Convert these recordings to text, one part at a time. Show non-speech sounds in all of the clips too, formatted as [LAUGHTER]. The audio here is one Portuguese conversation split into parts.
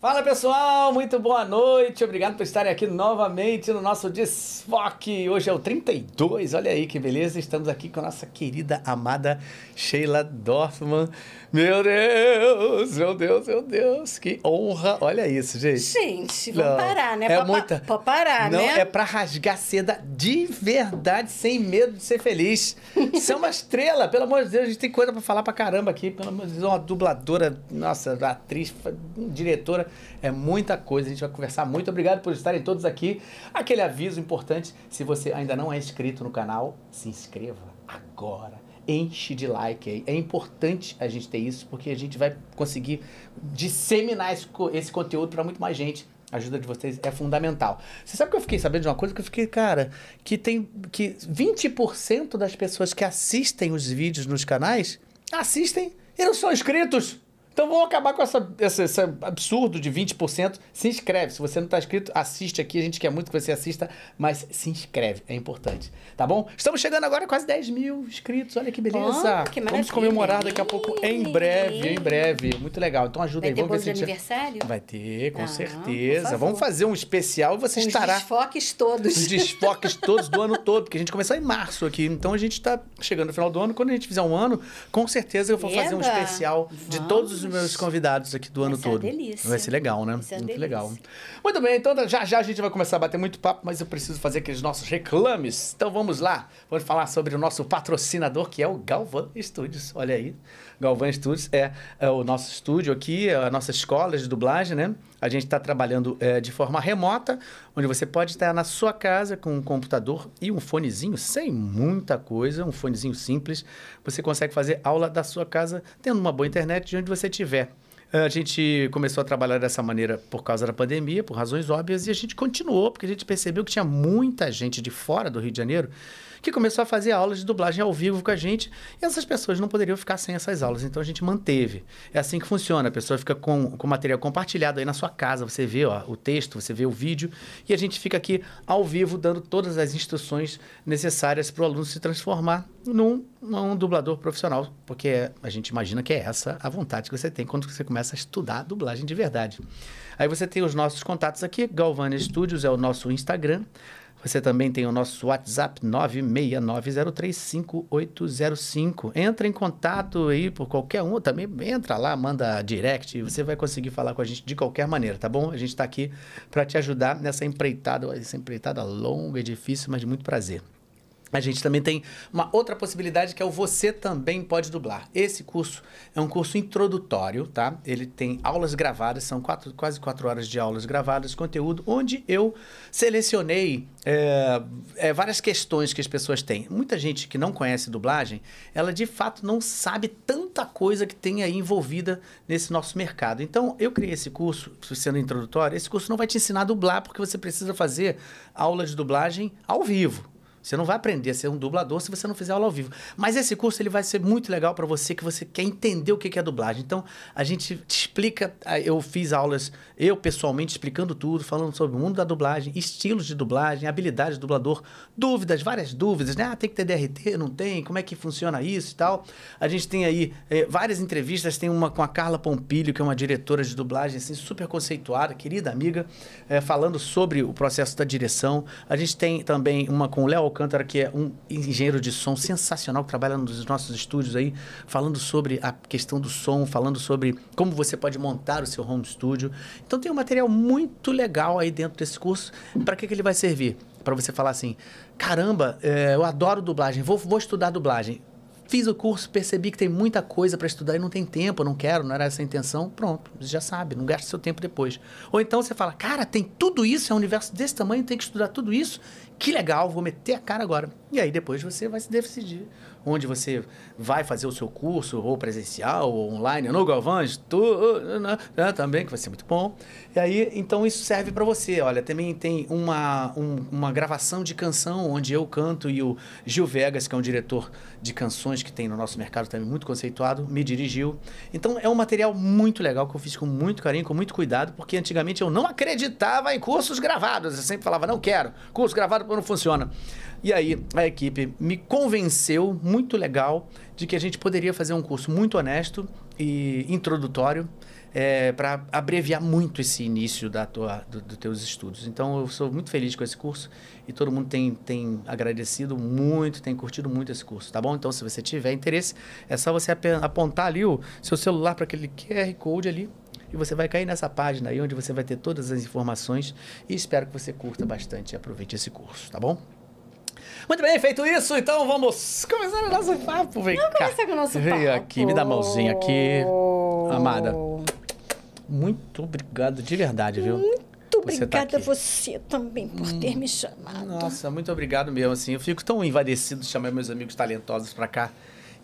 Fala pessoal, muito boa noite. Obrigado por estarem aqui novamente no nosso desfoque. Hoje é o 32, olha aí que beleza. Estamos aqui com a nossa querida, amada Sheila Dorfman. Meu Deus, meu Deus, meu Deus, que honra. Olha isso, gente. Gente, vamos parar, né? É pra, muita... pra parar, Não, né? é pra rasgar seda de verdade, sem medo de ser feliz. [LAUGHS] Você é uma estrela, pelo amor de Deus, a gente tem coisa pra falar pra caramba aqui. Pelo amor de Deus, é uma dubladora, nossa, atriz, diretora. É muita coisa, a gente vai conversar. Muito obrigado por estarem todos aqui. Aquele aviso importante: se você ainda não é inscrito no canal, se inscreva agora enche de like aí. É importante a gente ter isso, porque a gente vai conseguir disseminar esse, esse conteúdo para muito mais gente. A ajuda de vocês é fundamental. Você sabe que eu fiquei sabendo de uma coisa que eu fiquei, cara, que tem que 20% das pessoas que assistem os vídeos nos canais assistem e não são inscritos. Então vamos acabar com essa, essa, esse absurdo de 20%. Se inscreve. Se você não está inscrito, assiste aqui. A gente quer muito que você assista, mas se inscreve. É importante. Tá bom? Estamos chegando agora a quase 10 mil inscritos. Olha que beleza. Oh, que vamos comemorar daqui a pouco em breve, em breve. Muito legal. Então ajuda Vai aí. Ter vamos ver se de aniversário? Vai ter, com ah, certeza. Vamos fazer um especial e você Os estará... Os desfoques todos. Os desfoques todos do ano todo, porque a gente começou em março aqui. Então a gente está chegando no final do ano. Quando a gente fizer um ano, com certeza eu vou Eba. fazer um especial de todos os meus convidados aqui do ano Essa é todo. É delícia. Vai ser legal, né? É muito legal. Muito bem, então já já a gente vai começar a bater muito papo, mas eu preciso fazer aqueles nossos reclames. Então vamos lá. Vamos falar sobre o nosso patrocinador, que é o Galvan Studios. Olha aí. Galvan Studios é, é o nosso estúdio aqui, é a nossa escola de dublagem, né? A gente está trabalhando é, de forma remota, onde você pode estar na sua casa com um computador e um fonezinho, sem muita coisa, um fonezinho simples. Você consegue fazer aula da sua casa, tendo uma boa internet, de onde você tiver. A gente começou a trabalhar dessa maneira por causa da pandemia, por razões óbvias, e a gente continuou, porque a gente percebeu que tinha muita gente de fora do Rio de Janeiro que começou a fazer aulas de dublagem ao vivo com a gente. E essas pessoas não poderiam ficar sem essas aulas. Então a gente manteve. É assim que funciona. A pessoa fica com o material compartilhado aí na sua casa. Você vê ó, o texto, você vê o vídeo. E a gente fica aqui ao vivo dando todas as instruções necessárias para o aluno se transformar num, num dublador profissional. Porque a gente imagina que é essa a vontade que você tem quando você começa a estudar dublagem de verdade. Aí você tem os nossos contatos aqui. Galvani Studios é o nosso Instagram. Você também tem o nosso WhatsApp 969035805. Entra em contato aí por qualquer um, também entra lá, manda direct você vai conseguir falar com a gente de qualquer maneira, tá bom? A gente está aqui para te ajudar nessa empreitada, essa empreitada longa e difícil, mas de muito prazer. A gente também tem uma outra possibilidade que é o Você Também Pode Dublar. Esse curso é um curso introdutório, tá? Ele tem aulas gravadas, são quatro, quase quatro horas de aulas gravadas, conteúdo, onde eu selecionei é, é, várias questões que as pessoas têm. Muita gente que não conhece dublagem, ela de fato não sabe tanta coisa que tem aí envolvida nesse nosso mercado. Então, eu criei esse curso, sendo introdutório, esse curso não vai te ensinar a dublar, porque você precisa fazer aula de dublagem ao vivo você não vai aprender a ser um dublador se você não fizer aula ao vivo. Mas esse curso ele vai ser muito legal para você que você quer entender o que é dublagem. Então, a gente te explica. Eu fiz aulas, eu pessoalmente, explicando tudo, falando sobre o mundo da dublagem, estilos de dublagem, habilidades do dublador, dúvidas, várias dúvidas, né? Ah, tem que ter DRT, não tem? Como é que funciona isso e tal? A gente tem aí é, várias entrevistas. Tem uma com a Carla Pompilho, que é uma diretora de dublagem, assim, super conceituada, querida amiga, é, falando sobre o processo da direção. A gente tem também uma com o Léo Alcântara, que é um engenheiro de som sensacional, que trabalha nos nossos estúdios aí, falando sobre a questão do som, falando sobre como você pode montar o seu home studio. Então tem um material muito legal aí dentro desse curso. Para que, que ele vai servir? Para você falar assim, caramba, é, eu adoro dublagem, vou, vou estudar dublagem. Fiz o curso, percebi que tem muita coisa para estudar e não tem tempo, não quero, não era essa a intenção. Pronto, você já sabe, não gasta seu tempo depois. Ou então você fala, cara, tem tudo isso, é um universo desse tamanho, tem que estudar tudo isso que legal, vou meter a cara agora. E aí depois você vai se decidir onde você vai fazer o seu curso, ou presencial, ou online, no Galvães, tu, né, né, também, que vai ser muito bom. E aí, então isso serve para você. Olha, também tem uma, um, uma gravação de canção, onde eu canto e o Gil Vegas, que é um diretor de canções que tem no nosso mercado também muito conceituado, me dirigiu. Então é um material muito legal que eu fiz com muito carinho, com muito cuidado, porque antigamente eu não acreditava em cursos gravados. Eu sempre falava, não quero, curso gravado não funciona. E aí a equipe me convenceu, muito legal, de que a gente poderia fazer um curso muito honesto e introdutório. É, para abreviar muito esse início da tua, do, dos teus estudos. Então, eu sou muito feliz com esse curso e todo mundo tem, tem agradecido muito, tem curtido muito esse curso, tá bom? Então, se você tiver interesse, é só você apontar ali o seu celular para aquele QR Code ali e você vai cair nessa página aí onde você vai ter todas as informações e espero que você curta bastante e aproveite esse curso, tá bom? Muito bem, feito isso, então vamos começar o nosso papo. Vem vamos cá. começar com o nosso Vem papo. Vem aqui, me dá a mãozinha aqui. Amada, muito obrigado de verdade, viu? Muito você tá obrigada tá a você também por hum, ter me chamado. Nossa, muito obrigado mesmo. Assim, eu fico tão envadecido de chamar meus amigos talentosos para cá.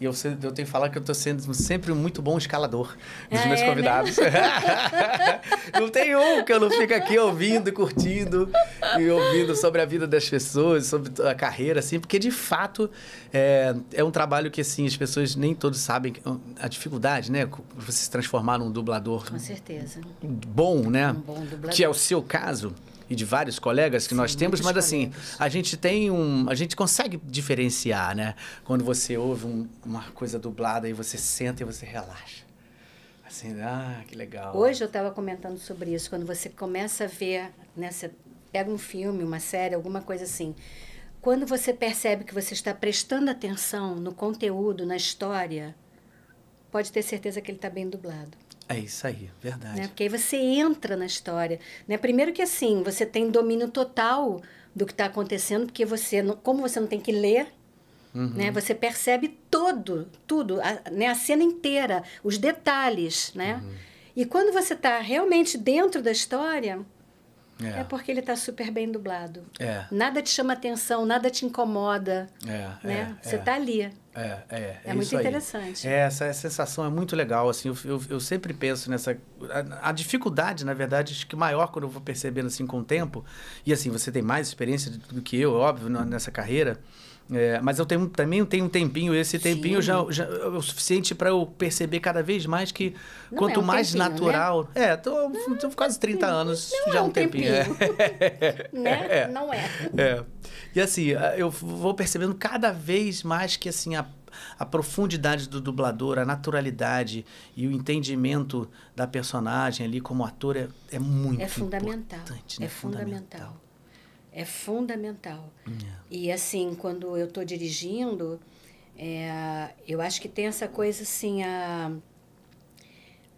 E eu, eu tenho que falar que eu estou sendo sempre um muito bom escalador dos ah, é, meus né? convidados. Né? [LAUGHS] não tem um que eu não fico aqui ouvindo, curtindo e ouvindo sobre a vida das pessoas, sobre a carreira, assim, porque de fato é, é um trabalho que assim, as pessoas nem todos sabem a dificuldade, né? Você se transformar num dublador. Com certeza. Bom, né? Um bom dublador. Que é o seu caso e de vários colegas que Sim, nós temos, mas assim, a gente tem um. A gente consegue diferenciar, né? Quando você ouve um, uma coisa dublada e você senta e você relaxa. Assim, ah, que legal. Hoje eu estava comentando sobre isso, quando você começa a ver, né? Você pega um filme, uma série, alguma coisa assim. Quando você percebe que você está prestando atenção no conteúdo, na história, pode ter certeza que ele está bem dublado. É isso aí, verdade. Né? Porque aí você entra na história. Né? Primeiro que assim, você tem domínio total do que está acontecendo, porque você, como você não tem que ler, uhum. né? você percebe todo, tudo, a, né? a cena inteira, os detalhes, né? Uhum. E quando você está realmente dentro da história, é, é porque ele está super bem dublado. É. Nada te chama atenção, nada te incomoda, é, né? É, você está é. ali. É, é. É, é muito interessante. É, essa sensação é muito legal. Assim, eu, eu, eu sempre penso nessa. A, a, dificuldade, na verdade, acho que maior quando eu vou percebendo assim com o tempo. E assim, você tem mais experiência do que eu, óbvio, nessa carreira. É, mas eu tenho, também tenho um tempinho, esse tempinho já, já, é o suficiente para eu perceber cada vez mais que não quanto é um mais tempinho, né? natural. Né? É, tô, tô quase 30 não, anos, não já é um tempinho. tempinho. É. né? Não é. é. E assim, eu vou percebendo cada vez mais que assim, a a profundidade do dublador, a naturalidade e o entendimento da personagem ali como ator é, é muito é fundamental, importante. Né? É fundamental. fundamental é fundamental. Yeah. É. E assim, quando eu estou dirigindo, é, eu acho que tem essa coisa assim, a,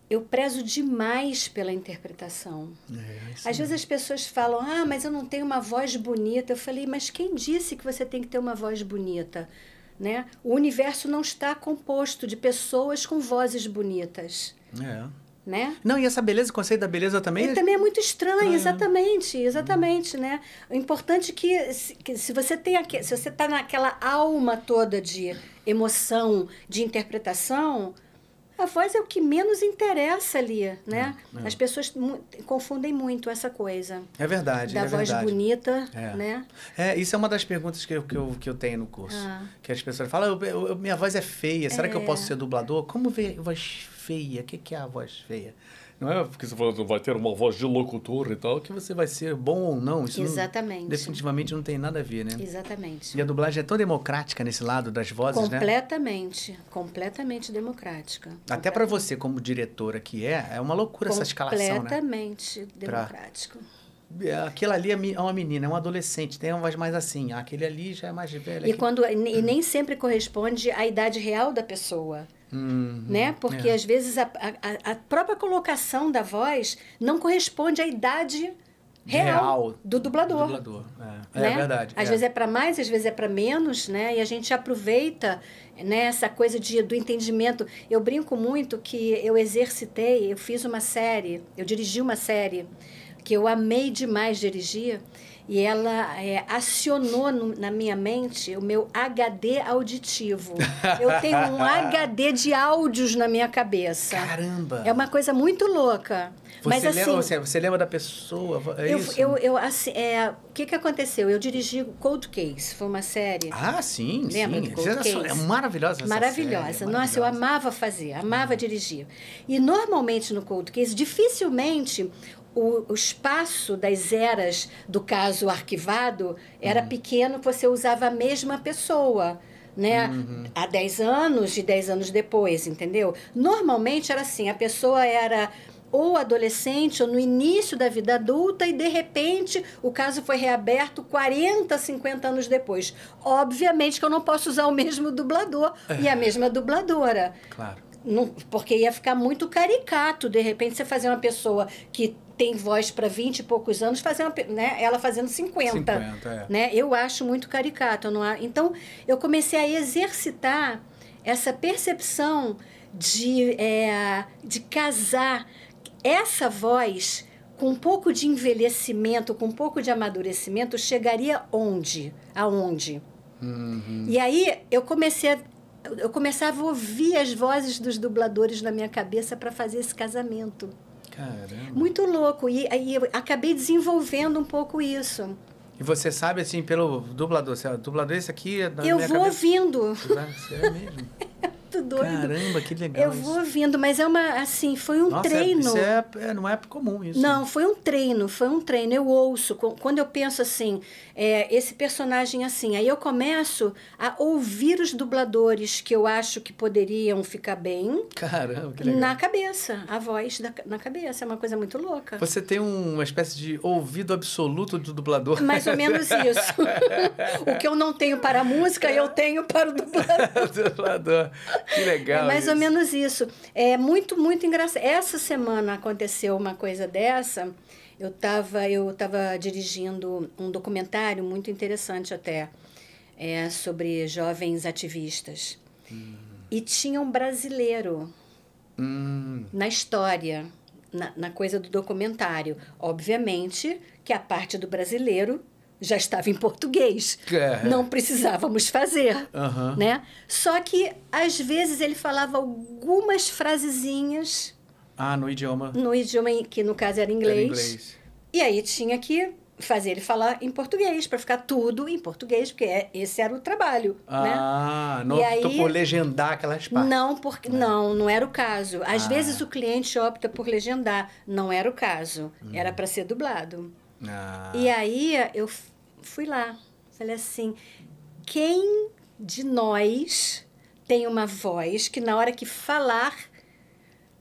eu prezo demais pela interpretação. É, Às vezes as pessoas falam, ah, mas eu não tenho uma voz bonita. Eu falei, mas quem disse que você tem que ter uma voz bonita? Né? O universo não está composto de pessoas com vozes bonitas. É né? Não, e essa beleza, o conceito da beleza também... É também é muito estranho, é. exatamente, uhum. exatamente, né? O importante é que se, que se você tem aqu... se você está naquela alma toda de emoção, de interpretação, a voz é o que menos interessa ali, né? É, é. As pessoas mu confundem muito essa coisa. É verdade. Da é voz verdade. bonita, é. né? É, isso é uma das perguntas que eu, que eu, que eu tenho no curso. Ah. Que as pessoas falam, ah, eu, eu, minha voz é feia, será que eu posso ser dublador? Como ver voz feia. O que, que é a voz feia? Não é porque você falou, vai ter uma voz de locutor e tal, que você vai ser bom ou não. Isso Exatamente. Não, definitivamente não tem nada a ver, né? Exatamente. E a dublagem é tão democrática nesse lado das vozes, completamente, né? Completamente. Completamente democrática. Até para você, como diretora que é, é uma loucura essa escalação, né? Completamente democrático. Pra... É, Aquela ali é, é uma menina, é um adolescente, tem uma voz mais assim. Ah, aquele ali já é mais velho. E, aquele... quando, e nem sempre corresponde à idade real da pessoa. Uhum, né? Porque é. às vezes a, a, a, própria colocação da voz não corresponde à idade real, real do dublador. Do dublador. É. é né? é verdade. Às é. vezes é para mais, às vezes é para menos, né? E a gente aproveita né, essa coisa de, do entendimento. Eu brinco muito que eu exercitei, eu fiz uma série, eu dirigi uma série que eu amei demais dirigir, e ela é, acionou no, na minha mente o meu HD auditivo. Eu tenho um HD [LAUGHS] de áudios na minha cabeça. Caramba! É uma coisa muito louca. Você, Mas, lembra, assim, você, você lembra da pessoa? É eu, isso? eu, eu assim, é, o que, que aconteceu? Eu dirigi Cold Case, foi uma série. Ah, sim, lembra sim. Cold é Case? É maravilhosa essa Maravilhosa. Série, é Nossa, eu amava fazer, amava dirigir. E normalmente no Cold Case, dificilmente o, o espaço das eras do caso arquivado era uhum. pequeno, você usava a mesma pessoa né? Uhum. Há 10 anos e 10 anos depois, entendeu? Normalmente era assim, a pessoa era ou adolescente ou no início da vida adulta e de repente o caso foi reaberto 40, 50 anos depois. Obviamente que eu não posso usar o mesmo dublador é. e a mesma dubladora. Claro. Não, porque ia ficar muito caricato, de repente, você fazer uma pessoa que tem voz para 20 e poucos anos, fazendo, né, ela fazendo 50. 50 é. né? Eu acho muito caricato. há... Então, eu comecei a exercitar essa percepção de, é, de casar essa voz com um pouco de envelhecimento, com um pouco de amadurecimento, chegaria onde? Aonde? Uhum. E aí eu comecei eu começava a ouvir as vozes dos dubladores na minha cabeça para fazer esse casamento. Caramba. Muito louco. E, eu acabei desenvolvendo um pouco isso. E você sabe, assim, pelo dublador, se é dublador esse aqui... É eu vou cabeça... ouvindo. Você é mesmo? [LAUGHS] muito doido. Caramba, que legal. Eu isso. vou ouvindo, mas é uma, assim, foi um Nossa, treino. É, é, não é comum isso. Não, né? foi um treino, foi um treino. Eu ouço, quando eu penso assim, é, esse personagem assim, aí eu começo a ouvir os dubladores que eu acho que poderiam ficar bem. Caramba, que legal. Na cabeça, a voz da, na cabeça, é uma coisa muito louca. Você tem uma espécie de ouvido absoluto do dublador. Mais ou menos [LAUGHS] isso. [LAUGHS] o que eu não tenho para a música, eu tenho para o dublador. [LAUGHS] dublador. Que legal. É mais isso. ou menos isso. É muito, muito engraçado. Essa semana aconteceu uma coisa dessa. Eu estava eu tava dirigindo um documentário muito interessante até é, sobre jovens ativistas. Hum. E tinha um brasileiro hum. na história, na, na coisa do documentário. Obviamente que a parte do brasileiro já estava em português. É. Não precisávamos fazer, uhum. né? Só que às vezes ele falava algumas frasezinhas. Ah, no idioma. No idioma que no caso era inglês. Era inglês. E aí tinha que fazer ele falar em português para ficar tudo em português, porque é, esse era o trabalho, ah, né? não e aí, por legendar aquelas partes. Não, porque né. não, não era o caso. Às ah. vezes o cliente opta por legendar, não era o caso. Hum. Era para ser dublado. Ah. E aí eu fui lá. Falei assim: quem de nós tem uma voz que, na hora que falar,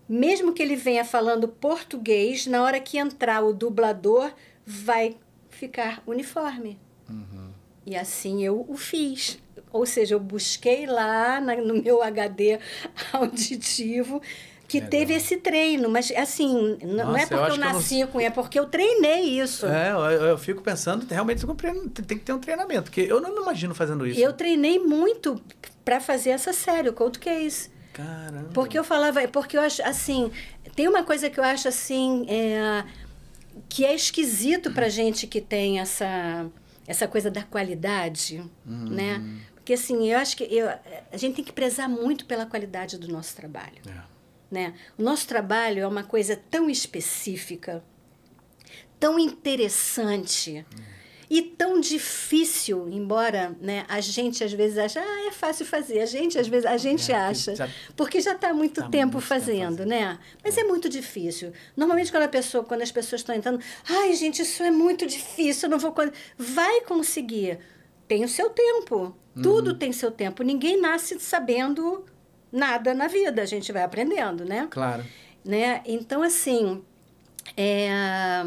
mesmo que ele venha falando português, na hora que entrar o dublador, vai ficar uniforme. Uhum. E assim eu o fiz. Ou seja, eu busquei lá na, no meu HD [LAUGHS] auditivo que Legal. É, teve esse treino, mas assim, Nossa, não é porque eu, eu nasci eu não... com, é porque eu treinei isso. É, eu, eu fico pensando, realmente é tem que ter um treinamento, porque eu não me imagino fazendo isso. Eu treinei muito para fazer essa série, o Cold Case. Caramba. Porque eu falava, é porque eu acho, assim, tem uma coisa que eu acho, assim, é, que é esquisito pra gente que tem essa, essa coisa da qualidade, uhum. né? Porque, assim, eu acho que eu, a gente tem que prezar muito pela qualidade do nosso trabalho. É. Né? O nosso trabalho é uma coisa tão específica, tão interessante. Hum e tão difícil, embora né, a gente às vezes acha, ah, é fácil fazer, a gente às vezes a gente é, acha, já, porque já está há muito tá tempo muito fazendo, né? Mas é. é. muito difícil. Normalmente quando a pessoa, quando as pessoas estão entrando, ai, gente, isso é muito difícil, eu não vou vai conseguir. Tem o seu tempo. Uhum. Tudo tem seu tempo. Ninguém nasce sabendo nada na vida, a gente vai aprendendo, né? Claro. Né? Então, assim, é,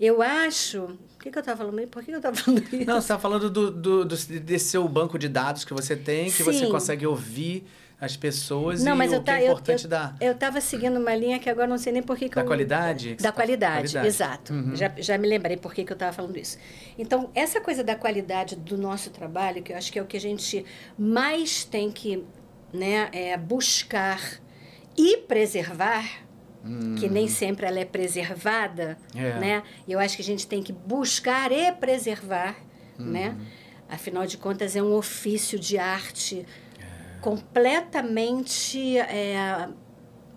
eu acho. O que, que eu estava falando? Por que, que eu estava falando isso? Não, você estava tá falando do, do, do, desse seu banco de dados que você tem, que Sim. você consegue ouvir as pessoas não, e mas o eu tá, que é importante eu, dar. Eu estava seguindo uma linha que agora não sei nem por que, que da eu... Qualidade, da qualidade? Da qualidade, exato. Uhum. Já, já me lembrei por que, que eu estava falando isso. Então, essa coisa da qualidade do nosso trabalho, que eu acho que é o que a gente mais tem que né, é buscar e preservar, hum. que nem hum. sempre ela é preservada, é. né? Eu acho que a gente tem que buscar e preservar, hum. né? Uhum. Afinal de contas é um ofício de arte é. completamente é,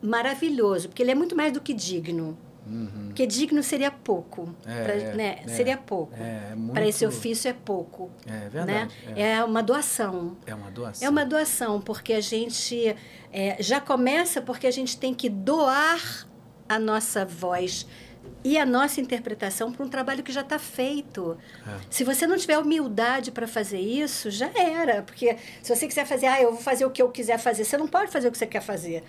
maravilhoso, porque ele é muito mais do que digno. Uhum. Porque digno seria pouco. É, pra, é, né? É, seria pouco. É, é muito... Para esse ofício é pouco. É, é né? verdade. Né? É. uma doação. É uma doação. É uma doação, porque a gente já começa porque a gente tem que doar a nossa voz e a nossa interpretação para um trabalho que já está feito. Se você não tiver humildade para fazer isso, já era. Porque se você quiser fazer, ah, eu vou fazer o que eu quiser fazer, você não pode fazer o que você quer fazer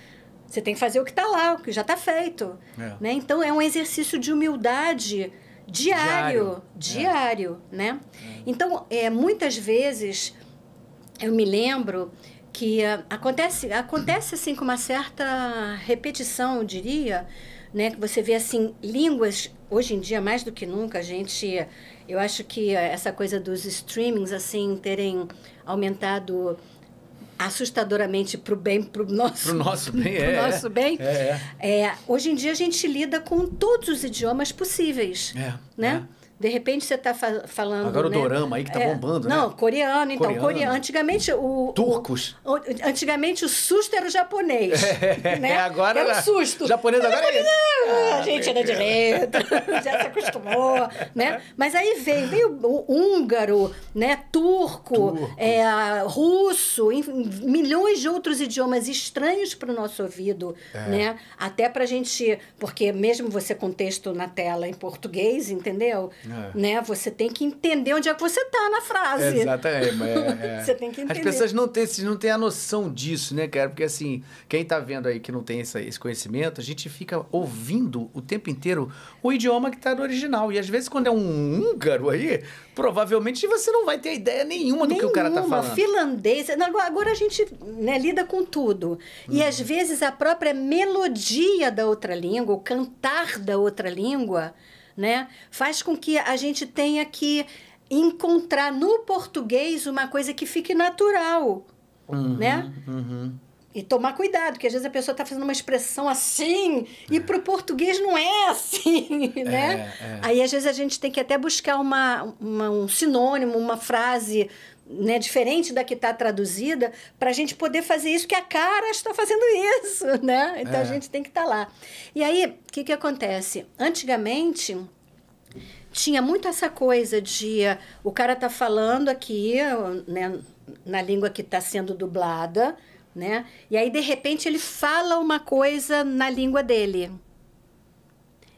você tem que fazer o que está lá, o que já está feito. É. Né? Então é um exercício de humildade diário, diário, diário é. né? É. Então é, muitas vezes eu me lembro que é, acontece acontece assim com uma certa repetição, eu diria, né? Que você vê assim línguas hoje em dia mais do que nunca a gente, eu acho que essa coisa dos streamings assim terem aumentado assustadoramente para o bem, para o nosso, pro nosso bem. [LAUGHS] É, pro é, nosso bem. É, é, é. hoje em dia a gente lida com todos os idiomas possíveis, é, né? De repente você está fa falando. Agora né? o dorama aí que está é, bombando, né? não, né? coreano, então. Coreano. Coreano. Antigamente o. Turcos. O, antigamente o susto era o japonês. [LAUGHS] É, né? É, agora era. O susto. O japonês agora é. Ah, ah, a gente era direito, [LAUGHS] já se acostumou, né? Mas aí veio, veio o húngaro, né? Turco, Turco. É, russo, milhões de outros idiomas estranhos para o nosso ouvido, é. né? Até para a gente. Porque mesmo você com texto na tela em português, entendeu? É. Né? Você tem que entender onde é que você está na frase. É, exatamente. [LAUGHS] É, você tem que entender. As pessoas não têm, não têm a noção disso, né, cara? Porque assim, quem está vendo aí que não tem essa, esse conhecimento, a gente fica ouvindo o tempo inteiro o idioma que está no original. E às vezes, quando é um húngaro aí, provavelmente você não vai ter ideia nenhuma, nenhuma do que o cara está falando. Finlandês. Agora a gente né, lida com tudo. E hum. às uhum. vezes a própria melodia da outra língua, o cantar da outra língua né? Faz com que a gente tenha que encontrar no português uma coisa que fique natural, uhum, né? Uhum. E tomar cuidado, que às vezes a pessoa está fazendo uma expressão assim é. e para o português não é assim, [LAUGHS] né? É, é. Aí às vezes a gente tem que até buscar uma, uma um sinônimo, uma frase né, diferente da que está traduzida, para a gente poder fazer isso, que a cara está fazendo isso, [LAUGHS] né? Então é. a gente tem que estar tá lá. E aí, o que, que acontece? Antigamente, tinha muito essa coisa de o cara tá falando aqui, né, na língua que está sendo dublada, né? E aí, de repente, ele fala uma coisa na língua dele.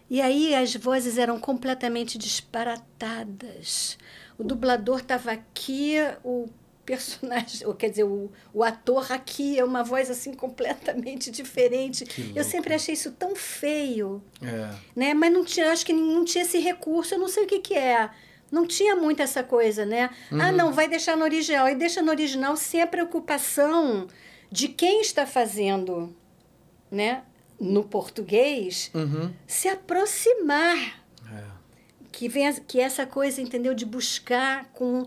E aí as vozes eram completamente disparatadas o dublador estava aqui, o personagem, [LAUGHS] ou quer dizer, o, o ator aqui é uma voz assim completamente [LAUGHS] diferente. Eu sempre achei isso tão feio, é. né? Mas não tinha, acho que não tinha esse recurso, eu não sei o que que é. Não tinha muito essa coisa, né? Ah, uhum. Ah, não, vai deixar no original. E deixa no original sem a preocupação de quem está fazendo, né? No português, uhum. se aproximar que vem que essa coisa, entendeu, de buscar com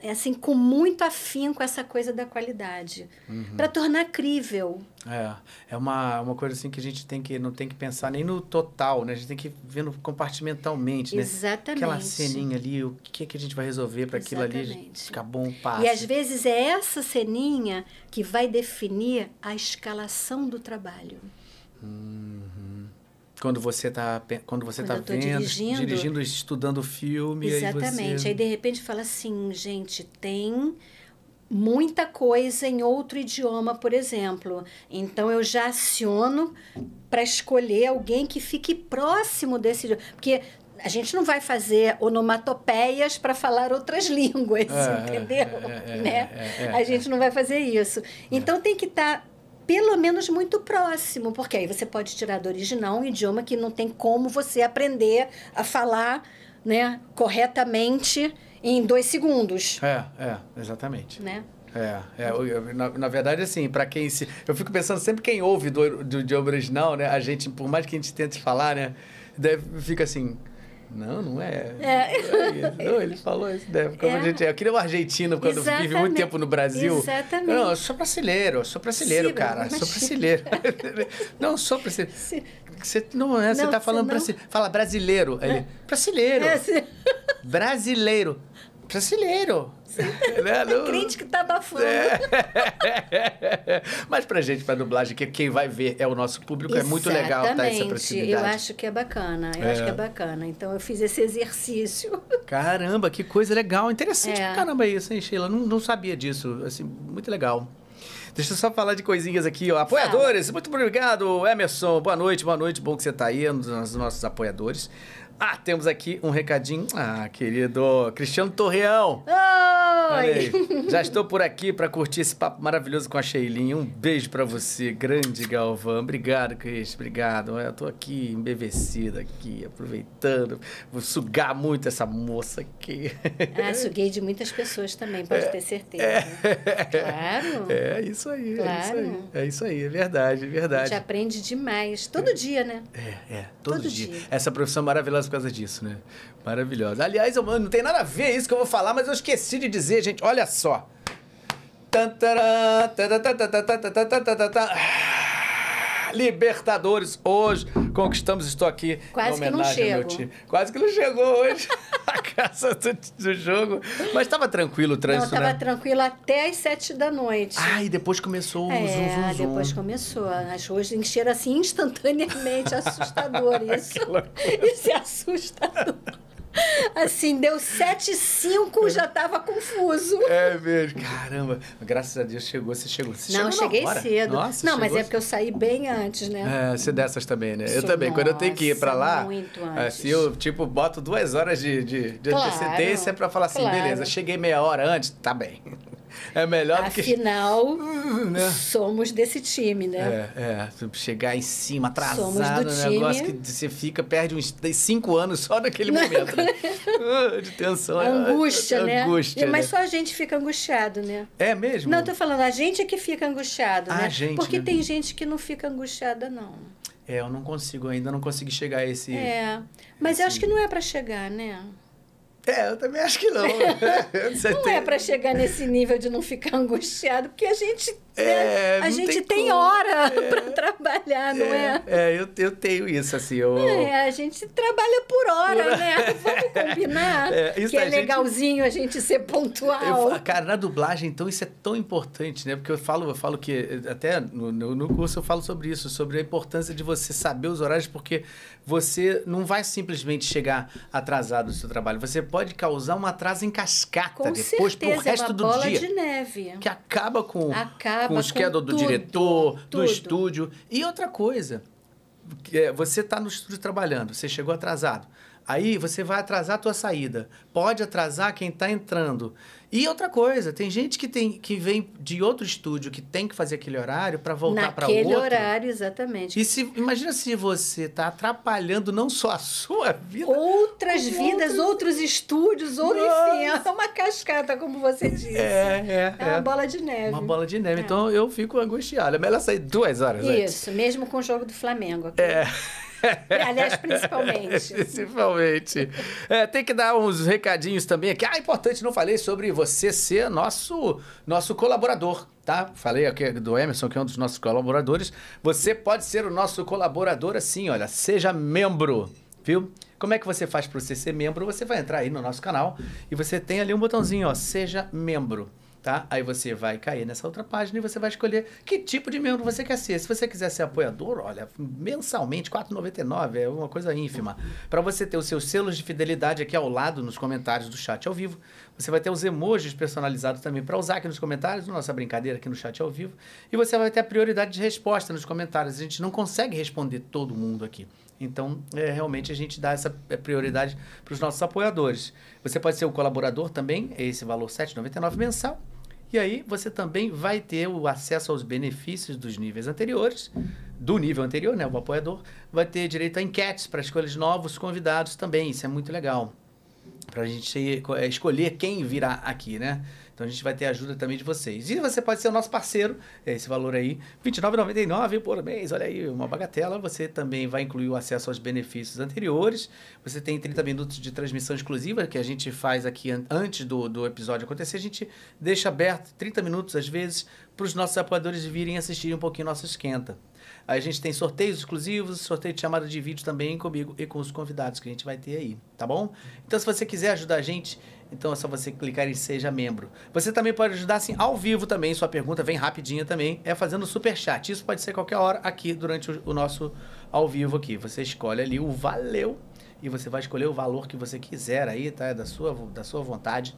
é assim com muito afinco essa coisa da qualidade uhum. para tornar crível é, é uma, uma coisa assim que a gente tem que não tem que pensar nem no total né a gente tem que vendo compartimentalmente né? exatamente aquela ceninha ali o que é que a gente vai resolver para aquilo ali ficar bom passo e às vezes é essa ceninha que vai definir a escalação do trabalho hum quando você está quando você quando tá vendo, dirigindo, dirigindo, estudando filme, exatamente. Aí, você... aí de repente fala assim, gente, tem muita coisa em outro idioma, por exemplo. Então eu já aciono para escolher alguém que fique próximo desse idioma, porque a gente não vai fazer onomatopeias para falar outras [LAUGHS] línguas, é, entendeu? É, é, é né? É, é, a gente não vai fazer isso. Então tem que estar tá pelo menos muito próximo, porque aí você pode tirar do original um idioma que não tem como você aprender a falar né, corretamente em dois segundos. É, é, exatamente. Né? É, é eu, na, na, verdade, assim, para quem se. Eu fico pensando sempre quem ouve do, do idioma original, né? A gente, por mais que a gente tente falar, né? Deve, fica assim. Não, não é. é. não, é ele falou isso, né? Como é. a gente é. Eu queria um argentino quando Exatamente. vive muito tempo no Brasil. Exatamente. Não, eu sou brasileiro, eu sou brasileiro, cara. Sou brasileiro. [LAUGHS] não, sou brasileiro. Você não é, não, tá você tá falando não... brasileiro. Fala brasileiro. ele é. brasileiro. É, brasileiro. Brasileiro. Né? [LAUGHS] Não... Crítico tá abafando. É. [LAUGHS] Mas pra gente, pra dublagem, que quem vai ver é o nosso público, Exatamente. é muito legal tá, essa proximidade. Eu acho que é bacana, eu é. acho que é bacana. Então eu fiz esse exercício. [LAUGHS] Caramba, que coisa legal. Interessante é. pra caramba isso, hein, Sheila? Não, não sabia disso. Assim, muito legal. Deixa eu só falar de coisinhas aqui, ó. Apoiadores, Fala. muito obrigado, Emerson. Boa noite, boa noite. Bom que você está aí, um dos nossos apoiadores. Ah, temos aqui um recadinho. Ah, querido Cristiano Torreão. Oi! Já estou por aqui para curtir esse papo maravilhoso com a Sheilinha. Um beijo para você, grande Galvão. Obrigado, Cris. Obrigado. Eu tô aqui embevecida aqui, aproveitando. Vou sugar muito essa moça aqui. Ah, suguei de muitas pessoas também, pode é, ter certeza. É, Claro. É, é isso aí. Claro. É isso aí. É isso aí, é verdade, é verdade. A gente aprende demais. Todo é. dia, né? É, é. Todo, Todo dia. dia. Essa profissão maravilhosa causa disso, né? Maravilhosa. Aliás, eu, não tem nada a ver isso que eu vou falar, mas eu esqueci de dizer, gente. Olha só. Tantarã, tantarã, tantarã, tantarã, tantarã, tantarã, tantarã. Libertadores hoje. Conquistamos, estou aqui. Quase que não chego. Quase que não chegou hoje. [LAUGHS] a casa do, do, jogo. Mas estava tranquilo o trânsito, não, tava né? tranquilo até as sete da noite. Ah, e depois começou o é, depois começou. As ruas encheram assim instantaneamente. [LAUGHS] Assustador isso. isso é assustador. Assim, deu 7,5, já tava confuso. É mesmo, caramba. Graças a Deus chegou, você chegou. Você não, chegou cheguei cedo. Nossa, não, mas é porque eu saí bem antes, né? É, você é dessas também, né? eu também. Quando eu tenho que ir pra lá, muito é, antes. assim, eu, tipo, boto duas horas de, de, de claro, antecedência pra falar assim, claro. beleza, cheguei meia hora antes, tá bem. É melhor Afinal, que... [LAUGHS] né? somos desse time, né? É, é. Chegar em cima, atrasado, um né? negócio que você fica, perde uns cinco anos só naquele momento. Né? [LAUGHS] De tensão. É angústia, né? Angústia, Mas né? só a gente fica angustiado, né? É mesmo? Não, eu tô falando, a gente é que fica angustiado, ah, né? Gente, Porque né? tem gente que não fica angustiada, não. É, eu não consigo ainda, não consegui chegar a esse. É, mas esse... eu acho que não é para chegar, né? É, eu também acho que não. [LAUGHS] Né? não tem... é para chegar nesse nível de não ficar angustiado, porque a gente é, né, a gente tem, tem hora [LAUGHS] é, para trabalhar, não é? É, é eu, eu tenho isso, assim. Eu... É, a gente trabalha por hora, por... né? [LAUGHS] Vamos combinar é, isso, que é legalzinho a gente ser pontual. Eu, cara, na dublagem, então, isso é tão importante, né? Porque eu falo, eu falo que até no, no curso eu falo sobre isso, sobre a importância de você saber os horários, porque você não vai simplesmente chegar atrasado no seu trabalho. Você pode causar um atraso em cascata com depois para o é resto é do bola dia. de neve. Que acaba com, acaba com o schedule do diretor, tudo. do estúdio. E outra coisa, é, você está no estúdio trabalhando, você chegou atrasado. Aí você vai atrasar a tua saída. Pode atrasar quem está entrando. E outra coisa, tem gente que, tem, que vem de outro estúdio que tem que fazer aquele horário para voltar para outro. Naquele horário, exatamente. E se, imagina se você está atrapalhando não só a sua vida... Outras vidas, outros, outros estúdios, ou enfim, é uma cascata, como você é, disse. É, é, é. uma é. bola de neve. Uma bola de neve. É. Então, eu fico angustiado. É melhor sair duas horas Isso, antes. mesmo com o jogo do Flamengo. Aqui. É. É, aliás, principalmente. [LAUGHS] principalmente. É, tem que dar uns recadinhos também aqui. Ah, importante, não falei sobre você ser nosso, nosso colaborador tá? Falei aqui do Emerson, que é um dos nossos colaboradores. Você pode ser o nosso colaborador assim, olha, seja membro, viu? Como é que você faz para você ser membro? Você vai entrar aí no nosso canal e você tem ali um botãozinho, ó, seja membro tá? Aí você vai cair nessa outra página e você vai escolher que tipo de membro você quer ser. Se você quiser ser apoiador, olha, mensalmente, R$ 4,99 é uma coisa ínfima. Para você ter os seus selos de fidelidade aqui ao lado nos comentários do chat ao vivo, você vai ter os emojis personalizados também para usar aqui nos comentários, nossa brincadeira aqui no chat ao vivo, e você vai ter a prioridade de resposta nos comentários. A gente não consegue responder todo mundo aqui. Então, é, realmente a gente dá essa é, prioridade para os nossos apoiadores. Você pode ser o colaborador também, é esse valor R$ 7,99 mensal. E aí você também vai ter o acesso aos benefícios dos níveis anteriores, do nível anterior, né, o apoiador, vai ter direito a enquetes para escolher novos convidados também. Isso é muito legal. Para a gente escolher quem virá aqui, né? Então a gente vai ter ajuda também de vocês. E você pode ser o nosso parceiro, é esse valor aí, R$ 29,99 por mês, olha aí, uma bagatela. Você também vai incluir o acesso aos benefícios anteriores. Você tem 30 minutos de transmissão exclusiva que a gente faz aqui antes do, do episódio acontecer. A gente deixa aberto 30 minutos, às vezes, para os nossos apoiadores virem assistir um pouquinho nosso esquenta. A gente tem sorteios exclusivos, sorteio de chamada de vídeo também comigo e com os convidados que a gente vai ter aí, tá bom? Então, se você quiser ajudar a gente então é só você clicar em Seja Membro. Você também pode ajudar assim ao vivo também. Sua pergunta vem rapidinha também. É fazendo super chat. Isso pode ser qualquer hora aqui durante o, o nosso ao vivo aqui. Você escolhe ali o valeu e você vai escolher o valor que você quiser aí, tá? É da sua, da sua vontade.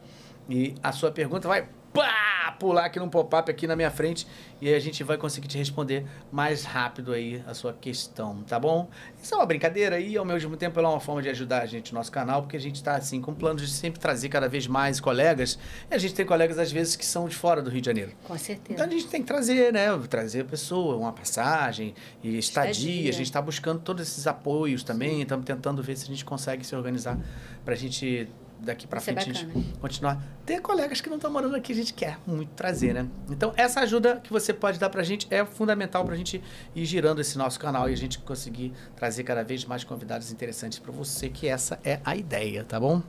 E a sua pergunta vai pá, pular aqui num pop-up aqui na minha frente e a gente vai conseguir te responder mais rápido aí a sua questão, tá bom? Isso é uma brincadeira e ao mesmo tempo ela é uma forma de ajudar a gente no nosso canal, porque a gente está assim com planos de sempre trazer cada vez mais colegas. E a gente tem colegas às vezes que são de fora do Rio de Janeiro. Com certeza. Então a gente tem que trazer, né? Trazer a pessoa, uma passagem e estadia. estadia. A gente está buscando todos esses apoios também, estamos tentando ver se a gente consegue se organizar para a gente daqui para é frente a gente continuar. Tem colegas que não estão morando aqui, a gente quer muito trazer, né? Então, essa ajuda que você pode dar para a gente é fundamental para a gente ir girando esse nosso canal e a gente conseguir trazer cada vez mais convidados interessantes para você, que essa é a ideia, tá bom?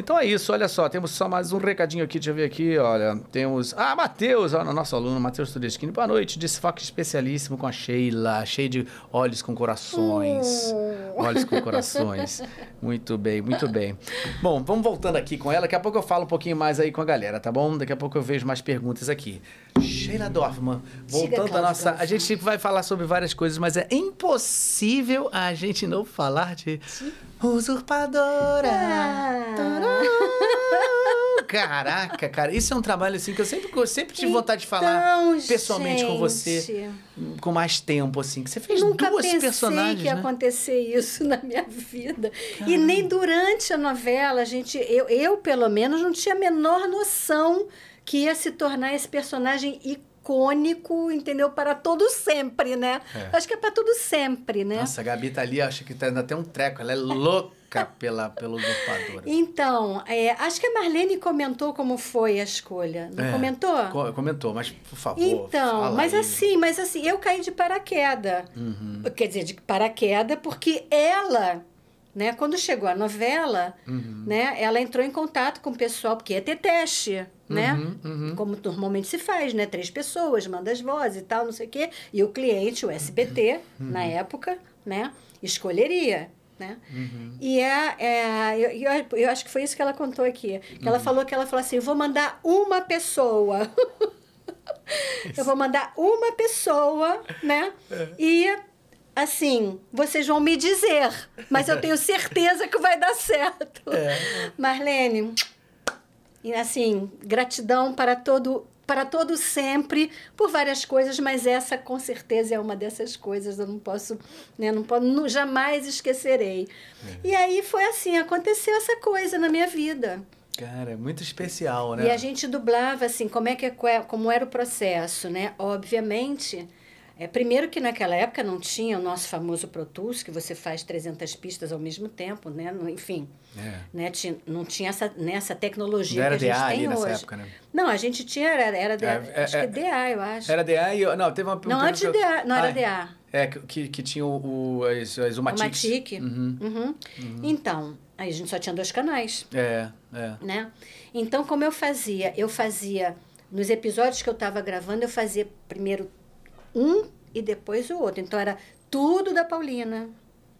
Então é isso, olha só, temos só mais um recadinho aqui, deixa eu ver aqui, olha. Temos. Ah, Matheus, nosso aluno, Matheus Tudeschini, boa noite. Desfoque especialíssimo com a Sheila, cheio de olhos com corações. Uh. Olhos com corações. [LAUGHS] muito bem, muito bem. Bom, vamos voltando aqui com ela, daqui a pouco eu falo um pouquinho mais aí com a galera, tá bom? Daqui a pouco eu vejo mais perguntas aqui. Sheila Dorfman, voltando à nossa. A gente vai falar sobre várias coisas, mas é impossível a gente não falar de. Usurpadora! Ah. [LAUGHS] caraca, cara, isso é um trabalho assim que eu sempre, sempre tive então, vontade de falar pessoalmente gente, com você, com mais tempo, assim, que você fez nunca duas pensei personagens. que ia né? acontecer isso na minha vida. E nem durante a novela, a gente, eu, eu pelo menos não tinha a menor noção que ia se tornar esse personagem icônico, entendeu? Para todo sempre, né? É. Acho que é para todo sempre, né? Nossa, a Gabi tá ali, acho que tá dando até um treco, ela é louca pela, pelo usurpadora. Então, é, acho que a Marlene comentou como foi a escolha. Não é, comentou? Co comentou, mas por favor. Então, mas aí. assim, mas assim, eu caí de paraquedas. Uhum. Quer dizer, de paraquedas, porque ela. Né? Quando chegou a novela, uhum. né? ela entrou em contato com o pessoal, porque ia ter teste, né? Uhum, uhum. Como normalmente se faz, né? Três pessoas, manda as vozes e tal, não sei o quê. E o cliente, o SBT, uhum. na época, né? Escolheria né? Uhum. E é, é eu, eu, acho que foi isso que ela contou aqui. Ela uhum. falou que ela falou assim, eu vou mandar uma pessoa. [LAUGHS] eu vou mandar uma pessoa, né? É. E assim, vocês vão me dizer, mas eu tenho certeza que vai dar certo. É. Marlene, assim, gratidão para todo para todo sempre por várias coisas, mas essa com certeza é uma dessas coisas. Eu não posso, né, não posso, não, jamais esquecerei. É. E aí foi assim, aconteceu essa coisa na minha vida. Cara, muito especial, né? E a gente dublava assim, como é que é, é, como era o processo, né? Obviamente, é, primeiro que naquela época não tinha o nosso famoso Pro Tools, que você faz 300 pistas ao mesmo tempo, né? Enfim. É. Né? Tinha, não tinha essa, né, essa tecnologia não que a gente DA tem hoje. Época, né? Não, a gente tinha, era, era DA, é, é, acho que é é, DA, eu acho. Era DA e... Não, teve uma... Não, antes de DA, não era ah, DA. É, que, que tinha o, o, as, as Omatics. Omatic. Uhum. Uhum. Uhum. Então, aí a gente só tinha dois canais. É, é. Né? Então, como eu fazia? Eu fazia, nos episódios que eu estava gravando, eu fazia primeiro um e depois o outro. Então, era tudo da Paulina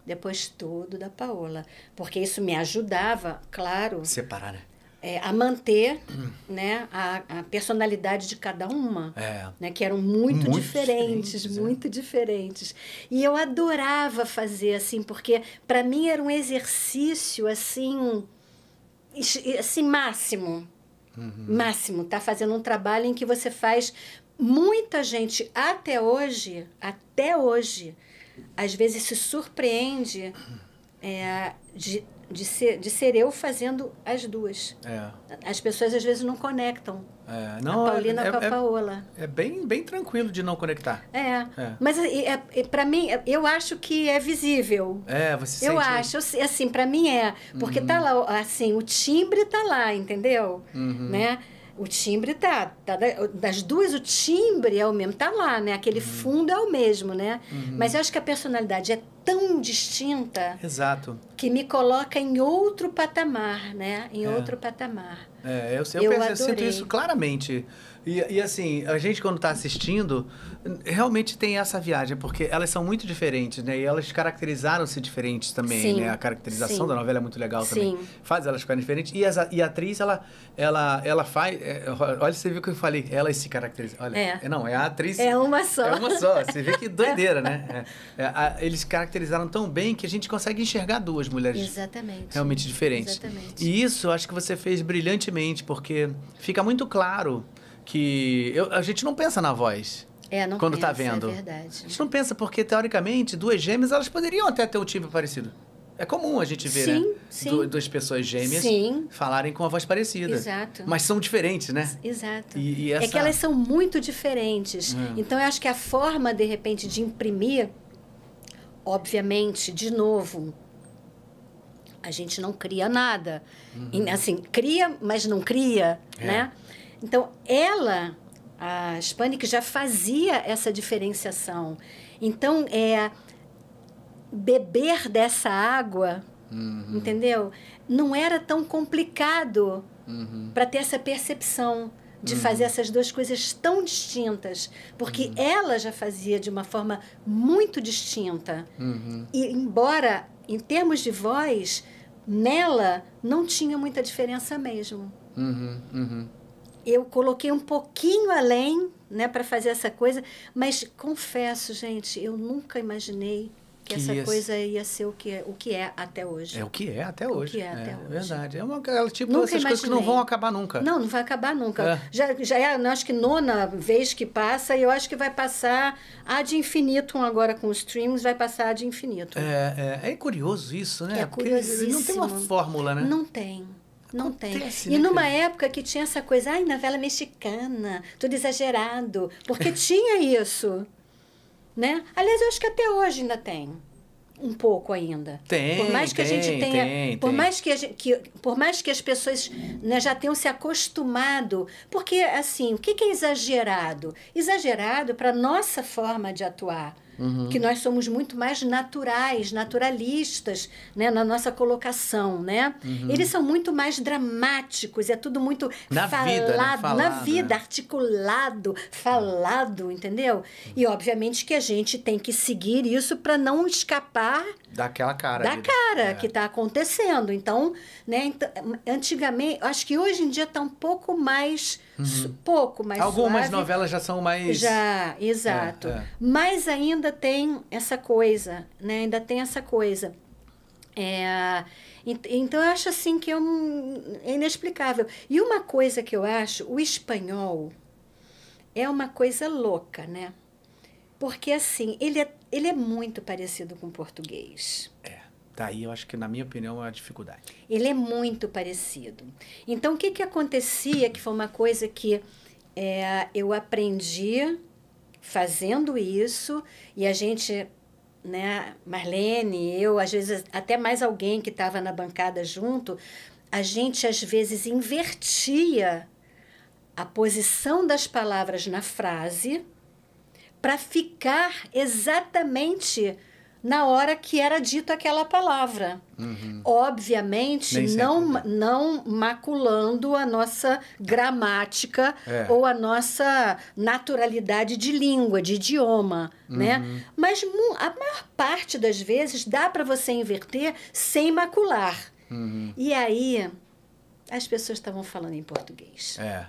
depois tudo da Paola, porque isso me ajudava, claro. Separar, né? É, a manter [CLEARS THROAT] né, a, a, personalidade de cada uma, é. né, que eram muito, muito diferentes, diferentes, é. muito é. diferentes. E eu adorava fazer assim, porque para mim era um exercício assim, assim máximo, uhum. máximo. Tá fazendo um trabalho em que você faz muita gente até hoje, até hoje às vezes se surpreende é, de, de, ser, de ser eu fazendo as duas. É. As pessoas às vezes não conectam. É, não, a Paulina é, com a é, é Paola. É, bem, bem tranquilo de não conectar. É. é. Mas é, para mim, eu acho que é visível. É, você Eu acho, assim, para mim é. Porque uhum. tá lá, assim, o timbre tá lá, entendeu? Uhum. Né? O timbre tá, tá. Né? Das duas, o timbre é o mesmo, tá lá, né? Aquele uhum. fundo é o mesmo, né? Uhum. Mas eu acho que a personalidade é tão distinta. Exato. Que me coloca em outro patamar, né? Em é. outro patamar. É, eu, eu, eu, penso, eu sinto isso claramente. E, e, assim, a gente quando está assistindo, realmente tem essa viagem, porque elas são muito diferentes, né? E elas caracterizaram-se diferentes também, sim, né? A caracterização sim. da novela é muito legal também. Sim. Faz elas ficarem diferentes. E, as, e a atriz, ela, ela, ela faz... É, é olha, você viu o que eu falei. Elas se caracterizam. Olha, é. é. Não, é a atriz... É uma só. É uma só. Você vê que [LAUGHS] é. doideira, né? É, a, eles caracterizaram tão bem que a gente consegue enxergar duas mulheres Exatamente. realmente diferentes. Exatamente. E isso, acho que você fez brilhantemente, porque fica muito claro que eu, a gente não pensa na voz. É, não quando tá pensa, tá vendo. É verdade. A gente não pensa porque teoricamente duas gêmeas elas poderiam até ter um timbre parecido. É comum a gente ver, sim, né? Sim. Du duas pessoas gêmeas sim. falarem com a voz parecida. Exato. Mas são diferentes, né? Exato. E, e essa... É que elas são muito diferentes. É. Então, eu acho que a forma, de repente, de imprimir, obviamente, de novo, a gente não cria nada. Uhum. Assim, cria, mas não cria, é. né? Então, ela, a Hispanic, já fazia essa diferenciação. Então, é beber dessa água, uhum. entendeu? Não era tão complicado uhum. para ter essa percepção de uhum. fazer essas duas coisas tão distintas, porque uhum. ela já fazia de uma forma muito distinta. Uhum. E embora em termos de voz, nela não tinha muita diferença mesmo. Uhum, uhum eu coloquei um pouquinho além, né, para fazer essa coisa, mas confesso, gente, eu nunca imaginei que, que essa ia coisa ia ser o que é, o que é até hoje. É o que é até hoje. O que é, até é hoje. verdade. É uma é, tipo nunca essas imaginei. coisas que não vão acabar nunca. Não, não vai acabar nunca. É. Já, já é, acho que nona vez que passa, e eu acho que vai passar a de infinito agora com os streams, vai passar a de infinito. É, é, é curioso isso, né? É curiosíssimo. Porque não tem uma fórmula, né? Não tem. Não tem. E né, numa época que tinha essa coisa, ai, novela mexicana, tudo exagerado, porque [LAUGHS] tinha isso. Né? Aliás, eu acho que até hoje ainda tem um pouco ainda. Tem. Por mais que tem, a gente tenha, tem, por tem. mais que, gente, que, por mais que as pessoas né, já tenham se acostumado, porque assim, o que, que é exagerado? Exagerado para nossa forma de atuar uhum. que nós somos muito mais naturais, naturalistas né, na nossa colocação, né? Uhum. Eles são muito mais dramáticos, é tudo muito na falado, vida, né? falado, na vida, né? articulado, falado, uhum. entendeu? E obviamente que a gente tem que seguir isso para não escapar Daquela cara. Da ali, né? cara é. que está acontecendo. Então, né, antigamente, acho que hoje em dia está um pouco mais. Uhum. pouco mais Algumas suave. novelas já são mais. Já, exato. É, é. Mas ainda tem essa coisa, né? Ainda tem essa coisa. É, então, eu acho assim que é, um, é inexplicável. E uma coisa que eu acho, o espanhol é uma coisa louca, né? Porque, assim, ele é, ele é muito parecido com o português. É. Daí tá eu acho que, na minha opinião, é a dificuldade. Ele é muito parecido. Então, o que, que acontecia, que foi uma coisa que é, eu aprendi fazendo isso, e a gente, né, Marlene, eu, às vezes até mais alguém que estava na bancada junto, a gente às vezes invertia a posição das palavras na frase para ficar exatamente na hora que era dito aquela palavra. Uhum. Obviamente, não, é não maculando a nossa gramática é. ou a nossa naturalidade de língua, de idioma, né? uhum. né? Mas a maior parte das vezes dá para você inverter sem macular. Uhum. E aí, as pessoas estavam falando em português. É.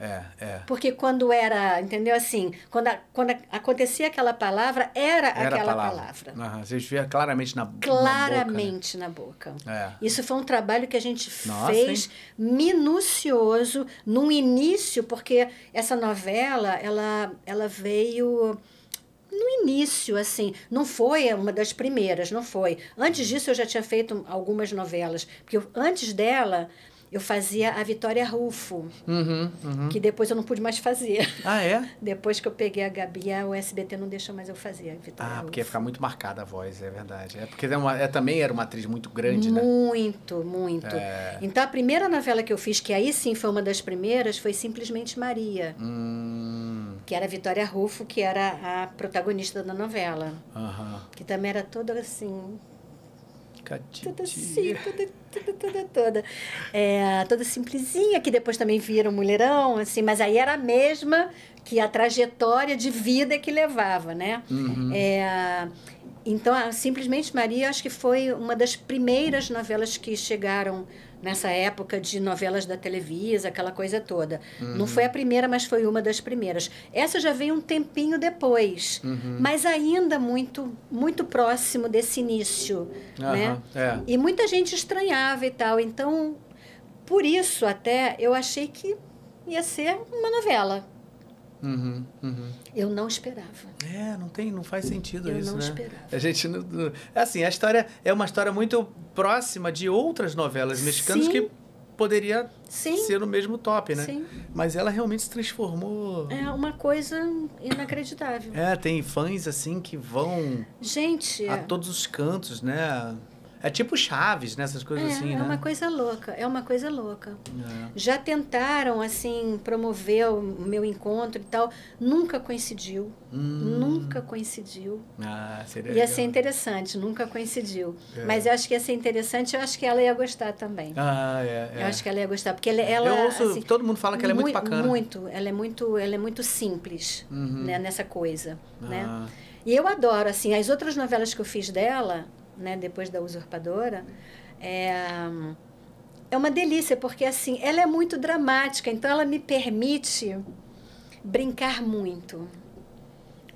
É, é. Porque quando era, entendeu assim, quando, a, quando acontecia aquela palavra, era, era aquela palavra. palavra. Uhum. Vocês via claramente na, claramente na boca. Né? Na boca. É. Isso foi um trabalho que a gente Nossa, fez hein? minucioso no início, porque essa novela, ela, ela veio no início, assim, não foi uma das primeiras, não foi. Antes uhum. disso eu já tinha feito algumas novelas, porque eu, antes dela eu fazia a Vitória Rufo, uhum, uhum. que depois eu não pude mais fazer. [LAUGHS] Ah, é? Depois que eu peguei a Gabi, o SBT não deixou mais eu fazer a Vitória Ah, Rufo. porque ia ficar muito marcada a voz, é verdade. É porque é, uma, é também era uma atriz muito grande, muito, né? Muito, muito. É... Então, a primeira novela que eu fiz, que aí sim foi uma das primeiras, foi Simplesmente Maria. Hum... Que era a Vitória Rufo, que era a protagonista da novela. Uhum. Que também era toda assim toda assim, toda, toda, toda, toda. É, toda simplesinha, que depois também vira um mulherão, assim, mas aí era a mesma que a trajetória de vida que levava, né? Uhum. É, então, Simplesmente Maria, acho que foi uma das primeiras novelas que chegaram nessa época de novelas da Televisa, aquela coisa toda. Uhum. Não foi a primeira, mas foi uma das primeiras. Essa já veio um tempinho depois, uhum. mas ainda muito muito próximo desse início, uhum. né? É. E muita gente estranhava e tal. Então, por isso até eu achei que ia ser uma novela. Uhum, uhum. Eu não esperava. É, não tem, não faz sentido eu isso, não né? Esperava. A gente é assim, a história é uma história muito próxima de outras novelas mexicanas Sim. que poderia Sim. ser no mesmo top, né? Sim. Mas ela realmente se transformou. É uma coisa inacreditável. É, tem fãs assim que vão. Gente. A é. todos os cantos, né? É tipo Chaves, né? Essas coisas é, assim, é né? É uma coisa louca, é uma coisa louca. É. Já tentaram, assim, promover o meu encontro e tal. Nunca coincidiu. Hum. Nunca coincidiu. Ah, seria Ia legal. ser né? interessante, nunca coincidiu. É. Mas eu acho que ia ser interessante, eu acho que ela ia gostar também. Ah, é. é. Eu acho que ela ia gostar, porque ela... ouço, assim, todo mundo fala que ela muito, é muito bacana. Muito, ela é muito, ela é muito simples uhum. né, nessa coisa, né? ah. né? E eu adoro, assim, as outras novelas que eu fiz dela né, depois da usurpadora, é, é uma delícia, porque assim, ela é muito dramática, então ela me permite brincar muito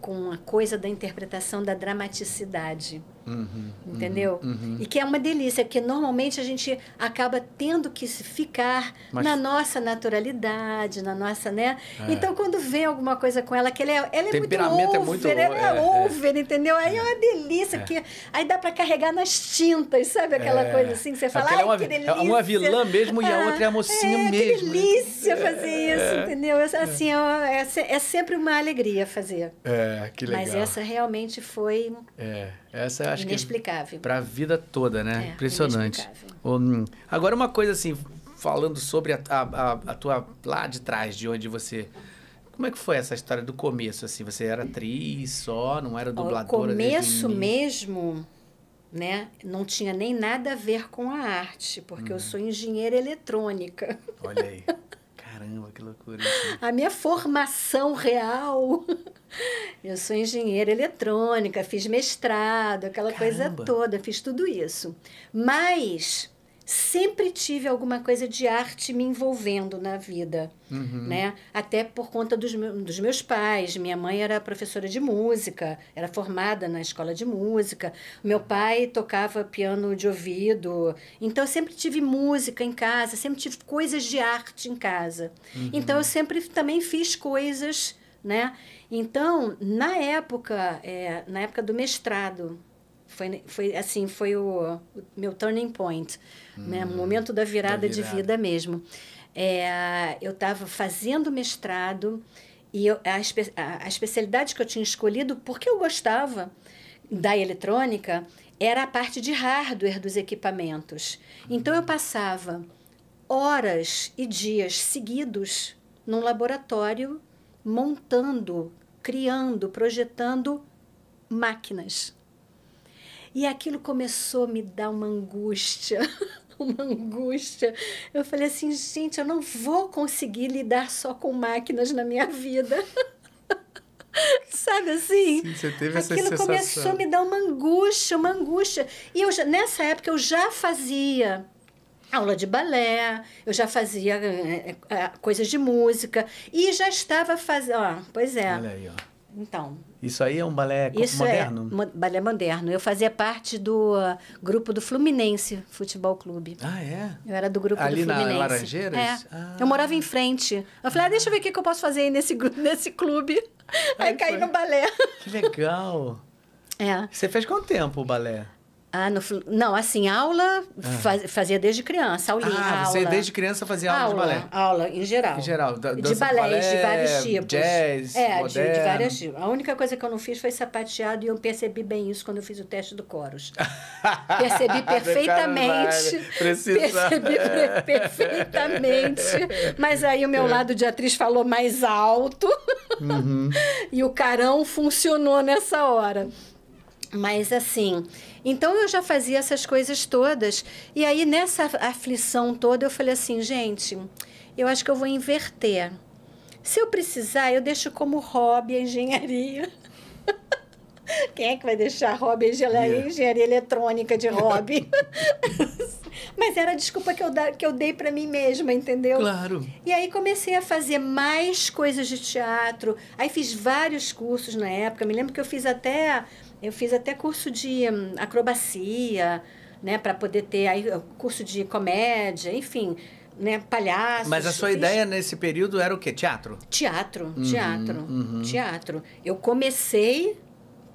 com a coisa da interpretação da dramaticidade. Uhum, entendeu? Uhum, uhum. E que é uma delícia, porque normalmente a gente acaba tendo que ficar Mas... na nossa naturalidade, na nossa, né? É. Então, quando vê alguma coisa com ela, que ela é, ela é muito over, é muito... ela é, é, é over, entendeu? Aí é, uma é. delícia, porque é. aí dá para carregar nas tintas, sabe? Aquela coisa assim que você fala, ai, é uma, que delícia. Uma vilã mesmo e a outra é a mocinha é, mesmo. Que né? delícia fazer isso, entendeu? Assim, é, é sempre uma alegria fazer. É, que legal. Mas essa realmente foi... É. Essa acho Inexplicável. que. Para a vida toda, né? É, Impressionante. Um, agora, uma coisa assim, falando sobre a, a, a, tua. lá de trás, de onde você. Como é que foi essa história do começo? Assim, você era atriz só, não era dubladora? O começo mesmo, né? Não tinha nem nada a ver com a arte, porque hum. eu uhum. sou engenheira eletrônica. Olha aí. Caramba, que loucura. Isso. Né? [LAUGHS] A minha formação real eu sou engenheira eletrônica, fiz mestrado, aquela Caramba. coisa toda, fiz tudo isso. Mas sempre tive alguma coisa de arte me envolvendo na vida, uhum. né? Até por conta dos, dos, meus pais. Minha mãe era professora de música, era formada na escola de música. Meu pai tocava piano de ouvido. Então eu sempre tive música em casa, sempre tive coisas de arte em casa. Uhum. Então eu sempre também fiz coisas, né? Então, na época, é, na época do mestrado, foi, foi assim, foi o, o meu turning point, né? hum, né? Momento da virada, da virada, de vida mesmo. É, eu estava fazendo mestrado e eu, a, espe, a, a especialidade que eu tinha escolhido, porque eu gostava da eletrônica, era a parte de hardware dos equipamentos. Uhum. Então, eu passava horas e dias seguidos num laboratório montando criando, projetando máquinas. E aquilo começou a me dar uma angústia, [LAUGHS] uma angústia. Eu falei assim, gente, eu não vou conseguir lidar só com máquinas na minha vida. [LAUGHS] Sabe assim? Sim, você teve essa Aquilo começou a me dar uma angústia, uma angústia. E eu já, nessa época eu já fazia aula de balé, eu já fazia é, é, coisas de música e já estava fazendo. Ó, pois é. Olha aí, ó. Então. Isso aí é um balé isso é moderno? É, balé moderno. Eu fazia parte do uh, grupo do Fluminense Futebol Clube. Ah, é? Eu era do grupo Ali do Fluminense. Ali na Laranjeiras? É. Ah. Eu morava em frente. Eu falei, ah, deixa eu ver o que, que eu posso fazer aí nesse, nesse clube. Aí, aí caí no balé. Que legal. É. Você fez quanto tempo o balé? Ah, no, não, assim, aula ah. faz, fazia desde criança, aulinha, ah, você desde criança fazia aula, aula de balé? Aula, em geral. Em geral, da, de balé, balé, de vários tipos. Jazz, É, de, de, vários tipos. A única coisa que eu não fiz foi sapateado e eu percebi bem isso quando eu fiz o teste do coros. [LAUGHS] percebi perfeitamente. percebi [LAUGHS] perfeitamente. Mas aí o meu é. lado de atriz falou mais alto. Uhum. [LAUGHS] e o carão funcionou nessa hora. Mas assim, então eu já fazia essas coisas todas. E aí nessa aflição toda eu falei assim, gente, eu acho que eu vou inverter. Se eu precisar, eu deixo como hobby a engenharia. [LAUGHS] Quem é que vai deixar hobby engenharia, engenharia eletrônica de hobby? [LAUGHS] Mas era a desculpa que eu, da, que eu dei para mim mesma, entendeu? Claro. E aí comecei a fazer mais coisas de teatro. Aí fiz vários cursos na época. Me lembro que eu fiz até eu fiz até curso de hum, acrobacia, né, para poder ter aí curso de comédia, enfim, né, palhaços. Mas a sua fiz... ideia nesse período era o quê? Teatro? Teatro, uhum, teatro, uhum. teatro. Eu comecei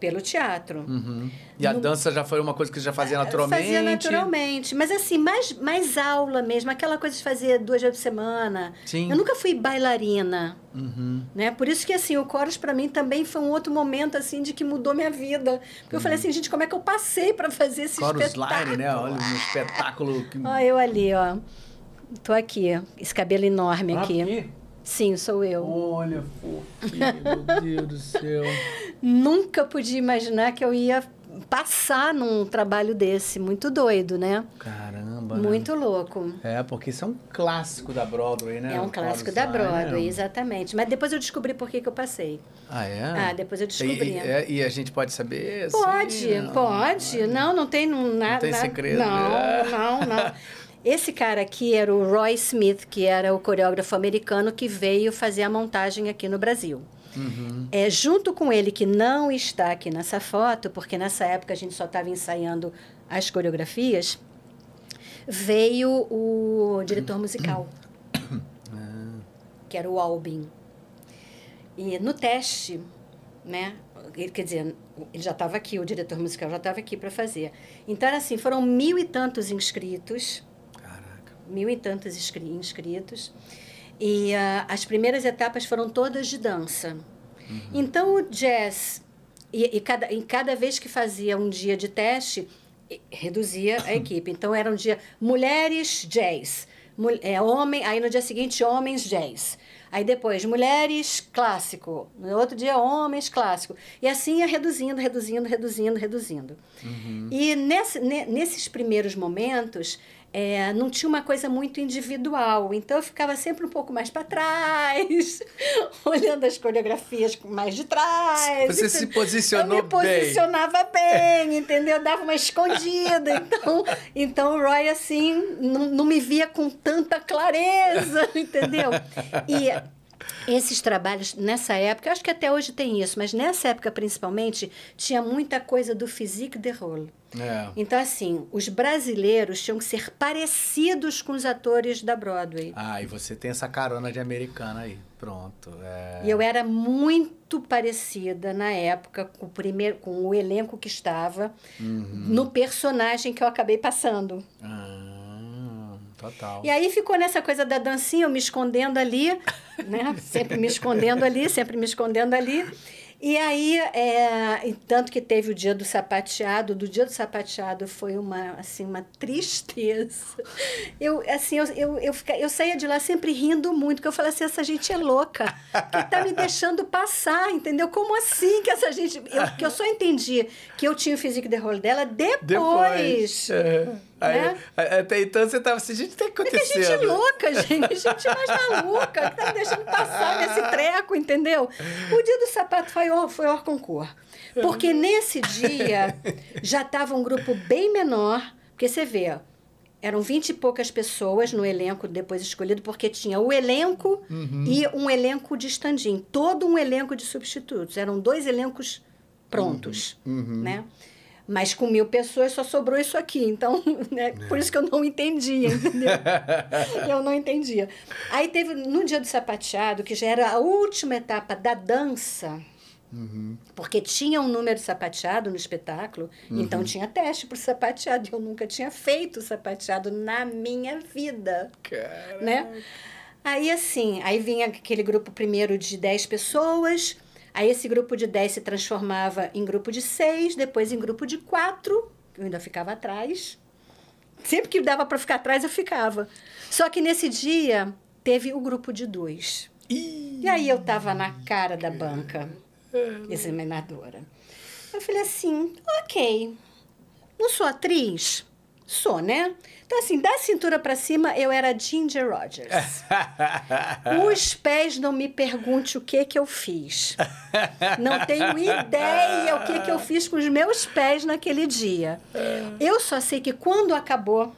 pelo teatro. Uhum. E a dança já foi uma coisa que já fazia é, naturalmente? Fazia naturalmente. Mas assim, mais, mais aula mesmo, aquela coisa de fazer duas vezes por semana. Sim. Eu nunca fui bailarina. Uhum. Né? Por isso que assim, o Coros para mim também foi um outro momento assim de que mudou minha vida. Porque uhum. eu falei uhum. assim, gente, como é que eu passei para fazer esse Chorus espetáculo? Line, né? Olha, um espetáculo. Que... eu ali, ó. Tô aqui. Esse cabelo enorme ah, aqui. aqui. Sim, sou eu. Olha, fofinho, meu Deus do céu. [LAUGHS] Nunca podia imaginar que eu ia passar num trabalho desse. Muito doido, né? Caramba. Né? Muito né? louco. É, porque isso é um clássico da Broadway, né? É um clássico da Broadway, exatamente. Mas depois eu descobri por que, que eu passei. Ah, é? Ah, depois eu descobri. E, e, é, e a gente pode saber? Pode, assim, não, pode. Não, não tem nada. Não, tem segredo. Não, né? não, não. Esse cara aqui era o Roy Smith, que era o coreógrafo americano que veio fazer a montagem aqui no Brasil. Uhum. É, junto com ele, que não está aqui nessa foto, porque nessa época a gente só estava ensaiando as coreografias, veio o diretor musical, [COUGHS] que era o Albin. E no teste, né? Ele, quer dizer, ele já estava aqui, o diretor musical já estava aqui para fazer. Então, era assim, foram mil e tantos inscritos mil e tantos inscritos. E uh, as primeiras etapas foram todas de dança. Uhum. Então, o jazz, e, e, cada, e cada vez que fazia um dia de teste, reduzia a [COUGHS] equipe. Então, era um dia mulheres jazz, mul é, homem, aí no dia seguinte, homens jazz. Aí depois, mulheres clássico. No outro dia, homens clássico. E assim ia reduzindo, reduzindo, reduzindo, reduzindo. Uhum. E nesse, nesses primeiros momentos, é, não tinha uma coisa muito individual. Então eu ficava sempre um pouco mais para trás, [LAUGHS] olhando as coreografias mais de trás. Você se posicionou bem. Eu me posicionava bem, bem entendeu? Eu dava uma escondida. [LAUGHS] Então, então o Roy, assim, não, não me via com tanta clareza, [LAUGHS] entendeu? E esses trabalhos, nessa época, acho que até hoje tem isso, mas nessa época principalmente, tinha muita coisa do physique de rôle. É. Então, assim, os brasileiros tinham que ser parecidos com os atores da Broadway. Ah, e você tem essa carona de americana aí. Pronto. É... E eu era muito parecida na época com o, primeiro, com o elenco que estava, uhum. no personagem que eu acabei passando. Ah. Total. E aí ficou nessa coisa da dancinha, eu me escondendo ali, né? [LAUGHS] sempre me escondendo ali, sempre me escondendo ali. E aí, é, e tanto que teve o dia do sapateado, do dia do sapateado foi uma, assim, uma tristeza. Eu, assim, eu, eu, eu, fica, eu saía de lá sempre rindo muito, porque eu falei assim, essa gente é louca, que tá me deixando passar, entendeu? Como assim que essa gente... Eu, que eu só entendi que eu tinha o físico de rolo dela depois. depois é... Né? até então você tava assim, gente, o que tá é é acontecendo? É gente louca, gente, gente é mais maluca, que tá me deixando passar nesse [LAUGHS] treco, entendeu? O dia do sapato foi or, foi or concor. Porque nesse dia já tava um grupo bem menor, porque você vê, eram vinte e poucas pessoas no elenco depois escolhido, porque tinha o elenco uhum. e um elenco de stand-in. Todo um elenco de substitutos. Eram dois elencos prontos, uhum. Uhum. né? Mas com mil pessoas só sobrou isso aqui. Então, [LAUGHS] né? É. por isso que eu não entendia, entendeu? [LAUGHS] eu não entendia. Aí teve, no dia do sapateado, que já era a última etapa da dança, Uhum. Porque tinha um número sapateado no espetáculo, uhum. então tinha teste para sapateado. Eu nunca tinha feito sapateado na minha vida. Né? Caraca. Né? Aí assim, aí vinha aquele grupo primeiro de 10 pessoas, Aí esse grupo de 10 se transformava em grupo de 6, depois em grupo de 4, eu ainda ficava atrás. Sempre que dava para ficar atrás, eu ficava. Só que nesse dia teve o grupo de 2. E aí eu tava na cara da banca examinadora. Eu falei assim, ok, não sou atriz, Sou, né? Então, assim, da cintura para cima, eu era Ginger Rogers. [LAUGHS] Os pés, não me pergunte o que que eu fiz. Não tenho ideia o que que eu fiz com os meus pés naquele dia. É. Eu só sei que quando acabou,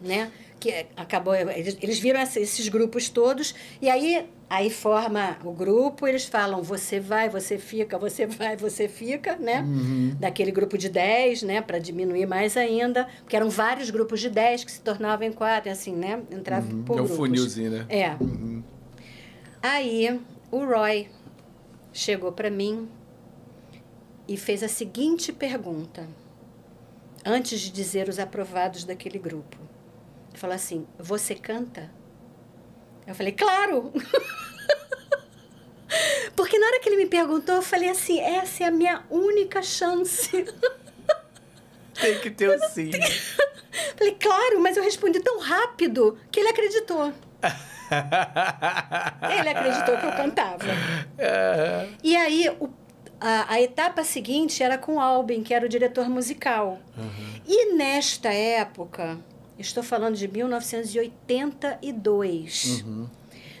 né? Que acabou, eles, eles viram esses grupos todos, e aí Aí forma o grupo, eles falam: você vai, você fica, você vai, você fica, né? Uhum. Daquele grupo de 10, né? Para diminuir mais ainda, porque eram vários grupos de 10 que se tornavam em quatro, assim, né? Entrava uhum. por. É um funilzinho, né? É. Uhum. Aí o Roy chegou para mim e fez a seguinte pergunta, antes de dizer os aprovados daquele grupo: falou assim: Você canta? Eu falei, claro! [LAUGHS] Porque na hora que ele me perguntou, eu falei assim: essa é a minha única chance. [LAUGHS] Tem que ter o um sim. [LAUGHS] Falei, claro, mas eu respondi tão rápido que ele acreditou. ele acreditou que eu cantava. É. E aí, o, a, a, etapa seguinte era com o Albin, que era o diretor musical. Uhum. E nesta época, Estou falando de 1982. Uhum.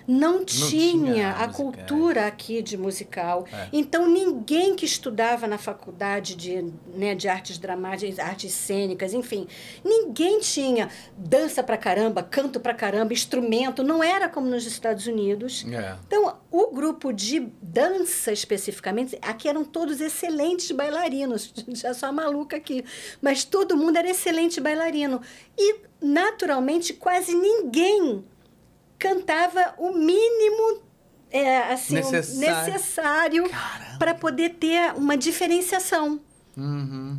Não, não tinha, a é. cultura aqui de musical. É. Então, ninguém que estudava na faculdade de, né, de artes dramáticas, artes cênicas, enfim, ninguém tinha dança pra caramba, canto pra caramba, instrumento. Não era como nos Estados Unidos. É. Então, o grupo de dança, especificamente, aqui eram todos excelentes bailarinos. [LAUGHS] Já sou a maluca aqui. Mas todo mundo era excelente bailarino. E naturalmente quase ninguém cantava o mínimo é, assim, necessário, necessário para poder ter uma diferenciação. Uhum.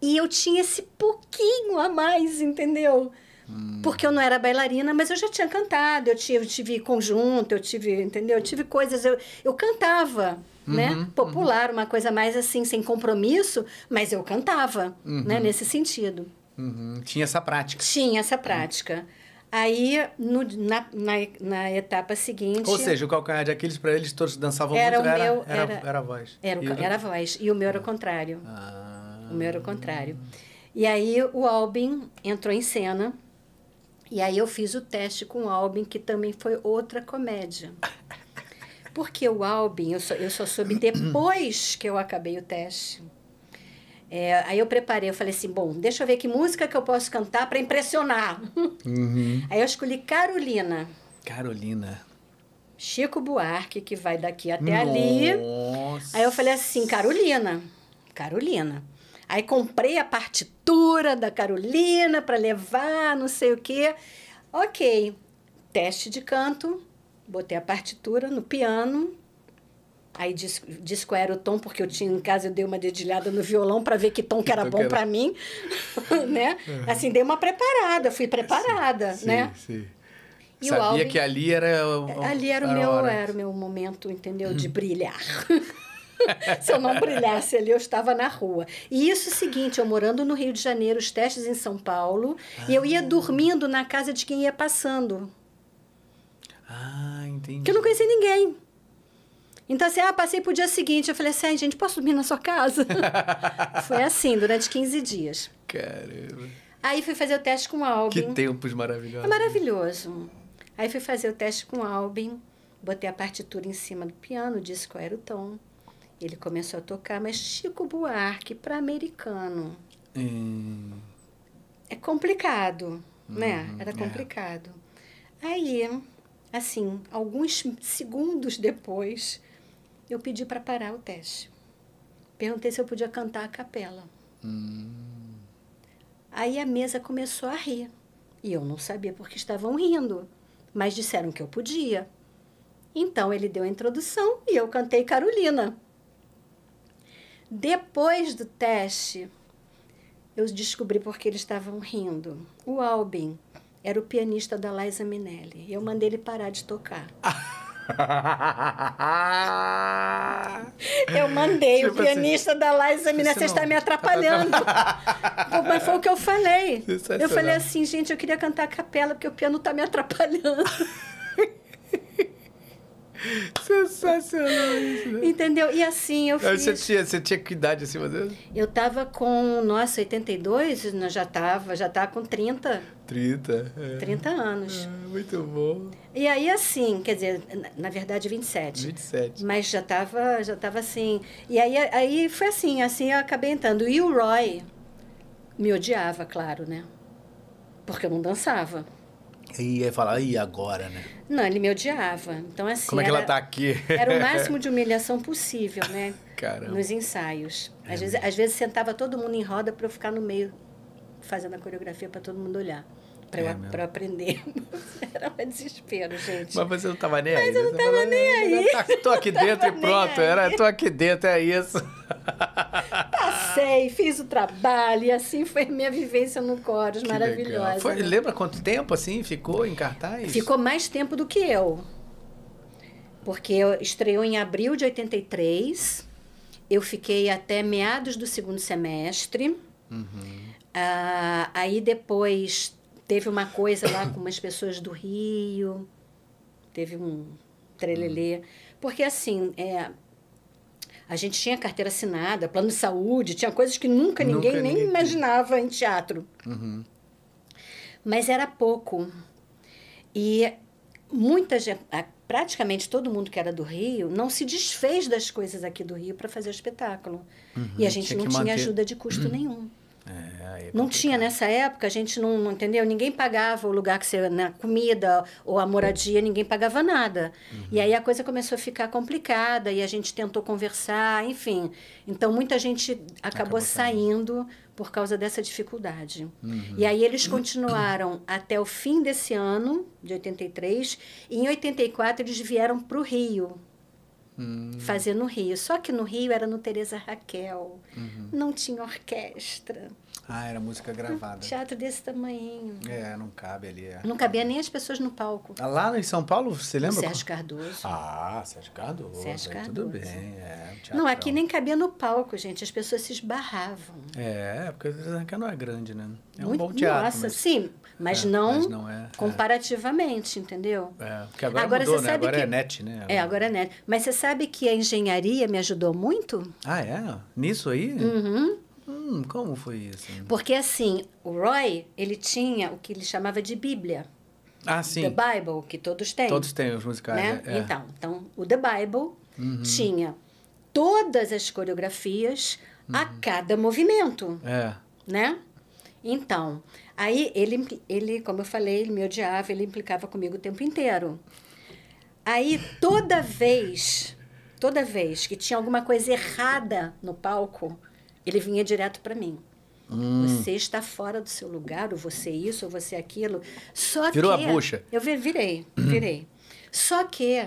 E eu tinha esse pouquinho a mais, entendeu? Uhum. Porque eu não era bailarina, mas eu já tinha cantado, eu tive, eu tive conjunto, eu tive, entendeu? Eu tive coisas, eu, eu cantava, né? uhum. né? Popular, uma coisa mais assim, sem compromisso, mas eu cantava, né? Uhum. Nesse sentido. Uhum. Tinha essa prática. Tinha essa prática. Uhum. Aí, no, na, na, na, etapa seguinte. Ou seja, o calcanhar de Aquiles para eles todos dançavam era muito, o meu, era, era, era, era a voz. Era, o, era a voz. E o meu era o ah. contrário. Ah. O meu era o contrário. Ah. E aí o Albin entrou em cena. E aí eu fiz o teste com o Albin, que também foi outra comédia. [LAUGHS] Porque o Albin, eu só, eu só soube depois que eu acabei o teste. É, aí eu preparei, eu falei assim, bom, deixa eu ver que música que eu posso cantar para impressionar. Uhum. [LAUGHS] Aí eu escolhi Carolina. Carolina. Chico Buarque, que vai daqui até Nossa. ali. Aí eu falei assim, Carolina, Carolina. Aí comprei a partitura da Carolina para levar, não sei o quê. Ok, teste de canto, botei a partitura no piano, Aí disse, disse qual era o tom, porque eu tinha em casa, eu dei uma dedilhada no violão para ver que tom que era bom para mim, [LAUGHS] né? Uhum. Assim, dei uma preparada, fui preparada, sim, né? Sim, sim. E Sabia Alvin, que ali era... O, é, ali era o, meu, hora. era o meu momento, entendeu? De hum. brilhar. [LAUGHS] Se eu não brilhasse ali, eu estava na rua. E isso é o seguinte, eu morando no Rio de Janeiro, os testes em São Paulo, ah. e eu ia ah. dormindo na casa de quem ia passando. Ah, entendi. Porque eu não conhecia ninguém. Então, assim, ah, passei pro dia seguinte. Eu falei assim, gente, posso dormir na sua casa? [LAUGHS] Foi assim, durante 15 dias. Caramba. Aí fui fazer o teste com o Albin. Que tempos maravilhosos. É maravilhoso. Aí fui fazer o teste com o Albin, botei a partitura em cima do piano, disse qual era o tom. Ele começou a tocar, mas Chico Buarque para americano. Hum. É complicado, né? Uhum, era é. complicado. É. Aí, assim, alguns segundos depois, eu pedi para parar o teste. Perguntei se eu podia cantar a capela. Hum. Aí a mesa começou a rir. E eu não sabia porque estavam rindo, mas disseram que eu podia. Então ele deu a introdução e eu cantei Carolina. Depois do teste, eu descobri porque eles estavam rindo. O Albin era o pianista da Liza Minelli. Eu mandei ele parar de tocar. [LAUGHS] Eu mandei tipo o assim, pianista assim, da Liza, me você está me atrapalhando. [LAUGHS] Mas foi o que eu falei. Eu falei assim, gente, eu queria cantar a capela, porque o piano está me atrapalhando. [LAUGHS] [LAUGHS] Sensacional isso, né? Entendeu? E assim eu fiz. Você tinha, você tinha que idade assim, meu Deus? Eu tava com, nossa, 82, né, já tava, já tava com 30. 30, é. 30 anos. É, muito bom. E aí, assim, quer dizer, na verdade, 27. 27. Mas já tava, já tava assim. E aí, aí foi assim, assim eu acabei entrando. E o Roy me odiava, claro, né? Porque eu não dançava. E ia falar, e agora, né? Não, ele me odiava. Então, assim. Como é que era, ela tá aqui? era o [LAUGHS] máximo de humilhação possível, né? Caramba. Nos ensaios. Às, é. vezes, às vezes sentava todo mundo em roda para eu ficar no meio, fazendo a coreografia para todo mundo olhar para é eu, né? aprender. [LAUGHS] Era um desespero, gente. Mas você não estava nem Mas aí. Mas eu não estava né? nem é, aí. Estou tá, aqui [LAUGHS] dentro e pronto. Era, tô aqui dentro, é isso. [LAUGHS] Passei, fiz o trabalho e assim foi minha vivência no Coros, que maravilhosa. Foi, né? lembra quanto tempo assim ficou em cartaz? Ficou mais tempo do que eu. Porque eu estreou em abril de 83. Eu fiquei até meados do segundo semestre. Uhum. Uh, aí depois Teve uma coisa lá com umas pessoas do Rio, teve um trelelê. Porque, assim, é, a gente tinha carteira assinada, plano de saúde, tinha coisas que nunca, nunca ninguém, ninguém nem imaginava em teatro. Uhum. Mas era pouco. E muita gente, praticamente todo mundo que era do Rio, não se desfez das coisas aqui do Rio para fazer o espetáculo. Uhum, e a gente tinha não tinha ajuda de custo uhum. nenhum. É, é, não tinha nessa época, a gente não, não, entendeu, ninguém pagava o lugar que você na né, comida ou a moradia, ninguém pagava nada. Uhum. E aí a coisa começou a ficar complicada e a gente tentou conversar, enfim. Então muita gente acabou, acabou saindo, saindo por causa dessa dificuldade. Uhum. E aí eles continuaram até o fim desse ano de 83 e em 84 eles vieram para o Rio Hum. Fazer no Rio. Só que no Rio era no Teresa Raquel. Uhum. Não tinha orquestra. Ah, era música hum, gravada. Um teatro desse tamanho. É, não cabe ali. É. Não cabia nem as pessoas no palco. Ah, lá em São Paulo, você lembra? O Sérgio Cardoso. Ah, Sérgio Cardoso. Sérgio Cardoso. Tudo bem, é. Um não, aqui nem cabia no palco, gente. As pessoas se esbarravam. É, porque o Raquel não é grande, né? É um Muito, bom teatro. Nossa, mas... sim. Mas, é, não, mas não é, é, comparativamente, é. entendeu? É, porque agora, agora mudou, você né? sabe agora que... é net, né? Agora... É, agora é net. Mas você sabe que a engenharia me ajudou muito? Ah, é? Nisso aí? Uhum. Hum, como foi isso? Porque assim, o Roy, ele tinha o que ele chamava de Bíblia. Ah, sim. The Bible, que todos têm. Todos têm os musicais, né? É. é. Então, então, o The Bible uhum. tinha todas as coreografias uhum. a cada movimento. É. Né? Então, Aí ele, ele, como eu falei, ele me odiava, ele implicava comigo o tempo inteiro. Aí toda vez, toda vez que tinha alguma coisa errada no palco, ele vinha direto para mim. Hum. Você está fora do seu lugar, ou você isso, ou você aquilo. Só Virou que, a bucha. Eu virei, virei. Só que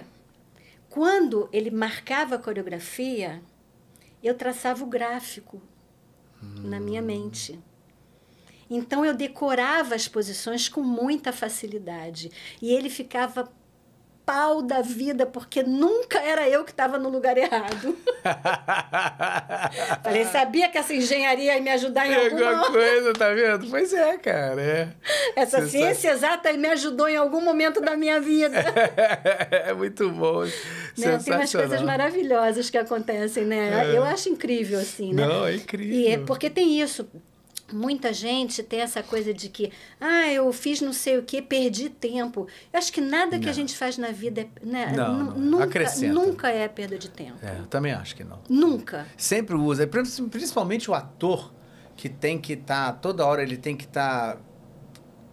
quando ele marcava a coreografia, eu traçava o gráfico hum. na minha hum. mente. Então eu decorava as posições com muita facilidade. E ele ficava pau da vida, porque nunca era eu que estava no lugar errado. [LAUGHS] Falei, sabia que essa engenharia ia me ajudar em é alguma, alguma coisa, tá vendo? Pois é, cara. É. Essa Você ciência sabe? exata me ajudou em algum momento da minha vida. [LAUGHS] é muito bom. Né? Tem umas coisas maravilhosas que acontecem, né? É. Eu acho incrível, assim, né? Não, é incrível. E é porque tem isso muita gente tem essa coisa de que ah eu fiz não sei o que perdi tempo eu acho que nada não. que a gente faz na vida é, né, não, não, nunca acrescenta. nunca é perda de tempo é, eu também acho que não nunca sempre usa principalmente o ator que tem que estar tá, toda hora ele tem que estar tá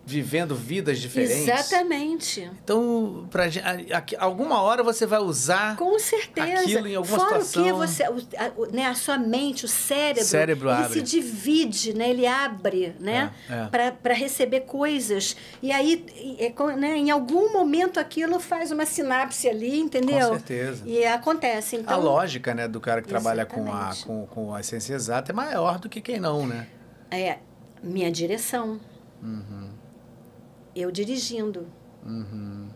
vivendo vidas diferentes. Exatamente. Então, pra, a, a, alguma hora você vai usar Com certeza. aquilo em alguma Fora situação. Fora o que você... A, né, a sua mente, o cérebro... cérebro ele abre. se divide, né? Ele abre, né? É, é. Para receber coisas. E aí, é, né, em algum momento, aquilo faz uma sinapse ali, entendeu? Com certeza. E acontece. Então, a lógica né, do cara que trabalha com a, com, com a essência exata é maior do que quem não, né? É. Minha direção. Uhum eu dirigindo. Uhum.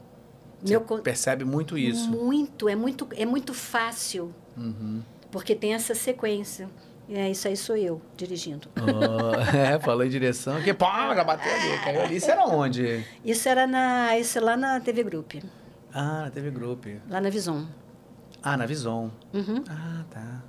Meu, percebe muito isso. Muito, é muito, é muito fácil. Uhum. Porque tem essa sequência. É, isso aí sou eu, dirigindo. [LAUGHS] Oh, é, falou em direção, que pá, já bateu ali, caiu ali. Isso era onde? Isso era na, isso é lá na TV Group. Ah, na TV Group. Lá na Vision. Ah, na Vision. Uhum. Ah, tá.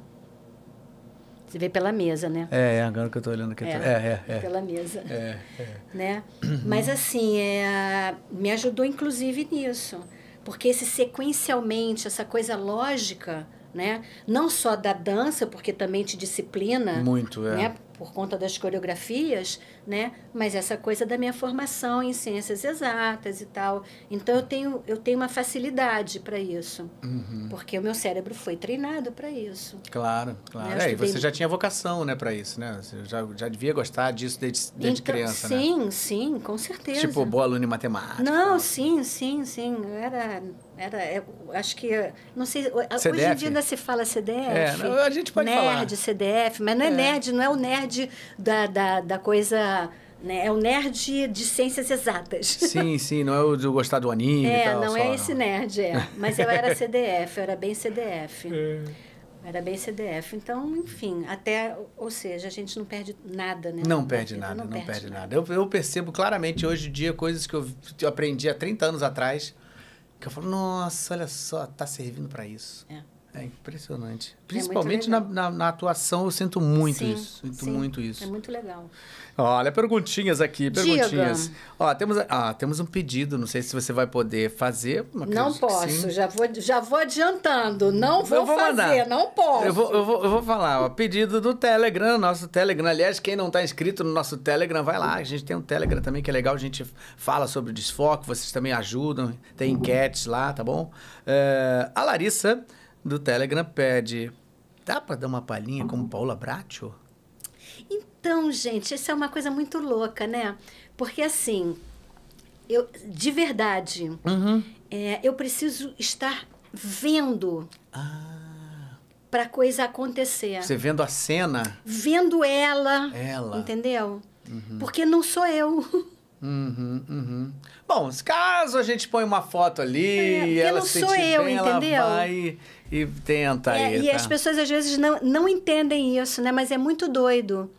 Você vê pela mesa, né? É, é agora que eu estou olhando aqui. É, tô... é, é, é, Pela mesa. É, é, Né? Mas assim, é, me ajudou inclusive nisso. Porque esse sequencialmente, essa coisa lógica, né? Não só da dança, porque também te disciplina. Muito, é. Né? Por conta das coreografias, né? Mas essa coisa da minha formação em ciências exatas e tal. Então eu tenho, eu tenho uma facilidade para isso. Uhum. Porque o meu cérebro foi treinado para isso. Claro, claro. Né? É, e você já tinha vocação, né, para isso, né? Você já, já devia gostar disso desde, desde então, criança, sim, né? Sim, sim, com certeza. Tipo, boa aluna em matemática. Não, sim, sim, sim. Eu era era, é, acho que. Não sei. CDF. Hoje em dia ainda se fala CDF. É, a gente pode nerd, falar. Nerd, CDF, mas não é, é, nerd, não é o nerd da, da, da coisa. Né? É o nerd de ciências exatas. Sim, [LAUGHS] sim, não é o de gostar do anime. É, tal, não é só, é esse não. nerd, é. [LAUGHS] Mas eu era CDF, eu era bem CDF. É. Era bem CDF. Então, enfim, até, ou seja, a gente não perde nada, né? Não, perde nada, não, não perde, perde, nada. Eu, eu percebo claramente hoje em dia coisas que eu aprendi há 30 anos atrás que eu falo, nossa, olha só, tá servindo para isso. É. É impressionante. É Principalmente é na, na, na, atuação, eu sinto muito sim, isso. Sinto sim, muito isso. É muito legal. Olha, perguntinhas aqui, perguntinhas. Diga. Ó, temos, ah, temos um pedido, não sei se você vai poder fazer. Não posso, já vou, já vou adiantando. Não vou, vou fazer, mandar. não posso. Eu vou, eu vou, eu vou falar, ó, pedido do Telegram, nosso Telegram. Aliás, quem não está inscrito no nosso Telegram, vai lá. A gente tem um Telegram também que é legal, a gente fala sobre desfoque, vocês também ajudam, tem enquetes lá, tá bom? É, a Larissa do Telegram pede: dá para dar uma palhinha como Paula Bracho? Então, gente, isso é uma coisa muito louca, né? Porque assim, eu de verdade, uhum. é, eu preciso estar vendo. Ah para coisa acontecer. Você vendo a cena? Vendo ela. Ela. Entendeu? Uhum. Porque não sou eu. [LAUGHS] Uhum, uhum. Bom, caso a gente põe uma foto ali, é, ela não se sou eu, bem, entendeu? ela vai e tenta é, aí. E tá? as pessoas às vezes não, não entendem isso, né? Mas é muito doido.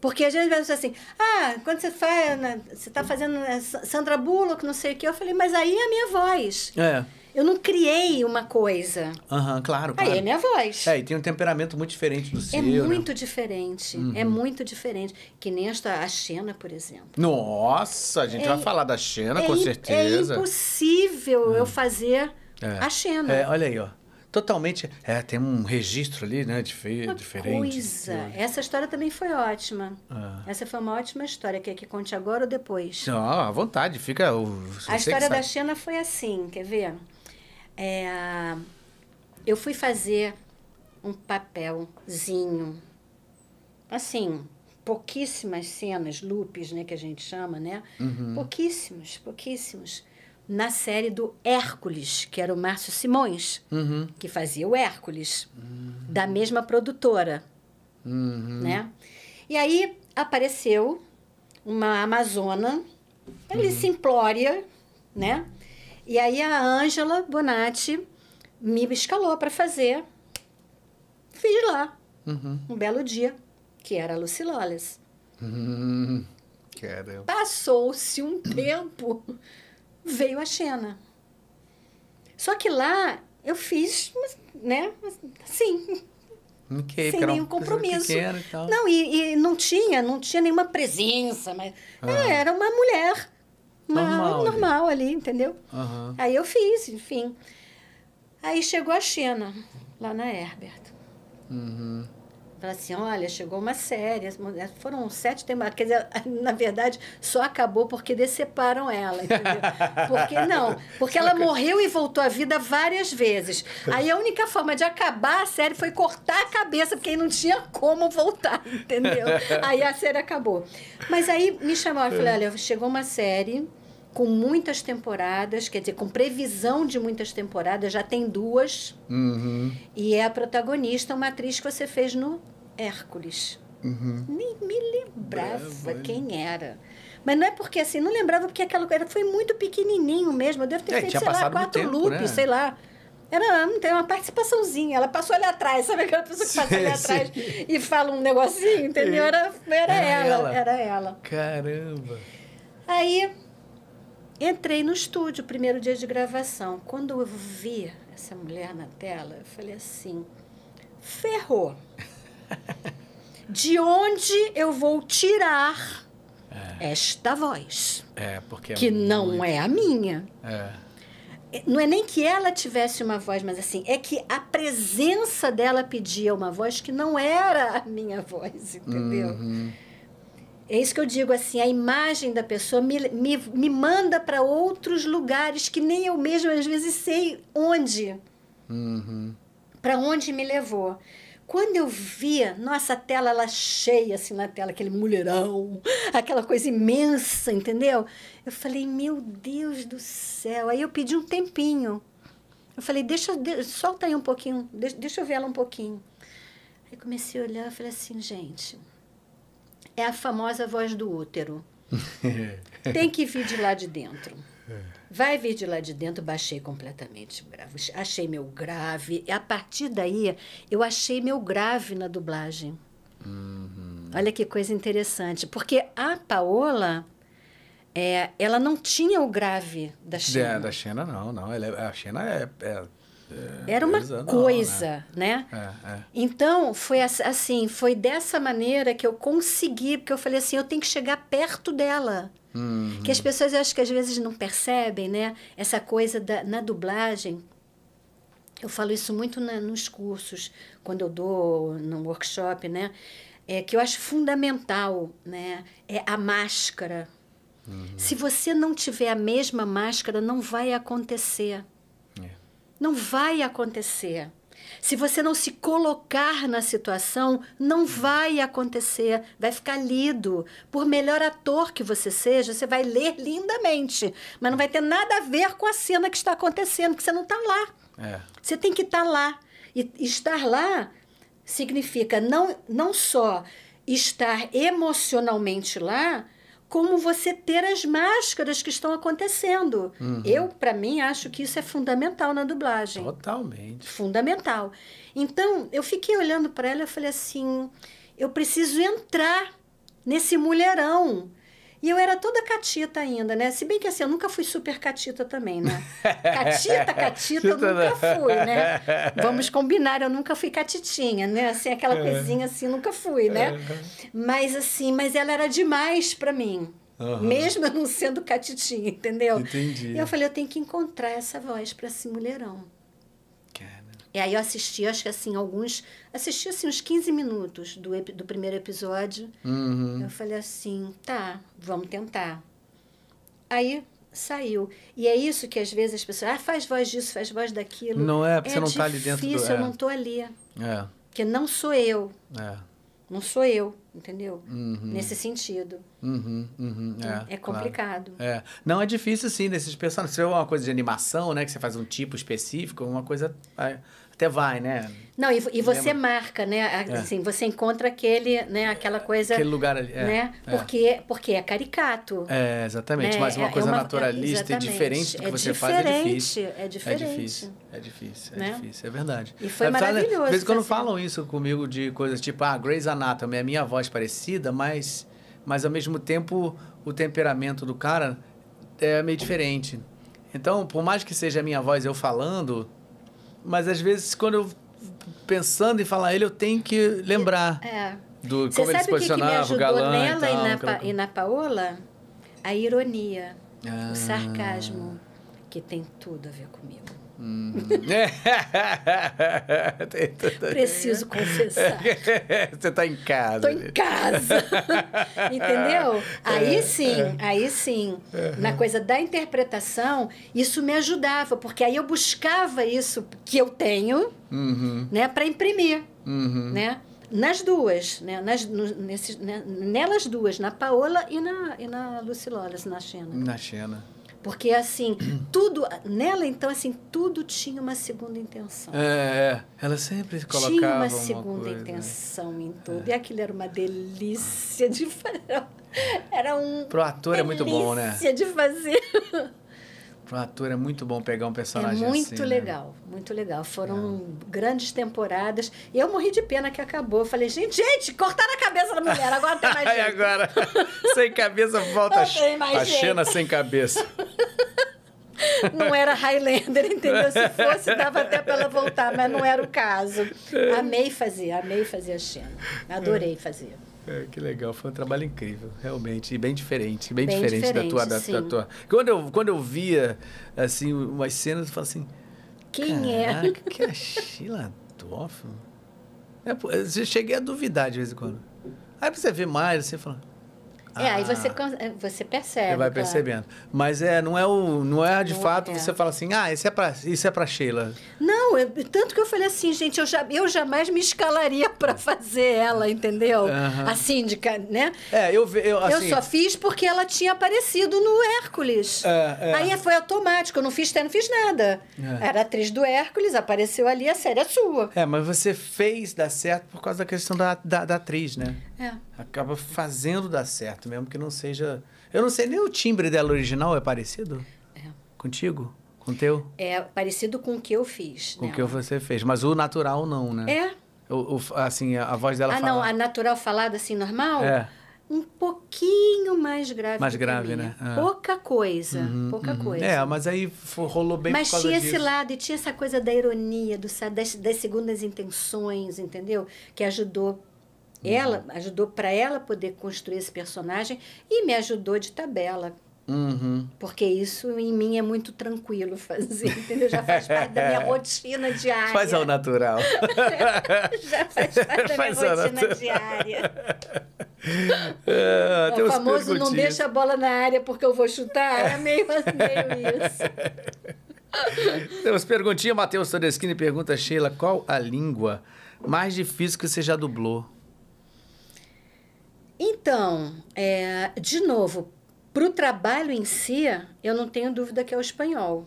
Porque às vezes pensa assim, ah, quando você faz, você tá fazendo né, Sandra Bullock, não sei o quê, eu falei, mas aí é a minha voz. É. Eu não criei uma coisa. Aham, uhum, claro, claro. Aí é minha voz. É, e tem um temperamento muito diferente do é seu. Né? É muito né? diferente. Uhum. É muito diferente. Que nem esta, a Xena, por exemplo. Nossa, a gente é, vai falar da Xena, é, com é certeza. É impossível eu hum. fazer é. a Xena. É, olha aí, ó totalmente. É, tem um registro ali, né? uma diferente. Coisa. Essa história também foi ótima. Ah. Essa foi uma ótima história. Quer que conte agora ou depois? Não, à vontade, fica. A história da cena foi assim, quer ver? É, eu fui fazer um papelzinho. Assim, pouquíssimas cenas, loops, né, que a gente chama, né? Uhum. Pouquíssimos, pouquíssimos na série do Hércules, que era o Márcio Simões, uhum. que fazia o Hércules, uhum. da mesma produtora. Uhum. Né? E aí apareceu uma amazona, ele uhum. se implória, né? E aí a Ângela Bonatti me escalou para fazer. Fiz lá. Uhum. Um belo dia, que era a Lucy Lawless. Uhum. Passou-se um tempo veio a Xena. Só que lá eu fiz, né, assim, Okay, sem nenhum compromisso. Não, e, e, não tinha, não tinha nenhuma presença, mas uhum. era uma mulher, uma normal, normal ali. ali. entendeu? Uhum. Aí eu fiz, enfim. Aí chegou a Xena, lá na Herbert. Uhum. Fala assim, olha, chegou uma série, foram sete temas, quer dizer, [LAUGHS] na verdade, só acabou porque deceparam ela, entendeu? Porque não, porque ela morreu e voltou à vida várias vezes. Aí a única forma de acabar a série foi cortar a cabeça, porque aí não tinha como voltar, entendeu? Aí a série acabou. Mas aí me chamaram, eu falei, olha, chegou uma série com muitas temporadas, quer dizer, com previsão de muitas temporadas, já tem duas. Uhum. E é a protagonista, uma atriz que você fez no Hércules. Uhum. Nem me lembrava quem era. Mas não é porque assim, não lembrava porque aquela coisa foi muito pequenininho mesmo. Eu devo ter é, feito, sei lá, quatro tempo, loops, né? sei lá. Era tem uma participaçãozinha. Ela passou ali atrás, sabe aquela pessoa que passa ali [LAUGHS] atrás e fala um negocinho, entendeu? Era, era, era ela, ela, Era ela. Caramba. Aí Entrei no estúdio, primeiro dia de gravação. Quando eu vi essa mulher na tela, eu falei assim: ferrou. De onde eu vou tirar é. esta voz? É, porque é que é não muito... é a minha. É. é. Não é nem que ela tivesse uma voz, mas assim, é que a presença dela pedia uma voz que não era a minha voz, entendeu? Uhum. É isso que eu digo assim, a imagem da pessoa me, me, me manda para outros lugares que nem eu mesma às vezes sei onde. Uhum. Para onde me levou. Quando eu via, nossa, a tela ela cheia assim na tela, aquele mulherão, aquela coisa imensa, entendeu? Eu falei, meu Deus do céu. Aí eu pedi um tempinho. Eu falei, deixa, de, solta aí um pouquinho, deixa, deixa eu ver ela um pouquinho. Aí comecei a olhar, eu falei assim, gente, é a famosa voz do útero. [LAUGHS] Tem que vir de lá de dentro. Vai vir de lá de dentro, baixei completamente Achei meu grave. E a partir daí, eu achei meu grave na dublagem. Uhum. Olha que coisa interessante. Porque a Paola, é, ela não tinha o grave da é, Xena. É, da Xena, não, não. Ela, é, a Xena é, é é, era uma coisa, coisa não, né? né? É, é. Então, foi assim, foi dessa maneira que eu consegui, porque eu falei assim, eu tenho que chegar perto dela. Uhum. Que as pessoas eu acho que às vezes não percebem, né? Essa coisa da, na dublagem. Eu falo isso muito na, nos cursos, quando eu dou no workshop, né? É que eu acho fundamental, né? É a máscara. Uhum. Se você não tiver a mesma máscara, não vai acontecer. Não vai acontecer. Se você não se colocar na situação, não vai acontecer, vai ficar lido. Por melhor ator que você seja, você vai ler lindamente, mas não vai ter nada a ver com a cena que está acontecendo, que você não está lá. É. Você tem que estar tá lá. E estar lá significa não, não só estar emocionalmente lá, como você ter as máscaras que estão acontecendo. Uhum. Eu, para mim, acho que isso é fundamental na dublagem. Totalmente. Fundamental. Então, eu fiquei olhando para ela e falei assim: eu preciso entrar nesse mulherão. E eu era toda catita ainda, né? Se bem que assim, eu nunca fui super catita também, né? [LAUGHS] Catita, catita, eu nunca fui, né? [LAUGHS] Vamos combinar, eu nunca fui catitinha, né? Assim, aquela é. coisinha assim, nunca fui, né? É. Mas assim, mas ela era demais para mim. Uhum. Mesmo eu não sendo catitinha, entendeu? Entendi. E eu falei, eu tenho que encontrar essa voz para esse mulherão. E aí eu assisti, acho que assim, alguns. Assisti assim, uns 15 minutos do, do primeiro episódio. Uhum. Eu falei assim, tá, vamos tentar. Aí saiu. E é isso que às vezes as pessoas. Ah, faz voz disso, faz voz daquilo. Não é, porque é você não está ali dentro do. É difícil, eu é. não tô ali. É. Porque não sou eu. É não sou eu, entendeu? Uhum. Nesse sentido. Uhum, uhum, é, é, complicado. Claro. É. Não, é difícil, sim, nesses personagens. Se é uma coisa de animação, né? Que você faz um tipo específico, uma coisa é, até vai, né? Não, e, e você Lembra? marca, né? É. Assim, é. você encontra aquele, né, aquela coisa. Aquele lugar ali. É, né? É. Porque, porque é caricato. É, exatamente. Né? Mas uma é coisa é uma, naturalista e diferente do que você faz é difícil. É diferente. É difícil. É difícil, é, né? difícil, é verdade. E foi é, maravilhoso. Às vezes quando assim. falam isso comigo de coisas tipo, ah, Grey's Anatomy, a minha voz parecida, mas, mas ao mesmo tempo o temperamento do cara é meio diferente. Então, por mais que seja a minha voz eu falando, mas às vezes quando eu pensando em falar ele, eu tenho que lembrar. É. Do, Você como ele se posicionava, o galã nela e, tal, e, na, e na Paola? A ironia, ah. o sarcasmo, que tem tudo a ver comigo. Hum. [LAUGHS] Preciso confessar. [LAUGHS] Você está em casa. Estou em casa. [LAUGHS] Entendeu? Aí é, sim, é. aí sim. Uhum. Na coisa da interpretação, isso me ajudava, porque aí eu buscava isso que eu tenho uhum. né, para imprimir. Uhum. Né? Nas duas, né? Nas, no, nesses, né? nelas duas, na Paola e na, e na Lucy Lawless, na Xena. Na China. Porque, assim, [CLEARS THROAT] tudo. Nela, então, assim, tudo tinha uma segunda intenção. É, é. ela sempre colocava. Tinha uma segunda intenção em é. tudo. É. E aquilo era uma delícia de [LAUGHS] fazer. Era um. Pro ator é muito bom, né? Delícia de fazer. [LAUGHS] Para um ator é muito bom pegar um personagem é muito assim, né? legal, né? muito legal. Foram é. grandes temporadas. E eu morri de pena que acabou. falei, gente, gente, cortaram a cabeça da mulher, agora tem mais gente. [LAUGHS] agora, [LAUGHS] sem cabeça, volta a Xena sem cabeça. [LAUGHS] não era Highlander, entendeu? Se fosse, dava até para ela voltar, mas não era o caso. É. Amei fazer, amei fazer a Xena. Adorei fazer. É, que legal, foi um trabalho incrível, realmente, e bem diferente, bem, bem diferente, diferente, da tua, da, da, tua. Quando eu, quando eu via assim umas cenas, eu falava assim, quem é? Que é Sheila Toff? É, eu cheguei a duvidar de vez em quando. Aí você vê mais, você fala, é, aí ah. é, você, você percebe. Você vai claro. percebendo. Mas é, não é o, não é de não é, fato é. você fala assim, ah, é isso é para isso é para Sheila. Não, tanto que eu falei assim, gente, eu, já, eu jamais me escalaria para fazer ela, entendeu? Uhum. A síndica, né? É, eu eu, assim, eu só fiz porque ela tinha aparecido no Hércules. É, é. Aí foi automático, eu não fiz, não fiz nada. Era atriz do Hércules, apareceu ali, a série é sua. É, mas você fez dar certo por causa da questão da, da, da atriz, né? É. Acaba fazendo dar certo, mesmo que não seja. Eu não sei, nem o timbre dela original é parecido? É. Contigo? Com o teu? É parecido com o que eu fiz. Com o né? que você fez. Mas o natural não, né? É. O, o assim, a, a, voz dela Ah, fala... não, a natural falada assim, normal? É. Um pouquinho mais grave. Mais grave, né? É. Pouca coisa. Uhum, pouca uhum. coisa. É, mas aí rolou bem Mas tinha disso. esse lado e tinha essa coisa da ironia, do, das, das segundas intenções, entendeu? Que ajudou Uhum. Ela ajudou para ela poder construir esse personagem e me ajudou de tabela. Uhum. Porque isso em mim é muito tranquilo fazer, entendeu? Já faz parte da minha [LAUGHS] é. rotina diária. Faz ao natural. [LAUGHS] Já faz [LAUGHS] parte faz da minha rotina natural. diária. É, o famoso não deixa a bola na área porque eu vou chutar. É meio, meio isso. Temos perguntinha, Matheus Todeschini pergunta, Sheila, qual a língua mais difícil que você já dublou? Então, é, de novo, para o trabalho em si, eu não tenho dúvida que é o espanhol.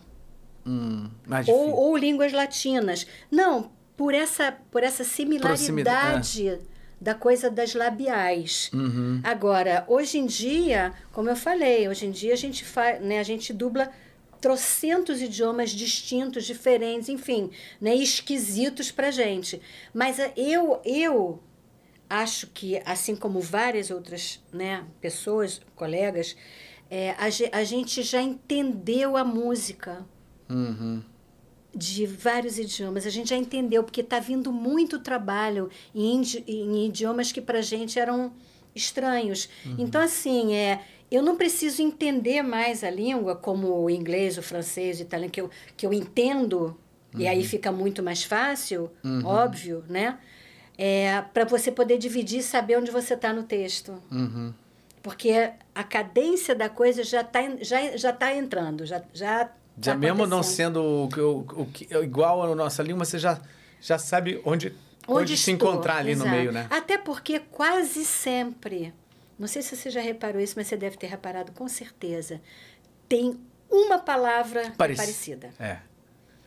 Hum, ou, ou, línguas latinas. Não, por essa, por essa é. similaridade é. da coisa das labiais. Uhum. Agora, hoje em dia, como eu falei, hoje em dia a gente, né, a gente dubla trocentos idiomas distintos, diferentes, enfim, né, esquisitos para gente. Mas é, eu, eu acho que, assim como várias outras né, pessoas, colegas, é, a, a, gente já entendeu a música uhum. de vários idiomas. A gente já entendeu, porque está vindo muito trabalho em, em idiomas que para gente eram estranhos. Uhum. Então, assim, é, eu não preciso entender mais a língua, como o inglês, o francês, o italiano, que eu, que eu entendo, uhum. e aí uhum. fica muito mais fácil, uhum. óbvio, né? é, para você poder dividir e saber onde você está no texto. Uhum. Porque a cadência da coisa já está já, já tá entrando, já já, tá já tá mesmo não sendo o, o, o, é igual à nossa língua, você já, já sabe onde, onde, onde se encontrar ali Exato. no meio, né? Até porque quase sempre, não sei se você já reparou isso, mas você deve ter reparado com certeza, tem uma palavra Parec... parecida. É.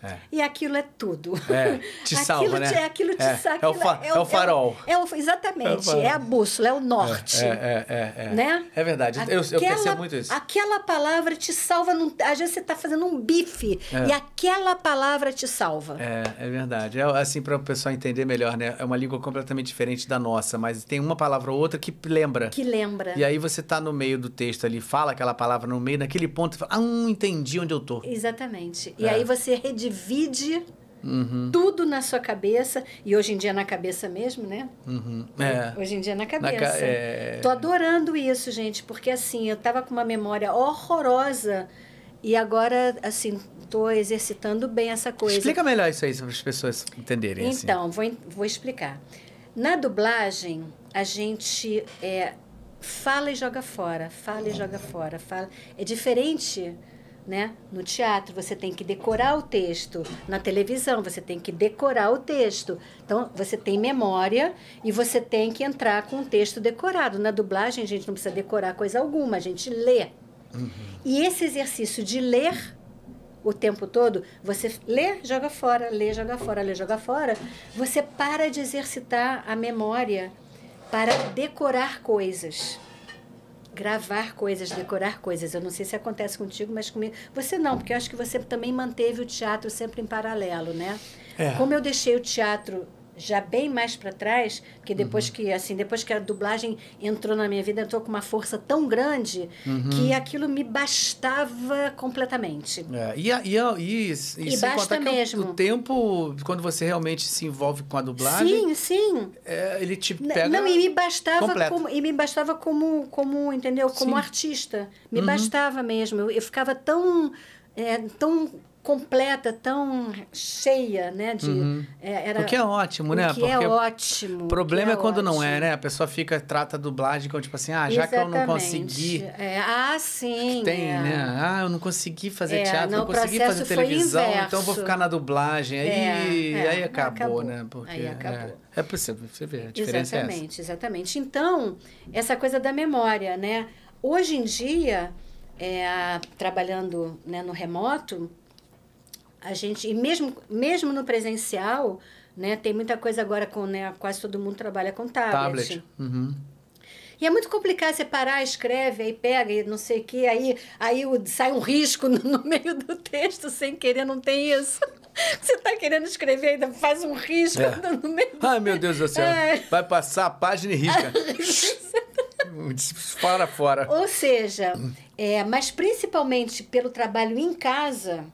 É. E aquilo é tudo. É, te [LAUGHS] salva, aquilo né? Te, aquilo te é. aquilo, é, o fa, é, é, o, é, o farol. É o, exatamente, é, é a bússola, é o norte. É, é, é Né? é verdade, aquela, eu, eu percebo muito isso. Aquela palavra te salva, num, às vezes você está fazendo um bife e aquela palavra te salva. É, é verdade. É, assim, para o pessoal entender melhor, né? É uma língua completamente diferente da nossa, mas tem uma palavra ou outra que lembra. Que lembra. E aí você está no meio do texto ali, fala aquela palavra no meio, naquele ponto, fala, ah, não hum, entendi onde eu tô. Exatamente. E aí você redivide divide Uhum. tudo na sua cabeça e hoje em dia na cabeça mesmo, né? Uhum. É. Hoje em dia na cabeça. Na ca... é... Tô adorando isso, gente, porque assim eu tava com uma memória horrorosa e agora assim tô exercitando bem essa coisa. Explica melhor isso aí para as pessoas entenderem. Assim. Então assim. vou vou explicar. Na dublagem a gente é, fala e joga fora, fala e joga fora, fala é diferente né? No teatro você tem que decorar o texto, na televisão você tem que decorar o texto. Então você tem memória e você tem que entrar com o texto decorado. Na dublagem a gente não precisa decorar coisa alguma, a gente lê. Uhum. E esse exercício de ler o tempo todo, você lê, joga fora, lê, joga fora, lê, joga fora, você para de exercitar a memória para decorar coisas gravar coisas, decorar coisas. Eu não sei se acontece contigo, mas comigo. Você não, porque eu acho que você também manteve o teatro sempre em paralelo, né? É. Como eu deixei o teatro já bem mais para trás, porque depois uhum. que assim, depois que a dublagem entrou na minha vida, entrou com uma força tão grande uhum. que aquilo me bastava completamente. É, e, e, e, e, e basta mesmo. O, o, tempo, quando você realmente se envolve com a dublagem. Sim, sim. É, ele te pega. Não, e me bastava como, e me bastava como, como entendeu? Como sim. artista. Me uhum. bastava mesmo. Eu, eu ficava tão. É, tão completa, tão cheia, né? De, uhum. é, era, o que é ótimo, né? que é Porque é ótimo. O problema é, é, quando ótimo. não é, né? A pessoa fica, trata a dublagem como tipo assim, ah, já Exatamente. que eu não consegui. É, ah, sim. tem, é. né? Ah, eu não consegui fazer é, teatro, não, consegui fazer televisão, inverso. então eu vou ficar na dublagem. Aí, aí acabou, acabou, né? Porque, aí acabou. É, possível, você vê, a diferença exatamente, é essa. Exatamente, Então, essa coisa da memória, né? Hoje em dia, trabalhando né, no remoto, a gente e mesmo mesmo no presencial né tem muita coisa agora com né quase todo mundo trabalha com tablet, tablet. Uhum. E é muito complicado separar, escreve, aí pega, e não sei o que, aí, aí sai um risco [LAUGHS] no, no meio do texto sem querer, não tem isso. [LAUGHS] Você está querendo escrever, ainda faz um risco é. [LAUGHS] no meio. Ai, meu Deus do céu. É. Vai passar a página e risca. Para fora. Ou seja, é, mas principalmente pelo trabalho em casa,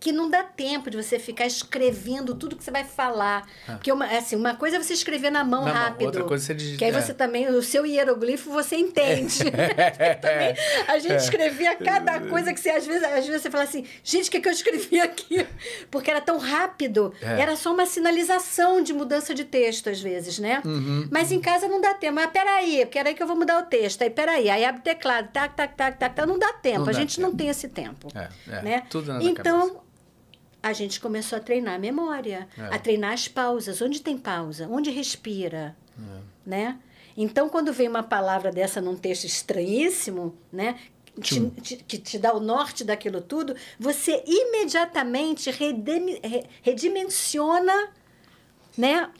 que não dá tempo de você ficar escrevendo tudo que você vai falar. Ah. Porque uma, assim, uma coisa é você escrever na mão na rápido. Outra coisa você Que aí é. você também, o seu hieroglifo você entende. É. [LAUGHS] também, a gente é. escrevia cada é. coisa que você, às vezes, às vezes você fala assim, gente, o que, é que eu escrevi aqui? Porque era tão rápido. É. Era só uma sinalização de mudança de texto, às vezes, né? Uhum. Mas em uhum. casa não dá tempo. Mas peraí, porque era aí que eu vou mudar o texto. Aí peraí, aí abre o teclado, tac, tac, tac, tac, tac. Não dá tempo. Não dá a gente tempo. não tem esse tempo. É, é. Né? Tudo na Então, cabeça a gente começou a treinar a memória, é. a treinar as pausas. Onde tem pausa? Onde respira? É. Né? Então, quando vem uma palavra dessa num texto estranhíssimo, né? Te, te, que te dá o norte daquilo tudo, você imediatamente redimensiona né,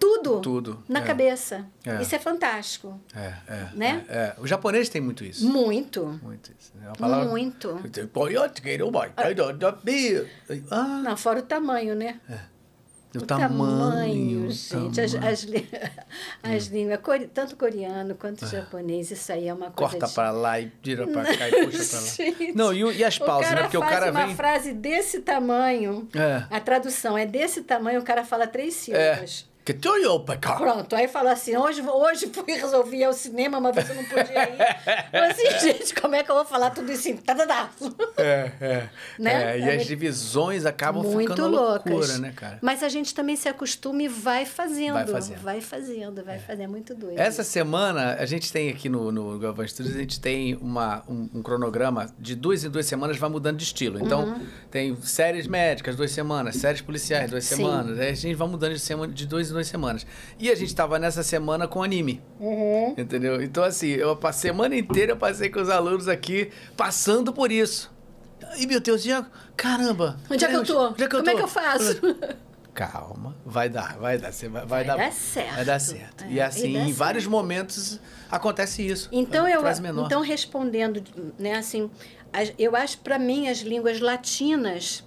tudo, tudo na é. cabeça. É. Isso é fantástico. É, é. Né? É, é. o japonês tem muito isso. Muito. Muito isso. É uma palavra... Muito. Tipo, ah. ah. Não, fora o tamanho, né? É. O, o tamanho, tamanho, gente. Tamanho. As, [LAUGHS] as, as hum. línguas, tanto coreano quanto é. japonês, isso aí é uma coisa. Corta de... para lá e tira para cá e [LAUGHS] puxa para lá. Não, e, e as pausas, né? Porque o cara uma vem. uma frase desse tamanho, a tradução é desse tamanho, o cara fala três sílabas que tu Pronto, aí fala assim: hoje, hoje fui resolver ir ao cinema, mas você não podia ir. mas assim, [LAUGHS] gente, como é que eu vou falar tudo isso em tá É, é. Né? é e é, as divisões acabam muito ficando loucura, loucas. né, cara? Mas a gente também se acostuma e vai fazendo. Vai fazendo. Vai fazendo, vai é. fazendo. É muito doido. Essa isso. semana, a gente tem aqui no, no Studios, a gente tem uma, um, um, cronograma de duas em duas semanas, vai mudando de estilo. Então, uhum. tem séries médicas, duas semanas, séries policiais, duas Sim. semanas. Aí a gente vai mudando de, semana, de duas em duas duas semanas. E a gente tava nessa semana com anime. Uhum. Entendeu? Então, assim, eu a semana inteira eu passei com os alunos aqui passando por isso. E meu Deus, Diego, caramba! Onde é que eu tô? Onde é que eu Como é tô? é que eu faço? [LAUGHS] Calma, vai dar, vai dar. Você vai, vai, vai dar, dar certo. Vai dar certo. É, e assim, em vários momentos acontece isso. Então, eu, então respondendo, né, assim, eu acho para mim as línguas latinas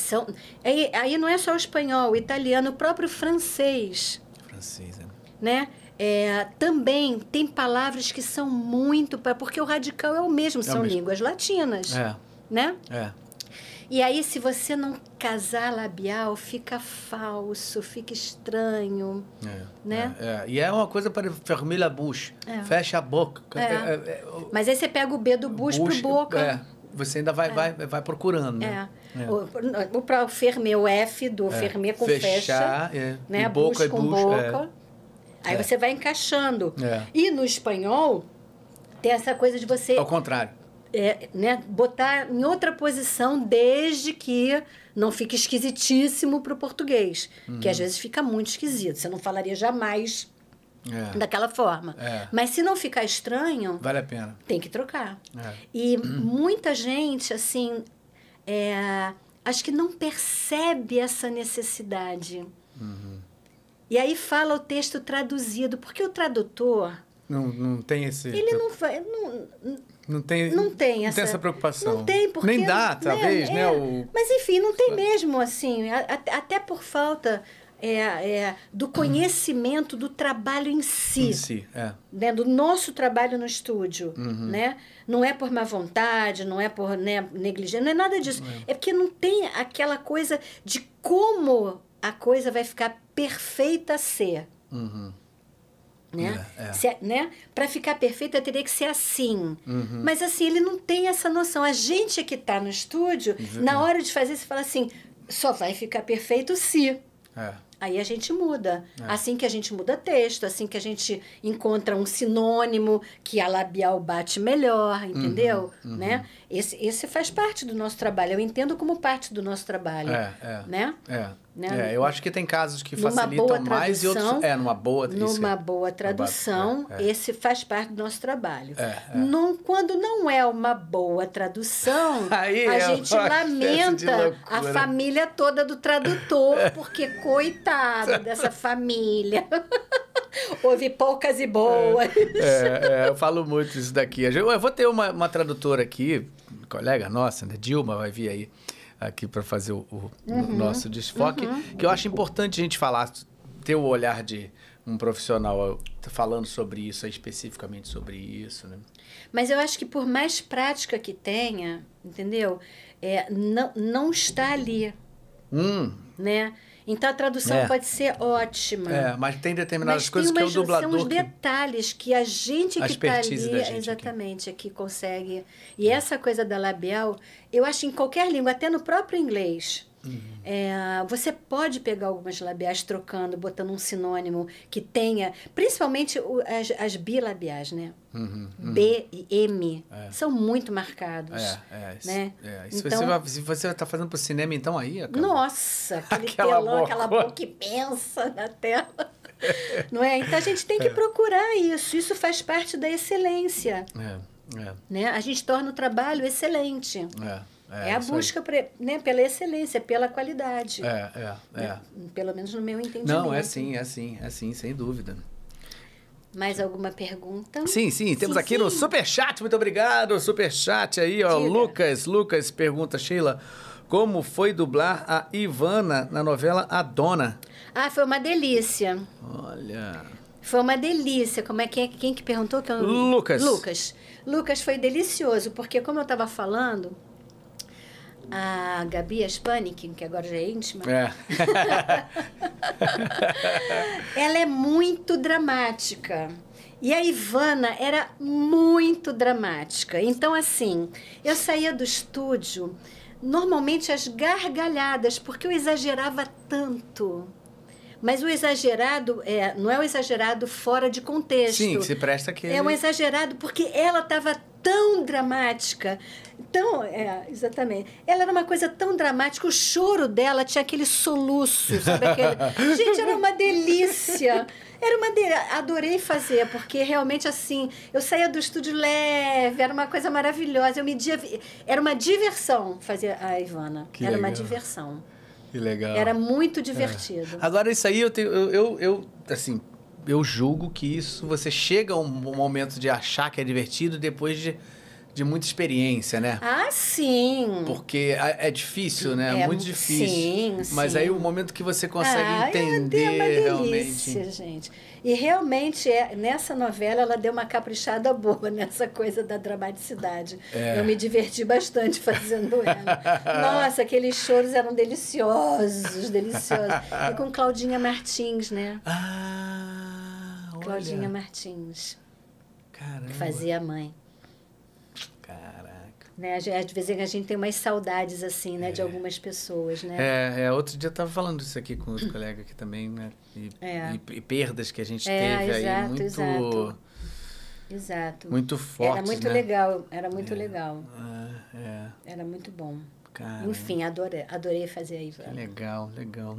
são, aí, aí não é só o espanhol, o italiano, o próprio francês. Francês, é. Né? É, também tem palavras que são muito. Porque o radical é o mesmo, é são o mesmo. línguas latinas. É. Né? É. E aí, se você não casar labial, fica falso, fica estranho, é, né? É, é. E é uma coisa para fermilha bush, é. fecha a boca. É. É, Mas aí você pega o B do bush, bush pro boca. Você ainda vai, vai, vai procurando, né? É. É. O, o para o Fermé, o F do é. com Fechar, fecha. É. Né? boca, com e busca, boca. É. Aí é. você vai encaixando. É. E no espanhol, tem essa coisa de você. Ao contrário. É, né, botar em outra posição desde que não fique esquisitíssimo para o português, uhum. que às uhum. vezes fica muito esquisito. Você não falaria jamais é. daquela forma. É. Mas se não ficar estranho, vale a pena. Tem que trocar. E uhum. muita gente assim é, acho que não percebe essa necessidade. Uhum. E aí fala o texto traduzido, porque o tradutor. Não, não tem esse. Ele não, não, não tem, não tem, essa, tem essa preocupação. Não tem, porque. Nem dá, é, talvez, né? né? o... Mas enfim, não tem mesmo, assim. A, a, até por falta é, é, do conhecimento do trabalho em si. Em si é. né? Do nosso trabalho no estúdio. Uhum. Né? Não é por má vontade, não é por né, negligência, não é nada disso. É. é porque não tem aquela coisa de como a coisa vai ficar perfeita a ser. Uhum. Né? É, é. Se, é, né? Para ficar perfeita teria que ser assim. Uhum. Mas assim, ele não tem essa noção. A gente que está no estúdio, uhum. na hora de fazer, você fala assim: só vai ficar perfeito se. É. Aí a gente muda. É. Assim que a gente muda texto, assim que a gente encontra um sinônimo que a labial bate melhor, uhum, entendeu? Uhum, uhum. Né? Esse, esse faz parte do nosso trabalho. Eu entendo como parte do nosso trabalho. É, é. Né? É. Né? É, eu acho que tem casos que numa facilitam mais e outros. É, numa boa tradução. É, numa boa tradução, é, esse faz parte do nosso trabalho. É, é. Num, quando não é uma boa tradução, [LAUGHS] Aí a gente lamenta a família toda do tradutor, porque coitado dessa família. [LAUGHS] Houve poucas e boas. eu falo muito isso daqui. Eu vou ter uma, uma tradutora aqui, colega nossa, né? Dilma vai vir aí aqui para fazer o, o uhum. nosso desfoque, uhum. que eu acho importante a gente falar, ter o olhar de um profissional falando sobre isso, é especificamente sobre isso, né? Mas eu acho que por mais prática que tenha, entendeu? É, não, não está ali. Hum. Né? Então a tradução é. pode ser ótima. É, mas tem determinadas mas coisas tem é umas, que o dublador. São os detalhes que, que a gente que está ali, exatamente, aqui. É aqui consegue. E essa coisa da labial, eu acho em qualquer língua, até no próprio inglês. Uhum. É, você pode pegar algumas labiais trocando, botando um sinônimo que tenha, principalmente o, as, as bilabiais, né? Uhum, uhum. B e M é. são muito marcados. É, é, isso, né? é. então, você se você está fazendo para o cinema, então aí. Acaba. Nossa, [LAUGHS] aquele aquela telão, boca. aquela boca que pensa na tela. [LAUGHS] Não é? Então a gente tem que é. procurar isso. Isso faz parte da excelência. É, é. Né? A gente torna o trabalho excelente. É. É, é a busca pre, né, pela excelência, pela qualidade. É, é, é. Né, pelo menos no meu entendimento. Não, é sim, é sim, é sim, sem dúvida. Mais alguma pergunta? Sim, sim, temos sim, aqui sim. no Superchat, muito obrigado, Superchat aí, ó, Diga. Lucas, Lucas pergunta, Sheila, como foi dublar a Ivana na novela A Dona? Ah, foi uma delícia. Olha... Foi uma delícia. Como é que é? Quem que perguntou? Que eu... Lucas. Lucas. Lucas foi delicioso, porque como eu estava falando, a Gabi Aspanikin, que agora já é íntima, é. [LAUGHS] ela é muito dramática. E a Ivana era muito dramática. Então, assim, eu saía do estúdio normalmente as gargalhadas, porque eu exagerava tanto. Mas o exagerado é, não é o exagerado fora de contexto. Sim, se presta que. É um exagerado porque ela estava tão dramática. Então, é, exatamente. Ela era uma coisa tão dramática, o choro dela tinha aquele soluço, sabe? Aquele... [LAUGHS] Gente, era uma delícia. Era uma de... Adorei fazer, porque realmente assim, eu saía do estúdio leve, era uma coisa maravilhosa. Eu me dia... Era uma diversão fazer a Ivana. Que era legal. uma diversão. Que legal. Era muito é. divertido. É. Agora, isso aí eu tenho. Eu, eu, eu assim, eu julgo que isso você chega a um momento de achar que é divertido depois de de muita experiência, né? Ah, sim. Porque é difícil, né? É muito difícil. Sim, Mas sim. aí o momento que você consegue ah, entender é uma delícia, realmente. gente. E realmente é, nessa novela ela deu uma caprichada boa [LAUGHS] nessa coisa da dramaticidade. É. Eu me diverti bastante [LAUGHS] fazendo ela. Nossa, aqueles choros eram deliciosos, deliciosos. E com Claudinha Martins, né? Ah, olha. Claudinha Martins. Caramba. Que fazia a mãe. Né? Às vezes a gente tem umas saudades, assim, né? É. De algumas pessoas, né? É, é outro dia eu estava falando isso aqui com os [CLEARS THROAT] colega aqui também, né? E, é. e, e perdas que a gente é, teve exato, aí muito... Exato. exato. Muito forte, Era muito né? legal, era muito é. legal. É, é. Era muito bom. Enfim, adorei, adorei fazer aí. Que legal, legal.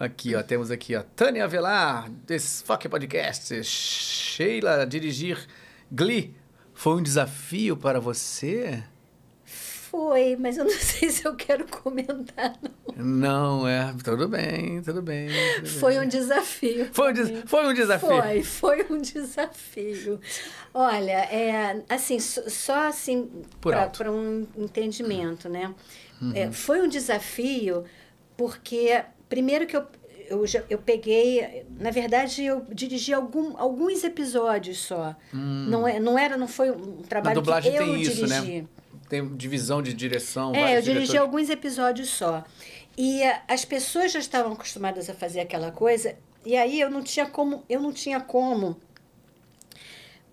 Aqui, ó, temos aqui, ó, Tânia Avelar, Desfoque Podcast, Sheila, dirigir Glee. Foi um desafio para você? foi, mas eu [LAUGHS] não sei se eu quero comentar. Não, não é, tudo bem, tudo bem. Tudo [LAUGHS] foi bem. um desafio. Foi um, des foi um desafio. Foi, foi um desafio. Olha, é, assim, só assim, para um entendimento, né? Uhum. É, foi um desafio porque, primeiro que eu, eu, já, eu peguei, na verdade, eu dirigi algum, alguns episódios só. Hum. Não, é, não era, não foi um trabalho que eu tem Isso, né? tem divisão de direção. É, eu dirigi diretores. alguns episódios só. E eh, as pessoas já estavam acostumadas a fazer aquela coisa, e aí eu não tinha como, eu não tinha como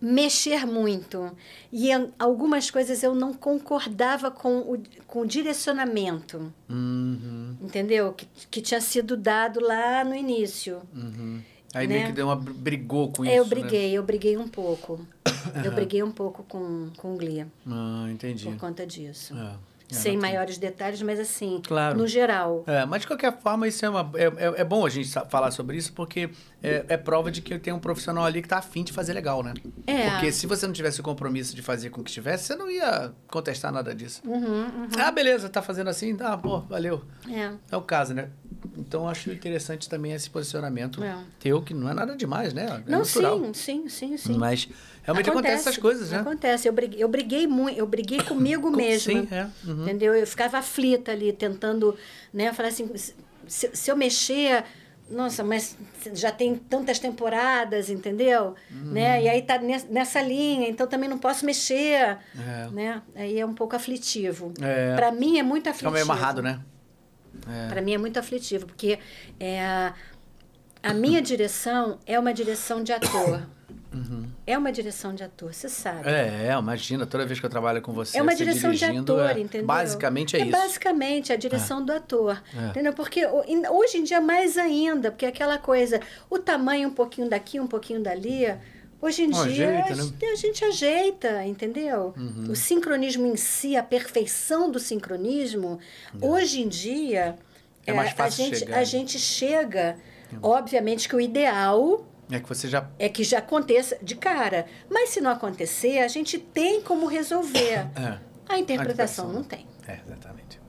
mexer muito. E algumas coisas eu não concordava com o, com o direcionamento. Uhum. Entendeu? Que, que tinha sido dado lá no início. Uhum. Aí né? meio que deu uma, brigou com é, isso. Eu né? briguei, né? eu briguei um pouco. Uhum. [COUGHS] Eu briguei um pouco com, com o Glia. Ah, entendi. Por conta disso. É. É, Sem maiores detalhes, mas assim, claro. no geral. É, mas de qualquer forma, isso é, uma, é, é, é bom a gente falar sobre isso, porque é, é prova de que tem um profissional ali que está afim de fazer legal, né? É. Porque se você não tivesse o compromisso de fazer com que tivesse, você não ia contestar nada disso. Uhum, uhum. Ah, beleza, tá fazendo assim, ah, pô, valeu. É. É o caso, né? Então, acho interessante também esse posicionamento é. teu, que não é nada demais, né? É não, natural. sim, sim, sim, sim. Mas realmente acontece, acontece essas coisas, né? Acontece. Eu briguei, eu briguei muito, eu briguei [COUGHS] comigo mesmo Sim, é. Uhum. Entendeu? Eu ficava aflita ali, tentando, né? Falar assim, se, se eu mexer... Nossa, mas já tem tantas temporadas, entendeu? Uhum. Né? E aí tá nessa linha, então também não posso mexer, é. né? Aí é um pouco aflitivo. É. Para mim é muito aflitivo. Fica meio amarrado, né? É. Para mim é muito aflitivo, porque é, a minha direção é uma direção de ator. Uhum. É uma direção de ator, você sabe. É, é, imagina, toda vez que eu trabalho com você. É uma você direção de ator, é, entendeu? Basicamente é, é isso. Basicamente a direção é. do ator. É. Entendeu? Porque hoje em dia mais ainda, porque é aquela coisa, o tamanho um pouquinho daqui, um pouquinho dali. Uhum Hoje em dia ajeita, né? a gente ajeita, entendeu? Uhum. O sincronismo em si, a perfeição do sincronismo, hoje em dia é, é a, gente, a né? gente chega, uhum. obviamente que o ideal é que você já é que já aconteça de cara, mas se não acontecer, a gente tem como resolver. [COUGHS] É. A interpretação a não tem. É, exatamente.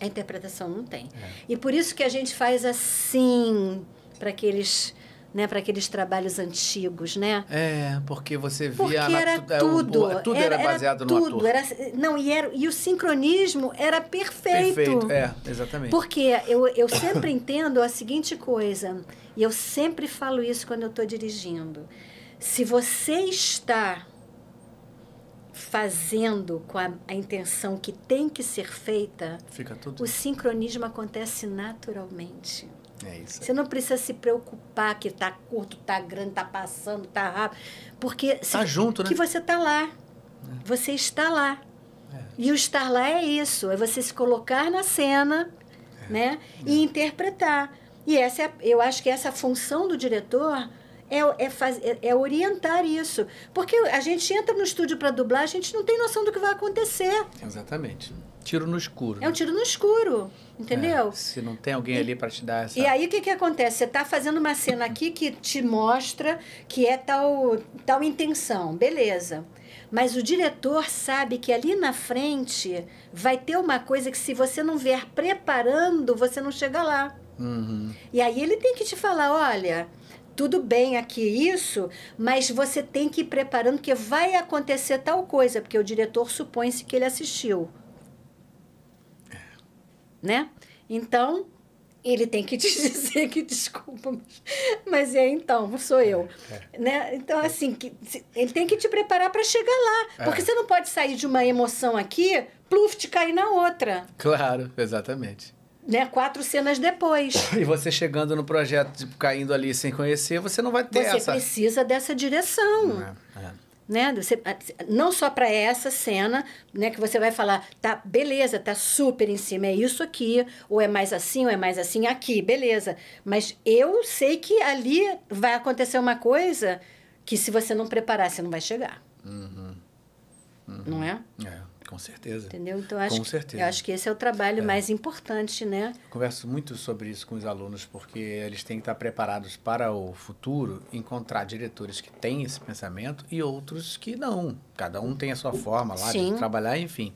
A interpretação não tem. É. E por isso que a gente faz assim para aqueles né, para aqueles trabalhos antigos, né? É, porque você via porque era na, é, tudo, o, tudo era, era baseado era no tudo, ator. Era, não e, era, e o sincronismo era perfeito. Perfeito, é, exatamente. Porque eu, eu sempre [COUGHS] entendo a seguinte coisa e eu sempre falo isso quando eu estou dirigindo. Se você está fazendo com a, a, intenção que tem que ser feita, o sincronismo acontece naturalmente. É isso. Você não precisa se preocupar que tá curto, tá grande, tá passando, tá rápido. Porque tá se, junto, né? que você tá lá. É. Você está lá. É. E o estar lá é isso, é você se colocar na cena, é. né? E é. interpretar. E essa é, eu acho que essa função do diretor é, é, faz, é, é orientar isso. Porque a gente entra no estúdio para dublar, a gente não tem noção do que vai acontecer. Exatamente. Tiro no escuro. É né? um tiro no escuro, entendeu? É, se não tem alguém e, ali para te dar essa. E aí o que, que acontece? Você está fazendo uma cena aqui que te mostra que é tal, tal intenção, beleza. Mas o diretor sabe que ali na frente vai ter uma coisa que se você não vier preparando, você não chega lá. Uhum. E aí ele tem que te falar: olha, tudo bem aqui isso, mas você tem que ir preparando que vai acontecer tal coisa, porque o diretor supõe-se que ele assistiu né? Então, ele tem que te [LAUGHS] dizer que desculpa, mas, mas é então, sou eu. É. é. Né? Então, é. assim, que, ele tem que te preparar para chegar lá. É. Porque você não pode sair de uma emoção aqui, pluf, te cair na outra. Claro, exatamente. Né? Quatro cenas depois. [LAUGHS] E você chegando no projeto, tipo, caindo ali sem conhecer, você não vai ter você essa... Você precisa dessa direção. Né? É né? Você, ah, não só para essa cena, né? Que você vai falar, tá, beleza, tá super em cima, é isso aqui, ou é mais assim, ou é mais assim, aqui, beleza. Mas eu sei que ali vai acontecer uma coisa que se você não preparar, você não vai chegar. Uhum. Uhum. Não é? É. Com certeza. Entendeu? Então, acho com que, certeza. eu acho que esse é o trabalho é. mais importante, né? Eu converso muito sobre isso com os alunos, porque eles têm que estar preparados para o futuro, encontrar diretores que têm esse pensamento e outros que não. Cada um tem a sua forma lá Sim. de trabalhar, enfim.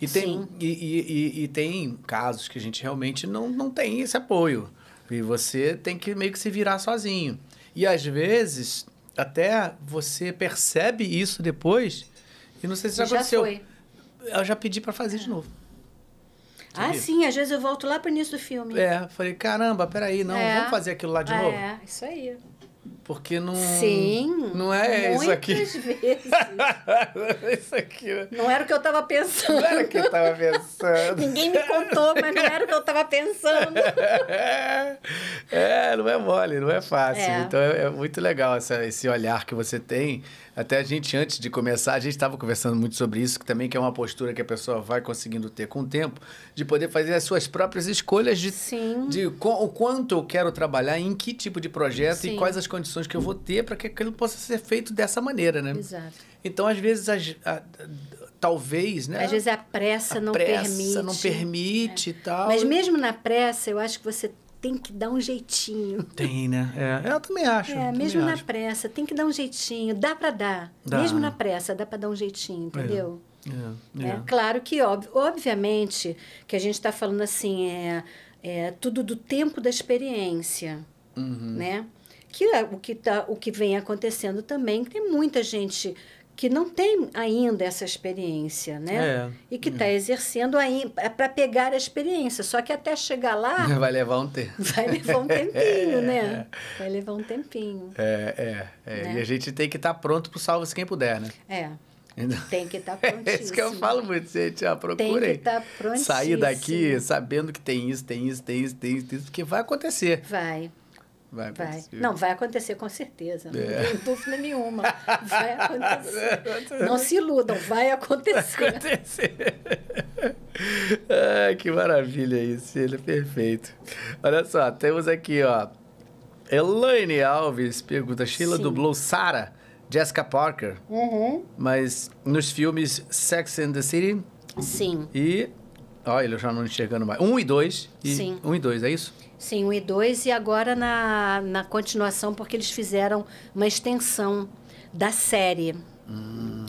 E tem, e, e, e, e, tem casos que a gente realmente não, não tem esse apoio. E você tem que meio que se virar sozinho. E às vezes, até você percebe isso depois. E não sei se já, já aconteceu. Foi eu já pedi para fazer de novo. Ah, sim, às vezes eu volto lá pro início do filme. É, falei, caramba, peraí, não, É. vamos fazer aquilo lá de ah, novo? É, isso aí. Porque não. Sim. Não é isso aqui. Muitas vezes. não [LAUGHS] isso aqui, né? Não era o que eu estava pensando. Não era o que eu estava pensando. Ninguém me contou, mas não era o que eu estava pensando. [LAUGHS] é, não é mole, não é fácil. É. Então é, é, muito legal essa, esse olhar que você tem. Até a gente, antes de começar, a gente estava conversando muito sobre isso, que também que é uma postura que a pessoa vai conseguindo ter com o tempo, de poder fazer as suas próprias escolhas de, Sim. de o quanto eu quero trabalhar, em que tipo de projeto Sim. e quais as condições que eu vou ter para que aquilo possa ser feito dessa maneira, né? Exato. Então, às vezes, as, a, a, talvez, né? Às vezes a pressa a não pressa permite. não permite e é. tal. Mas mesmo na pressa, eu acho que você tem que dar um jeitinho. [LAUGHS] Tem, né? É, eu também acho. É, também mesmo acho. na pressa, tem que dar um jeitinho. Dá para dar. Dá. Mesmo na pressa, dá para dar um jeitinho, entendeu? É, é, é, é. claro que, ob obviamente, que a gente está falando assim, é, é, tudo do tempo da experiência, uhum. né? que é o que, tá, o que vem acontecendo também, tem muita gente que não tem ainda essa experiência, né? É. E que está hum. é. exercendo para pegar a experiência. Só que até chegar lá. [LAUGHS] Vai levar um tempo. Vai levar um tempinho, né? [LAUGHS] é. né? Vai levar um tempinho. É, é. é. Né? E a gente tem que estar tá pronto para salvar se quem puder, né? É. Então [LAUGHS] tem que estar tá É isso que eu falo muito, gente. Ah, procurem. Tem que estar tá Sair daqui sabendo que tem isso, tem isso, tem isso, tem isso, tem isso, porque vai acontecer. Vai. Vai acontecer. Vai. Não, vai acontecer com certeza. Não é. tem dúvida nenhuma. [LAUGHS] Vai acontecer. Não se iludam, vai acontecer. Vai acontecer. ah, [LAUGHS] que maravilha isso, ele é perfeito. Olha só, temos aqui, ó. Elaine Alves pergunta: Sheila Sim. dublou Sarah, Jessica Parker. Uhum. Mas nos filmes Sex and the City. Sim. E Olha, ele já não enxergando mais. Um e dois. E Sim. Um e dois, é isso? Sim, um e dois. E agora na, na continuação, porque eles fizeram uma extensão da série. Hum.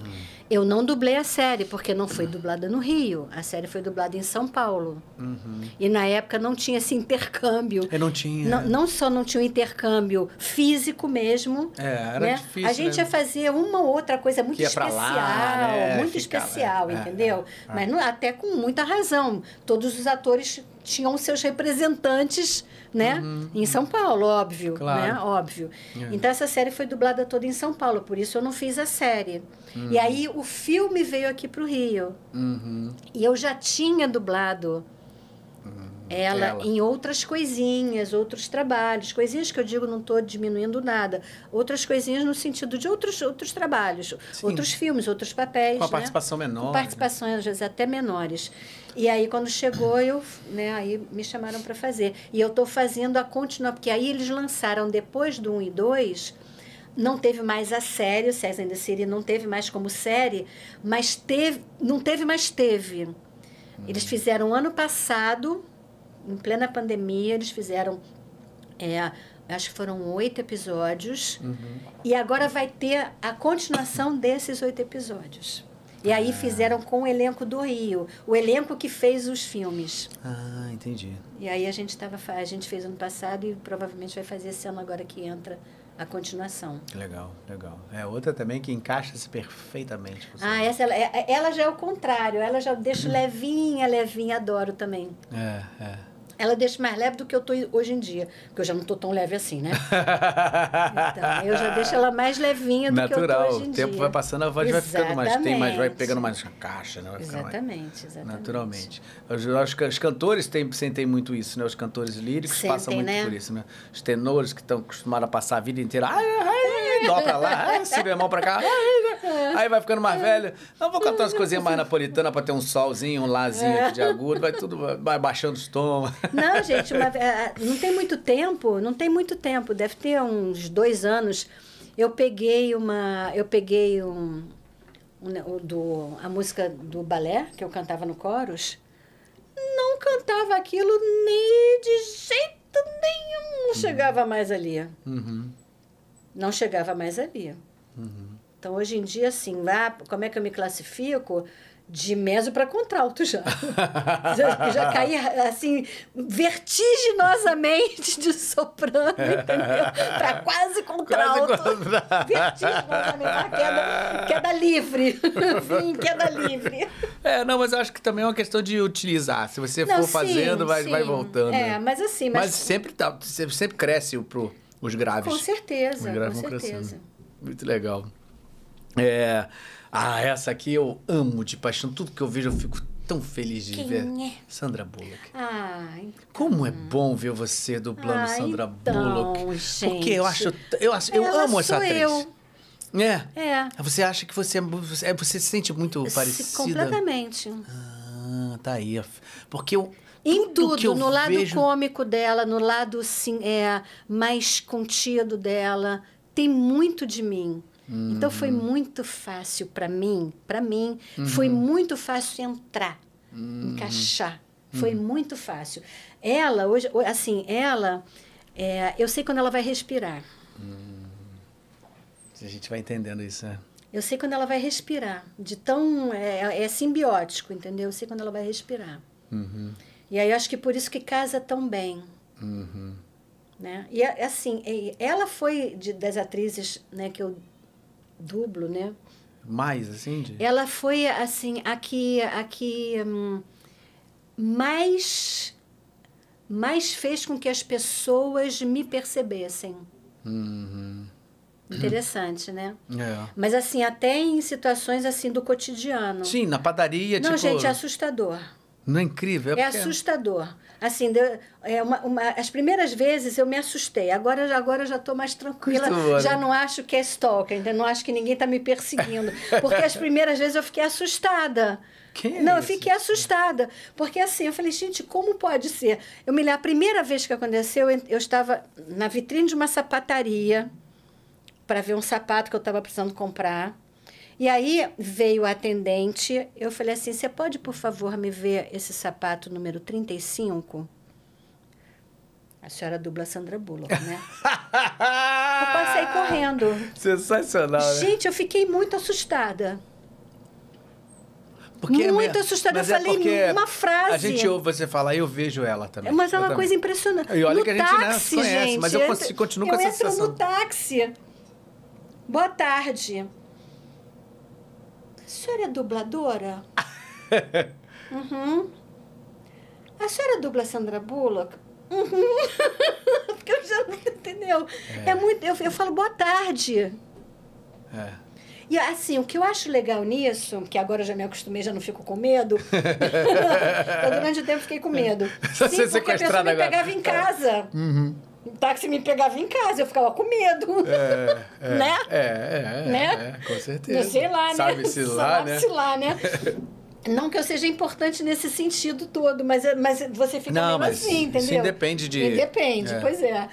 Eu não dublei a série, porque não foi dublada no Rio. A série foi dublada em São Paulo. Uhum. E na época não tinha esse intercâmbio. Eu não tinha. Não, não só não tinha o intercâmbio físico mesmo. É, era né? difícil. A gente né? ia fazer uma ou outra coisa muito especial. Lá, né? Muito Ficar, especial, é, entendeu? É, é. Mas não, até com muita razão. Todos os atores tinham seus representantes, né? Uhum. Em São Paulo, óbvio, né, claro. né? Óbvio. É. Então essa série foi dublada toda em São Paulo, por isso eu não fiz a série. Uhum. E aí o filme veio aqui para o Rio. Uhum. E eu já tinha dublado ela, ela, em outras coisinhas, outros trabalhos, coisinhas que eu digo não estou diminuindo nada, outras coisinhas no sentido de outros, outros trabalhos, Sim. outros filmes, outros papéis. Com a né? participação menor. Com participações, né? às vezes, até menores. E aí, quando chegou, eu, né, aí me chamaram para fazer. E eu estou fazendo a continuar, porque aí eles lançaram, depois do 1 e 2, não teve mais a série, o César ainda seria, não teve mais como série, mas teve, não teve mais teve. Hum. Eles fizeram ano passado em plena pandemia, eles fizeram. É, acho que foram oito episódios. Uhum. E agora vai ter a continuação [LAUGHS] desses oito episódios. E aí ah. fizeram com o elenco do Rio, o elenco que fez os filmes. Ah, entendi. E aí a gente tava, a gente fez ano passado e provavelmente vai fazer esse ano agora que entra a continuação. Legal, legal. É outra também que encaixa-se perfeitamente. Ah, essa ela, é, é, ela já é o contrário, ela já deixa [LAUGHS] levinha, levinha, adoro também. É, é ela deixa mais leve do que eu tô hoje em dia. Porque eu já não tô tão leve assim, né? [LAUGHS] então, eu já deixo ela mais levinha do natural. que eu tô hoje em dia. Natural. O tempo vai passando, a voz exatamente. vai ficando mais... Tem mais vai pegando mais caixa, né? Vai exatamente, mais, exatamente. Naturalmente. Eu acho que os cantores têm, sentem muito isso, né? Os cantores líricos sentem, passam muito né? por isso, né? Os tenores que estão acostumados a passar a vida inteira... Ai, ai, dó pra lá, se [LAUGHS] si bemol pra cá... Aí vai ficando mais é. velho. Não, vou cantar umas coisinhas mais napolitanas pra ter um solzinho, um é. aqui de agudo. Vai tudo, vai baixando os tons. [LAUGHS] Não, gente, uma, é, não tem muito tempo, não tem muito tempo, deve ter uns dois anos. Eu peguei uma. Eu peguei um. um do, a música do balé, que eu cantava no coros. Não cantava aquilo nem de jeito nenhum. Não uhum. chegava mais ali. Uhum. Não chegava mais ali. Uhum. Então, hoje em dia, assim, lá, como é que eu me classifico? de meso para contralto já. [LAUGHS] já. já. caí assim vertiginosamente de soprano, entendeu? Para quase contralto. Quase vertiginosamente, ah, queda, queda livre. [LAUGHS] Sim, queda livre. É, não, mas eu acho que também é uma questão de utilizar. Se você não, for sim, fazendo, vai, sim. vai voltando. É, né? mas assim, mas, mas sempre tá, sempre cresce pro, os graves. Com certeza, os graves com certeza. Crescendo. Muito legal. É, ah, essa aqui eu amo de paixão. Tudo que eu vejo eu fico tão feliz de Quem ver. É? Sandra Bullock. Ah, então. Como é então. bom ver você dublando ah, Sandra então, Bullock. Gente. Porque eu acho. Eu, acho, eu amo essa atriz. Eu. É. É. Você acha que você é. é você se sente muito parecida? completamente. Ah, tá aí. Porque eu. Em tudo, tudo no lado vejo... cômico dela, no lado sim, é, mais contido dela, tem muito de mim. Hum. Então foi hum. muito fácil para mim, para mim uhum. foi muito fácil entrar, uhum. encaixar. Foi uhum. muito fácil. Ela hoje, assim, ela, é, eu sei quando ela vai respirar. Hum. A gente vai entendendo isso, né? Eu sei quando ela vai respirar. De tão é, é, é simbiótico, entendeu? Eu sei quando ela vai respirar. Uhum. E aí eu acho que por isso que casa tão bem. Uhum. Né? E assim, ela foi de, das atrizes né, que eu dublo, né? Mais, assim? De... Ela foi, assim, a que, a que hum, mais, mais fez com que as pessoas me percebessem. Uhum. Interessante, né? É. Mas assim, até em situações assim do cotidiano. Sim, na padaria, Não, tipo... gente, é assustador. Não é incrível? É, é assustador. Assim, deu, é, uma, uma, as primeiras vezes eu me assustei. Agora, agora eu já estou mais tranquila. Né? já não acho que é stalker, ainda não acho que ninguém está me perseguindo. Porque as primeiras vezes eu fiquei assustada. Que não, eu fiquei assustada. Porque assim, eu falei, gente, como pode ser? Eu me lembro, a primeira vez que aconteceu, eu estava na vitrine de uma sapataria para ver um sapato que eu estava precisando comprar. E aí veio a atendente, eu falei assim: você pode, por favor, me ver esse sapato número 35? A senhora dubla Sandra Bullock, né? eu passei [LAUGHS] correndo. Sensacional, né? Gente, eu fiquei muito assustada. Porque é muito é assustada. Eu é falei uma frase. A gente ouve você falar, eu vejo ela também. É, mas é uma eu coisa também. impressionante. E olha no que a gente né, táxi, né, conhece, gente, mas eu, eu continuo eu com essa sensação. Eu entro no táxi. Boa tarde senhora é dubladora? [LAUGHS] uhum. A senhora dubla Sandra Bullock? Uhum. [LAUGHS] Porque eu já não entendeu. É. é muito, eu, eu falo boa tarde. É. E assim, o que eu acho legal nisso, que agora eu já me acostumei, já não fico com medo. [LAUGHS] eu, durante o tempo fiquei com medo. Sim, Você porque a pessoa me agora. pegava em casa. Uhum táxi me pegava em casa, eu ficava com medo. É, é, [LAUGHS] né? É, é, né? é, com certeza. Sei lá, Sabe né? Sabe-se lá, né? Sabe-se lá, né? né? [LAUGHS] Não que eu seja importante nesse sentido todo, mas, é, mas você fica Não, meio assim, entendeu? Isso independe de. Independe, é. pois é.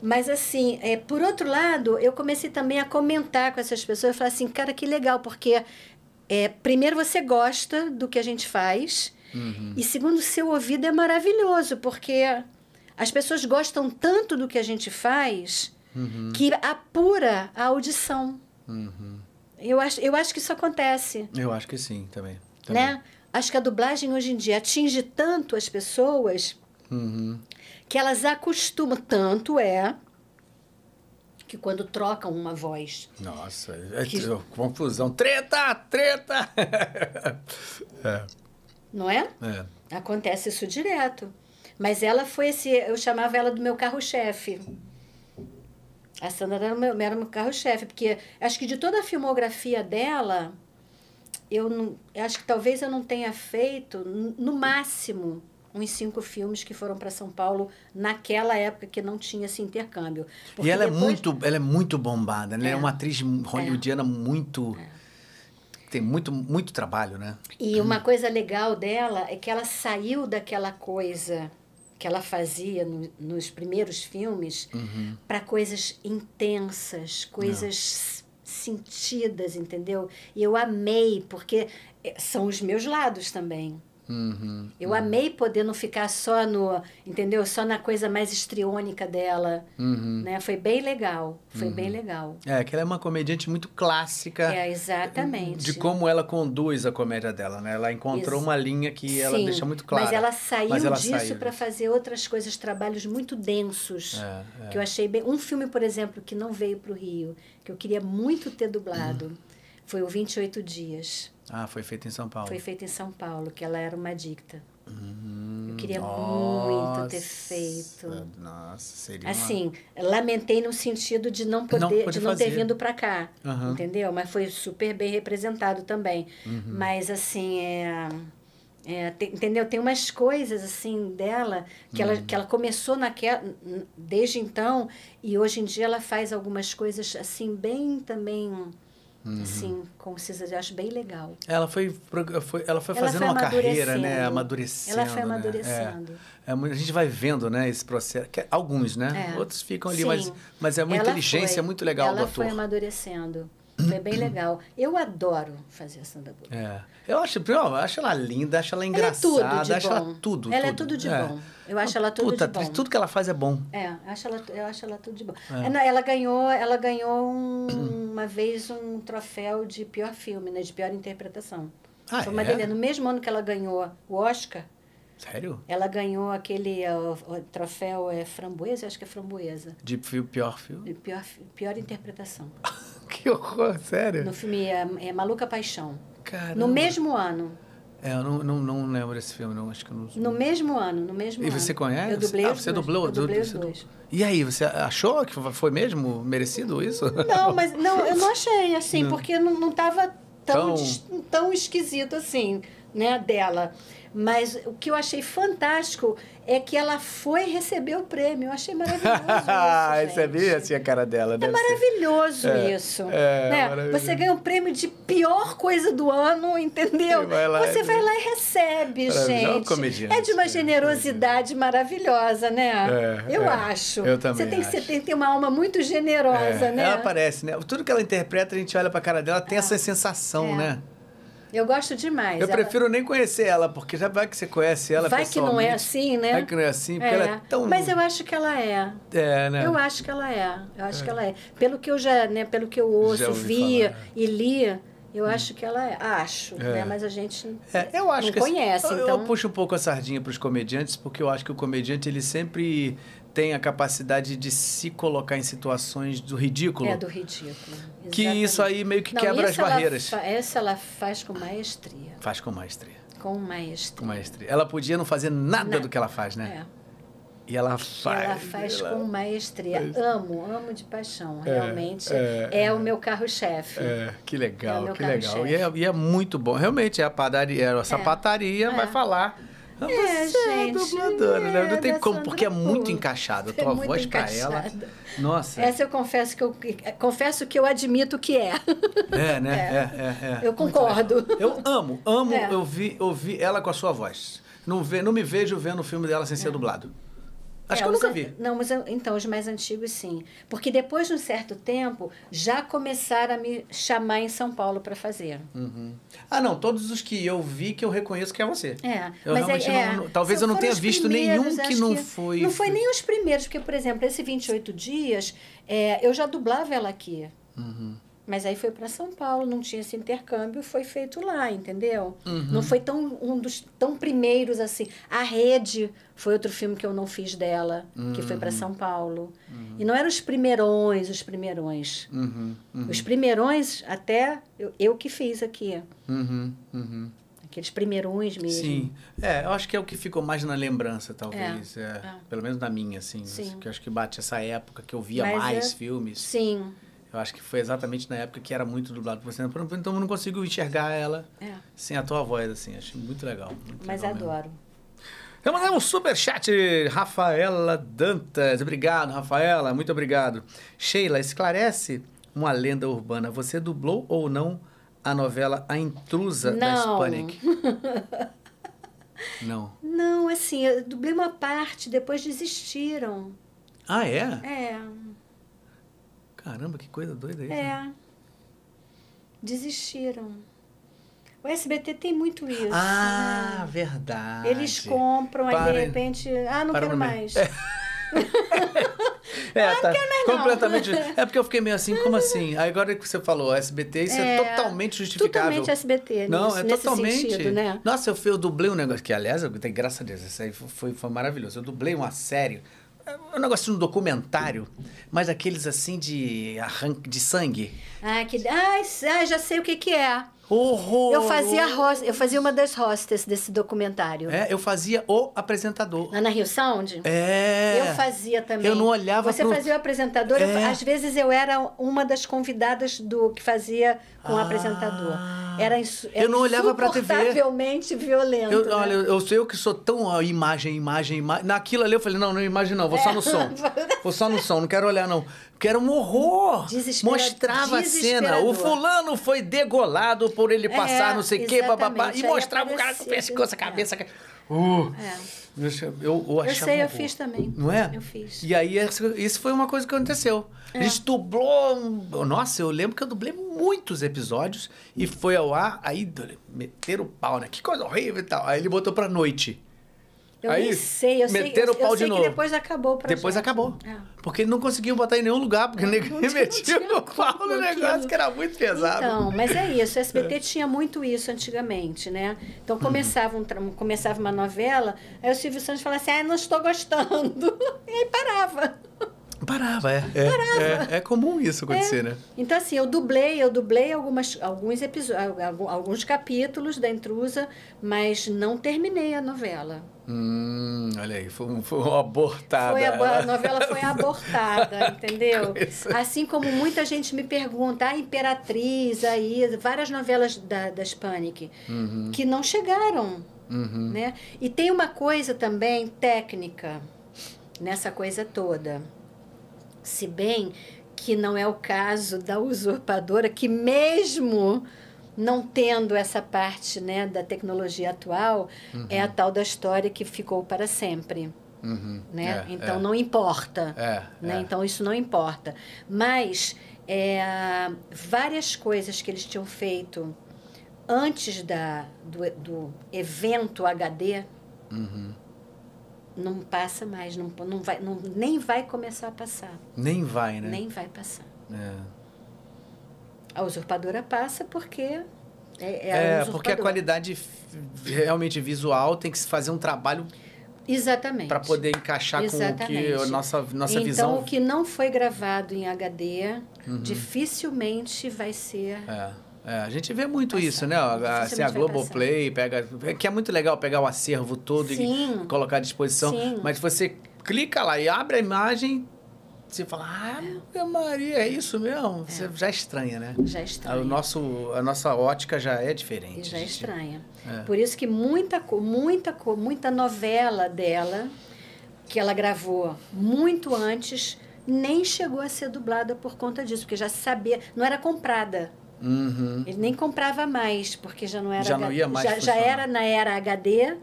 Mas assim, é, por outro lado, eu comecei também a comentar com essas pessoas, eu falei assim, cara, que legal, porque é, primeiro você gosta do que a gente faz, uhum. e segundo, seu ouvido é maravilhoso, porque as pessoas gostam tanto do que a gente faz uhum. que apura a audição. Uhum. Eu, acho, eu acho que isso acontece. Eu acho que sim, também. Né? também. Né? Acho que a dublagem hoje em dia atinge tanto as pessoas uhum. que elas acostumam. Tanto é que quando trocam uma voz. Nossa, é que... Oh, confusão. Treta! Treta! [LAUGHS] é. Não é? é? Acontece isso direto. Mas ela foi esse. Eu chamava ela do meu carro-chefe. A Sandra era o meu, meu carro-chefe, porque acho que de toda a filmografia dela, eu não, acho que talvez eu não tenha feito, no máximo, uns cinco filmes que foram para São Paulo naquela época que não tinha esse intercâmbio. Porque e ela é depois... é muito, ela é muito bombada, né? É, é uma atriz hollywoodiana é. muito é. tem muito muito trabalho, né? E hum. uma coisa legal dela é que ela saiu daquela coisa que ela fazia no, nos primeiros filmes uhum. para coisas intensas, coisas Não. É. sentidas, entendeu? E eu amei, porque eh, são os meus lados também. Uhum, eu uhum. amei poder não ficar só no, entendeu? Só na coisa mais estriônica dela, uhum. né? Foi bem legal, foi bem uhum. legal. É, que ela é uma comediante muito clássica. É, exatamente. De como ela conduz a comédia dela, né? Ela encontrou Isso. uma linha que Sim, ela deixa muito clara. Mas ela saiu mas ela disso para fazer outras coisas, trabalhos muito densos, é, é. que eu achei bem. Um filme, por exemplo, que não veio para o Rio, que eu queria muito ter dublado, uhum. foi o 28 dias. Ah, foi feita em São Paulo. Foi feita em São Paulo, que ela era uma adicta. Hum, eu queria nossa, muito ter feito. É, nossa, seria. Assim, uma... lamentei no sentido de não poder, não de não fazer. ter vindo para cá, uhum. entendeu? Mas foi super bem representado também. Uhum. Mas assim, é, é entendeu? Tem umas coisas assim dela que uhum. ela que ela começou naquela desde então e hoje em dia ela faz algumas coisas assim bem também Assim, uhum. Assim, com César, eu acho bem legal. Ela foi, foi ela foi ela fazendo foi uma carreira, né? Amadurecendo. Ela foi né? amadurecendo. Né? É, é, a gente vai vendo, né, esse processo. Que, é, alguns, né? É. Outros ficam ali, mas, mas é uma ela inteligência foi, é muito legal do ator. Ela foi amadurecendo. Foi bem legal. Eu adoro fazer a Sandra Bullock. É. Eu acho, eu acho ela linda, acho ela engraçada, ela é tudo de acho bom. ela tudo. Ela é tudo. é tudo de é. bom. Eu acho ela tudo puta, de bom. Tudo que ela faz é bom. É, eu acho ela, eu acho ela tudo de bom. É. Ela, é, ela, ganhou, ela ganhou um, uma vez um troféu de pior filme, né? De pior interpretação. Ah, Foi uma é? Delícia. No mesmo ano que ela ganhou o Oscar. Sério? Ela ganhou aquele é, o, o troféu é framboesa, acho que é framboesa. De pior filme? De pior, pior interpretação. [LAUGHS] que horror, sério? No filme é, é Maluca Paixão. Caramba. No mesmo ano. É, eu não, não, não lembro desse filme, não. Acho que não... No mesmo ano, no mesmo e ano. E você conhece? Eu dublei ah, você dois. dublou? Eu dublei os dois. E aí, você achou que foi mesmo merecido isso? Não, [LAUGHS] mas não, eu não achei, assim, não. porque não estava tão, tão... tão esquisito assim, né, dela. Mas o que eu achei fantástico é que ela foi receber o prêmio. Eu achei maravilhoso [LAUGHS] ah, isso. Você vê assim a cara dela, é é, é, né? É maravilhoso isso. É, né? maravilhoso. Você ganha o um prêmio de pior coisa do ano, entendeu? Vai lá, Você vai lá e recebe, gente. É de uma né? generosidade maravilhosa, né? eu acho. Eu também. Você tem, acho. Você tem, uma alma muito generosa, né? Ela parece, né? Tudo que ela interpreta, a gente olha pra cara dela, tem ah, essa sensação, né? Eu gosto demais. Eu ela... prefiro nem conhecer ela, porque já vai que você conhece ela Vai que não é assim, né? Vai que não é assim, porque é. ela é tão... Mas eu acho que ela é. É, né? Eu acho que ela é. Eu acho é. que ela é. Pelo que eu já, né, pelo que eu ouço, via e li, Eu hum. acho que ela é. Acho, é. né? Mas a gente é, eu acho não que assim, conhece. Esse, então... Eu puxo um pouco a sardinha para os comediantes, porque eu acho que o comediante ele sempre tem a capacidade de se colocar em situações do ridículo. É, do ridículo. Exatamente. Que isso aí meio que Não, quebra as barreiras. Ela essa ela faz com maestria. Faz com maestria. Com maestria. Com maestria. Ela podia não fazer nada, do que ela faz, né? É. E ela faz. Ela faz ela... com maestria. Amo, amo de paixão. É, Realmente é, é, é, o meu carro-chefe. É, que legal, é que legal. E, é, e é, muito bom. Realmente, é a padaria, é a sapataria vai falar é, é, gente, é dubladora, né? Não é, tem como, porque é muito encaixada. É a tua é voz para ela. Nossa. Essa eu confesso que eu confesso que eu admito que é. É, né? É, é, é. Eu concordo. Eu amo, amo ouvir, ouvir ela com a sua voz. Não, ve, não me vejo vendo o filme dela sem ser dublado. Acho é, que eu nunca vi. Não, mas eu... então, os mais antigos sim. Porque depois de um certo tempo, já começaram a me chamar em São Paulo para fazer. Uhum. Ah, não, todos os que eu vi que eu reconheço que é você. É. Eu mas é, realmente é, não, talvez eu não tenha visto nenhum que não que foi. Não foi nem os primeiros, porque, por exemplo, esse 28 dias, é, eu já dublava ela aqui. Uhum. Mas aí foi para São Paulo, não tinha esse intercâmbio, foi feito lá, entendeu? Uhum. Não foi tão um dos tão primeiros assim. A Rede foi outro filme que eu não fiz dela, uhum. que foi para uhum. São Paulo. Uhum. E não eram os primeirões, os primeirões. Uhum, uhum. Os primeirões até eu, eu que fiz aqui. Aqueles primeirões mesmo. Sim. É, eu acho que é o que ficou mais na lembrança, talvez. É, é. é. Pelo menos na minha, assim. Né? Sim. Que eu acho que bate essa época que eu via Mas mais é, filmes. Sim. Eu acho que foi exatamente na época que era muito dublado por você. Então eu não consigo enxergar ela é. sem a tua voz, assim. Acho muito legal. Muito Mas legal adoro. Mesmo. Então, eu mandar é um superchat, Rafaela Dantas. Obrigado, Rafaela. Muito obrigado. Sheila, esclarece uma lenda urbana. Você dublou ou não a novela A Intrusa não. da Hispanic? [LAUGHS] não. Não, assim, eu dublei uma parte, depois desistiram. Ah, é? É. Caramba, que coisa doida isso. É. Né? Desistiram. O SBT tem muito isso. Ah, né? verdade. Eles compram, Para... aí de repente. Ah, não Para quero mais. É. [LAUGHS] é, ah, tá completamente. Não. É porque eu fiquei meio assim, como assim? Aí agora que você falou SBT, isso é, é totalmente justificável. Totalmente SBT, Não, nisso, é totalmente. Sentido, né? Nossa, eu, fui, eu dublei um negócio que, aliás, eu, graças a Deus, isso aí foi, foi, foi maravilhoso. Eu dublei uma série é um negócio de um documentário, mas aqueles assim de arranque de sangue. Ah, que. Ai, ah, já sei o que, que é. Horror! Eu fazia, host, eu fazia uma das hostes desse documentário. É, eu fazia o apresentador. Ana Rio Sound? É. Eu fazia também. Eu não olhava Você pro... fazia o apresentador, é. eu, às vezes eu era uma das convidadas do que fazia com ah. o apresentador. Era, era eu não olhava para TV. Insuportavelmente violento. Eu, né? Olha, eu, sei eu que sou tão ó, imagem, imagem, imagem. Naquilo ali eu falei, não, não imagem não, vou só no é. som. vou só no som, não quero olhar não. Porque era um horror. Mostrava a cena. O fulano foi degolado por ele é, passar é, não sei o quê, papapá. E mostrava o cara com o pescoço, a cabeça... É. Uh, é. eu, eu, eu, sei, eu fiz também. Não é? Eu fiz. E aí, isso foi uma coisa que aconteceu. É. A gente dublou. Nossa, eu lembro que eu dublei muitos episódios e foi ao ar, aí meteram o pau, né? Que coisa horrível e tal. Aí ele botou pra noite. Eu Aí, nem sei, eu sei, o pau eu, de novo. depois acabou pra Depois acabou. É. Porque não conseguiam botar em nenhum lugar, porque não, ninguém metia o pau no negócio que era muito pesado. Então, mas é isso, o SBT [LAUGHS] é. tinha muito isso antigamente, né? Então começava, um, começava uma novela, aí o Silvio Santos falava assim, ah, não estou gostando. [LAUGHS] E aí parava. Parava, é. É, Parava. é, é comum isso acontecer, é. né? Então, assim, eu dublei, eu dublei algumas, alguns episódios, alguns capítulos da intrusa, mas não terminei a novela. Hum, olha aí, foi, um, foi uma abortada. Foi a, a, novela foi [LAUGHS] abortada, entendeu? [LAUGHS] Assim como muita gente me pergunta, ah, a Imperatriz, aí várias novelas da, da Hispanic, uhum. que não chegaram. Uhum. Né? E tem uma coisa também técnica nessa coisa toda. Se bem que não é o caso da usurpadora, que mesmo não tendo essa parte né, da tecnologia atual, uhum. é a uhum. tal da história que ficou para sempre. Uhum. Né? É, então é. não importa. É, né? É. Então isso não importa. Mas é, várias coisas que eles tinham feito antes da, do, do evento HD uhum. não passa mais, não, não vai, não, nem vai começar a passar. Nem vai, né? Nem vai passar. É. A usurpadora passa porque é, é, é porque a qualidade realmente visual tem que se fazer um trabalho exatamente para poder encaixar exatamente. com o que a nossa nossa então, visão. Então o que não foi gravado em HD uhum. dificilmente vai ser é. É, a gente vê muito isso, né? Assim, a Globoplay pega. Que é muito legal pegar o acervo todo Sim. e colocar à disposição. Sim. Mas você clica lá e abre a imagem, você fala, ah, Maria, é isso mesmo? É. Você já é estranha, né? Já é estranha. O nosso, a nossa ótica já é diferente. já gente. estranha. Por isso que muita, muita, muita novela dela, que ela gravou muito antes, nem chegou a ser dublada por conta disso, porque já sabia, não era comprada Uhum. Ele nem comprava mais, porque já não era. Já não ia mais. Já, já era na era HD, é.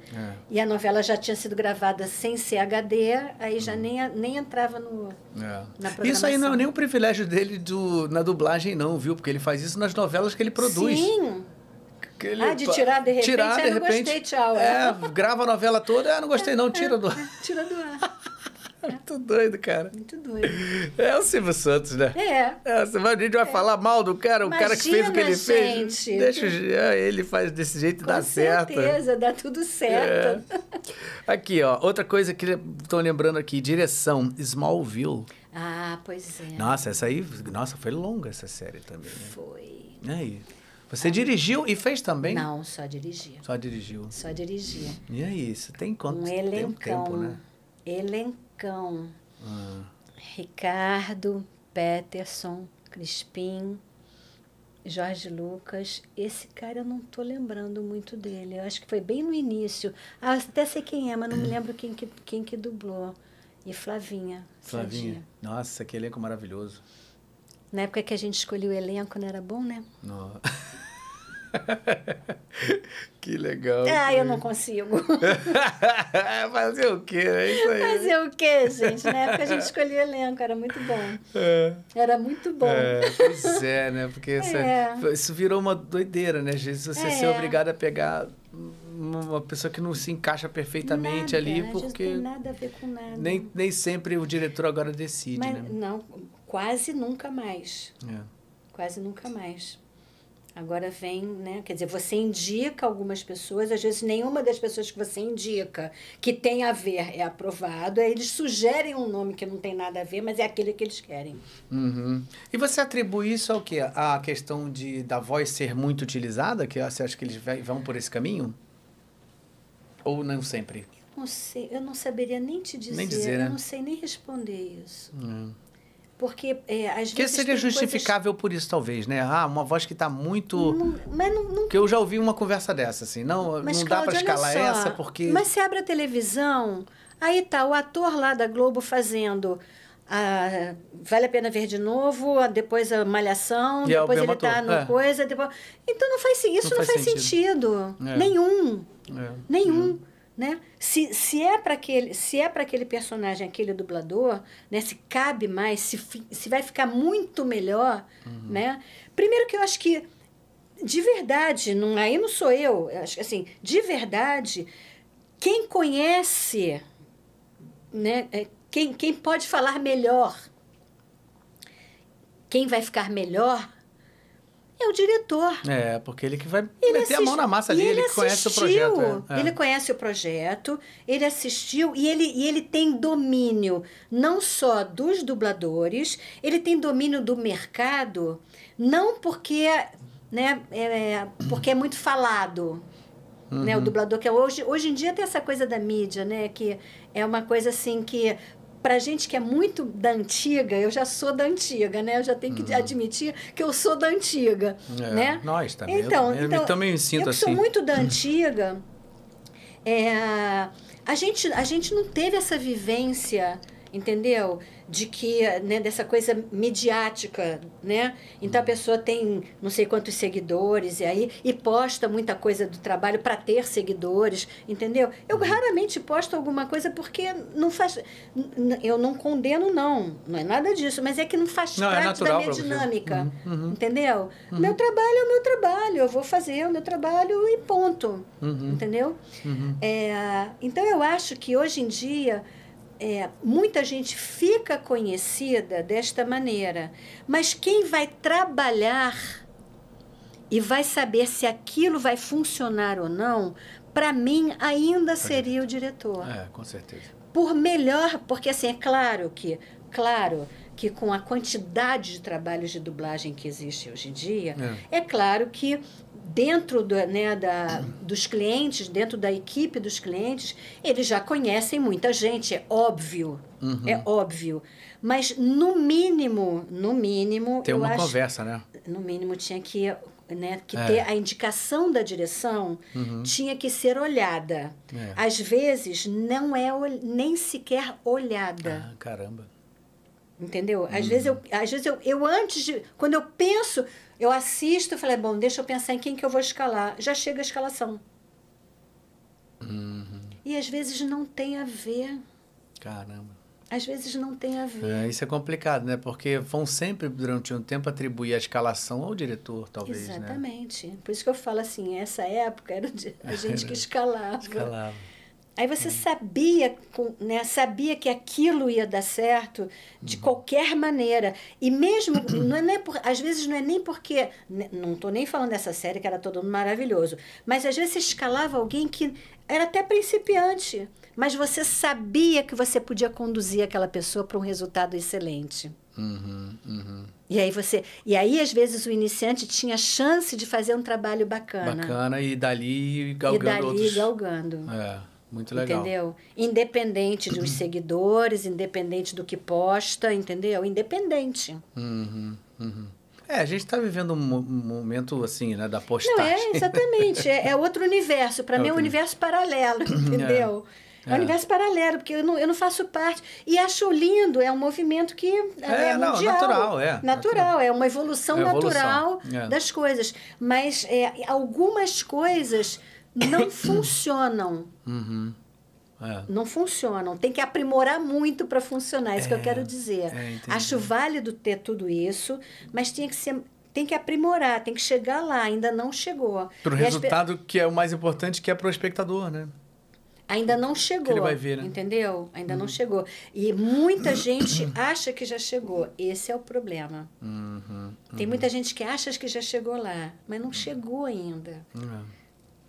e a novela já tinha sido gravada sem ser HD, aí uhum. já nem, nem entrava no. É. Isso aí não é nem um privilégio dele do, na dublagem, não, viu? Porque ele faz isso nas novelas que ele produz. Sim. Ele, ah, de tirar de repente? Tirar, de ah, repente, gostei, tchau. É, grava a novela toda, ah, não gostei não, tira do ar. [LAUGHS] Tira do ar. [LAUGHS] [LAUGHS] Muito doido, cara. Muito doido. É o Silvio Santos, né? É. é vai, a gente vai é. falar mal do cara, Imagina, o cara que fez o que ele gente. fez. Deixa ah, ele faz desse jeito e dá certo. Com certeza, dá tudo certo. É. Aqui, ó, outra coisa que estão lembrando aqui, direção Smallville. Ah, pois é. Nossa, essa aí, nossa, foi longa essa série também, né? Foi. Aí. Você ah, dirigiu e fez também? Não, só dirigia. Só dirigiu. Só dirigia. E aí, você tem quanto um tempo, né? Elencão Marcão, ah. Ricardo, Peterson, Crispim, Jorge Lucas. Esse cara eu não tô lembrando muito dele. Eu acho que foi bem no início. Ah, até sei quem é, mas não me [CLEARS THROAT] lembro quem que, quem que dublou. E Flavinha. Flavinha. Sadia. Nossa, que elenco maravilhoso. Na época que a gente escolheu o elenco, não era bom, né? Não. [LAUGHS] [LAUGHS] que legal. Ah, eu não consigo. [LAUGHS] Fazer o quê? É isso aí. Fazer o quê, gente? Na época a gente escolhia elenco, era muito bom. É. Era muito bom. É, pois é, né? Porque [LAUGHS] essa, é. isso virou uma doideira, né? Às você é. ser obrigado a pegar uma pessoa que não se encaixa perfeitamente nada, ali, né? porque. Não tem nada a ver com nada. Nem, nem sempre o diretor agora decide, Mas, né? Não, quase nunca mais. É. Quase nunca mais. Agora vem, né? Quer dizer, você indica algumas pessoas, às vezes nenhuma das pessoas que você indica que tem a ver é aprovado. Aí eles sugerem um nome que não tem nada a ver, mas é aquele que eles querem. Uhum. E você atribui isso ao quê? A questão de, da voz ser muito utilizada? Que você acha que eles vão por esse caminho? Ou não sempre? Não sei, eu não saberia nem te dizer. Nem dizer né? Eu não sei nem responder isso. Hum. Porque é, às que vezes. Que seria justificável coisas... por isso, talvez, né? Ah, uma voz que está muito. Não, mas não, não... Que eu já ouvi uma conversa dessa, assim. Não, mas, não dá para escalar só, essa porque. Mas se abre a televisão, aí tá o ator lá da Globo fazendo. A... vale a pena ver de novo, depois a malhação, e é depois é ele tá no é. coisa. Depois... Então não faz isso, não, não faz, faz, sentido, sentido. É. nenhum. É. Nenhum. Uhum né? Se, se é para aquele, se é para aquele personagem, aquele dublador, né? Se cabe mais, se, se vai ficar muito melhor, uhum. né? Primeiro que eu acho que de verdade, não, aí não sou eu, assim, de verdade, quem conhece, né? É, quem, quem pode falar melhor, quem vai ficar melhor é o diretor. É, porque ele que vai ele meter a mão na massa ali, ele, ele conhece o projeto. É, é. Ele conhece o projeto, ele assistiu e ele, e ele tem domínio não só dos dubladores, ele tem domínio do mercado, não porque, né, é, é porque é muito falado. Uhum. Né, o uhum. dublador que é hoje, hoje em dia tem essa coisa da mídia, né, que é uma coisa assim que para gente que é muito da antiga, eu já sou da antiga, né? Eu já tenho que uhum. admitir que eu sou da antiga, é, né? Nós também. Então, eu, então, eu então, também sinto eu assim. Eu sou muito da [CLEARS THROAT] antiga. É, a gente a gente não teve essa vivência, entendeu? de que né, dessa coisa midiática, né? Então a pessoa tem não sei quantos seguidores e aí e posta muita coisa do trabalho para ter seguidores, entendeu? Eu uhum. raramente posto alguma coisa porque não faz, eu não condeno não, não é nada disso, mas é que não faz não, é parte é da minha dinâmica, uhum, uhum. entendeu? Uhum. Meu trabalho é o meu trabalho, eu vou fazer o meu trabalho e ponto, uhum. entendeu? Uhum. É, então eu acho que hoje em dia é, muita gente fica conhecida desta maneira, mas quem vai trabalhar e vai saber se aquilo vai funcionar ou não, para mim ainda seria o diretor. É, com certeza. Por melhor, porque assim, é claro que, claro que com a quantidade de trabalhos de dublagem que existe hoje em dia, é, é claro que dentro do, né, da, dos clientes, dentro da equipe dos clientes, eles já conhecem muita gente, é óbvio. Uhum. É óbvio. Mas no mínimo, no mínimo. Tem uma acho, conversa, né? No mínimo tinha que. Né, que é. ter a indicação da direção uhum. tinha que ser olhada. É. Às vezes não é nem sequer olhada. Ah, caramba. Entendeu? Às uhum. vezes, eu, às vezes eu, eu antes de. Quando eu penso, eu assisto e falei, é bom, deixa eu pensar em quem que eu vou escalar. Já chega a escalação. Uhum. E às vezes não tem a ver. Caramba. Às vezes não tem a ver. É, isso é complicado, né? Porque vão sempre, durante um tempo, atribuir a escalação ao diretor, talvez. Né? Exatamente. Né? Por isso que eu falo assim, essa época era a [LAUGHS] gente que escalava. Escalava. Aí você uhum. sabia, né, sabia que aquilo ia dar certo de uhum. qualquer maneira. E mesmo, [CLEARS THROAT] não é nem por, às vezes não é nem porque, né, não estou nem falando dessa série que era todo mundo maravilhoso, mas às vezes você escalava alguém que era até principiante, mas você sabia que você podia conduzir aquela pessoa para um resultado excelente. Uhum, uhum. E aí você, e aí às vezes o iniciante tinha chance de fazer um trabalho bacana. Bacana e dali galgando. E dali outros... galgando. É. Muito legal. Entendeu? Independente dos seguidores, independente do que posta, entendeu? Independente. Uhum, uhum. É, a gente está vivendo um momento assim, né, da postagem. Não, é, exatamente. É, é outro universo. Para é mim é um universo paralelo, [CLEARS THROAT] entendeu? É. é. um é. universo paralelo, porque eu não, eu não faço parte. E acho lindo, é um movimento que é, é, é não, mundial. natural, é. Natural, natural. é uma evolução, é evolução. natural das coisas. Mas algumas coisas não [COUGHS] funcionam. Uhum. É. Não funcionam. Tem que aprimorar muito para funcionar, é isso é, que eu é. quero dizer. É, Acho válido ter tudo isso, mas tinha que ser. Tem que aprimorar, tem que chegar lá, ainda não chegou. Para o resultado as... que é o mais importante, que é para o espectador, né? Ainda não chegou. Que ele vai ver, né? Entendeu? Ainda uhum. não chegou. E muita [COUGHS] gente acha que já chegou. Esse é o problema. Uhum. Tem muita uhum. gente que acha que já chegou lá, mas não uhum. chegou ainda. Uhum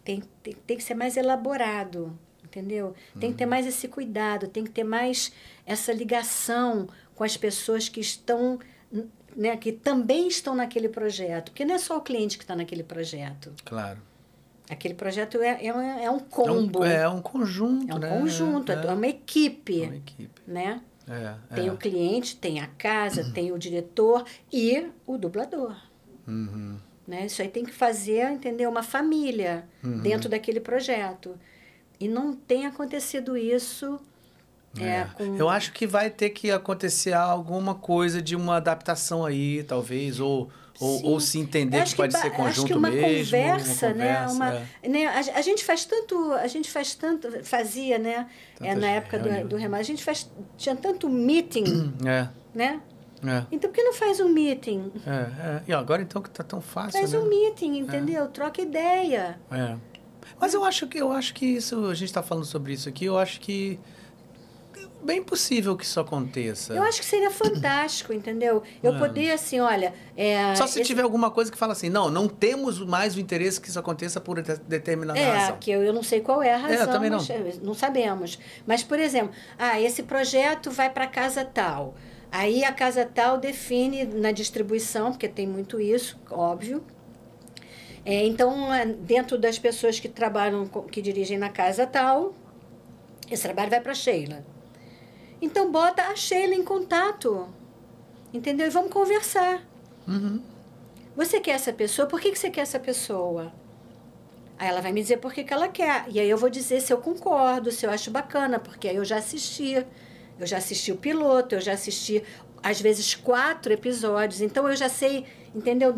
tem, tem, tem que ser mais elaborado, entendeu? Tem que ter uhum. mais esse cuidado, tem que ter mais essa ligação com as pessoas que estão, né, que também estão naquele projeto, porque não é só o cliente que está naquele projeto. Claro. Aquele projeto é, é, um, é um combo. É um, é um conjunto, É um né? conjunto, é, é. é, uma equipe. Uma equipe. Né? É, tem é. o cliente, tem a casa, uhum. tem o diretor e o dublador. Uhum. Né? Isso aí tem que fazer, entendeu? Uma família uhum. dentro daquele projeto. E não tem acontecido isso. É. É, com... Eu acho que vai ter que acontecer alguma coisa de uma adaptação aí, talvez, ou, ou, ou, se entender que, que, pode ser conjunto acho que uma mesmo. Conversa, uma conversa, né? Uma, é. né? A, a, gente faz tanto, a gente faz tanto, fazia, né? É, na época do, do Remar, a gente faz, tinha tanto meeting, é. né? É. Então, por que não faz um meeting? É, é. E agora, então, que está tão fácil, Faz né? um meeting, é. entendeu? Troca ideia. É. Mas eu acho que, eu acho que isso... A gente está falando sobre isso aqui. Eu acho que bem possível que isso aconteça. Eu acho que seria fantástico, entendeu? Eu é. poder, assim, olha. É, Só se esse... tiver alguma coisa que fala assim, não, não temos mais o interesse que isso aconteça por determinada é, razão. É, que eu, eu não sei qual é a razão, é, também não. não sabemos. Mas, por exemplo, ah, esse projeto vai para casa tal. Aí a casa tal define na distribuição, porque tem muito isso, óbvio. É, então, é, dentro das pessoas que trabalham, que dirigem na casa tal, esse trabalho vai para Sheila. Então, bota a Sheila em contato, entendeu? E vamos conversar. Uhum. Você quer essa pessoa? Por que, que você quer essa pessoa? Aí ela vai me dizer por que, que ela quer. E aí eu vou dizer se eu concordo, se eu acho bacana, porque aí eu já assisti eu já assisti o piloto, eu já assisti às vezes quatro episódios, então eu já sei, entendeu?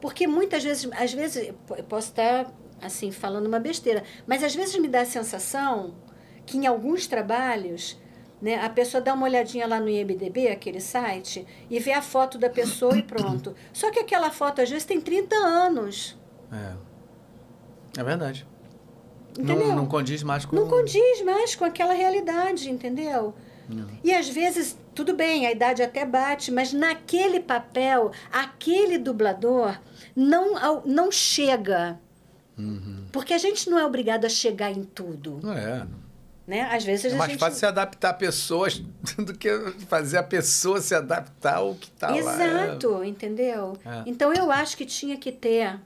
Porque muitas vezes, às vezes, eu posso estar assim falando uma besteira, mas às vezes me dá a sensação que em alguns trabalhos né? A pessoa dá uma olhadinha lá no IMDB, aquele site, e vê a foto da pessoa e pronto. Só que aquela foto às vezes tem 30 anos. É. É verdade. Entendeu? Não, não condiz mais com Não condiz mais com aquela realidade, entendeu? E às vezes, tudo bem, a idade até bate, mas naquele papel, aquele dublador não, não chega. Uhum. Porque a gente não é obrigado a chegar em tudo. Não é. Né? Às vezes é mais gente... fácil se adaptar a pessoas [LAUGHS] do que fazer a pessoa se adaptar ao que está lá. Exato, entendeu? É. Então eu acho que tinha que ter.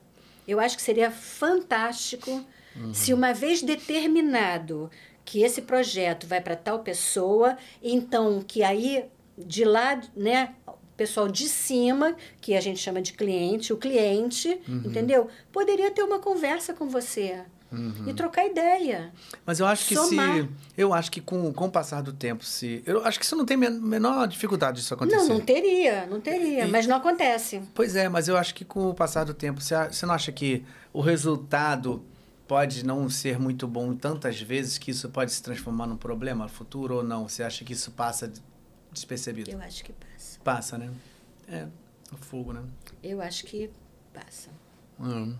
Eu acho que seria fantástico uhum. se uma vez determinado que esse projeto vai para tal pessoa, então que aí de lá, né, pessoal de cima, que a gente chama de cliente, o cliente, uhum. entendeu? Poderia ter uma conversa com você. Uhum. E trocar ideia. Mas eu acho que somar. se. Eu acho que com, com o passar do tempo, se. Eu acho que isso não tem menor dificuldade disso acontecer. Não, não teria, não teria, e, mas não acontece. Pois é, mas eu acho que com o passar do tempo, você, você não acha que o resultado pode não ser muito bom tantas vezes que isso pode se transformar num problema futuro ou não? Você acha que isso passa despercebido? Eu acho que passa. Passa, né? É, o fogo, né? Eu acho que passa. Hum.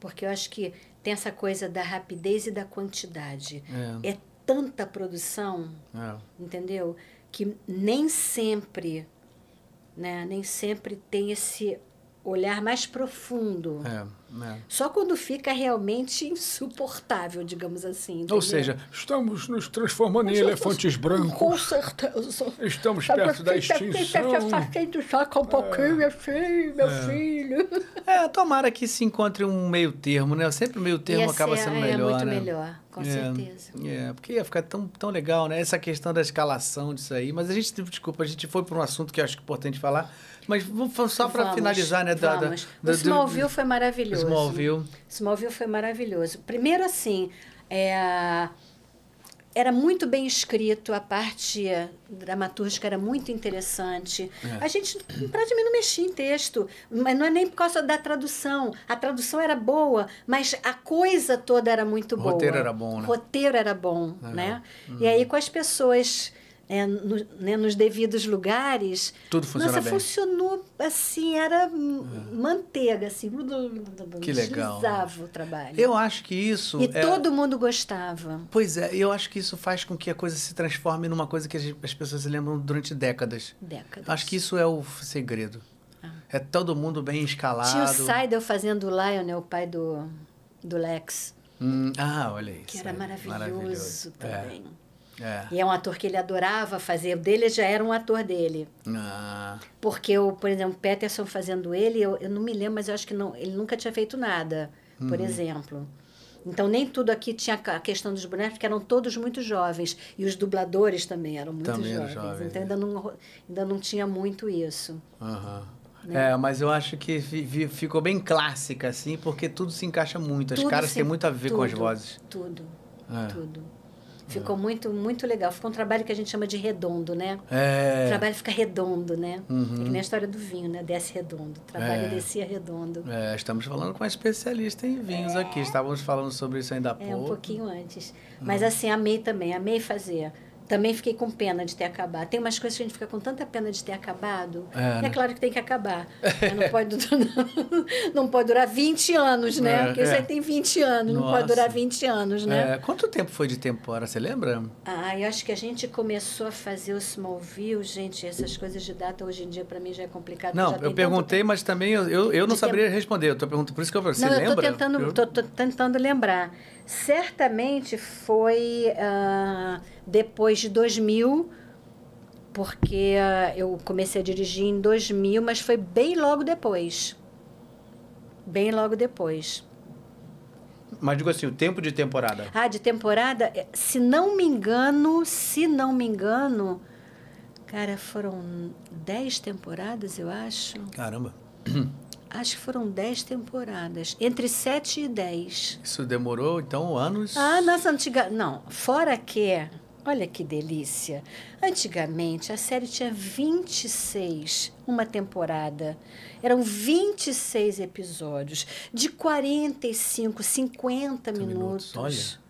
Porque eu acho que tem essa coisa da rapidez e da quantidade. É, é tanta produção, é. entendeu? Que nem sempre, né? Nem sempre tem esse olhar mais profundo. É, é. Só quando fica realmente insuportável, digamos assim. Entendeu? Ou seja, estamos nos transformando em elefantes brancos. Com certeza. Estamos Sabe, perto da é tá extinção. Eu afastei do um pouquinho, é. meu é. filho. É, tomara que se encontre um meio termo, né? Sempre o meio termo ia acaba ser, sendo é, melhor, É muito né? melhor. Com é, certeza. É, porque ia ficar tão, tão legal, né? Essa questão da escalação disso aí. Mas a gente, desculpa, a gente foi para um assunto que eu acho importante falar, mas vamos só para finalizar, né, Dada? Vamos. Da, o Smallville foi maravilhoso. Smallville. Smallville foi maravilhoso. Primeiro, assim, é, era muito bem escrito, a parte dramaturgica era muito interessante. É. A gente para mim não mexia em texto, mas não é nem por causa da tradução. A tradução era boa, mas a coisa toda era muito o boa. O né? roteiro era bom, né? O roteiro era bom, é. né? E aí com as pessoas é, no, né, nos devidos lugares. Tudo funcionou Nossa, bem. funcionou assim, era é. manteiga, assim. Que legal. o trabalho. Eu acho que isso. E é... todo mundo gostava. Pois é, eu acho que isso faz com que a coisa se transforme numa coisa que as, pessoas se lembram durante décadas. Décadas. Acho que isso é o segredo. Ah. É todo mundo bem escalado. Tinha o Seidel fazendo o Lionel, o pai do, do Lex. Hum, ah, olha isso. Que era maravilhoso, maravilhoso. É. também. É. E é um ator que ele adorava fazer. O dele já era um ator dele. Ah. Porque, eu, por exemplo, Peterson fazendo ele, eu, eu não me lembro, mas eu acho que não, ele nunca tinha feito nada, uhum. por exemplo. Então, nem tudo aqui tinha a questão dos bonecos, porque eram todos muito jovens. E os dubladores também eram muito também jovens. jovens. Então, ainda é. não, ainda não tinha muito isso. Uhum. Né? É, mas eu acho que ficou bem clássica, assim, porque tudo se encaixa muito. As caras se... têm muito a ver tudo, com as vozes. Tudo, é. tudo. Ficou é. muito, muito legal. Ficou um trabalho que a gente chama de redondo, né? É. O trabalho fica redondo, né? Uhum. É que nem a história do vinho, né? Desce redondo. O trabalho é. descia redondo. É, estamos falando com uma especialista em vinhos é. aqui. Estávamos falando sobre isso ainda há pouco. É, um pouquinho antes. Uhum. Mas assim, amei também, amei fazer também fiquei com pena de ter acabado. Tem umas coisas que a gente fica com tanta pena de ter acabado. É, né? é claro que tem que acabar. [LAUGHS] Né? não, pode, [LAUGHS] não, não, pode durar 20 anos, né? É, Porque é. você tem 20 anos, Nossa. não pode durar 20 anos, né? É. Quanto tempo foi de temporada, você lembra? Ah, eu acho que a gente começou a fazer o Smallville, gente, essas coisas de data hoje em dia para mim já é complicado. Não, eu perguntei, mas também eu, eu, eu não saberia tempo... responder. Eu tô perguntando, por isso que eu falei, você não, lembra? Eu tô tentando, eu... Tô, tô tentando lembrar. Certamente foi uh, depois de 2000, porque uh, eu comecei a dirigir em 2000, mas foi bem logo depois. Bem logo depois. Mas digo assim, o tempo de temporada. Ah, de temporada, eh, se não me engano, se não me engano, cara, foram 10 temporadas, eu acho. Caramba. [CLEARS THROAT] acho que foram dez temporadas, entre sete e dez. Isso demorou, então, anos? Ah, nossa, antiga. Não, fora que. Olha que delícia. Antigamente a série tinha 26, uma temporada. Eram 26 episódios de 45, 50 minutos. minutos. Olha.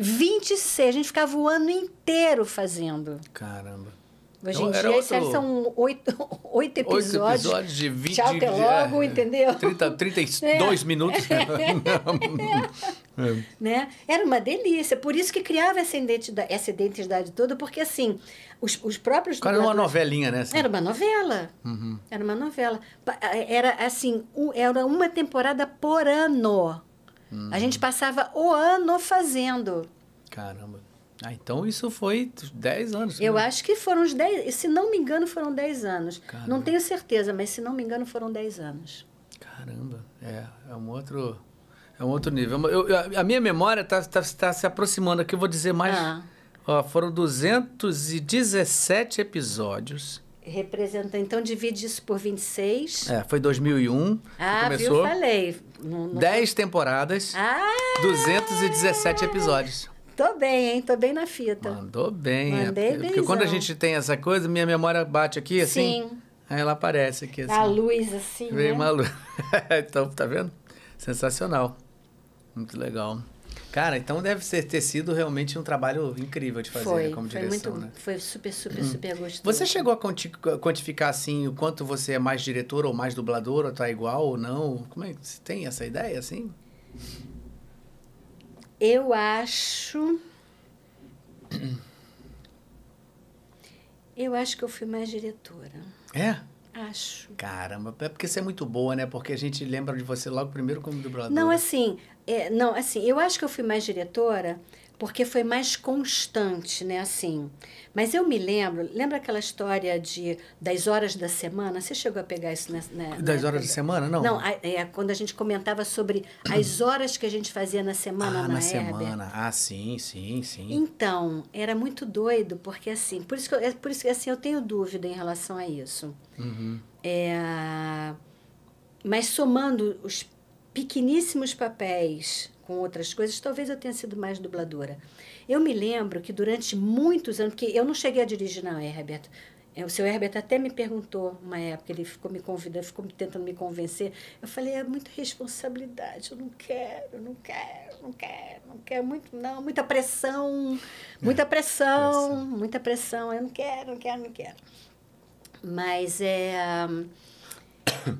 26, a gente ficava o ano inteiro fazendo. Caramba. Hoje então, em dia, outro... são oito, [LAUGHS] oito episódios. Oito episódios de 20... Tchau, até é, logo, [LAUGHS] é, entendeu? 30, 32 é. minutos. [LAUGHS] É. né? Era uma delícia. Por isso que criava essa identidade, essa identidade toda, porque, assim, os, os próprios... Era uma novelinha, né? Assim? Era uma novela. Uhum. Era uma novela. Era, assim, era uma temporada por ano. Uhum. A gente passava o ano fazendo. Caramba. Ah, então isso foi 10 anos. Eu né? acho que foram uns 10, se não me engano, foram 10 anos. Caramba. Não tenho certeza, mas se não me engano, foram 10 anos. Caramba, é, é um outro é um outro nível. Eu, eu, a minha memória está tá, tá se aproximando aqui, eu vou dizer mais. Ah. Ó, foram 217 episódios. Representa, então divide isso por 26. É, foi 2001. Ah, começou. viu? Falei. 10 temporadas, ah! 217 episódios. Tô bem, hein? Tô bem na fita. Mandou bem. É, Mandei bem. Porque quando a gente tem essa coisa, minha memória bate aqui assim. Sim. Aí ela aparece aqui assim. A luz assim. Veio né? uma luz. [LAUGHS] então, tá vendo? Sensacional. Muito legal. Cara, então deve ser, ter sido realmente um trabalho incrível de fazer foi, né, como foi direção, muito, né? Foi super, super, hum. super gostoso. Você chegou a quantificar, assim, o quanto você é mais diretor ou mais dublador, ou tá igual ou não? Como é que você tem essa ideia, assim? Eu acho. [CLEARS THROAT] Eu acho que eu fui mais diretora. É? Acho. Caramba, é porque você é muito boa, né? Porque a gente lembra de você logo primeiro como dubladora. Não, assim, é, não, assim, eu acho que eu fui mais diretora porque foi mais constante, né? Assim. Mas eu me lembro, lembra aquela história de das horas da semana? Você chegou a pegar isso né, Das horas da semana, não? Não, é quando a gente comentava sobre as [CLEARS THROAT] horas que a gente fazia na semana ah, na, na semana. Herber. Ah, sim, sim, sim. Então era muito doido porque assim, por isso que eu, é, por isso que assim eu tenho dúvida em relação a isso. Uhum. É, mas somando os pequeníssimos papéis com outras coisas, talvez eu tenha sido mais dubladora. Eu me lembro que durante muitos anos, porque eu não cheguei a dirigir, não, Herbert. É, o seu Herbert até me perguntou uma época, ele ficou me convidando, ficou tentando me convencer. Eu falei, é muita responsabilidade, eu não quero, não quero, não quero, não quero muito, não, muita pressão, é, muita pressão, é, muita pressão, eu não quero, não quero, não quero. Mas é,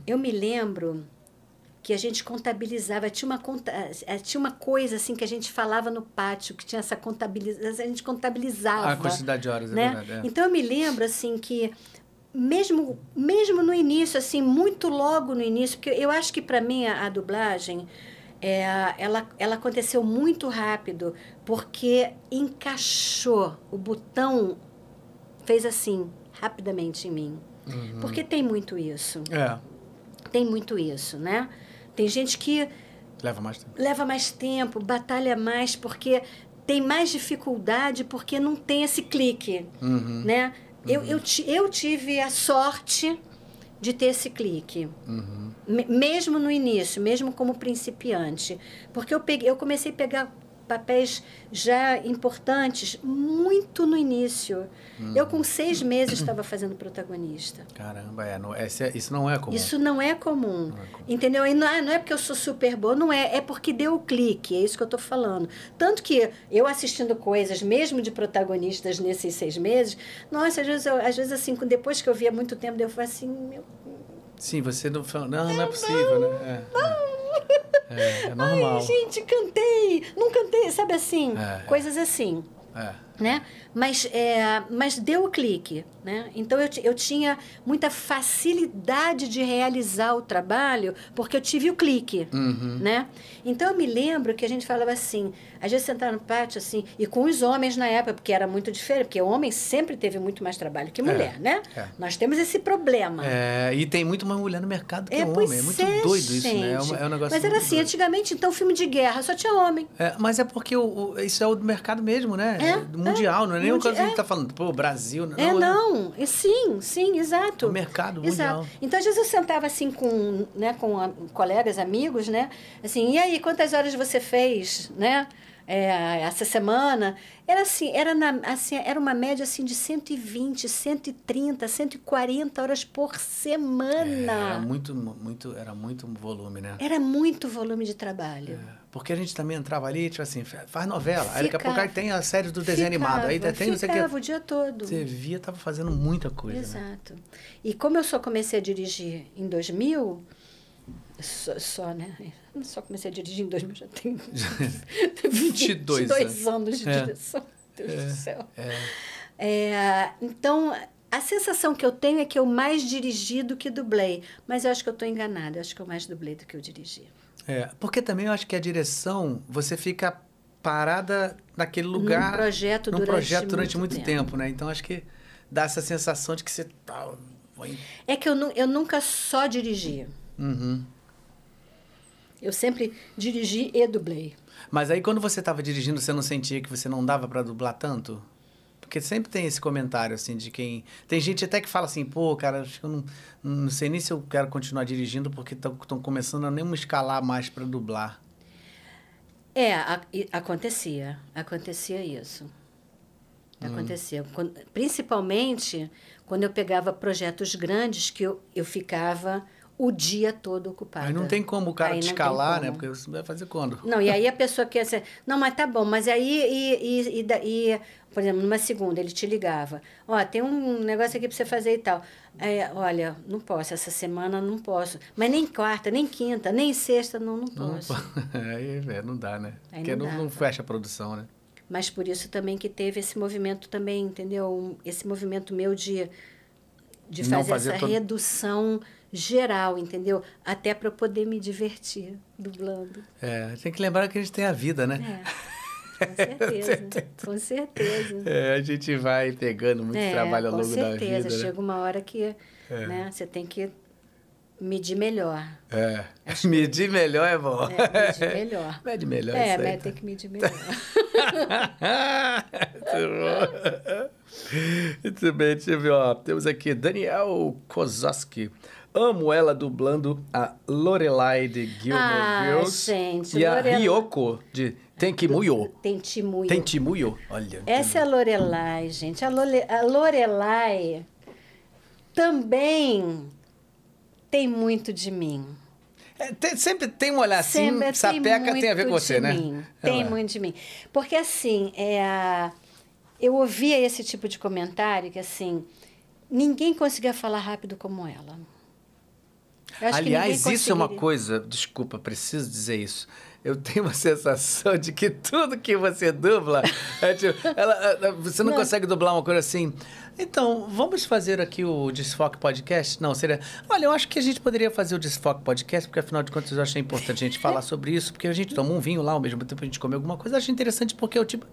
eu me lembro que a gente contabilizava, tinha uma, conta, eh, eh, tinha uma coisa assim que a gente falava no pátio, que tinha essa contabilização, a gente contabilizava. Ah, a quantidade de horas, é né? é verdade. É. Então eu me lembro assim que mesmo mesmo no início assim, muito logo no início, porque eu acho que para mim a, a dublagem é, ela, ela aconteceu muito rápido, porque encaixou o botão fez assim rapidamente em mim. Uhum. Porque tem muito isso. É. Tem muito isso, né? Tem gente que. Leva mais tempo. Leva mais tempo, batalha mais, porque tem mais dificuldade, porque não tem esse clique. Uhum. Né? Uhum. Eu, eu, eu tive a sorte de ter esse clique. Uhum. Mesmo no início, mesmo como principiante. Porque eu, peguei, eu comecei a pegar papéis já importantes muito no início. Hum. Eu, com seis meses, estava fazendo protagonista. Caramba, é, não, é, isso não é comum. Isso não é comum. Não é comum. Entendeu? E não, é, não é porque eu sou super boa, não é. É porque deu o clique, é isso que eu estou falando. Tanto que eu assistindo coisas, mesmo de protagonistas nesses seis meses, nossa, às vezes, eu, às vezes assim, depois que eu via muito tempo, eu falei assim, meu Sim, você não fala, não, é, não é possível, né? É, não, é, é normal. Ai, gente, cantei! Não cantei, sabe assim? É, é. coisas assim. É né? Mas, é, mas deu o clique, né? Então eu, eu tinha muita facilidade de realizar o trabalho porque eu tive o clique, uhum. né? Então eu me lembro que a gente falava assim, às vezes sentar no pátio assim e com os homens na época porque era muito diferente, porque o homem sempre teve muito mais trabalho que é, mulher, é, né? É. Nós temos esse problema. É, e tem muito mais mulher no mercado que é, homem, é muito é, doido gente. isso, né? É um, é um negócio. Mas era assim, doido. antigamente então filme de guerra só tinha homem. mas é porque o, o, isso é o mercado mesmo, né? É? É, mundial, é, não é nem o caso que a é. gente está falando, pô, Brasil. É, não, é, não. É... Sim, sim, exato. O mercado mundial. Exato. Então, às vezes eu sentava assim com, né, com a, ah, colegas, amigos, né? Assim, e aí, quantas horas você fez, né? É, essa semana. Era assim, era, na, assim, era uma média assim de 120, 130, 140 horas por semana. É, era muito, muito, era muito volume, né? Era muito volume de trabalho. É. Porque a gente também entrava ali, tipo assim, faz novela. Fica, aí daqui a pouco tem a série do desenho ficava, animado. Aí tem ficava não sei o dia todo. Você via, tava fazendo muita coisa. Né? Exato. Né? E como eu só comecei a dirigir em 2000, só, só né? Eu só comecei a dirigir em 2000, já tenho 22, 22 anos de é. direção. Deus é. do céu. É. É, então, a sensação que eu tenho é que eu mais dirigi do que dublei. Mas eu acho que eu estou enganada. Eu acho que eu mais dublei do que eu dirigi. É, porque também eu acho que a direção, você fica parada naquele lugar. Num projeto, num durante, projeto durante muito, muito tempo. tempo. né? Então acho que dá essa sensação de que você tá. É que eu, eu nunca só dirigia. Uhum. Eu sempre dirigi e dublei. Mas aí quando você estava dirigindo, você não sentia que você não dava para dublar tanto? Porque sempre tem esse comentário, assim, de quem. Tem gente até que fala assim, pô, cara, acho que eu não, não sei nem se eu quero continuar dirigindo porque estão começando a nem me escalar mais para dublar. É, a, acontecia. Acontecia isso. Hum. Acontecia. Hum. principalmente quando eu pegava projetos grandes que eu, eu ficava o dia todo ocupado. Aí não tem como o cara aí te escalar, né? Porque você vai fazer quando? Não, e aí a pessoa quer ser. Não, mas tá bom, mas aí. E, e, e, e por exemplo, numa segunda, ele te ligava: Ó, oh, tem um negócio aqui pra você fazer e tal. É, olha, não posso, essa semana não posso. Mas nem quarta, nem quinta, nem sexta, não, não posso. Não, [LAUGHS] é, não dá, né? Aí Porque não, dá, não, não tá. fecha a produção, né? Mas por isso também que teve esse movimento também, entendeu? Esse movimento meu de, de fazer essa todo... redução geral, entendeu? Até para poder me divertir dublando. É, tem que lembrar que a gente tem a vida, né? É. [LAUGHS] Com certeza, com certeza. É, a gente vai pegando muito é, trabalho ao longo certeza. da vida. Com né? certeza, chega né? uma hora que é. né, você tem que medir melhor. É, Acho medir que... melhor é bom. É, medir melhor. [LAUGHS] Mede melhor, É, isso aí, tá. tem que medir melhor. [LAUGHS] muito bom. Muito bem, ó, temos aqui Daniel Kozoski. Amo ela dublando a Lorelai de Gilmore ah, Girls. Gente, e a Ryoko de Tenkimuyo. Tentimuyo. Tentimuyo. Olha. Essa é a Lorelai, gente. A, Lore... a Lorelai também tem muito de mim. É, tem, sempre tem um olhar assim, sempre, assim, sapeca tem, tem a ver com você, né? Ah. tem Ela. muito de mim. Porque assim, é, eu ouvia esse tipo de comentário que assim, ninguém conseguia falar rápido como ela. Aliás, isso é uma coisa, desculpa, preciso dizer isso. Eu tenho uma [LAUGHS] sensação de que tudo que você dubla, [LAUGHS] é tipo, ela, você não, não consegue dublar uma coisa assim. Então, vamos fazer aqui o Desfoque Podcast? Não, seria. Olha, eu acho que a gente poderia fazer o Desfoque Podcast, porque afinal de contas eu achei importante a gente falar [LAUGHS] sobre isso, porque a gente tomou um vinho lá ao mesmo tempo, a gente comeu alguma coisa. Eu acho interessante porque é o tipo,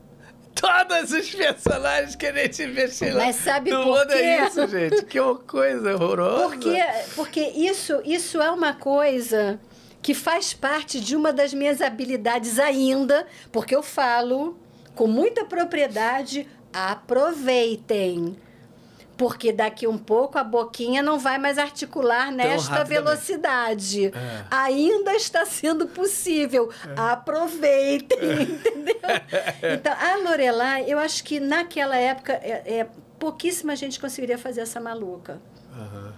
todas os personagens que a gente vê lá. Mas sabe Não por quê? É isso, gente. Que coisa horrorosa. Porque, porque isso, isso é uma coisa que faz parte de uma das minhas habilidades ainda, porque eu falo com muita propriedade, aproveitem. Porque daqui um pouco a boquinha não vai mais articular nesta velocidade. É. Ainda está sendo possível. É. Aproveitem, é. [LAUGHS] entendeu? Então, a Lorelai, eu acho que naquela época é, é pouquíssima gente conseguiria fazer essa maluca. Uhum.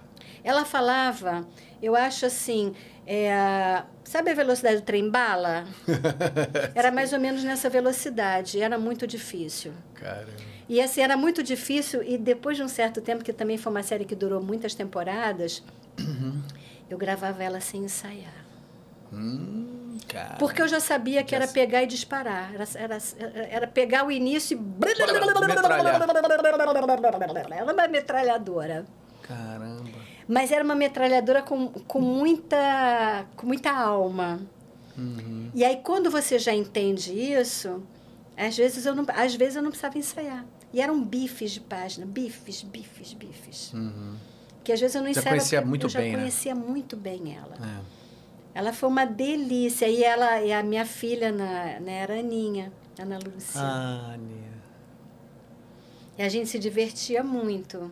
Ela falava, eu acho assim, é, sabe a velocidade do trem-bala? [LAUGHS] Era mais ou menos nessa velocidade, era muito difícil. Caramba. E assim, era muito difícil, e depois de um certo tempo, que também foi uma série que durou muitas temporadas, uhum. eu gravava ela sem ensaiar. Hum, Porque eu já sabia que era pegar e disparar. Era, era, era pegar o início e. ela Era uma metralhadora. Caramba. Mas era uma metralhadora com, com, muita, com muita alma. Uhum. E aí, quando você já entende isso, às vezes eu não, às vezes eu não precisava ensaiar. E eram bifes de página, bifes, bifes, bifes. Uhum. Que às vezes eu não já conhecia muito eu já bem, né? conhecia né? muito bem ela. É. Ela foi uma delícia. E ela e a minha filha na, né, era Aninha, Ana Lúcia. Ah, Aninha. E a gente se divertia muito.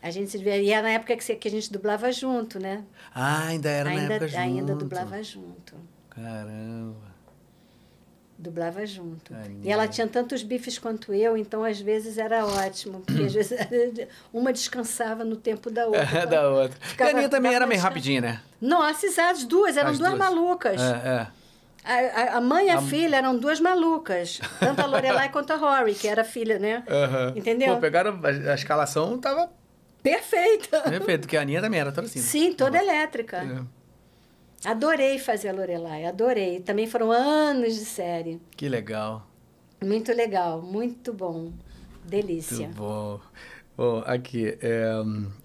A gente se divertia. E era na época que, que a gente dublava junto, né? Ah, ainda era ainda, na época ainda junto. Ainda dublava junto. Caramba. Dublava junto. Ai, e ela tinha tantos bifes quanto eu, então às vezes era ótimo, porque às vezes uma descansava no tempo da [LAUGHS] outra. da outra. Ficava, e a Aninha também era meio rapidinha, né? Nossa, as duas, eram as duas, duas malucas. É, é. A, a, mãe e a, a, filha eram duas malucas, tanto a Lorelai [LAUGHS] quanto a Rory, que era filha, né? Uhum. Entendeu? Pô, pegaram a, a escalação, tava perfeita. Perfeito, porque a Aninha também era toda assim. Sim, toda tava... elétrica. É. Adorei fazer a Lorelai, adorei. Também foram anos de série. Que legal. Muito legal, muito bom. Delícia. Muito bom. aqui. É,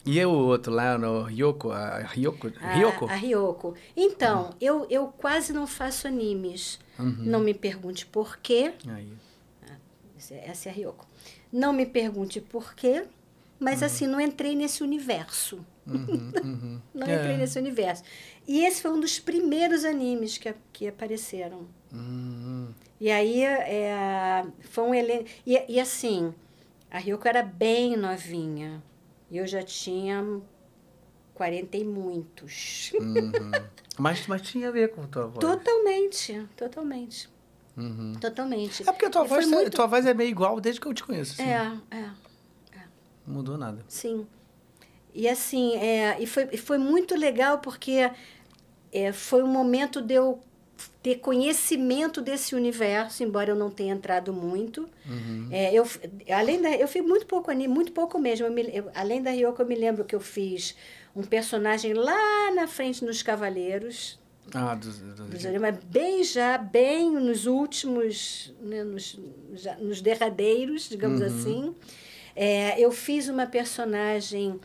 e o outro lá no Ryoko? A Ryoko? A, Ryoko? A Ryoko. Então, ah. eu, eu quase não faço animes. Uhum. Não me pergunte por quê. Aí. Ah, essa é a Ryoko. Não me pergunte por quê, mas uhum. assim, não entrei nesse universo. Uhum, uhum. [LAUGHS] não entrei é. nesse universo. E esse foi um dos primeiros animes que, que apareceram. Uhum. E aí é, foi um E, e, assim, a Ryoko era bem novinha. E eu já tinha 40 e muitos. Uhum. mas, mas tinha a ver com a tua voz. Totalmente, totalmente. Uhum. Totalmente. É porque a tua, voz, é, muito... tua voz é meio igual desde que eu te conheço. Assim. É, é, é. Mudou nada. Sim. E assim, é, e foi, foi muito legal porque é, foi um momento de eu ter conhecimento desse universo, embora eu não tenha entrado muito. Uhum. É, eu, além da, eu fiz muito pouco anime, muito pouco mesmo. Eu me, eu, além da Ryoko, eu me lembro que eu fiz um personagem lá na frente nos Cavaleiros. Ah, dos, dos... dos bem já, bem nos últimos, né, nos, já, nos derradeiros, digamos uhum. assim. É, eu fiz uma personagem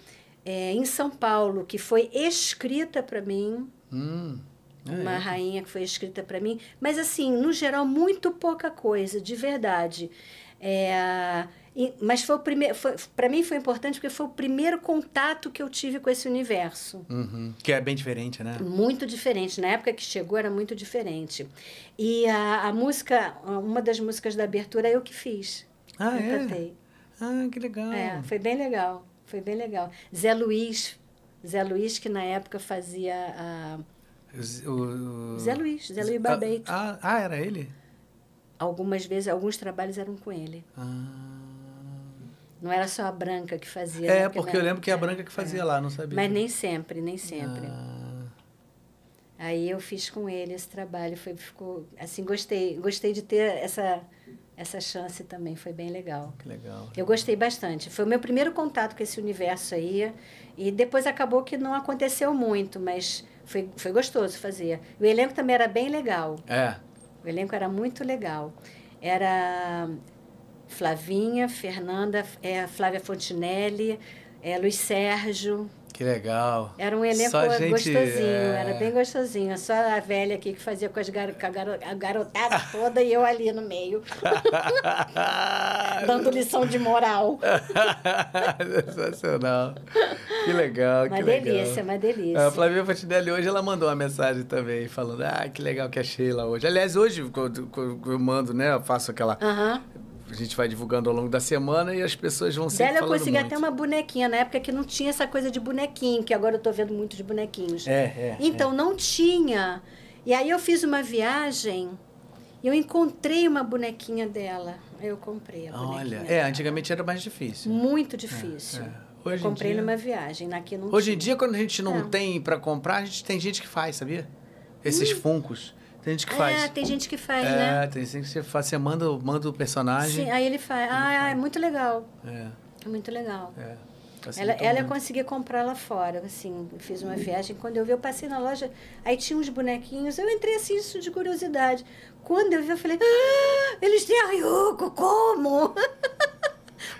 é, em São Paulo que foi escrita para mim Hum, é uma isso. rainha que foi escrita para mim. Mas, assim, no geral, muito pouca coisa, de verdade. É, mas foi o primeiro, para mim foi importante porque foi o primeiro contato que eu tive com esse universo. Uhum. Que é bem diferente, né? Muito diferente. Na época que chegou era muito diferente. E a, a música, uma das músicas da abertura é eu que fiz. Ah, eu é? Cantei. Ah, que legal. É, foi bem legal. Foi bem legal. Zé Luiz Zé Luiz, que na época fazia a. O, o... Zé Luiz, Zé Luiz ah, Barbeito. Ah, ah, era ele? Algumas vezes, alguns trabalhos eram com ele. Ah. Não era só a branca que fazia. É, né, porque eu lembro que é a branca que fazia é. lá, não sabia. Mas nem sempre, nem sempre. Ah. Aí eu fiz com ele esse trabalho, foi ficou assim, gostei, gostei de ter essa essa chance também, foi bem legal. Que legal. Eu gostei bastante. Foi o meu primeiro contato com esse universo aí. E depois acabou que não aconteceu muito, mas foi, foi gostoso fazer. O elenco também era bem legal. É. O elenco era muito legal. Era Flavinha, Fernanda, é, Flávia Fontinelli, é, Luiz Sérgio, que legal. Era um elenco gente, gostosinho, é... era bem gostosinho. Só a velha aqui que fazia com, as gar... com a, garo... a, garotada [LAUGHS] toda e eu ali no meio. [LAUGHS] Dando lição de moral. Sensacional. Que legal, uma que delícia, legal. Uma delícia, uma delícia. A Flavia Fatinelli hoje, ela mandou uma mensagem também, falando, ah, que legal que a Sheila hoje. Aliás, hoje eu, eu, eu mando, né, eu faço aquela... Uh -huh a gente vai divulgando ao longo da semana e as pessoas vão se Dela eu consegui muito. até uma bonequinha, na época que não tinha essa coisa de bonequinho, que agora eu tô vendo muitos bonequinhos. É, é, é. então, é. não tinha. E aí eu fiz uma viagem e eu encontrei uma bonequinha dela. Eu comprei a Olha, é, antigamente era mais difícil. Muito é, difícil. É. Hoje comprei dia... numa viagem, aqui não Hoje tinha. em dia, quando a gente não tem para comprar, a gente tem gente que faz, sabia? Esses hum. funcos. Tem gente que é, faz. É, tem gente que faz, é, né? É, tem gente que você faz, você manda, manda o personagem. Sim, aí ele faz. Ele ah, é, faz. é muito legal. É. É muito legal. É. Ela, ela eu comprar lá fora, assim, fiz uma viagem. Quando eu vi, eu passei na loja, aí tinha uns bonequinhos. Eu entrei assim, isso de curiosidade. Quando eu vi, eu falei, ah, eles têm a Ryuko, como? [LAUGHS]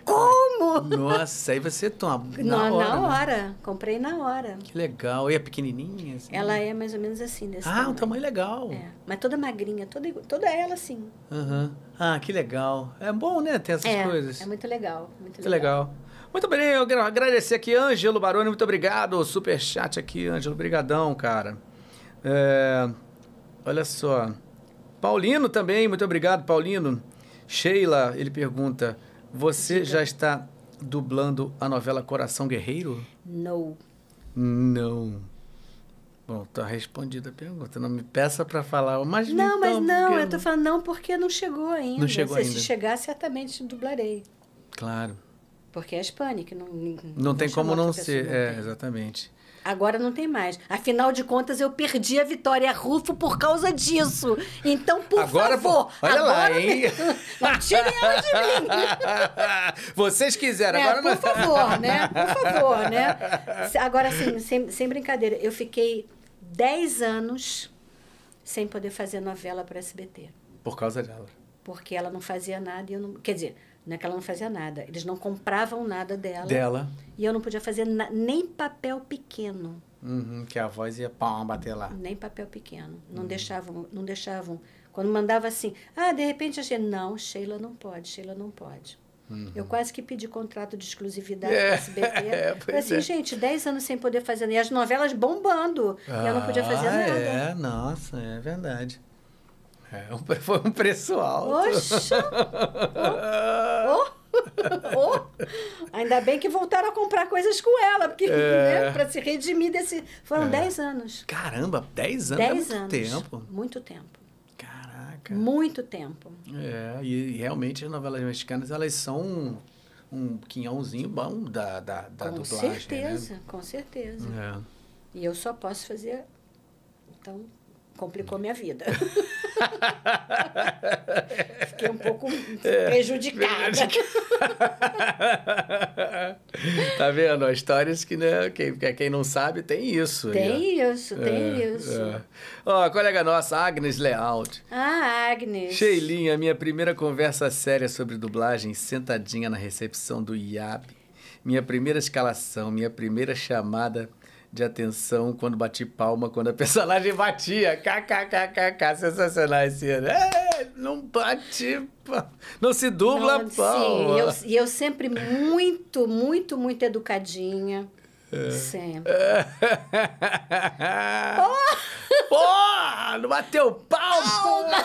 Como? Nossa, aí você toma. Na, na hora. Na hora. Né? Comprei na hora. Que legal. E é pequenininha? Assim? Ela é mais ou menos assim. Desse ah, tamanho. um tamanho é legal. É. Mas toda magrinha, toda, toda ela assim. Uhum. Ah, que legal. É bom, né? Ter essas é, coisas. É muito legal. Muito que legal. legal. Muito bem, eu quero agradecer aqui, Ângelo Baroni, muito obrigado. Super chat aqui, Ângelo, brigadão, cara. É, olha só. Paulino também, muito obrigado, Paulino. Sheila, ele pergunta: você já está dublando a novela Coração Guerreiro? Não. Não. Bom, tá respondida a pergunta. Não me peça para falar, mas não, então, mas não. Eu tô falando não porque não chegou ainda. Não chegou se ainda. Se chegar, certamente dublarei. Claro. Porque é a Hispânica, não. Não, não tem como não ser. É, exatamente. Agora não tem mais. Afinal de contas, eu perdi a Vitória Rufo por causa disso. Então, por agora, favor. Olha agora lá, hein? Não [LAUGHS] ela de mim. Vocês quiseram. É, agora por não... favor, né? [LAUGHS] Por favor, né? Agora, assim, sem, sem brincadeira, eu fiquei 10 anos sem poder fazer novela para SBT. Por causa dela. Porque ela não fazia nada e eu não. Quer dizer, né, que ela não fazia nada. Eles não compravam nada dela. Dela. E eu não podia fazer nem papel pequeno. Uhum, que a voz ia pão, bater lá. Nem papel pequeno. Não uhum. deixavam, não deixavam. Quando mandava assim, ah, de repente achei, não, Sheila não pode, Sheila não pode. Uhum. Eu quase que pedi contrato de exclusividade é, SBT. [LAUGHS] É, assim, é. gente, 10 anos sem poder fazer. E as novelas bombando. Ah, e eu não podia fazer ah, nada. É, nossa, é verdade. É, [LAUGHS] foi um preço alto. Oxa! Oh, oh, oh. Ainda bem que voltaram a comprar coisas com ela, porque é. né, para se redimir desse. Foram 10 é. anos. Caramba, 10 anos? 10 é muito anos. tempo. Muito tempo. Caraca. Muito tempo. É, e, realmente as novelas mexicanas elas são um, um quinhãozinho bom da, da, da com dublagem. Certeza, né? Com certeza, com certeza. É. E eu só posso fazer. Então, complicou minha vida. [LAUGHS] Fiquei um pouco é, prejudicada. [LAUGHS] tá vendo? Histórias que né, quem, quem não sabe tem isso. Tem né? isso, tem isso. É. é. Ó, a colega nossa, Agnes Layout. Ah, Agnes. Sheilinha, minha primeira conversa séria sobre dublagem, sentadinha na recepção do IAB. Minha primeira escalação, minha primeira chamada de atenção quando bati palma, quando a [LAUGHS] personagem batia. KKKKK, sensacional esse ano. É, não bate palma. Não se dubla não, palma. Sim, e eu, eu, sempre muito, muito, muito educadinha. É. Sempre. Oh! Pô, não bateu palma!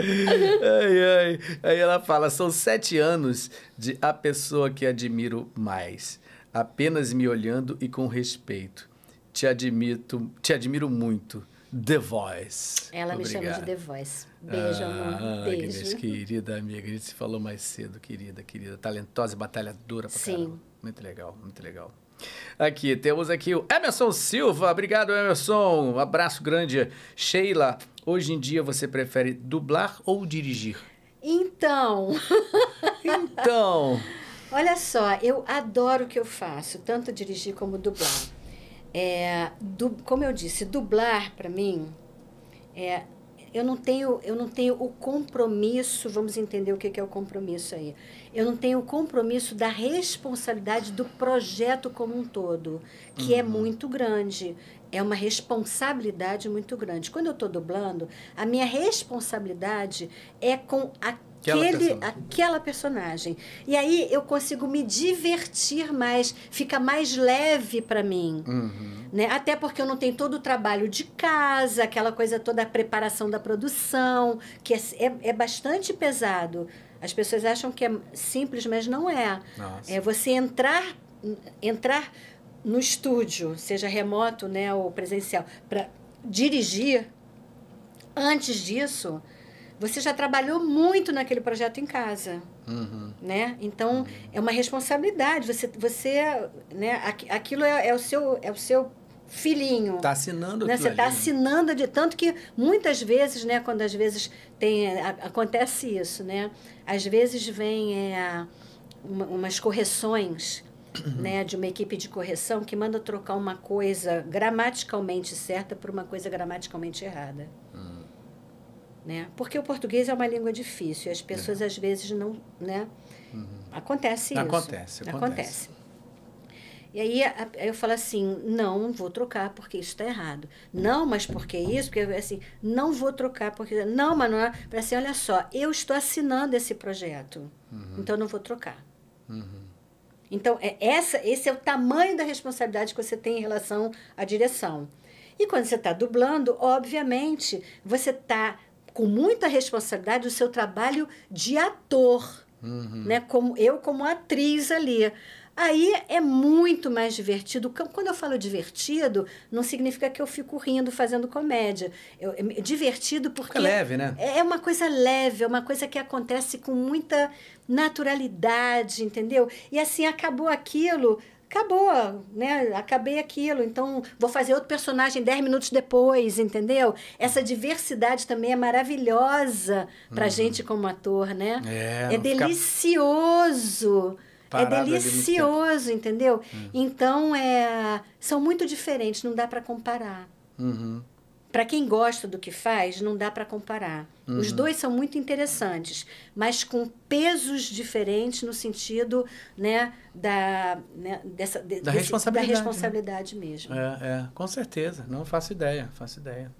ai, ai. Aí ela fala: são sete anos de a pessoa que admiro mais apenas me olhando e com respeito. Te admito, te admiro muito. The Voice. Ela Obrigado. me chama de The Voice. Beijo, ah, amor. Beijo. Agnes, querida amiga, a gente se falou mais cedo, querida, querida. Talentosa e batalhadora pra Sim. Caramba. Muito legal, muito legal. Aqui, temos aqui o Emerson Silva. Obrigado, Emerson. Um abraço grande. Sheila, hoje em dia você prefere dublar ou dirigir? Então. [LAUGHS] então. Olha só, eu adoro o que eu faço, tanto dirigir como dublar. É, du, como eu disse, dublar para mim é, eu não tenho eu não tenho o compromisso vamos entender o que é o compromisso aí eu não tenho o compromisso da responsabilidade do projeto como um todo que é uhum. é muito grande é uma responsabilidade muito grande quando eu estou dublando a minha responsabilidade é com a aquela aquele, personagem. aquela personagem. E aí eu consigo me divertir mais, fica mais leve para mim. Uhum. Né? Até porque eu não tenho todo o trabalho de casa, aquela coisa toda, a preparação da produção, que é, é, é bastante pesado. As pessoas acham que é simples, mas não é. Nossa. É você entrar, entrar no estúdio, seja remoto né, ou presencial, para dirigir. Antes disso, você já trabalhou muito naquele projeto em casa, uhum. né? Então é uma responsabilidade. Você, você, né? Aquilo é, é o seu, é o seu filhinho. Está assinando né? Você está assinando de tanto que muitas vezes, né? Quando às vezes tem a, acontece isso, né? Às vezes vem é, uma, umas correções. Uhum. Né, de uma equipe de correção que manda trocar uma coisa gramaticalmente certa por uma coisa gramaticalmente errada né? Porque o português é uma língua difícil, e as pessoas é. às vezes não, né? Uhum. Acontece isso. Acontece, acontece. acontece. E aí eu falo assim, não, vou trocar porque isso está errado. Não, mas porque isso? Porque assim, não vou trocar porque não, mas não é para assim, olha só, eu estou assinando esse projeto, uhum. então não vou trocar. Uhum. Então é essa, esse é o tamanho da responsabilidade que você tem em relação à direção. E quando você está dublando, obviamente você está com muita responsabilidade o seu trabalho de ator, uhum. né? Como eu como atriz ali. Aí é muito mais divertido. Quando eu falo divertido, não significa que eu fico rindo fazendo comédia. Eu, é, é divertido porque. É leve, né? É, é uma coisa leve, é uma coisa que acontece com muita naturalidade, entendeu? E assim, acabou aquilo acabou, né? Acabei aquilo, então vou fazer outro personagem 10 minutos depois, entendeu? Essa diversidade também é maravilhosa pra uhum. gente como ator, né? É, é delicioso. É delicioso, entendeu? Uhum. Então, é, são muito diferentes, não dá para comparar. Uhum para quem gosta do que faz, não dá para comparar. Uhum. Os dois são muito interessantes, mas com pesos diferentes no sentido né, da, né, dessa, de, da, desse, responsabilidade, da né? responsabilidade né? mesmo. É, é, com certeza. Não faço ideia, faço ideia.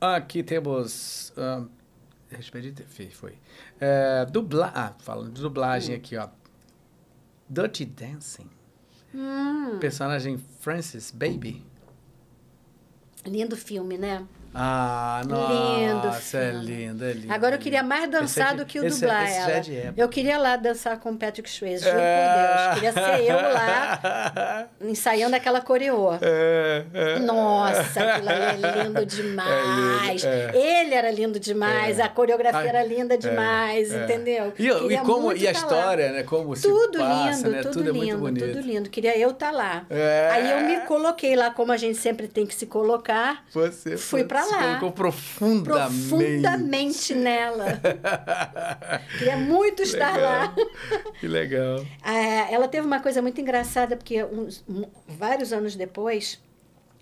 Aqui temos... Uh, respeito foi. É, dubla, ah, falando de dublagem hum. aqui, ó. Dirty Dancing. Hum. Personagem Francis Baby. Lindo filme, né? Ah, nossa, lindo, é lindo, é lindo. Agora eu é queria mais é dançar do que o esse, é- dublar esse ela. É eu queria lá dançar com o Patrick Swayze, juro é... por Deus. Queria ser eu lá [LAUGHS] ensaiando aquela coreô. É... Nossa, [LAUGHS] aquilo ali é lindo demais. Lindo, Ele era lindo demais, a coreografia era linda demais, entendeu? E, e como e a tá história, lá. né? Como tudo passa, né, lindo, né? tudo, tudo, lindo, muito bonito. tudo lindo. Queria eu estar tá lá. Aí eu me coloquei lá como a gente sempre tem que se colocar. Você. Fui para pra lá. colocou profundamente. Profundamente nela. [LAUGHS] Queria muito estar legal. lá. Que legal. [LAUGHS] É, ela teve uma coisa muito engraçada, porque uns, vários anos depois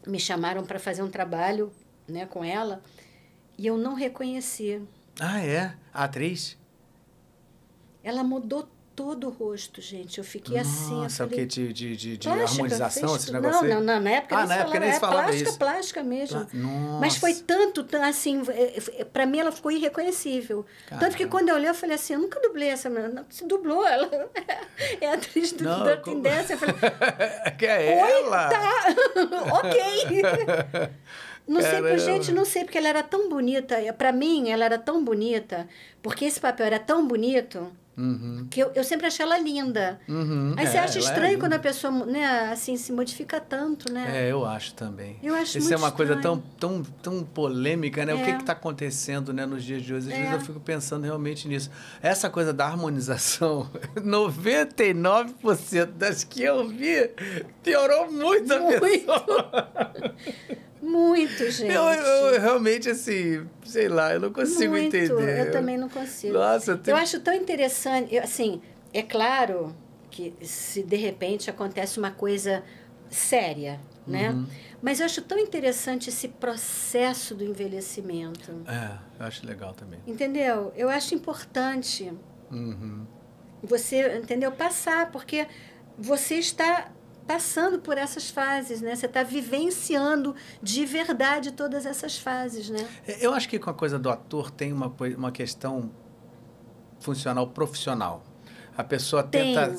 me chamaram para fazer um trabalho né, com ela e eu não reconhecia. Ah, é? A atriz? Ela mudou todo o rosto, gente. Eu fiquei assim, Nossa, assim. Nossa, falei, o quê? De, de, de, de plástica, harmonização, esses negócios? Não, não, não, na época ah, na época nem se falava plástica, isso. plástica mesmo. Nossa. Mas foi tanto, assim, é, é, é, para mim ela ficou irreconhecível. Caramba. Tanto que quando eu olhei, eu falei assim, eu nunca dublei essa menina. Se dublou, ela [LAUGHS] é a atriz do não, Dirty Dance. Eu falei, [LAUGHS] que é ela? tá, [LAUGHS] ok. Não sei, por, gente, não sei, porque ela era tão bonita. Para mim, ela era tão bonita, porque esse papel era tão bonito Uhum. Que eu, eu sempre achei ela linda. Uhum. Aí é, você acha é estranho é quando a pessoa né, assim, se modifica tanto, né? É, eu acho também. Eu acho Isso é uma estranho. coisa tão, tão, tão polêmica, né? É. O que é. está acontecendo né, nos dias de hoje? Às é. vezes eu fico pensando realmente nisso. Essa coisa da harmonização, 99% [LAUGHS] das que eu vi piorou muito, muito. a pessoa. [LAUGHS] Muito, gente. Eu, eu, realmente, assim, sei lá, eu não consigo Muito, entender. Eu também não consigo. Nossa, eu, tenho... eu acho tão interessante. Eu, assim, é claro que se de repente acontece uma coisa séria, né? Uhum. Mas eu acho tão interessante esse processo do envelhecimento. É, eu acho legal também. Entendeu? Eu acho importante uhum. você, entendeu? Passar, porque você está passando por essas fases, né? Você está vivenciando de verdade todas essas fases, né? É, eu acho que com a coisa do ator tem uma, uma questão funcional profissional. A pessoa tenta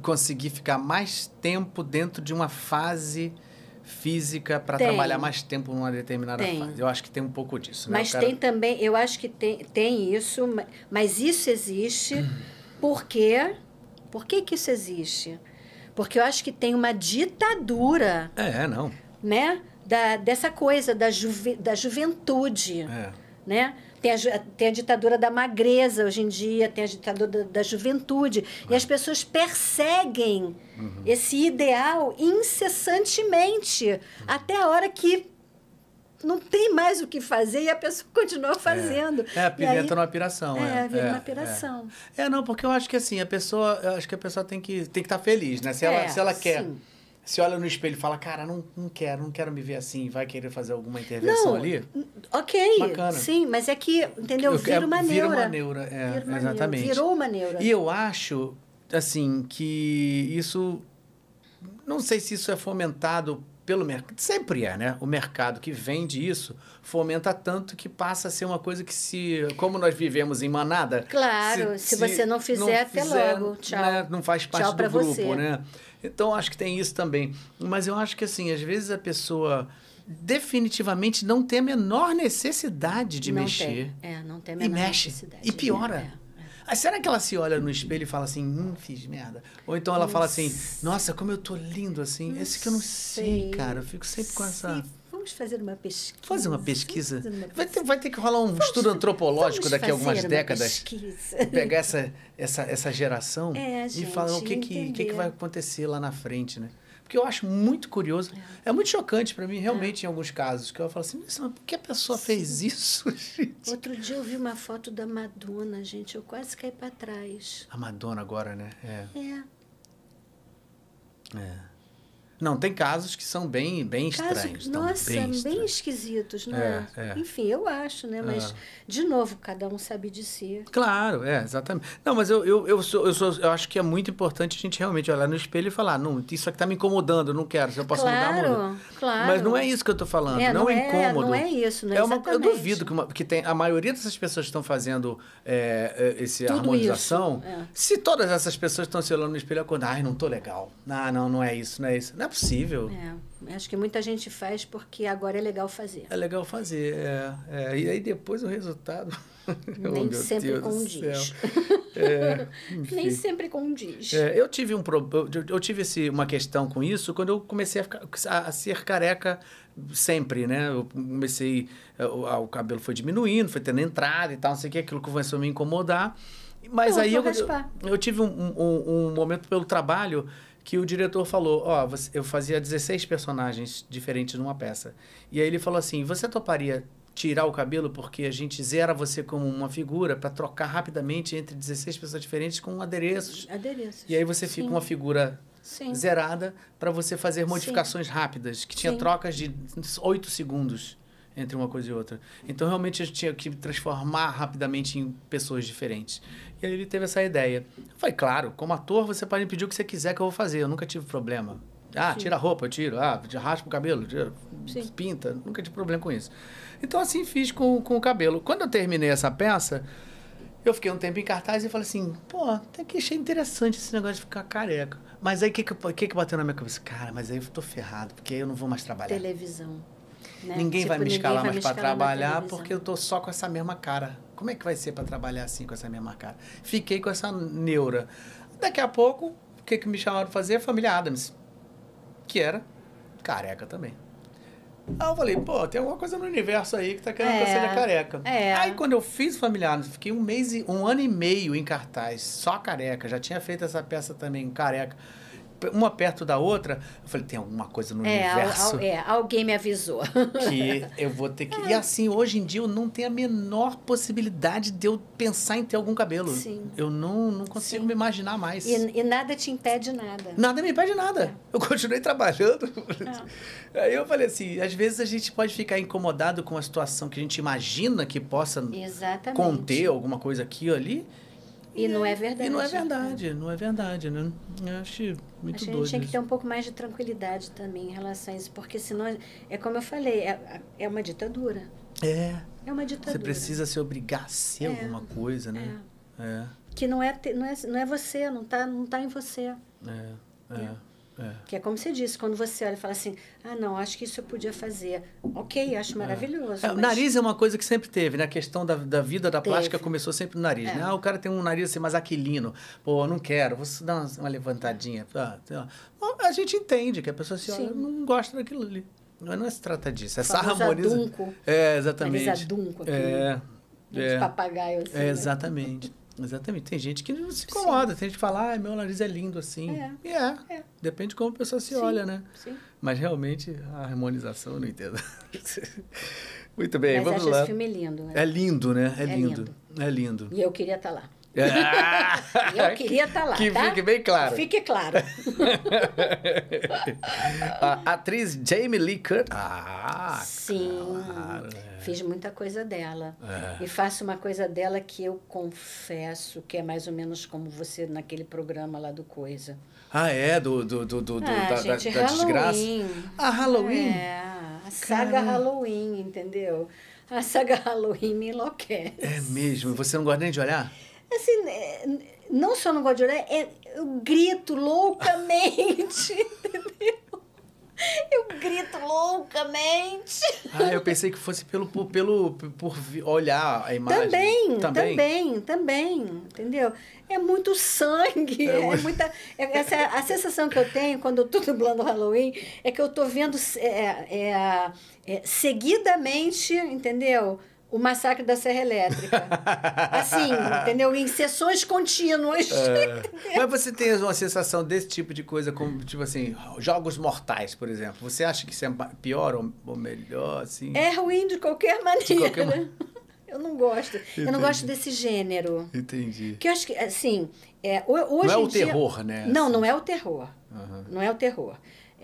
conseguir ficar mais tempo dentro de uma fase física para trabalhar mais tempo numa determinada tem. fase. Eu acho que tem um pouco disso. Né? Mas cara... tem também, eu acho que tem, tem isso, mas isso existe hum. porque... Por que, que isso existe? Porque eu acho que tem uma ditadura. É, é, não. Né? Da, dessa coisa da, juve, da juventude. É. Né? Tem a, tem a ditadura da magreza hoje em dia, tem a ditadura da, da juventude. E é. as pessoas perseguem uhum. esse ideal incessantemente, uhum. até a hora que não tem mais o que fazer e a pessoa [LAUGHS] continua é. fazendo. É, é pimenta aí, numa piração. É, é vira é, uma piração. É. é. não, porque eu acho que assim, a pessoa, acho que a pessoa tem que tem que estar tá feliz, né? Se ela, é, se ela quer. Sim. Se olha no espelho e fala, cara, não, não quero, não quero me ver assim, vai querer fazer alguma intervenção não, ali? Ok, Bacana. sim, mas é que, entendeu? Vira uma neura. Vira uma neura, é, vira uma exatamente. Neura. Virou uma neura. E eu acho, assim, que isso. Não sei se isso é fomentado pelo mercado. Sempre é, né? O mercado que vende isso fomenta tanto que passa a ser uma coisa que se. Como nós vivemos em manada. Claro, se, se você não fizer, não até logo. Tchau. Né? Não faz parte Tchau do grupo, você. né? Então acho que tem isso também. Mas eu acho que assim, às vezes a pessoa definitivamente não tem a menor necessidade de não mexer. Tem. É, não tem a menor e mexe, necessidade. E piora. É. Aí será que ela se olha no espelho e fala assim, hum, fiz merda? Ou então ela não fala assim, nossa, como eu tô lindo assim. Esse que eu não sei, sei cara. Eu fico sempre com essa. Vamos fazer uma pesquisa. Fazer uma pesquisa? Vai, ter, vai ter que rolar um vamos, estudo antropológico daqui a algumas décadas. Pegar essa, essa, essa geração é, e falar o que, que, que, que vai acontecer lá na frente, né? que eu acho muito curioso. É, é muito chocante para mim, realmente, é. em alguns casos, que eu falo assim, mas por que a pessoa Sim. fez isso, [LAUGHS] gente? Outro dia eu vi uma foto da Madonna, gente, eu quase caí para trás. A Madonna agora, né? É. É. é. Não, tem casos que são bem, bem estranhos. Então. Nossa, bem, estranhos. bem, esquisitos, não é, é? é? Enfim, eu acho, né? Mas, é. de novo, cada um sabe de si. Claro, é, exatamente. Não, mas eu, eu, eu, sou, eu, sou, eu acho que é muito importante a gente realmente olhar no espelho e falar, não, isso aqui tá me incomodando, eu não quero, se eu posso claro, mudar, muda. Claro, Mas não é isso que eu tô falando, é, não, não, é, é incômodo. Não é isso, não é, é uma, Eu duvido que, uma, que tem, a maioria dessas pessoas que estão fazendo é, é, esse Tudo harmonização, se todas essas pessoas estão se olhando no espelho e acordando, ai, não tô legal, ah, não, não é isso, não é isso. Não é possível. É, acho que muita gente faz porque agora é legal fazer. É legal fazer, é. é. E aí depois o resultado. [LAUGHS] Nem oh, sempre Deus condiz. [LAUGHS] É, Nem sempre condiz. É, eu tive um problema. eu tive esse, uma questão com isso quando eu comecei a, ficar, a, a ser careca sempre, né? Eu comecei, é, o, ah, o cabelo foi diminuindo, foi tendo entrada e tal, não sei o que, aquilo começou a me incomodar. Mas eu aí eu, eu, eu, tive um, um, um momento pelo trabalho que o diretor falou, ó, oh, eu fazia 16 personagens diferentes numa peça. E aí ele falou assim, você toparia tirar o cabelo porque a gente zera você como uma figura para trocar rapidamente entre 16 pessoas diferentes com adereços. Adereços. E aí você Sim. fica uma figura Sim. zerada para você fazer modificações Sim. rápidas, que tinha trocas de 8 segundos entre uma coisa e outra. Então, realmente, a gente tinha que transformar rapidamente em pessoas diferentes. E aí ele teve essa ideia. Foi claro, como ator, você pode me pedir o que você quiser que eu vou fazer. Eu nunca tive problema. Ah, Sim. tira a roupa, eu tiro. Ah, raspa o cabelo, pinta. Nunca tive problema com isso. Então, assim, fiz com, com o cabelo. Quando eu terminei essa peça, eu fiquei um tempo em cartaz e falei assim, pô, até que achei interessante esse negócio de ficar careca. Mas aí, o que que, que que bateu na minha cabeça? Cara, mas aí eu tô ferrado, porque aí eu não vou mais trabalhar. Televisão. Né? Ninguém tipo, vai me escalar mais para trabalhar porque eu tô só com essa mesma cara. Como é que vai ser para trabalhar assim com essa mesma cara? Fiquei com essa neura. Daqui a pouco, o que, que me chamaram para fazer? família Adams, que era careca também. Aí eu falei, pô, tem alguma coisa no universo aí que tá querendo é, que eu é, seja careca. É. Aí quando eu fiz Familiar, fiquei um mês, e, um ano e meio em cartaz, só careca. Já tinha feito essa peça também, careca uma perto da outra. Eu falei, tem alguma coisa no é, universo. Al, al, é, alguém me avisou. [LAUGHS] Que eu vou ter que. É. E assim, hoje em dia eu não tenho a menor possibilidade de eu pensar em ter algum cabelo. Sim. Eu não, não consigo Sim. me imaginar mais. E, e, nada te impede nada. Nada me impede nada. É. Eu continuei trabalhando. É. Aí eu falei assim, às vezes a gente pode ficar incomodado com uma situação que a gente imagina que possa Exatamente. conter alguma coisa aqui ou ali. E, e não é verdade. E não é verdade, não é verdade, né? Eu acho muito doido. A gente tinha que ter um pouco mais de tranquilidade também em relação a isso, porque senão, é como eu falei, é, é uma ditadura. É. É uma ditadura. Você precisa se obrigar a ser é. alguma coisa, né? É. é. Que não é, não é, não é você, não está não tá em você. É, é. é. É. Que é como você disse, quando você olha e fala assim, ah, não, acho que isso eu podia fazer. Ok, acho é. maravilhoso. É. É, o mas... nariz é uma coisa que sempre teve, né? A questão da, da vida da teve. plástica começou sempre no nariz, é. né? Ah, o cara tem um nariz assim mais aquilino. Pô, não quero, vou dar uma, uma levantadinha. Ah, a gente entende que a pessoa assim, olha, não gosta daquilo ali. Não, não é se trata disso, essa harmoniza. Adunco. É, exatamente. Nariz adunco, é, né? é. papagaio assim. É, né? exatamente. Né? Exatamente. Tem gente que não se incomoda, Sim. tem gente que fala, ah, meu nariz é lindo assim. É. E é. é. Depende de como a pessoa se Sim. olha, né? Sim. Mas realmente a harmonização eu não entendo. [LAUGHS] Muito bem, Mas vamos acho lá. Esse filme lindo, né? É lindo, né? É, é lindo. lindo. É lindo. E eu queria estar tá lá. Ah! [LAUGHS] eu queria estar tá lá. Que tá? fique bem claro. Fique claro. [LAUGHS] a atriz Jamie Lee Curtis. Ah, Sim. Claro, né? Fiz muita coisa dela. É. E faço uma coisa dela que eu confesso que é mais ou menos como você naquele programa lá do Coisa. Ah, é? Do, do, do, do ah, da, gente, da, da desgraça? Ah, Halloween? É, a saga Caramba. Halloween, entendeu? A saga Halloween me enlouquece. É mesmo? Você não gosta nem de olhar? Assim, é, não só não gosto de olhar, é, eu grito loucamente, [LAUGHS] entendeu? [LAUGHS] Eu grito loucamente. Ah, eu pensei que fosse pelo, por, pelo, por olhar a imagem. Também, também, também, também entendeu? É muito sangue, é, é muita... É, essa, a sensação que eu tenho quando eu tô dublando Halloween é que eu tô vendo é, é, é, é seguidamente, entendeu? o massacre da Serra Elétrica. [LAUGHS] assim, entendeu? Em sessões contínuas. É. [LAUGHS] Mas você tem uma sensação desse tipo de coisa, como, tipo assim, jogos mortais, por exemplo. Você acha que isso é pior ou, melhor, assim? É ruim de qualquer maneira. De qualquer né? [LAUGHS] Eu não gosto. Entendi. Eu não gosto desse gênero. Entendi. Que eu acho que, assim, é, hoje Não é o dia... terror, né? Não, não assim. é o terror. Uhum. Não é o terror.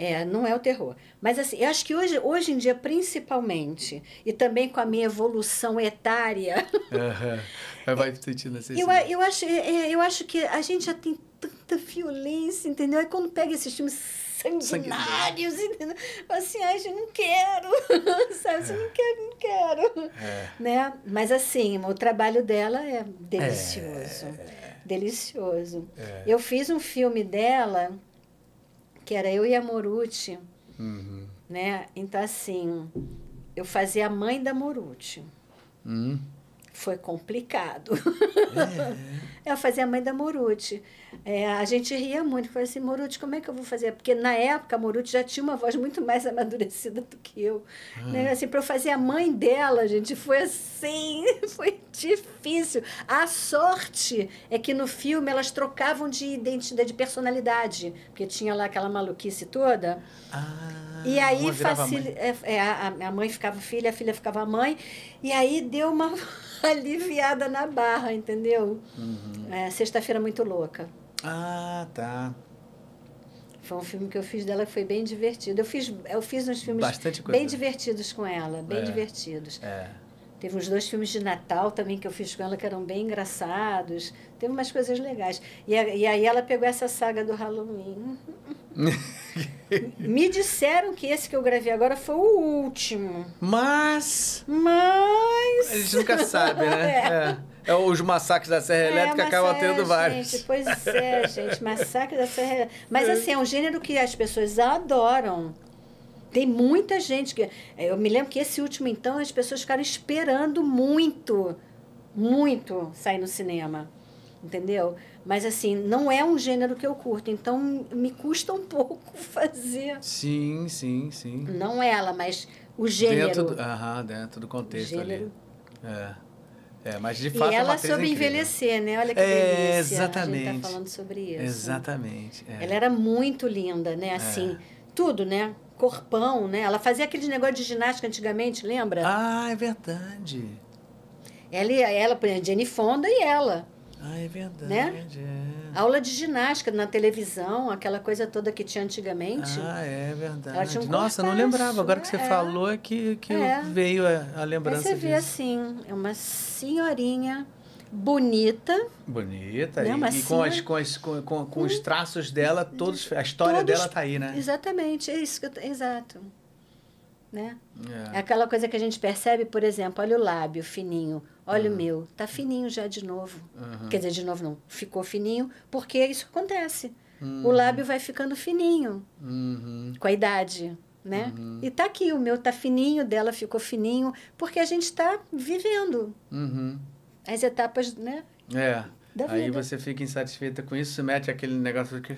É, não é o terror. Mas assim, eu acho que hoje, hoje em dia, principalmente, e também com a minha evolução etária. [LAUGHS] Vai sentindo assim. Eu, eu, acho, é, é, eu acho que a gente já tem tanta violência, entendeu? E quando pega esses filmes sanguinários, entendeu? Assim, ai, eu não quero, [LAUGHS] sabe? É. Eu não quero, não quero. É. Né? Mas assim, o trabalho dela é, é delicioso. É. Delicioso. É. Eu fiz um filme dela que era eu e a Moruti, uhum. né? Então, assim, eu fazia a mãe da Moruti. Uhum. Foi complicado. É. [LAUGHS] Eu fazia a mãe da Moruti. É, a gente ria muito. Falei assim, Moruti, como é que eu vou fazer? Porque na época a Moruti já tinha uma voz muito mais [LAUGHS] amadurecida do que eu. Ah. Né? Assim, para eu fazer a mãe dela, gente, foi assim, [LAUGHS] foi difícil. A sorte é que no filme elas trocavam de identidade, de personalidade, porque tinha lá aquela maluquice toda. Ah. E aí facil... a, mãe. É, é, a, a mãe ficava filha, a filha ficava mãe. E aí deu uma [LAUGHS] aliviada na barra, entendeu? Uhum. É, Sexta-feira Muito Louca. Ah, tá. Foi um filme que eu fiz dela que foi bem divertido. Eu fiz, eu fiz uns filmes Bastante coisa. bem divertidos com ela, bem é. divertidos. É. Teve uns dois filmes de Natal também que eu fiz com ela que eram bem engraçados. Tem umas coisas legais. E, e aí ela pegou essa saga do Halloween. [LAUGHS] Me disseram que esse que eu gravei agora foi o último. Mas. Mas. A gente nunca sabe, né? [LAUGHS] É. é. é os massacres da Serra é, Elétrica é, acabam tendo vários. Gente, pois é, gente. Massacre da Serra Elétrica. Mas, é. assim, é um gênero que as pessoas adoram. Tem muita gente que. É, eu me lembro que esse último, então, as pessoas ficaram esperando muito, muito sair no cinema entendeu? Mas assim, não é um gênero que eu curto, então me custa um [LAUGHS] pouco fazer. Sim, sim, sim. Não ela, mas o gênero. Dentro do, dentro do contexto gênero. ali. É. É, mas de fato e é ela é sobre incrível. envelhecer, né? Olha que é, delícia. Exatamente. A gente tá falando sobre isso. Exatamente. É. Ela era muito linda, né? É. Assim, é. tudo, né? Corpão, né? Ela fazia aquele negócio de ginástica antigamente, lembra? Ah, é verdade. Ela, ela, Jenny Fonda e ela. Ah, é verdade. Né? É. Aula de ginástica na televisão, aquela coisa toda que tinha antigamente. Ah, é verdade. Um Nossa, não lembrava. Agora que você é. falou é que, que é. veio a, a lembrança. Aí você disso. vê assim, é uma senhorinha bonita. Bonita, né? e, e com, as, com, as, com, com, com os hum. traços dela, todos, a história todos, dela tá aí, né? Exatamente, é isso que eu, exato né? É. é. Aquela coisa que a gente percebe, por exemplo, olha o lábio fininho, olha uhum. o meu, tá fininho já de novo. Uhum. Quer dizer, de novo não, ficou fininho, porque isso acontece. Uhum. O lábio vai ficando fininho uhum. com a idade, né? Uhum. E tá aqui, o meu tá fininho, dela ficou fininho, porque a gente está vivendo uhum. as etapas, né? É. Aí você fica insatisfeita com isso, mete aquele negócio que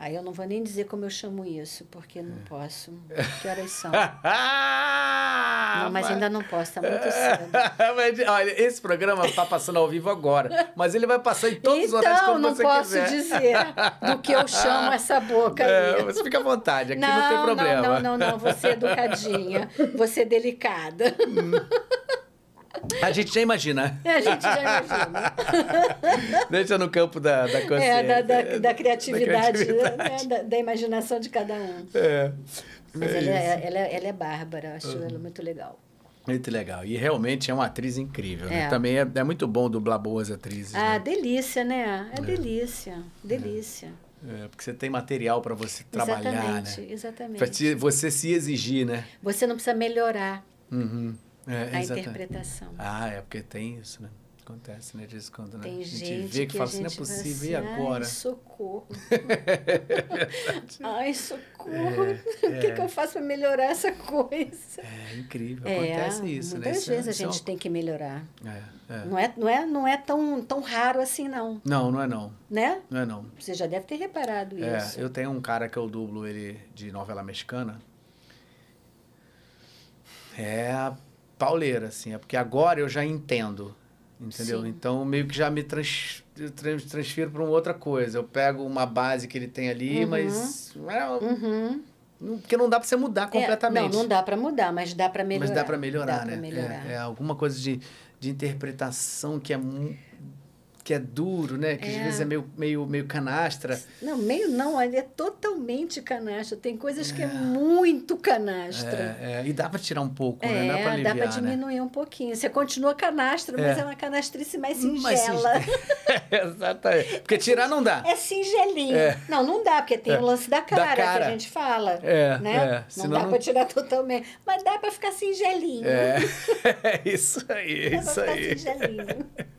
Aí eu não vou nem dizer como eu chamo isso, porque não é. posso. [LAUGHS] Que horas são? Ah, não, mas, ainda não posso, tá muito cedo. [LAUGHS] mas, olha, esse programa está passando ao vivo agora, mas ele vai passar em todos então, os horários como então, você quiser. Então, não posso dizer do que eu chamo essa boca é, Você fica à vontade, aqui não, não tem problema. Não, não, não, não, você é educadinha, você é delicada. Hum. A gente já imagina. É, a gente já imagina. [LAUGHS] Deixa no campo da, da consciência. É, da, da, da criatividade, da, criatividade. Né? da, imaginação de cada um. É. Mas é, é, é ela, é, ela, ela, é bárbara, acho uhum. ela muito legal. Muito legal. E realmente é uma atriz incrível. Né? É. Né? Também é, é, muito bom dublar boas atrizes. Ah, né? delícia, né? É, é. delícia. Delícia. É, porque você tem material para você trabalhar, exatamente, né? Exatamente. Para você se exigir, né? Você não precisa melhorar. Uhum é, a interpretação. Ah, é porque tem isso, né? Acontece, né? De vez em quando, né? Tem a gente vê que, que fala assim, não é possível, assim, e agora? Ai, socorro. [LAUGHS] Ai, socorro. É, o que, é. que eu faço para melhorar essa coisa? É incrível, acontece é, isso, muitas né? Muitas é vezes a gente um... tem que melhorar. Não, é, não, é, não é tão, tão raro assim, não. Não, não é não. Né? Não é não. Você já deve ter reparado isso. Eu tenho um cara que eu dublo ele de novela mexicana. É pauleira, assim. É porque agora eu já entendo, entendeu? Sim. Então, meio que já me trans, trans, transfiro para uma outra coisa. Eu pego uma base que ele tem ali, uhum. mas... É, uhum. Porque não dá para você mudar é, completamente. É, não, não dá para mudar, mas dá para melhorar. Mas dá para melhorar, dá né? É, melhorar. É, é, alguma coisa de, de interpretação que é muito que é duro, né? Que é. às vezes é meio, meio, meio canastra. Não, meio não, ele é totalmente canastra. Tem coisas é. que é muito canastra. É, é. e dá para tirar um pouco, né? Dá é, para dá para né? diminuir né? um pouquinho. Você continua canastra, mas é, é uma canastrice mais singela. Mas [LAUGHS] Exatamente. Porque tirar não dá. É singelinho. Não, não dá, porque tem o lance da cara, da cara, que a gente fala. É, né? Não Senão dá não... para tirar totalmente. Mas dá para ficar singelinho. É, [LAUGHS] isso aí, é isso Ficar singelinho. [LAUGHS]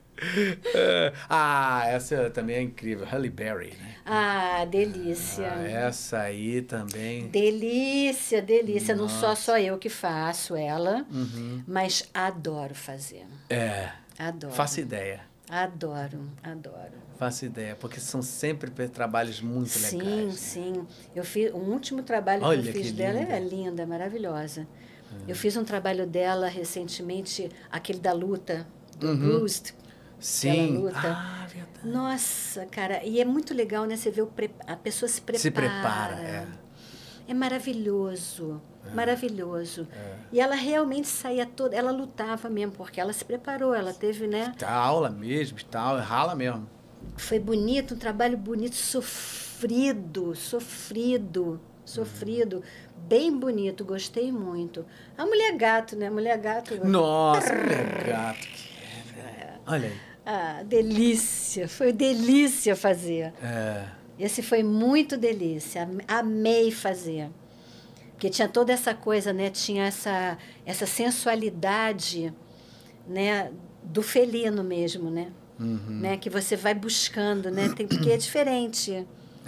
[LAUGHS] ah, essa também é incrível. Halle Berry, né? Ah, delícia. Ah, essa aí também. Delícia, delícia. Nossa. Não só só eu que faço ela, uhum. mas adoro fazer. É. Adoro. Faço ideia. Adoro, adoro. Faço ideia, porque são sempre trabalhos muito legais. Sim, né? sim. Eu fiz o último trabalho Olha que eu fiz que dela linda. é linda, maravilhosa. Eu ah. fiz um trabalho dela recentemente, aquele da luta do uhum. Bruce. Sim. Ela luta. Ah, verdade. Nossa, cara, e é muito legal, né? Você vê pre... a pessoa se prepara. Se prepara, é. É maravilhoso, é. maravilhoso. É. E ela realmente saía toda, ela lutava mesmo, porque ela se preparou, ela teve, né? aula mesmo, tal, rala mesmo. Foi bonito, um trabalho bonito, sofrido, sofrido, sofrido. Uhum. Bem bonito, gostei muito. A mulher gato, né? A mulher gato. Nossa, mulher gato. É, né? é. Olha aí. Ah, delícia! Foi delícia fazer. É. Esse foi muito delícia. Amei fazer. Porque tinha toda essa coisa, né? Tinha essa, essa sensualidade, né? Do felino mesmo, né? Uhum. né? Que você vai buscando, né? Tem, porque é diferente,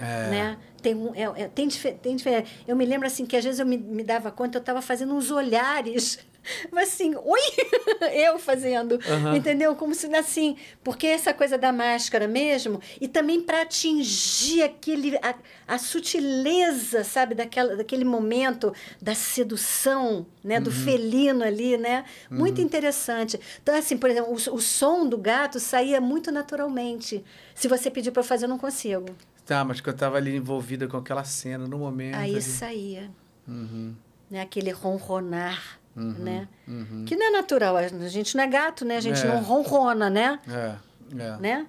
é. né? Tem, um, é, é, tem, tem diferente. É, eu me lembro assim que às vezes eu me, me dava conta, eu estava fazendo uns olhares mas assim, oi! [LAUGHS] eu fazendo, uhum. entendeu? Como se assim, porque essa coisa da máscara mesmo, e também para atingir aquele a, a, sutileza, sabe, daquela, daquele momento da sedução, né, do uhum. felino ali, né? Uhum. Muito interessante. Então assim, por exemplo, o, o som do gato saía muito naturalmente. Se você pedir para eu fazer, eu não consigo. Tá, mas que eu estava ali envolvida com aquela cena no momento. Aí ali. saía. Uhum. Né, aquele ronronar Uhum, né? Uhum. Que não é natural, a gente não é gato, né? A gente é. não ronrona, né? É. É. Né?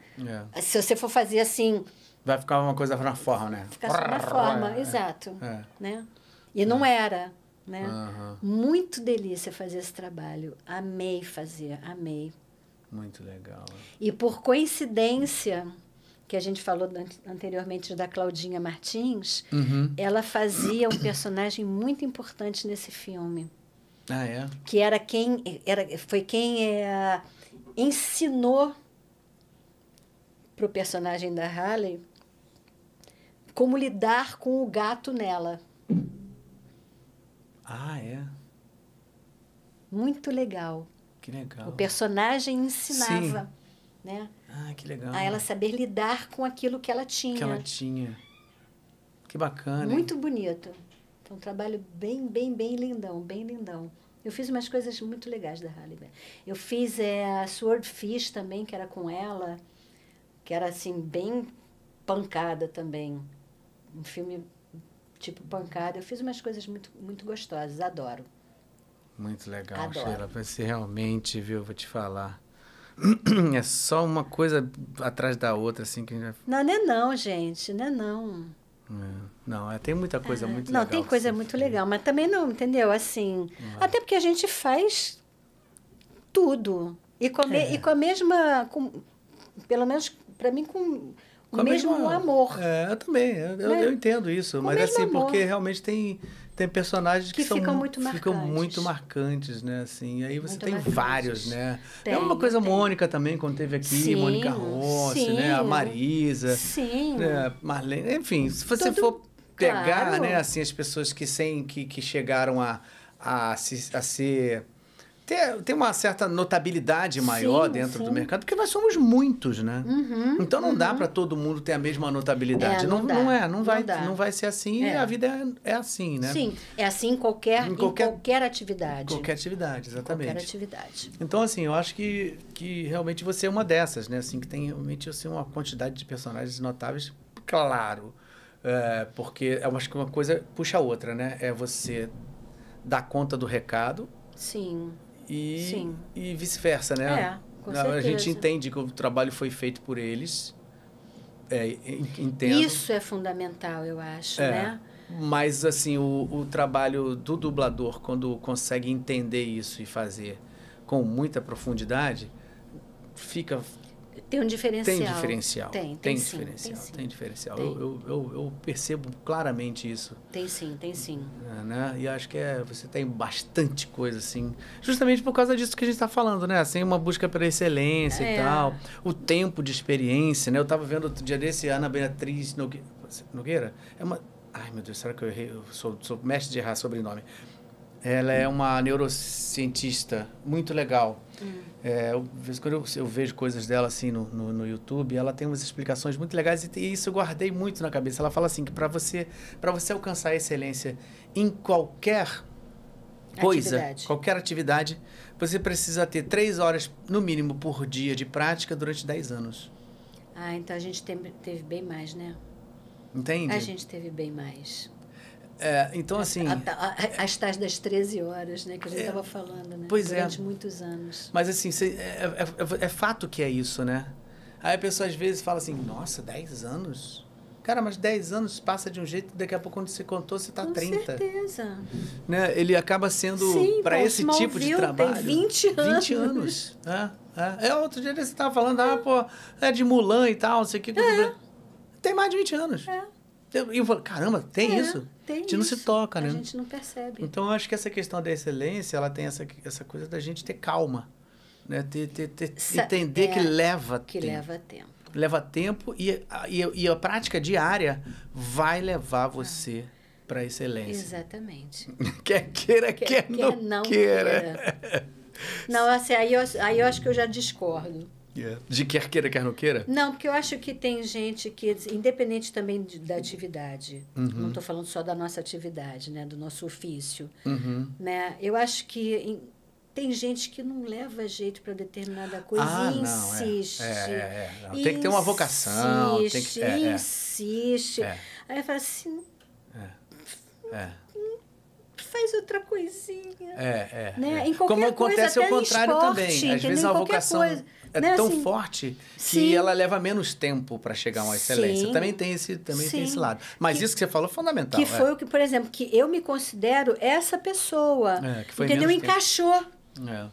É. Se você for fazer assim. Vai ficar uma coisa na forma, né? Ficar só na forma, é. exato. É. Né? E não era. Né? Uhum. Muito delícia fazer esse trabalho. Amei fazer, amei. Muito legal. E por coincidência, que a gente falou anteriormente da Claudinha Martins, uhum. ela fazia um personagem muito importante nesse filme. Ah, é? Que era quem era, foi quem é, ensinou para o personagem da Harley como lidar com o gato nela. Ah, é? Muito legal. Que legal. O personagem ensinava, Sim. né? Ah, que legal. A ela saber lidar com aquilo que ela tinha. Que ela tinha. Que bacana. Muito hein? bonito. Então, um trabalho bem, bem, bem lindão, bem lindão. Eu fiz umas coisas muito legais da Halliburton. Eu fiz é, a Swordfish também, que era com ela, que era assim, bem pancada também. Um filme tipo pancada. Eu fiz umas coisas muito, muito gostosas, adoro. Muito legal, adoro. Sheila. Você realmente, viu, vou te falar. [CLEARS THROAT] É só uma coisa atrás da outra, assim, que a gente vai... Não, não é não, gente, não é não. É. Não, é, tem muita coisa é. muito não, legal. Não, tem coisa muito legal, mas também não, entendeu? Assim, é. até porque a gente faz tudo. E com, me, é. e com a mesma. Com, pelo menos para mim, com, com o mesmo mesma, amor. É, eu também, eu, né? eu entendo isso. Com mas assim, amor. porque realmente tem tem personagens que, que são, ficam, muito, ficam marcantes. muito marcantes, né? Assim, e aí você muito tem marcantes. vários, né? É tem, é uma coisa tem. Mônica também, quando teve aqui, sim, Mônica Rossi, sim. né? A Marisa. Sim. Né? Marlene, enfim, se você Todo... for pegar, né, claro. né, assim, as pessoas que, sem, que, que chegaram a, a, a, a ser ter, ter uma certa notabilidade maior sim, dentro sim. do mercado, porque nós somos muitos, né? Uhum, então não uhum. dá para todo mundo ter a mesma notabilidade. É, não, não, não, é, não vai, não, não vai ser assim é. a vida é, é, assim, né? Sim, é assim em qualquer, em qualquer, em qualquer atividade. Qualquer atividade, exatamente. Qualquer atividade. Então, assim, eu acho que, que realmente você é uma dessas, né? Assim, que tem realmente assim, uma quantidade de personagens notáveis, claro. É, porque eu é acho que uma coisa puxa a outra, né? É você dar conta do recado. Sim e, e vice-versa, né? É, com a, certeza. A gente entende que o trabalho foi feito por eles. É, entendo. Isso é fundamental, eu acho, é. né? Mas, assim, o, o trabalho do dublador, quando consegue entender isso e fazer com muita profundidade, fica tem um diferencial. Tem diferencial. Tem, tem, tem sim, diferencial. Tem, tem diferencial. Eu, eu, eu, eu, percebo claramente isso. Tem sim, tem sim. É, né? E acho que é, você tem bastante coisa, assim. Justamente por causa disso que a gente está falando, né? Assim, uma busca pela excelência é. e tal. O tempo de experiência, né? Eu estava vendo outro dia desse, Ana Beatriz Nogueira. É uma... Ai, meu Deus, será que eu errei? Eu sou, sou mestre de errar sobrenome. Ela é uma neurocientista muito legal. Uhum. É, eu, quando eu, eu, vejo coisas dela assim no, no, no, YouTube, ela tem umas explicações muito legais e, e isso eu guardei muito na cabeça. Ela fala assim que para você para você alcançar a excelência em qualquer coisa, atividade. qualquer atividade, você precisa ter três horas no mínimo por dia de prática durante dez anos. Ah, então a gente teve bem mais, né? Entende? A gente teve bem mais. É, então, é, assim. As tais das 13 horas, né? Que a gente estava é, falando, né? Pois Durante é. Durante muitos anos. Mas, assim, cê, é é, é, é, fato que é isso, né? Aí a pessoa às vezes fala assim: nossa, 10 anos? Cara, mas 10 anos passa de um jeito, daqui a pouco, quando você contou, você está 30. Com certeza. Né? Ele acaba sendo, para esse tipo de trabalho. Tem 20 anos. 20 anos. É, é. é outro dia você estava falando, ah, pô, é de Mulan e tal, não sei o que. É. Tem mais de 20 anos. É. Então, e eu falo, caramba, tem é, isso? Tem a gente isso. não se toca, né? A gente não percebe. Então, eu acho que essa questão da excelência, ela tem essa, essa coisa da gente ter calma, né? Ter, ter, ter entender é, que leva que tempo. Que leva tempo. Leva tempo e, e, e a prática diária vai levar ah. você ah. para a excelência. Exatamente. [LAUGHS] quer queira, quer, quer, não, quer não queira. queira. Não, assim, aí eu, aí eu acho que eu já discordo. É. De quer queira, quer não queira? Não, porque eu acho que tem gente que, independente também de, da atividade, uhum. não estou falando só da nossa atividade, né, do nosso ofício, uhum. né, eu acho que em, tem gente que não leva jeito para determinada coisa ah, e é. insiste. é, é, é, não. Tem que ter uma vocação. Tem que, é, é, insiste. Aí fala assim. Faz outra coisinha. É, é. Né? Em qualquer Como acontece coisa, ao contrário esporte, também. Às vezes a vocação. Coisa é né, tão assim, forte sim. que ela leva menos tempo para chegar a uma excelência. Sim. Também, tem esse, também sim. tem esse lado. Mas que, isso que você falou é fundamental. Que é. foi o que, por exemplo, que eu me considero essa pessoa. É, que foi entendeu? Encaixou. É.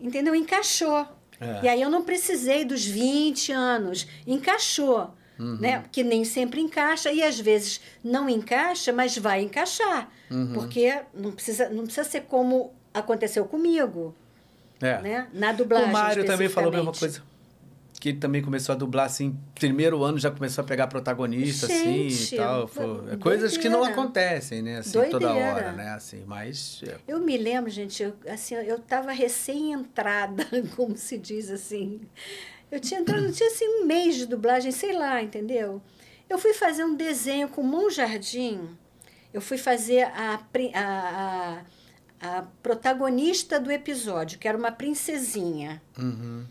Entendeu? Encaixou. É. E aí eu não precisei dos 20 anos. Encaixou. Uhum. Né? Que nem sempre encaixa e às vezes não encaixa, mas vai encaixar. Uhum. Porque não precisa, não precisa ser como aconteceu comigo. É. Né? Na dublagem. O Mário também falou a mesma coisa. Que ele também começou a dublar, assim, primeiro ano já começou a pegar protagonista, Gente, assim, e tal. Coisas que não acontecem, né? Assim, doideira. toda hora, né? Assim, mas... É. Eu me lembro, gente, eu, assim, eu tava recém-entrada, [LAUGHS] como se diz, assim. Eu tinha entrado, eu tinha, assim, um mês de dublagem, sei lá, entendeu? Eu fui fazer um desenho com o Jardim. Eu fui fazer a, a, a a protagonista do episódio, que era uma princesinha. Uhum.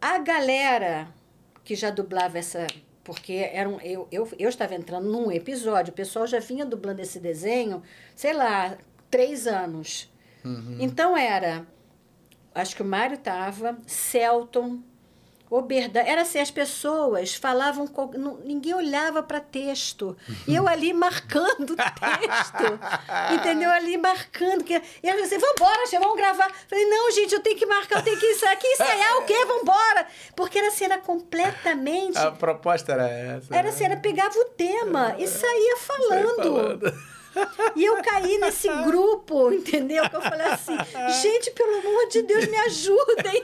A galera que já dublava essa. Porque era um, eu, eu, eu estava entrando num episódio, o pessoal já vinha dublando esse desenho, sei lá, três anos. Uhum. Então era. Acho que o Mário estava, Celton, Oberda, era assim, as pessoas falavam, ninguém olhava para texto. E eu ali marcando o texto, entendeu? Ali marcando. Que, e ela disse, vambora, vamos gravar. Falei, não, gente, eu tenho que marcar, eu tenho que ensaiar. Que ensaiar ah, o quê? Vambora! Porque era assim, era completamente... A proposta era essa. Era assim, né? era, pegava o tema e saía falando. E eu caí nesse grupo, entendeu? Que eu falei assim, gente, pelo amor de Deus, me ajudem.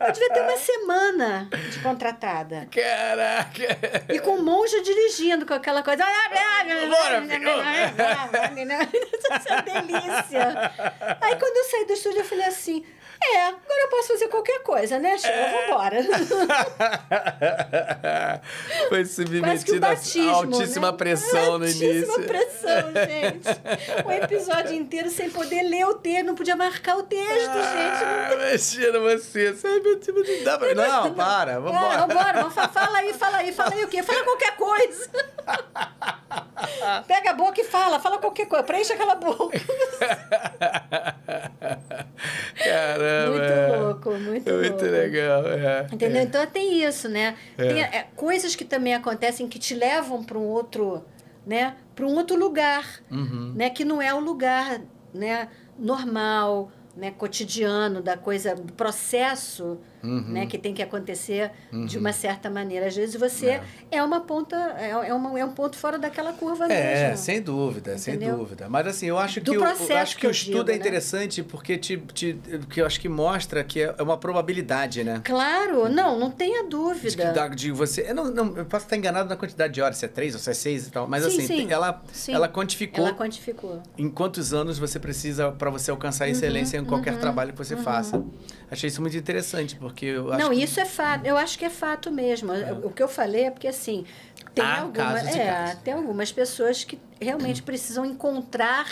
Eu devia ter uma semana de contratada. Caraca! E com o monge dirigindo, com aquela coisa. Bora, Isso é delícia. Aí quando eu saí do estúdio, eu falei assim é, agora eu posso fazer qualquer coisa, né, Sheila? É. Vambora. [LAUGHS] Foi submetido batismo, a altíssima né? pressão no início. Altíssima pressão, [LAUGHS] gente. O episódio inteiro sem poder ler o texto, não podia marcar o texto, ah, gente. [LAUGHS] Imagina você. Ai, é meu tipo Deus, não dá pra... Não, não, para, vambora. Ah, vambora, fala aí, fala aí, fala aí o quê? Fala qualquer coisa. Pega a boca e fala, fala qualquer coisa. Preencha aquela boca. Caramba. Muito é. louco, muito, é muito louco. legal, é. Entendeu? É. Então tem isso, né? É. Tem é, coisas que também acontecem que te levam para um outro, né? Para um outro lugar, uhum. né? Que não é o lugar, né? Normal, né? Cotidiano da coisa, do processo uhum. né, que tem que acontecer uhum. de uma uhum. certa maneira. Às vezes você é, é uma ponta, é, é, uma, é um ponto fora daquela curva é, mesmo. sem dúvida, Entendeu? sem dúvida. Mas assim, eu acho que, processo, eu, acho que, o estudo digo, é né? interessante né? porque te, te, que eu acho que mostra que é, é uma probabilidade, né? Claro, uhum. não, não tenha dúvida. De, que de você, eu, não, não, eu posso estar enganado na quantidade de horas, se é três ou se é seis e tal, mas sim, assim, sim. Ela, sim. ela quantificou. Ela quantificou. Em quantos anos você precisa para você alcançar excelência uhum, em qualquer uhum, trabalho que você faça. Achei isso muito interessante, porque porque eu acho Não, que... isso é fato. Eu acho que é fato mesmo. É. O que eu falei é porque, assim, tem, Há alguma, é, casos. tem algumas pessoas que realmente [CLEARS THROAT] precisam encontrar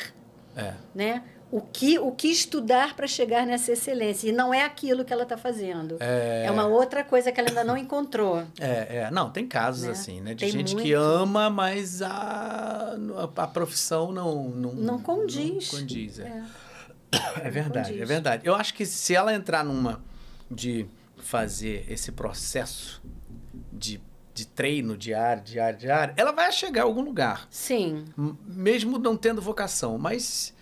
é. né, o, que, o que estudar para chegar nessa excelência. E não é aquilo que ela está fazendo. É... é... uma outra coisa que ela ainda não encontrou. É, é. não, tem casos né? assim, né? De tem gente muito. que ama, mas a, a profissão não... Não, não condiz. Não condiz, é. É, é verdade, é verdade. Eu acho que se ela entrar numa de fazer esse processo de, de treino diário, diário, diário, ela vai chegar a algum lugar. Sim. Mesmo não tendo vocação, mas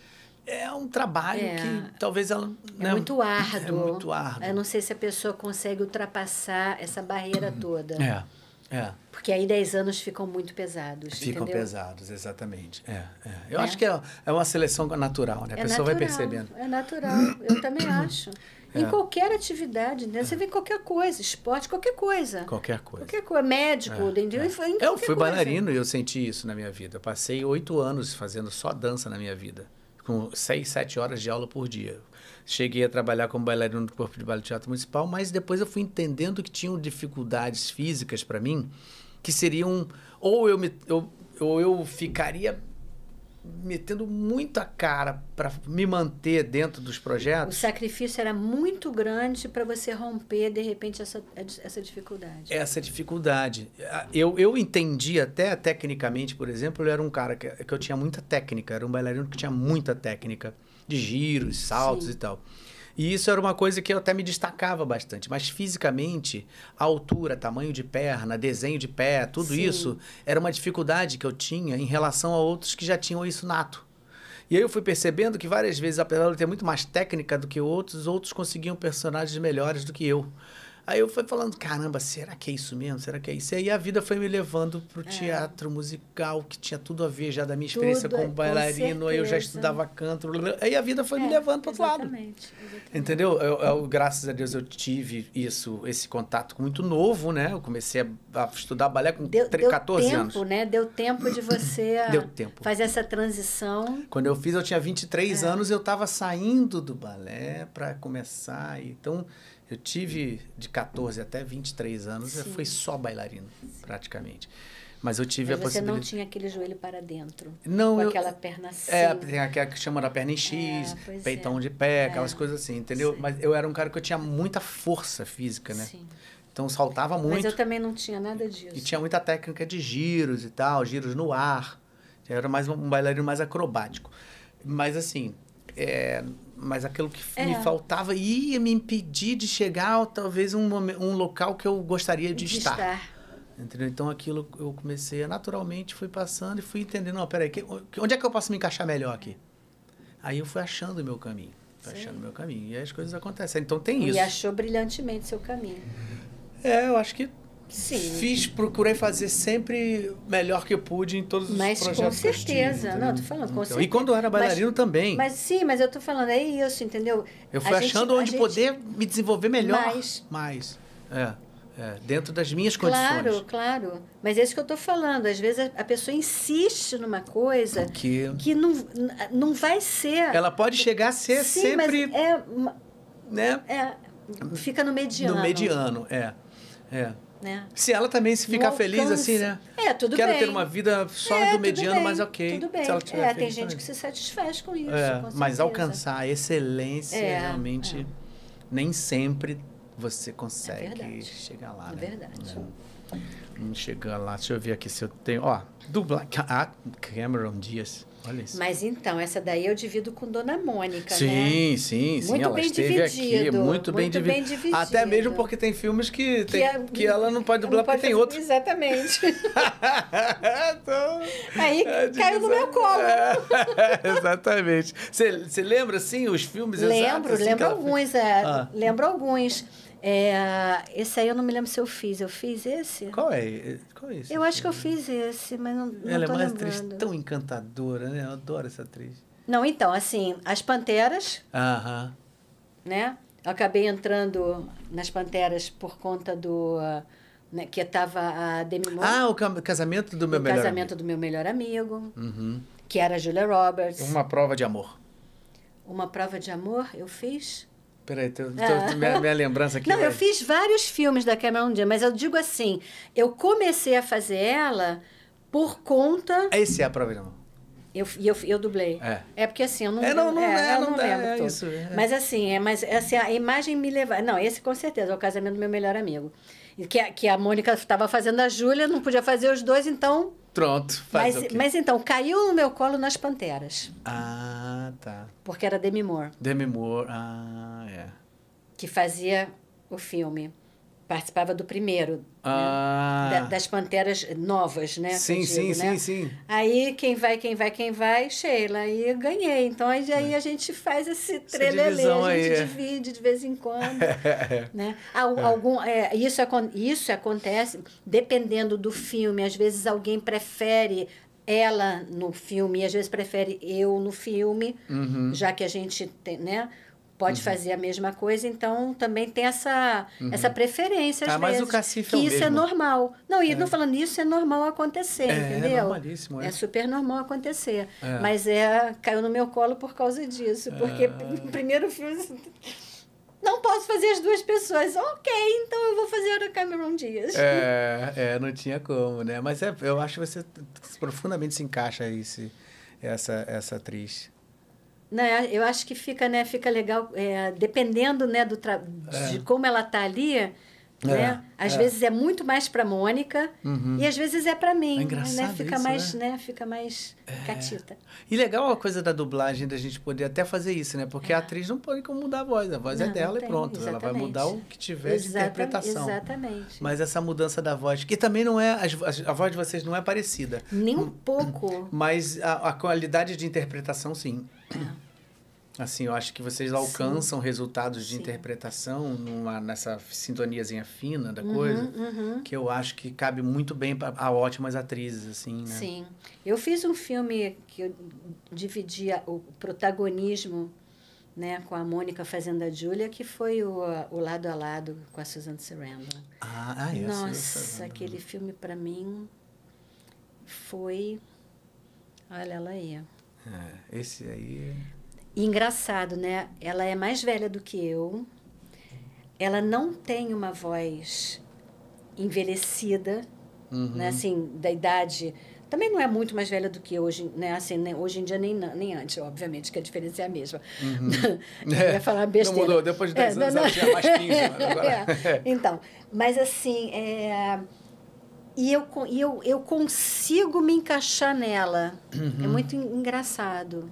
é um trabalho é. que talvez ela. É né? [LAUGHS] É muito árduo. É muito árduo. Eu não sei se a pessoa consegue ultrapassar essa barreira hum. toda. É. É. Porque aí 10 anos ficam muito pesados. Ficam entendeu? pesados, exatamente. É, é. Eu é. acho que é, é uma seleção natural, né? A é pessoa natural, vai percebendo. É natural, eu também uhum. acho. Em é. qualquer atividade, né? Você é. vê qualquer coisa, esporte, qualquer coisa. Qualquer coisa. Qualquer coisa. Médico, é. dentro, é. Eu fui coisa. bailarino e eu senti isso na minha vida. Eu passei oito anos fazendo só dança na minha vida. Com seis, sete horas de aula por dia. Cheguei a trabalhar como bailarino do Corpo de Ballet Teatro Municipal, mas depois eu fui entendendo que tinham dificuldades físicas para mim, que seriam. Ou eu, me, eu, ou eu ficaria metendo muita cara para me manter dentro dos projetos. O sacrifício era muito grande para você romper, de repente, essa, essa dificuldade. Essa dificuldade. Eu, eu entendi até tecnicamente, por exemplo, eu era um cara que, que eu tinha muita técnica, era um bailarino que tinha muita técnica de giros, saltos Sim. e tal. E isso era uma coisa que eu até me destacava bastante. Mas fisicamente, altura, tamanho de perna, desenho de pé, tudo Sim. isso era uma dificuldade que eu tinha em relação a outros que já tinham isso nato. E aí eu fui percebendo que várias vezes, apesar de eu ter muito mais técnica do que outros, outros conseguiam personagens melhores do que eu. Aí eu fui falando, caramba, será que é isso mesmo? Será que é isso? E aí a vida foi me levando pro é. teatro musical, que tinha tudo a ver já da minha experiência tudo, como bailarino, com aí eu já estudava canto. Aí a vida foi me é, levando pro outro lado. Exatamente. Entendeu? Eu, eu, graças a Deus eu tive isso, esse contato muito novo, né? Eu comecei a, a estudar balé com deu, 3, deu tempo, anos. né? Deu tempo de você [CLEARS THROAT] fazer essa transição. Quando eu fiz, eu tinha 23 é. anos, eu estava saindo do balé para começar. Então, eu tive de 14 até 23 anos, Sim. eu fui só bailarino, praticamente. Mas eu tive Mas a possibilidade. Você não tinha aquele joelho para dentro. Não, com eu... aquela perna assim. É, tem aquela que chama da perna em X, é, peitão é. de pé, é. aquelas coisas assim, entendeu? Sim. Mas eu era um cara que eu tinha muita força física, né? Sim. Então saltava muito. Mas eu também não tinha nada disso. E tinha muita técnica de giros e tal, giros no ar. Eu era mais um bailarino mais acrobático. Mas assim, é, mas aquilo que é. me faltava ia me impedir de chegar talvez um um local que eu gostaria de, de estar. estar. Entendeu? Então aquilo eu comecei naturalmente, fui passando e fui entendendo, não, peraí, que, onde é que eu posso me encaixar melhor aqui? Aí eu fui achando o meu caminho, fui achando o meu caminho e as coisas acontecem. Então tem isso. E achou brilhantemente seu caminho. É, eu acho que Sim. Fiz, procurei fazer sempre melhor que eu pude em todos os mas, projetos. Mas com certeza, não, tô falando com então, certeza. E quando eu era bailarino mas, também. Mas sim, mas eu tô falando é isso, entendeu? Eu fui a achando gente, onde gente... poder me desenvolver melhor, mais, mais. É, é, dentro das minhas condições. Claro, claro. Mas é isso que eu tô falando. Às vezes a, a pessoa insiste numa coisa Porque... que não não vai ser. Ela pode chegar a ser sim, sempre, mas é, né? É, fica no mediano. No mediano, é, é né? Se ela também se ficar feliz assim, né? É, tudo Quero bem. Quero ter uma vida só é, do mediano, bem, mas ok. Tudo bem. Se ela é, tem gente que se satisfaz com isso. É, com mas alcançar a excelência é, realmente é. nem sempre você consegue é chegar lá. É né? verdade. Não chegar lá. Deixa eu ver aqui se eu tenho. Ó, do Black ah, Cameron Dias. Olha isso. Mas então, essa daí eu divido com Dona Mônica, sim, né? Sim, sim, sim. Muito ela bem esteve dividido, aqui, muito, muito bem, dividido. bem, dividido. Até mesmo porque tem filmes que, tem, que, é a, que ela não pode dublar não pode porque fazer, tem outros. Exatamente. [LAUGHS] então, Aí é, caiu no meu colo. É, [LAUGHS] exatamente. Você lembra, assim, os filmes lembro, exatos? Lembro, assim, lembro alguns. É, ah. Lembro alguns. É, esse aí eu não me lembro se eu fiz. Eu fiz esse? Qual é? é qual é esse? Eu acho que eu fiz esse, mas não, não Ela é uma lembrando. atriz tão encantadora, né? Eu adoro essa atriz. Não, então, assim, As Panteras. Aham. Né? Eu acabei entrando nas Panteras por conta do... Né, que estava a Demi Moore. Ah, o casamento do meu o melhor casamento amigo. do meu melhor amigo. Uhum. Que era a Julia Roberts. Uma prova de amor. Uma prova de amor eu fiz? Peraí, tô, tô, ah. minha, minha, lembrança aqui. Não, vai... eu fiz vários filmes da Cameron Diaz, mas eu digo assim: eu comecei a fazer ela por conta. Esse é a problema. Eu, eu, eu dublei. É. é porque assim, eu não, é, não, não, é, é, não, não lembro. É, isso, é. Mas assim, é, mas, assim, a imagem me leva. Não, esse com certeza é o casamento do meu melhor amigo. Que, que a Mônica estava fazendo a Júlia, não podia fazer os dois, então Pronto, faz mas, mas então, caiu no meu colo nas Panteras. Ah, tá. Porque era Demi Moore. Demi Moore, ah, é. Que fazia o filme participava do primeiro, né? ah. né? da, das Panteras Novas, né? Sim, digo, sim, né? sim, sim. Aí quem vai, quem vai, quem vai, Sheila. Aí ganhei. Então aí, aí é. a gente faz esse trelelê, a gente aí. É. divide de vez em quando. [LAUGHS] né? É. Algum, é, isso, isso acontece dependendo do filme. Às vezes alguém prefere ela no filme, e às vezes prefere eu no filme, uhum. já que a gente tem, né? pode uhum. fazer a mesma coisa, então também tem essa, uhum. essa preferência às ah, tá, vezes. Mas o cacife que é o isso é mesmo. é normal. Não, e é. não falando isso é normal acontecer, é, entendeu? É normalíssimo, é. é super normal acontecer. É. Mas é caiu no meu colo por causa disso, porque ah. [LAUGHS] no primeiro filme não posso fazer as duas pessoas. Ok, então eu vou fazer o Cameron Dias. É, é, não tinha como, né? Mas é, eu acho que você profundamente se encaixa aí, se, essa, essa atriz. Né? Eu acho que fica, né, fica legal, é, dependendo né, do é. de como ela está ali, é, né? Às é. vezes é muito mais para Mônica uhum. e às vezes é para mim. É né? engraçado né? Fica isso, mais, né? né? Fica mais é. catita. E legal a coisa da dublagem da gente poder até fazer isso, né? Porque a atriz não pode mudar a voz, a voz não, é dela e pronto. Exatamente. Ela vai mudar o que tiver de interpretação. Exatamente. Mas essa mudança da voz, que também não é a, voz de vocês não é parecida. Nem um pouco. Mas a, a qualidade de interpretação sim. É. Assim, eu acho que vocês alcançam Sim. resultados de Sim. interpretação numa, nessa sintoniazinha fina da uhum, coisa, uhum. que eu acho que cabe muito bem a ótimas atrizes, assim, né? Sim. Eu fiz um filme que eu dividia o protagonismo né, com a Mônica fazendo a Júlia, que foi o, o Lado a Lado com a Susan Sarandon. Ah, ah é, esse Nossa, né? aquele filme para mim foi... Olha ela aí. É, esse aí... E engraçado, né? Ela é mais velha do que eu. Ela não tem uma voz envelhecida, né? uhum. né? Assim, da idade. Também não é muito mais velha do que hoje, né? Assim, né? hoje em dia nem, nem antes, obviamente, que a diferença é a mesma. Uhum. [LAUGHS] é, ia falar besteira. Não mudou, depois de 10 é, anos não, não. ela tinha mais 15. [LAUGHS] Né? Agora... É. [LAUGHS] é. Então, mas assim, é... e, eu, e eu, eu consigo me encaixar nela. É uhum. É muito engraçado.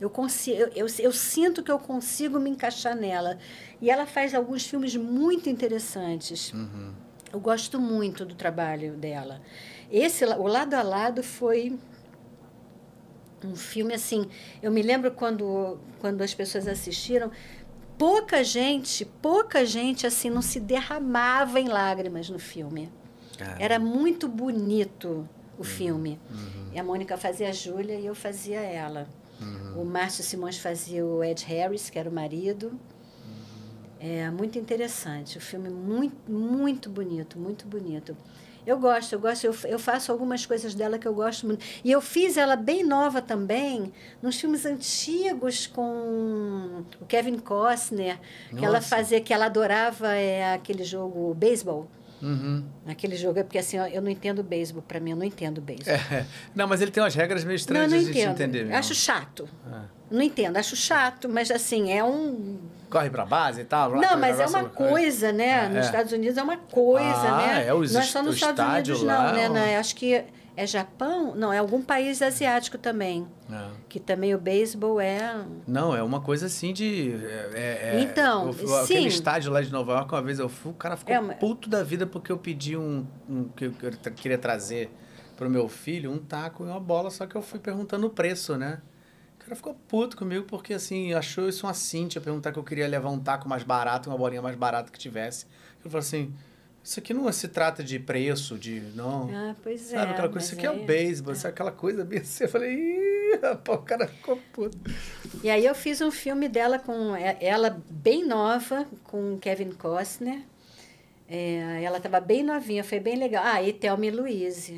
Eu, consigo, eu, eu, eu, sinto que eu consigo me encaixar nela. E ela faz alguns filmes muito interessantes. Uhum. Eu gosto muito do trabalho dela. Esse, o lado a lado, foi um filme assim. Eu me lembro quando, quando as pessoas assistiram, pouca gente, pouca gente assim não se derramava em lágrimas no filme. Era muito bonito o uhum. filme. Uhum. E a Mônica fazia a Júlia e eu fazia ela. Uhum. O Márcio Simões fazia o Ed Harris, que era o marido. Uhum. É muito interessante. O filme muito, muito bonito, muito bonito. Eu gosto, eu gosto, eu, eu faço algumas coisas dela que eu gosto muito. E eu fiz ela bem nova também, nos filmes antigos com o Kevin Costner, Nossa. que ela fazia, que ela adorava é, aquele jogo beisebol. Uhum. Naquele jogo é porque assim, ó, eu não entendo beisebol, para mim eu não entendo beisebol. É. [LAUGHS] Não, mas ele tem umas regras meio estranhas não, não de entendo. entender. Mesmo. acho chato. É. Não entendo, acho chato, mas assim, é um corre para base e tal. Não, mas é uma coisa, né? É. Nos Estados Unidos é uma coisa, ah, né? É, os não é só nos Estados Unidos lá, não, né? Ou... Acho que é Japão? Não, é algum país asiático também. É. Que também o beisebol é. Não, é uma coisa assim de. É, é, é então, eu, aquele estádio lá de Nova York, uma vez eu fui, o cara ficou é uma... puto da vida porque eu pedi um, um que eu queria trazer pro meu filho um taco e uma bola, só que eu fui perguntando o preço, né? O cara ficou puto comigo porque assim, achou isso uma cintia perguntar que eu queria levar um taco mais barato, uma bolinha mais barata que tivesse. Eu falei assim: isso aqui não se trata de preço, de. Não. Ah, pois Sabe, é. Sabe aquela coisa? Isso aqui é, é o beisebol, é. aquela coisa bem assim. Eu falei, ih, rapaz, o cara ficou puto. E aí eu fiz um filme dela com. É, ela bem nova, com Kevin Costner. É, ela estava bem novinha, foi bem legal. Ah, e Thelma e Luísa.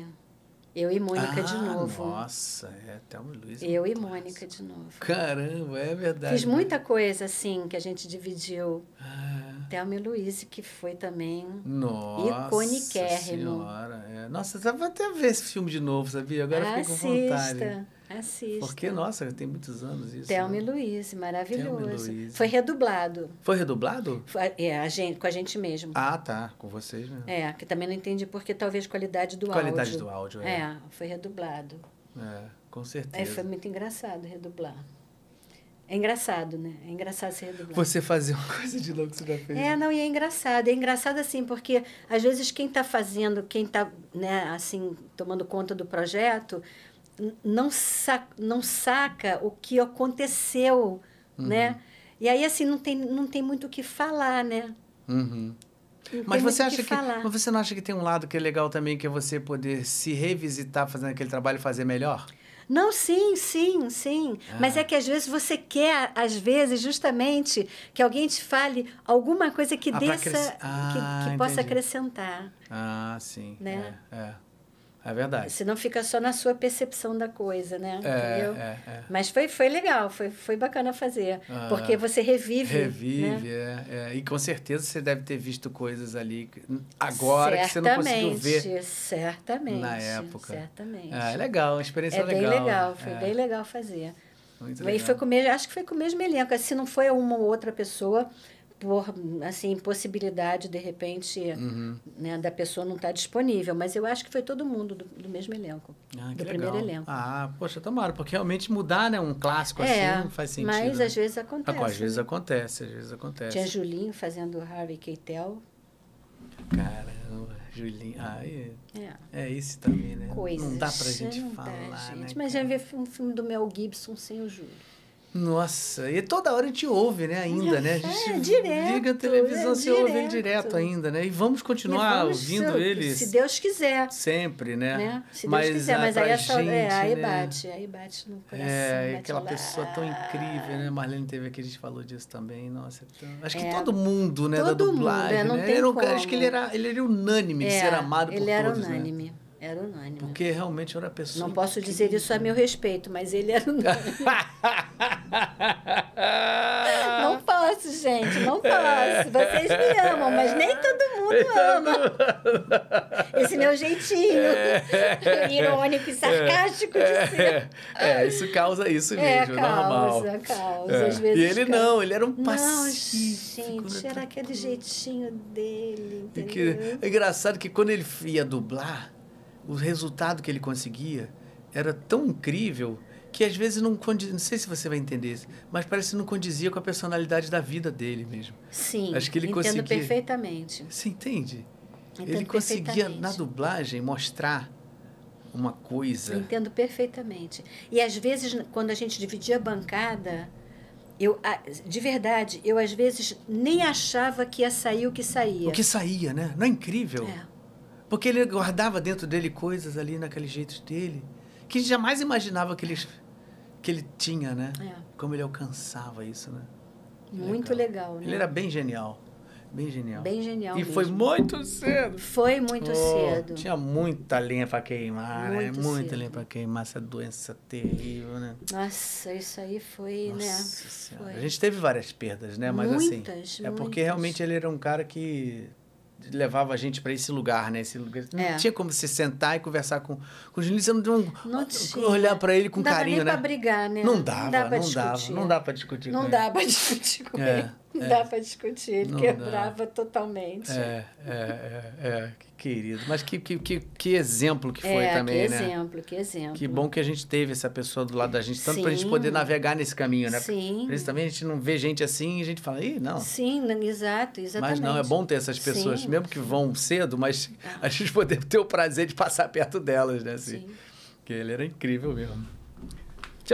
Eu e Mônica ah, de novo. Nossa, é Thelma e Luísa. É eu e Mônica de novo. Caramba, é verdade. Fiz né? muita coisa assim que a gente dividiu. Ah. Thelma Luiz, que foi também Nossa iconiquérrimo. Senhora, é. Nossa, você vai até ver esse filme de novo, sabia? Agora assista, eu fiquei com vontade. Assista. assista. Porque, nossa, tem muitos anos isso. Thelma né? Luiz, maravilhoso. Louise. Foi redublado. Foi redublado? Foi, é, a gente, com a gente mesmo. Ah, tá, com vocês mesmo. É, que também não entendi porque talvez qualidade do qualidade áudio. Qualidade do áudio, é. É, foi redublado. É, com certeza. É, foi muito engraçado redublar. É engraçado, né? É engraçado ser Você fazer uma [LAUGHS] coisa de louco você já tá fez. É, não, e é engraçado. É engraçado assim, porque às vezes quem está fazendo, quem está, né, assim, tomando conta do projeto, não saca, não saca o que aconteceu, uhum. né? E aí, assim, não tem, não tem muito o que falar, né? Uhum. Mas você acha que, que mas você não acha que tem um lado que é legal também, que é você poder se revisitar fazendo aquele trabalho e fazer melhor? Não, sim, sim, sim. Ah. Mas é que às vezes você quer, às vezes, justamente, que alguém te fale alguma coisa que ah, desça, ah, que, que ah, possa acrescentar. Ah, sim. Né? É, é. É verdade. não fica só na sua percepção da coisa, né? É, Entendeu? É, é. Mas foi, foi legal, foi, foi bacana fazer. Ah, porque você revive. Revive, né? é, é, E com certeza você deve ter visto coisas ali hum, agora certamente, que você não conseguiu ver. Certamente. Na época. Certamente. Ah, é, legal, uma experiência é legal. Foi bem legal, é. foi bem legal fazer. Muito legal. E foi com, acho que foi com o mesmo elenco. Se assim, não foi uma ou outra pessoa, por assim possibilidade de repente uhum. né, da pessoa não estar tá disponível mas eu acho que foi todo mundo do, do mesmo elenco ah, do primeiro elenco ah poxa tomara porque realmente mudar né um clássico é, assim não faz sentido mas né? às vezes acontece às né? vezes acontece às vezes acontece tinha Julinho fazendo Harry Keitel caramba Julinho ah, é, é. isso também né Coisas, não dá pra gente falar gente, né, mas cara? já vi um filme do Mel Gibson sem o Júlio nossa, e toda hora a gente ouve, né, ainda, né? A é, gente é, direto, liga a televisão, é, você ouve ele direto ainda, né? E vamos continuar e vamos, ouvindo se, ele. Se Deus quiser. Sempre, né? né? Se Deus quiser, mas aí, essa, é, é aí né? bate, aí bate no coração. É, aquela lá. pessoa tão incrível, né? Marlene teve aqui, a gente falou disso também. Nossa, é tão... acho que é, todo mundo, né, todo da dublagem. Mundo, né? Não né? tem era, como. Acho que ele era, ele era unânime é, ser amado por todos, Ele era né? unânime. Né? Era unânime. Porque realmente era a pessoa. Não posso que... dizer isso a meu respeito, mas ele era unânime. [LAUGHS] não posso, gente, não é. posso. Vocês me amam, mas nem todo mundo ama. Esse meu jeitinho é. irônico e é. sarcástico de ser. É, isso causa isso mesmo, é, normal. Causa, causa. É. e ele causa. não, ele era um pacífico. Não, gente, era né? aquele jeitinho dele. Que, é engraçado que quando ele ia dublar o resultado que ele conseguia era tão incrível que às vezes não condizia, não sei se você vai entender, mas parece que não condizia com a personalidade da vida dele mesmo. Sim. Acho que ele entendo conseguia. perfeitamente. Você entende? Entendo ele conseguia na dublagem mostrar uma coisa. Entendo perfeitamente. E às vezes quando a gente dividia a bancada, eu de verdade, eu às vezes nem achava que ia sair o que saía. O que saía, né? Não é incrível? É. Porque ele guardava dentro dele coisas ali naquele jeito dele que jamais imaginava que ele, que ele tinha, né? É. Como ele alcançava isso, né? Muito legal, legal né? Ele era bem genial. Bem genial. Bem genial. E mesmo. foi muito cedo. Foi muito oh, cedo. Tinha muita linha para queimar, né? muito né? Muita linha para queimar, essa doença terrível, né? Nossa, isso aí foi, né? Nossa né? Senhora. Foi. A gente teve várias perdas, né? Mas assim, muitas, assim. É porque realmente ele era um cara que levava a gente para esse lugar, né? Esse lugar. Não é. tinha como você sentar e conversar com, com o jornalista, não, não, não tinha. olhar para ele com não carinho, nem né? pra brigar, né? Não dava, não dava, não dava, não dá para discutir. Não é. dá pra discutir com é. ele. Não é. dá para discutir, ele não quebrava dá. totalmente. É, é, é, é, que querido. Mas que, que, que, que exemplo que foi é, também, que né? Que exemplo, que exemplo. Que bom que a gente teve essa pessoa do lado da gente, tanto para a gente poder navegar nesse caminho, né? Sim. Por isso também a gente não vê gente assim e a gente fala, ih, não. Sim, não, exato, exatamente. Mas não, é bom ter essas pessoas, Sim. mesmo que vão cedo, mas ah. a gente poder ter o prazer de passar perto delas, né? Assim. Sim. Porque ele era incrível mesmo.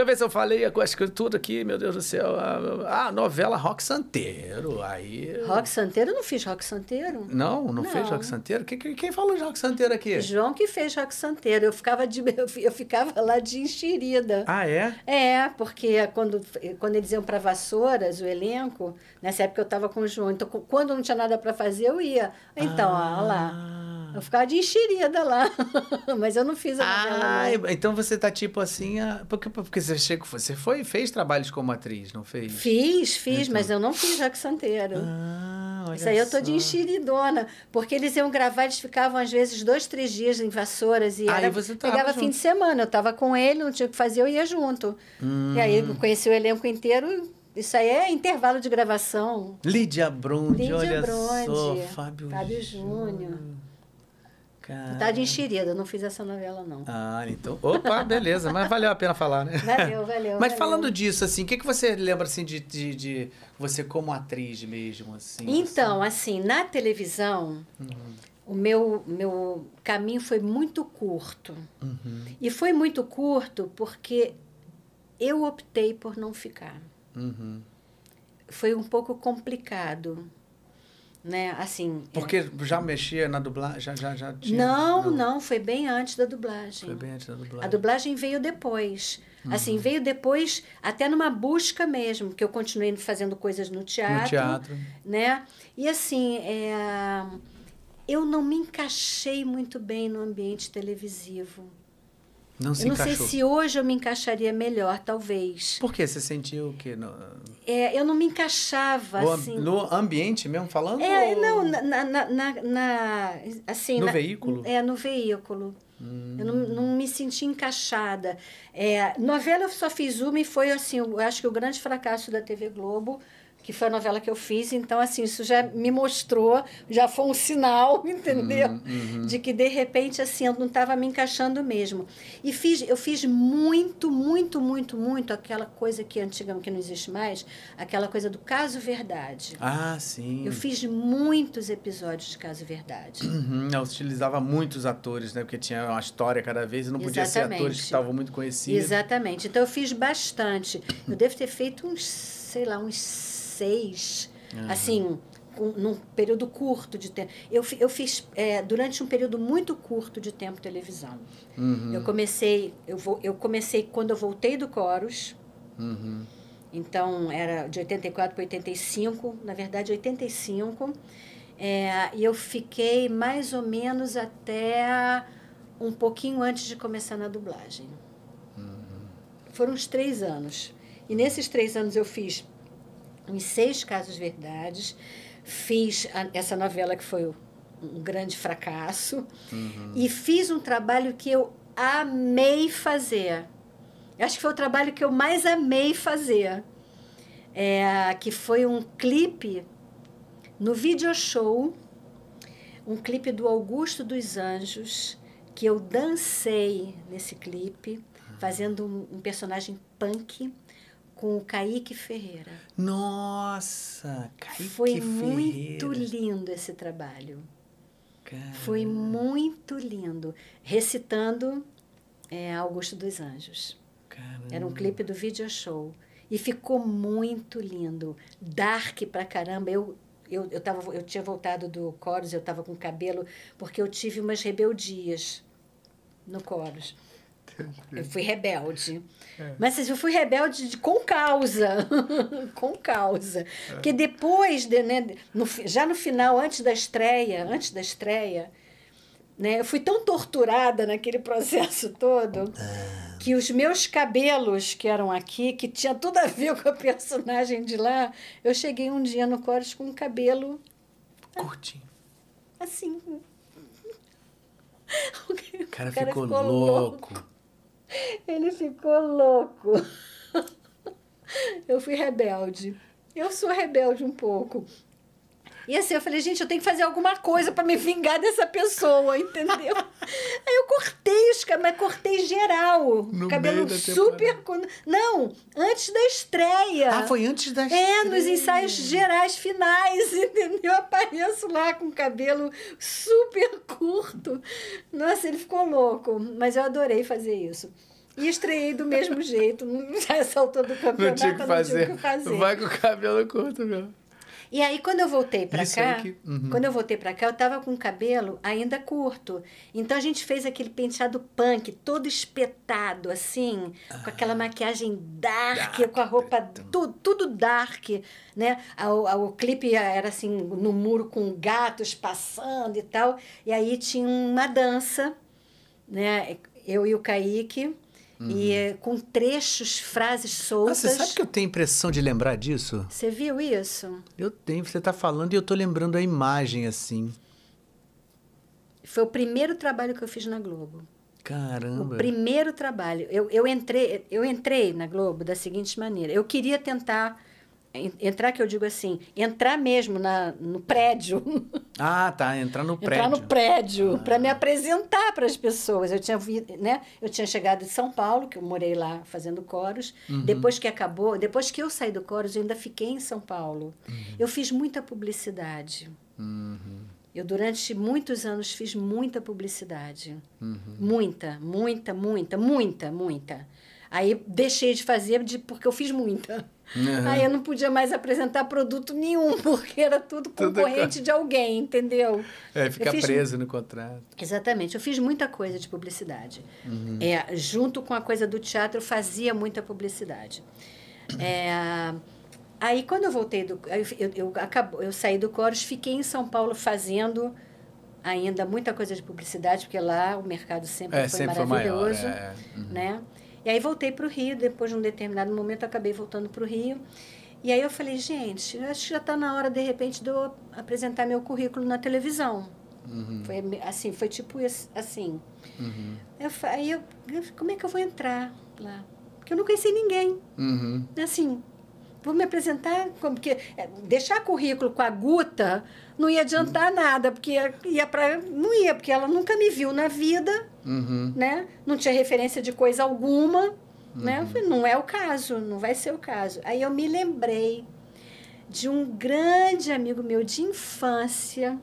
Deixa eu ver se eu falei as coisas tudo aqui, meu Deus do céu. Ah, ah novela Rock Santeiro. Aí... Rock Santeiro? Eu não fiz Rock Santeiro. Não, não, não. fez Rock Santeiro? Quem, quem falou de Rock Santeiro aqui? João que fez Rock Santeiro. Eu ficava, de, [LAUGHS] eu ficava lá de enxerida. Ah, é? É, porque quando, quando eles iam para Vassouras, o elenco, nessa época eu estava com o João. Então, quando não tinha nada para fazer, eu ia. Então, ah. ó, lá. Ah. Eu ficava de enxerida lá, [LAUGHS] mas eu não fiz a ah, novela. Ah, então você tá tipo assim, a... porque, porque você chegou, você foi, fez trabalhos como atriz, não fez? Fiz, fiz, então... mas eu não fiz Jack Santeiro. Ah, olha Isso aí eu tô de enxeridona, porque eles iam gravar, eles ficavam às vezes dois, três dias em vassouras e ah, era, você tava pegava junto. fim de semana, eu tava com ele, não tinha o que fazer, eu ia junto. Hum. E aí hum. conheci o elenco inteiro isso aí é intervalo de gravação. Lídia Brundi, Lídia olha Brundi, só, Fábio, Fábio Júnior. Júnior. Tá de enxerida, eu não fiz essa novela, não. Ah, então. Opa, beleza, mas valeu a pena falar, né? Valeu, valeu. Mas valeu. falando disso, assim, o que, que você lembra assim de, de, de, você como atriz mesmo? assim? Então, assim, assim na televisão, uhum. o meu, meu caminho foi muito curto. Uhum. E foi muito curto porque eu optei por não ficar. Uhum. Foi um pouco complicado né? Assim. Porque é... já mexia na dublagem? Já, já, já tinha... não, não, não, foi bem antes da dublagem. Foi bem antes da dublagem. A dublagem veio depois. Uhum. Assim, veio depois, até numa busca mesmo, que eu continuei fazendo coisas no teatro. No teatro. Né? E assim, é... eu não me encaixei muito bem no ambiente televisivo. Não se eu não encaixou. sei se hoje eu me encaixaria melhor, talvez. Por quê? Você sentiu que... não É, eu não me encaixava, no, assim. No ambiente mesmo, falando? É, ou... não, na, na, na, na assim... No veículo? É, no veículo. Hum. Eu não, não, me senti encaixada. É, novela eu só fiz uma e foi, assim, eu acho que o grande fracasso da TV Globo que foi a novela que eu fiz. Então, assim, isso já me mostrou, já foi um sinal, [LAUGHS] entendeu? Uhum, uhum. De que, de repente, assim, eu não estava me encaixando mesmo. E fiz, eu fiz muito, muito, muito, muito aquela coisa que antiga, que não existe mais, aquela coisa do Caso Verdade. Ah, sim. Eu fiz muitos episódios de Caso Verdade. Uhum. Eu utilizava muitos atores, né? Porque tinha uma história cada vez e não podia Exatamente. ser atores que estavam muito conhecidos. Exatamente. Então, eu fiz bastante. Eu devo ter feito uns, sei lá, uns seis, uhum. assim, um, num período curto de tempo. Eu, eu fiz, é, durante um período muito curto de tempo, televisão. Uhum. Eu comecei, eu, vou, eu comecei quando eu voltei do Coros. Uhum. Então, era de 84 para 85, na verdade, 85. É, e eu fiquei mais ou menos até um pouquinho antes de começar na dublagem. Uhum. Foram uns três anos. E nesses três anos eu fiz uns seis casos verdades. Fiz a, essa novela que foi um grande fracasso. Uhum. E fiz um trabalho que eu amei fazer. Acho que foi o trabalho que eu mais amei fazer. É, que foi um clipe no video show, um clipe do Augusto dos Anjos, que eu dancei nesse clipe, uhum. fazendo um personagem punk com o Kaique Ferreira. Nossa, Kaique Foi Ferreira. muito lindo esse trabalho. Caramba. Foi muito lindo. Recitando é, Augusto dos Anjos. Caramba. Era um clipe do video show. E ficou muito lindo. Dark pra caramba. Eu, eu, eu, tava, eu tinha voltado do Chorus, eu estava com cabelo, porque eu tive umas rebeldias no Chorus. Eu fui rebelde. É. Mas assim, eu fui rebelde de, com causa. [LAUGHS] com causa. É. Porque depois, de, né, no, já no final, antes da estreia, antes da estreia, né, eu fui tão torturada naquele [LAUGHS] processo todo é. que os meus cabelos que eram aqui, que tinha tudo a ver com a personagem de lá, eu cheguei um dia no Cores com um cabelo. Curtinho. Assim. [LAUGHS] O cara, o cara ficou, ficou louco. louco. Ele ficou louco. Eu fui rebelde. Eu sou rebelde um pouco. E assim, eu falei, gente, eu tenho que fazer alguma coisa para me vingar dessa pessoa, entendeu? [LAUGHS] Aí eu cortei os cabelos, mas cortei geral. No cabelo super. Temporada. Não, antes da estreia. Ah, foi antes da estreia. É, nos ensaios gerais finais, [LAUGHS] entendeu? Eu apareço lá com o cabelo super curto. Nossa, ele ficou louco. Mas eu adorei fazer isso. E estreiei do mesmo [LAUGHS] jeito, não saltou do campeonato, não tinha o que fazer. Vai com o cabelo curto mesmo. E aí, quando eu voltei para cá, é que... uhum. quando eu voltei para cá, eu tava com o cabelo ainda curto. Então a gente fez aquele penteado punk, todo espetado, assim, ah. com aquela ah, maquiagem dark, dark com a roupa tudo, tudo dark, né? O, o clipe era assim, no muro com gatos passando e tal. E aí tinha uma dança, né? Eu e o Kaique Uhum. E é com trechos, frases soltas. Ah, você sabe que eu tenho impressão de lembrar disso? Você viu isso? Eu tenho, você está falando e eu estou lembrando a imagem assim. Foi o primeiro trabalho que eu fiz na Globo. Caramba. O primeiro trabalho. Eu, eu, entrei, eu entrei na Globo da seguinte maneira. Eu queria tentar Entrar que eu digo assim, entrar mesmo na, no prédio. [LAUGHS] Ah, tá, entrar no prédio. Entrar no prédio, ah. para me apresentar para as pessoas. Eu tinha, né? eu tinha chegado de São Paulo, que eu morei lá fazendo coros. Uhum. Depois que acabou, depois que eu saí do coros, eu ainda fiquei em São Paulo. Uhum. Eu fiz muita publicidade. Uhum. Eu, durante muitos anos, fiz muita publicidade. Uhum. Muita, muita, muita, muita, muita. Aí deixei de fazer de, porque eu fiz muita. Uhum. Aí eu não podia mais apresentar produto nenhum, [LAUGHS] porque era tudo concorrente tudo... de alguém, entendeu? É, ficar fiz... preso no contrato. Exatamente. Eu fiz muita coisa de publicidade. Uhum. É, junto com a coisa do teatro, eu fazia muita publicidade. [CLEARS THROAT] É... Aí, quando eu voltei do... Eu, eu, acabo, eu saí do Coros, fiquei em São Paulo fazendo ainda muita coisa de publicidade, porque lá o mercado sempre é, foi sempre maravilhoso, foi maior, é. uhum. né? E aí voltei para o Rio, depois de um determinado momento acabei voltando para o Rio. E aí eu falei, gente, acho que já está na hora, de repente, de eu apresentar meu currículo na televisão. Uhum. Foi assim, foi tipo assim. Uhum. Eu, aí eu, como é que eu vou entrar lá? Porque eu não conheci ninguém. Uhum. Assim, vou me apresentar, como que eh, deixar currículo com a Guta não ia adiantar uhum. nada, porque ia, ia não ia, porque ela nunca me viu na vida uhum. né? Não tinha referência de coisa alguma, né? uhum. né? Falei, não é o caso, não vai ser o caso. Aí eu me lembrei de um grande amigo meu de infância,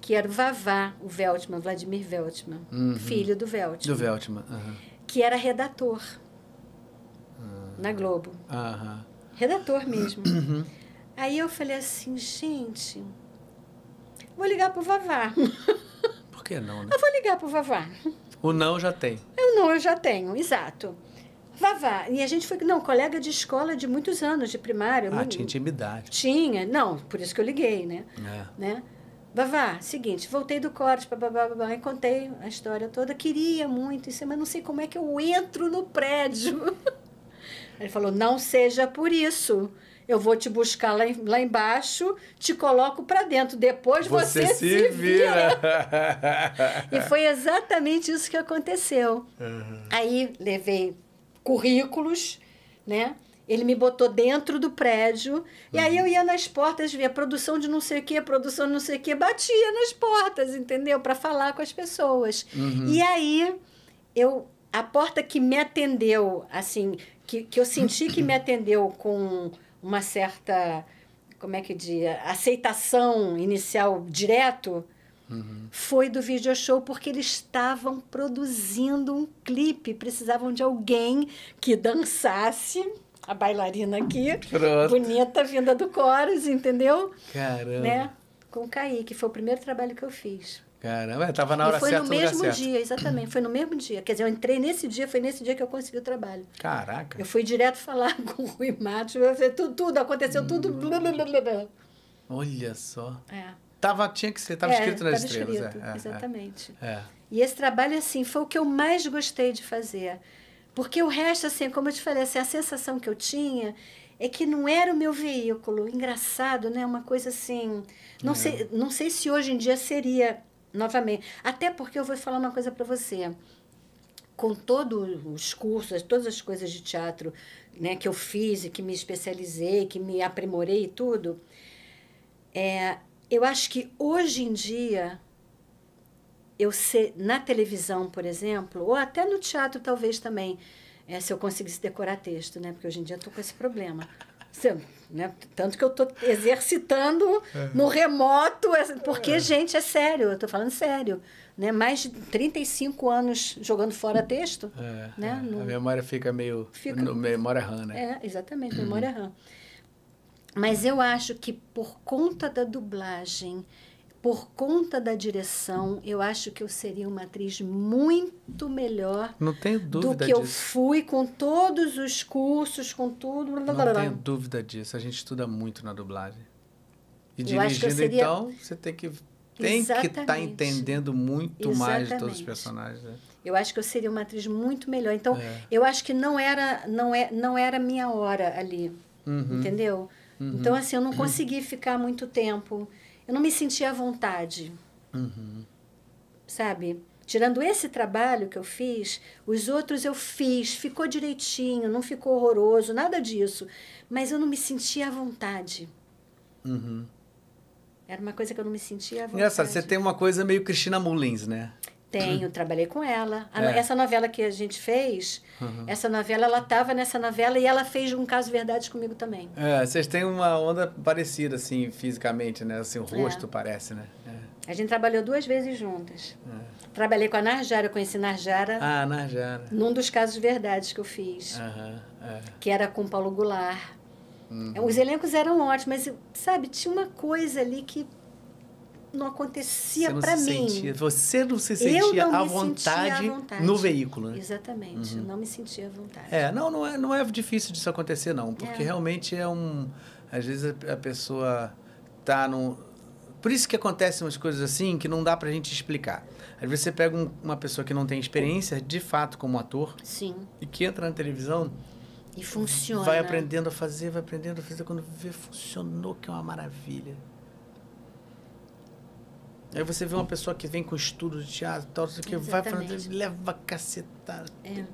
que era o Vavá, o Veltman, Vladimir Veltman, uhum. filho do Veltman. Do Veltman, uhum. que era redator ah. na Globo. Redator mesmo. Uhum. Aí eu falei assim, gente, vou ligar pro Vavá. [LAUGHS] que não, né? Eu vou ligar pro Vavá. O não já tem. Eu não, eu já tenho, exato. Vavá, e a gente foi, não, colega de escola de muitos anos, de primário. Ah, tinha intimidade. Tinha, não, por isso que eu liguei, né? É. né? Vavá, seguinte, voltei do corte, babá, babá, e contei a história toda, queria muito isso, mas não sei como é que eu entro no prédio. [LAUGHS] Ele falou, não seja por isso. Eu vou te buscar lá, em, lá embaixo, te coloco para dentro. Depois você, você se, vira. vira. e foi exatamente isso que aconteceu. Uhum. Aí levei currículos, né? Ele me botou dentro do prédio. Uhum. E aí eu uhum. ia nas portas, via produção de não sei o quê, produção de não sei o quê, batia nas portas, entendeu? Para falar com as pessoas. Uhum. E aí eu a porta que me atendeu, assim, que, que eu senti que me atendeu com uma certa, como é que diz, aceitação inicial direto, uhum. foi do video show porque eles estavam produzindo um clipe, precisavam de alguém que dançasse a bailarina aqui, Pronto. bonita, vinda do Chorus, entendeu? Caramba. Né? Com o Kaique, foi o primeiro trabalho que eu fiz. Caramba, estava na hora certa. Foi no mesmo dia, exatamente. Foi no mesmo dia. Quer dizer, eu entrei nesse dia, foi nesse dia que eu consegui o trabalho. Caraca. Eu fui direto falar [LAUGHS] com o Rui Matos, tudo, tudo aconteceu, hum. tudo. Olha só. É. Tava, tinha que ser, estava é, escrito nas tava estrelas. Escrito, é, é, é, exatamente. É. E esse trabalho, assim, foi o que eu mais gostei de fazer. Porque o resto, assim, como eu te falei, assim, a sensação que eu tinha é que não era o meu veículo. Engraçado, né? Uma coisa assim. Não, é. sei, não sei se hoje em dia seria novamente. Até porque eu vou falar uma coisa para você. Com todos os cursos, todas as coisas de teatro né, que eu fiz, e que me especializei, que me aprimorei e tudo, é, eu acho que hoje em dia, eu ser na televisão, por exemplo, ou até no teatro talvez também, é, se eu conseguisse decorar texto, né? Porque hoje em dia eu tô com esse problema. Né? Tanto que eu estou exercitando é. no remoto, porque, é. gente, é sério, eu estou falando sério. Né? Mais de 35 anos jogando fora texto. É, né? É. No... A memória fica meio. Fica... No memória RAM, né? É, exatamente, memória uhum. RAM. Mas eu acho que por conta da dublagem por conta da direção, eu acho que eu seria uma atriz muito melhor Não tenho dúvida do que disso. eu fui com todos os cursos, com tudo. Blá, Não blá. tenho dúvida disso. A gente estuda muito na dublagem. E dirigindo, seria... então, você tem que tem que estar tá entendendo muito Exatamente. mais de todos os personagens. Né? Eu acho que eu seria uma atriz muito melhor. Então, é. eu acho que não era não é não era minha hora ali, uhum. entendeu? Uhum. Então assim, eu não consegui ficar muito tempo eu não me sentia à vontade. Uhum. Sabe? Tirando esse trabalho que eu fiz, os outros eu fiz, ficou direitinho, não ficou horroroso, nada disso. Mas eu não me sentia à vontade. Uhum. Era uma coisa que eu não me sentia à vontade. Engraçado, você tem uma coisa meio Cristina Mullins, né? Tenho, trabalhei com ela. A, é. Essa novela que a gente fez, uhum. essa novela, ela estava nessa novela e ela fez um caso verdade comigo também. É, vocês têm uma onda parecida, assim, fisicamente, né? Assim, o rosto é. parece, né? É. A gente trabalhou duas vezes juntas. É. Trabalhei com a Narjara, eu conheci Narjara. Ah, Narjara. Num dos casos verdades que eu fiz. Uhum. Que era com Paulo Goulart. Uhum. Os elencos eram ótimos, mas, sabe, tinha uma coisa ali que não acontecia para se mim. Sentia, você não se sentia não à, vontade vontade no veículo. Né? Exatamente, uhum. eu não me sentia à vontade. É, não, não é, não é difícil disso acontecer, não, porque é. realmente é um. Às vezes a pessoa tá num. Por isso que acontecem umas coisas assim que não dá pra gente explicar. Às vezes você pega um, uma pessoa que não tem experiência de fato como ator. Sim. E que entra na televisão. E funciona. Vai aprendendo a fazer, vai aprendendo a fazer. Quando vê, funcionou, que é uma maravilha. Aí você vê uma pessoa que vem com estudo de teatro, tal, isso que vai falando, leva cacetada. É.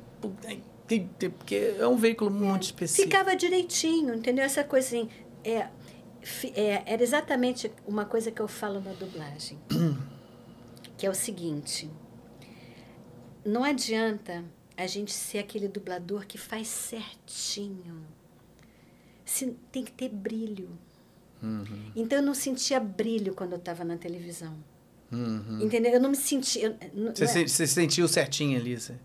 Porque é um veículo muito é. específico. Ficava direitinho, entendeu? Essa coisa assim. É, é, era exatamente uma coisa que eu falo na dublagem. [CLEARS THROAT] que é o seguinte. Não adianta a gente ser aquele dublador que faz certinho. Se, tem que ter brilho. Uhum. Então eu não sentia brilho quando eu estava na televisão. Uhum. Entendeu? Eu não me senti. você, se, é. você se sentiu certinha, Lisa?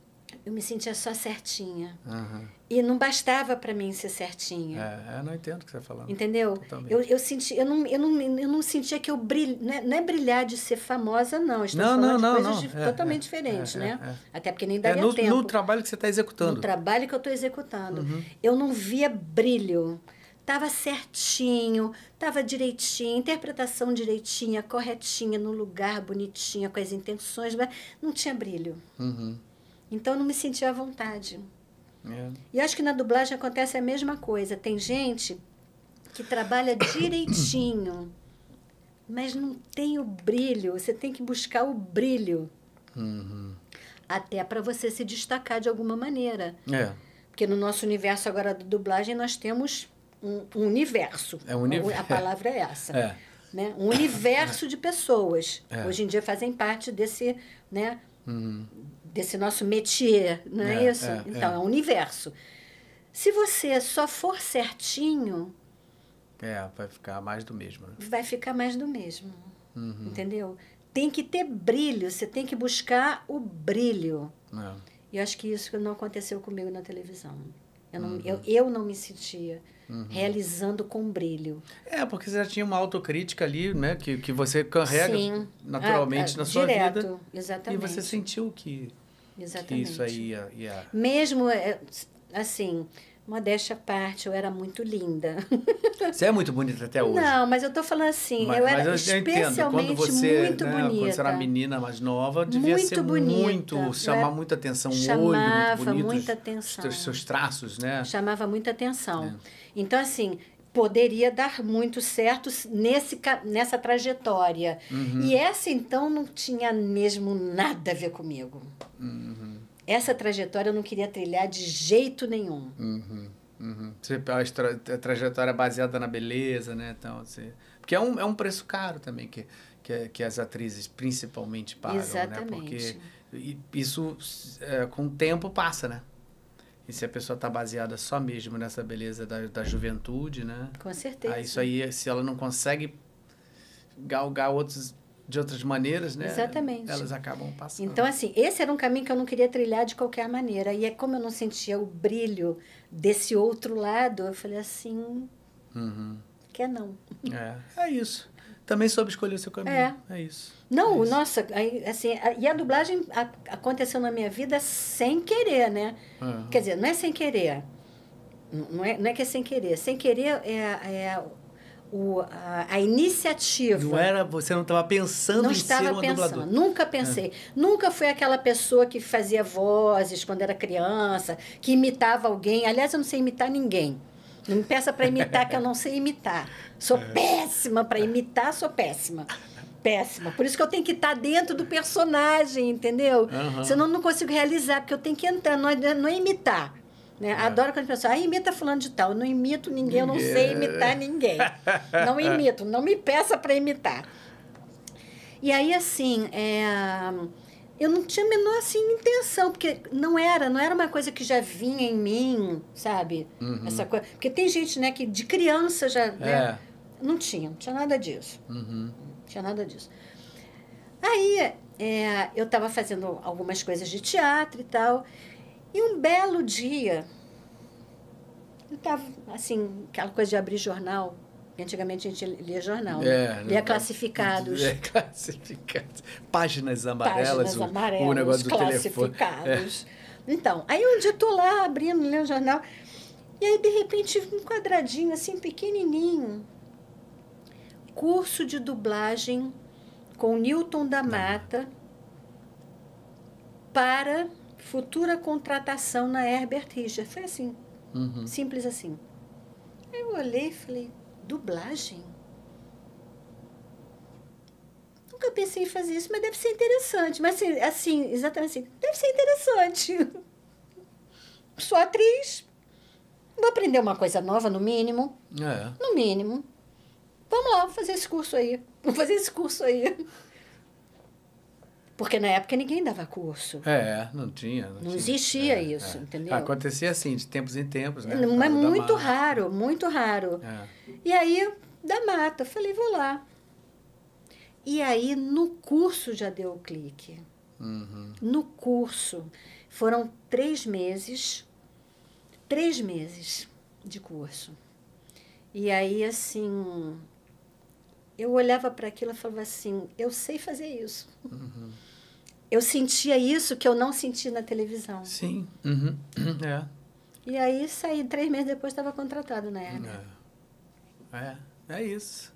Eu me sentia só certinha. Uhum. E não bastava para mim ser certinha. É, é, eu não entendo o que você está falando. Entendeu? Eu, eu, senti, eu, não, eu, não, eu não sentia que eu brilho. Não é, não é brilhar de ser famosa, não. Estou não, falando não, de não, coisas de, é, é, totalmente é, diferentes, né? Até porque nem daria é, no, tempo. No trabalho que você está executando. No trabalho que eu estou executando. Uhum. Eu não via brilho. Tava certinho, tava direitinho, interpretação direitinha, corretinha, no lugar, bonitinha, com as intenções, mas não tinha brilho. Uhum. Então não me sentia à vontade. É. E acho que na dublagem acontece a mesma coisa. Tem gente que trabalha direitinho, [COUGHS] mas não tem o brilho. Você tem que buscar o brilho. Uhum. Até para você se destacar de alguma maneira. É. Porque no nosso universo agora da dublagem nós temos um, um universo. É um universo. A palavra é essa. É. Né? Um universo de pessoas. É. Hoje em dia fazem parte desse, né, hum. desse nosso métier, não é, é isso? É, então, é. é. um universo. Se você só for certinho... É, vai ficar mais do mesmo. Né? Vai ficar mais do mesmo, uhum. entendeu? Tem que ter brilho, você tem que buscar o brilho. É. E eu acho que isso não aconteceu comigo na televisão. Eu não, uhum. eu, eu não me sentia Uhum. realizando com brilho. É, porque você já tinha uma autocrítica ali, né? Que, que você carrega Sim. naturalmente ah, ah, na sua direto, vida. Exatamente. E você sentiu que, que isso aí ia, ia... Mesmo, é, é, assim, Modéstia à parte, eu era muito linda. Você é muito bonita até hoje. Não, mas eu tô falando assim, mas, eu era eu especialmente entendo. Quando você, muito né, bonita. Quando você era menina mais nova, devia muito ser bonita. muito, chamar muita atenção, um olho muito bonito. muita atenção. Seus, seus traços, né? Chamava muita atenção. É. Então, assim, poderia dar muito certo nesse, nessa trajetória. Uhum. E essa, então, não tinha mesmo nada a ver comigo. Uhum essa trajetória eu não queria trilhar de jeito nenhum. Uhum. Uhum. A trajetória é baseada na beleza, né? Então, você, porque é um, é um preço caro também que, que, que as atrizes principalmente pagam, Exatamente. né? Porque isso é, com o tempo passa, né? E se a pessoa está baseada só mesmo nessa beleza da, da juventude, né? Com certeza. Aí, isso aí, se ela não consegue galgar outros de outras maneiras, né? Exatamente. Elas acabam passando. Então, assim, esse era um caminho que eu não queria trilhar de qualquer maneira. E é como eu não sentia o brilho desse outro lado, eu falei assim. Uhum. Quer não. É, é isso. Também soube escolher o seu caminho. É, é isso. Não, é isso. nossa, assim, a, e a dublagem a, aconteceu na minha vida sem querer, né? Uhum. Quer dizer, não é sem querer. Não é, não é que é sem querer. Sem querer é, é o, a, a, iniciativa. Não era, você não estava pensando não em estava ser uma pensando, dubladora. Nunca pensei. É. Nunca fui aquela pessoa que fazia vozes quando era criança, que imitava alguém. Aliás, eu não sei imitar ninguém. Não me peça para imitar, que eu não sei imitar. Sou [LAUGHS] é. péssima para imitar, sou péssima. Péssima. Por isso que eu tenho que estar tá dentro do personagem, entendeu? Uhum. Senão eu não consigo realizar, porque eu tenho que entrar, não é, não é imitar. Né? É. Adoro quando pessoal, ah, imita fulano de tal. Eu não imito ninguém, eu não yeah. sei é. imitar ninguém. não [LAUGHS] imito, não me peça para imitar. E aí, assim, é... eu não tinha a menor assim, intenção, porque não era, não era uma coisa que já vinha em mim, sabe? Uhum. Essa coisa. Porque tem gente, né, que de criança já. Né, é. Né? Não tinha, não tinha nada disso. Uhum. Não tinha nada disso. Aí é, eu estava fazendo algumas coisas de teatro e tal. E um belo dia, eu estava, assim, aquela coisa de abrir jornal. Antigamente a gente lia jornal, né? é, né? lia classificados. Lia é, classificados. Páginas amarelas, Páginas o, amarelas o negócio do classificados. É. Então, aí um dia eu estou lá abrindo, lendo o jornal, e aí de repente um quadradinho assim, pequenininho. Curso de dublagem com Newton da Mata para futura contratação na Herbert Richard. Foi assim, uhum. simples assim. Eu olhei e falei, dublagem? Nunca pensei em fazer isso, mas deve ser interessante. Mas assim, assim exatamente assim, deve ser interessante. [LAUGHS] Sou atriz, vou aprender uma coisa nova, no mínimo. É. No mínimo. Vamos lá, vou fazer esse curso aí. Vou fazer esse curso aí. Porque na época ninguém dava curso. É, não tinha. Não, não tinha. existia é, isso, é. entendeu? Ah, acontecia assim, de tempos em tempos, né? Mas muito raro, muito raro. É. E aí, da mata, eu falei, vou lá. E aí, no curso já deu o clique. Uhum. No curso. Foram três meses, três meses de curso. E aí, assim, eu olhava para aquilo e falava assim: eu sei fazer isso. Uhum eu sentia isso que eu não senti na televisão. Sim. Uhum. [CLEARS THROAT] É. E aí saí três meses depois estava contratado na época. É. é. é, isso.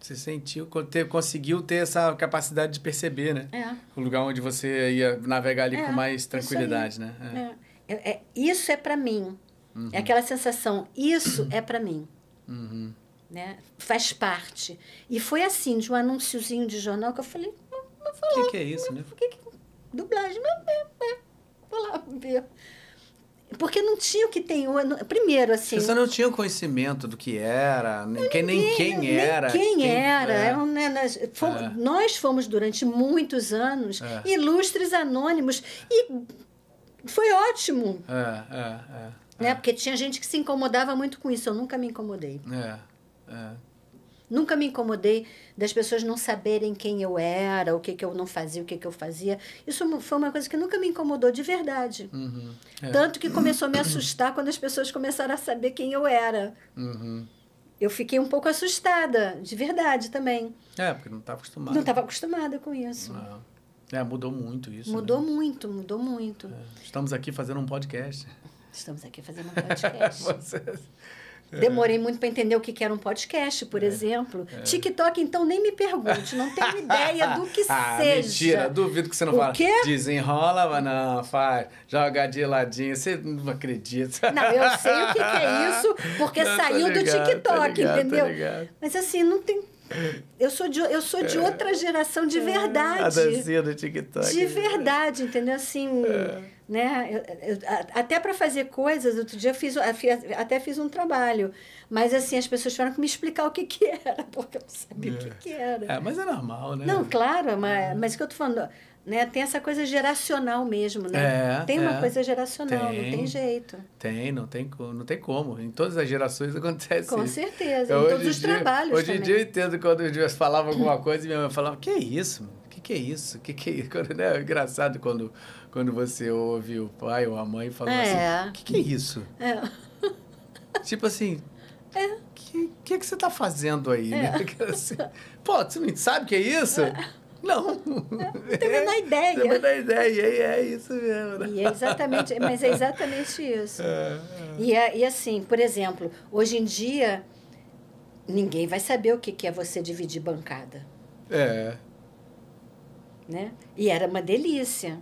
Você sentiu, ter, conseguiu ter essa capacidade de perceber, né? É. O lugar onde você ia navegar ali é. com mais tranquilidade, né? É. é. é isso é para mim. Uhum. É aquela sensação, isso é para mim. Uhum. Né? Faz parte. E foi assim, de um anúnciozinho de jornal que eu falei, o que, que, é isso né? Que que... Dublagem, é, é, vou lá ver. Porque não tinha o que tem. Primeiro, assim. Você não tinha conhecimento do que era, nem, quem, nem quem era. Nem quem, quem era. É. é né, nós, né, fomos, é. nós, fomos, durante muitos anos, é. ilustres anônimos. E foi ótimo. É, é, é Né? É. Porque tinha gente que se incomodava muito com isso. Eu nunca me incomodei. É. É. Nunca me incomodei das pessoas não saberem quem eu era, o que, que eu não fazia, o que, que eu fazia. Isso foi uma coisa que nunca me incomodou de verdade. Uhum. É. Tanto que começou a me assustar quando as pessoas começaram a saber quem eu era. Uhum. Eu fiquei um pouco assustada, de verdade também. É, porque não estava acostumada. Não estava acostumada com isso. Não. É, mudou muito isso. Mudou né? muito, mudou muito. É. Estamos aqui fazendo um podcast. Estamos aqui fazendo um podcast. [LAUGHS] Vocês... É. Demorei muito para entender o que, era um podcast, por é. exemplo. É. TikTok, então, nem me pergunte. Não tenho [LAUGHS] ideia do que ah, seja. Mentira, duvido que você não o fala. Quê? Desenrola, mas não, faz. Joga de ladinho. Você não acredita. Não, eu sei o que, que é isso, [LAUGHS] porque não, saiu ligado, do TikTok, ligado, entendeu? Mas assim, não tem eu sou de, eu sou de é. outra geração de é. verdade. A dancinha do TikTok. De né? verdade, entendeu? Assim, é. né? Eu, eu, até para fazer coisas, outro dia eu fiz, até fiz um trabalho. Mas assim, as pessoas tiveram que me explicar o que, que era, [LAUGHS] porque eu não sabia é. o que, é. que era. É, mas é normal, né? Não, claro, mas, mas o que eu tô falando né? Tem essa coisa geracional mesmo, né? É, tem uma é, coisa geracional, tem, não tem jeito. Tem, não tem, não tem como. Em todas as gerações acontece Com isso. certeza, eu, é, em todos os dia, trabalhos Hoje também. em dia eu entendo quando eu falava alguma coisa e minha mãe falava, que é isso, que, que é isso? Que que é isso? [LAUGHS] Quando, né? É engraçado quando, quando você ouve o pai ou a mãe falando é. assim, o que, que é isso? É. [LAUGHS] Tipo assim, é. O que, que, é que, você está fazendo aí? É. Né? [LAUGHS] Assim, Pô, você não sabe o que é isso? É. Não. É, [LAUGHS] não tem a menor é, ideia. Não tem a menor ideia, e é isso mesmo. Né? E é exatamente, mas é exatamente isso. É, é. e, é, e assim, por exemplo, hoje em dia, ninguém vai saber o que, é você dividir bancada. É. Né? E era uma delícia.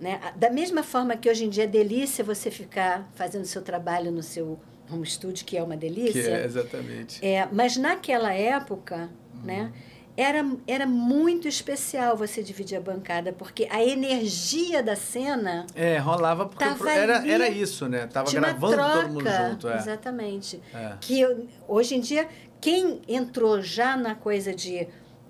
Né? Da mesma forma que hoje em dia é delícia você ficar fazendo seu trabalho no seu home studio, que é uma delícia. Que é, exatamente. É, mas naquela época, né? Uhum era, era muito especial você dividir a bancada, porque a energia da cena. É, rolava porque tava era, era isso, né? Tava gravando troca, todo mundo junto. É. Exatamente. É. Que hoje em dia, quem entrou já na coisa de,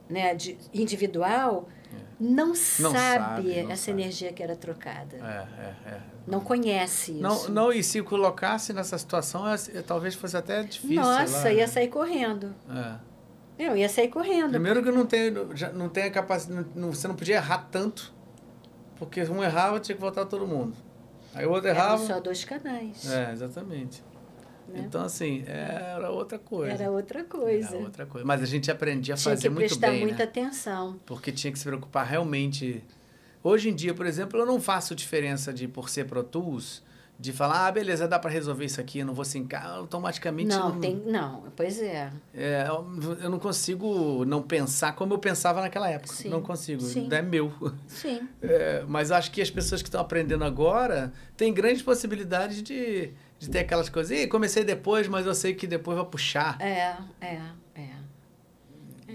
né, de individual. É. Não, não sabe, sabe não essa sabe. energia que era trocada. É, é, é. não conhece isso. Não, não, e se colocasse nessa situação, é, talvez fosse até difícil. Nossa, lá, né? ia né? sair correndo. É. Eu ia sair correndo. Primeiro que não tem, não tem a capacidade. Não, você não podia errar tanto. Porque um errava, tinha que voltar todo mundo. Aí o outro errava. Eram só dois canais. É, exatamente. Né? Então, assim, era outra coisa. Era outra coisa. Era outra coisa. Mas a gente aprendia a fazer muito bem. Tinha né? que prestar muita né? atenção. Porque tinha que se preocupar realmente. Hoje em dia, por exemplo, eu não faço diferença de por ser Pro Tools de falar, ah, beleza, dá para resolver isso aqui, eu não vou encarar, automaticamente... Não, não, tem, não pois é. é eu, eu, não consigo não pensar como eu pensava naquela época, Sim. não consigo, Sim. é meu. Sim. [LAUGHS] É, mas acho que as pessoas que estão aprendendo agora têm grandes possibilidades de, de ter aquelas coisas, e comecei depois, mas eu sei que depois vai puxar. É, é.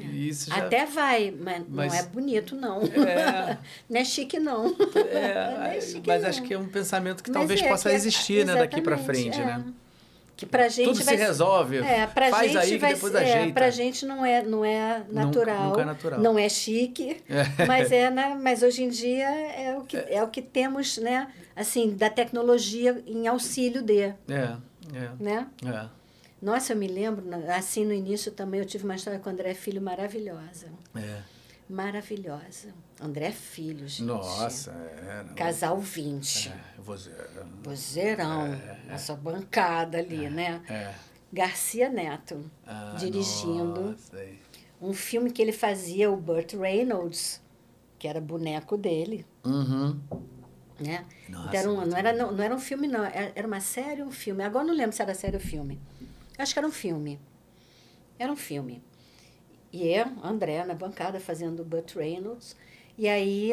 É. Já... Até vai, mas, mas, não é bonito, não. É... [LAUGHS] não é chique, não. É, [LAUGHS] não é, é chique, mas não. acho que é um pensamento que mas talvez é, possa que existir né, daqui para frente, né? Que pra gente Tudo vai... se resolve. É, pra faz gente aí vai... que depois ajeita. É, pra gente não é, não é natural. Nunca, nunca é natural. Não é chique. mas, é né? mas hoje em dia é o, que, é. o que temos, né? Assim, da tecnologia em auxílio de. É, é. Né? É. Nossa, eu me lembro, assim no início também eu tive uma história com o André Filho maravilhosa. É. Maravilhosa. André Filho, gente. Nossa, é. Casal 20. É, vozeirão. Vozeirão. É, é. bancada ali, é, né? É. Garcia Neto, ah, dirigindo. Nossa. Um filme que ele fazia, o Burt Reynolds, que era boneco dele. Uhum né? Nossa, então, era um, não, era, não, não era um filme, não. Era uma série um filme? Agora não lembro se era série ou filme. Acho que era um filme. Era um filme. E eu, André, na bancada, fazendo o Reynolds. E aí,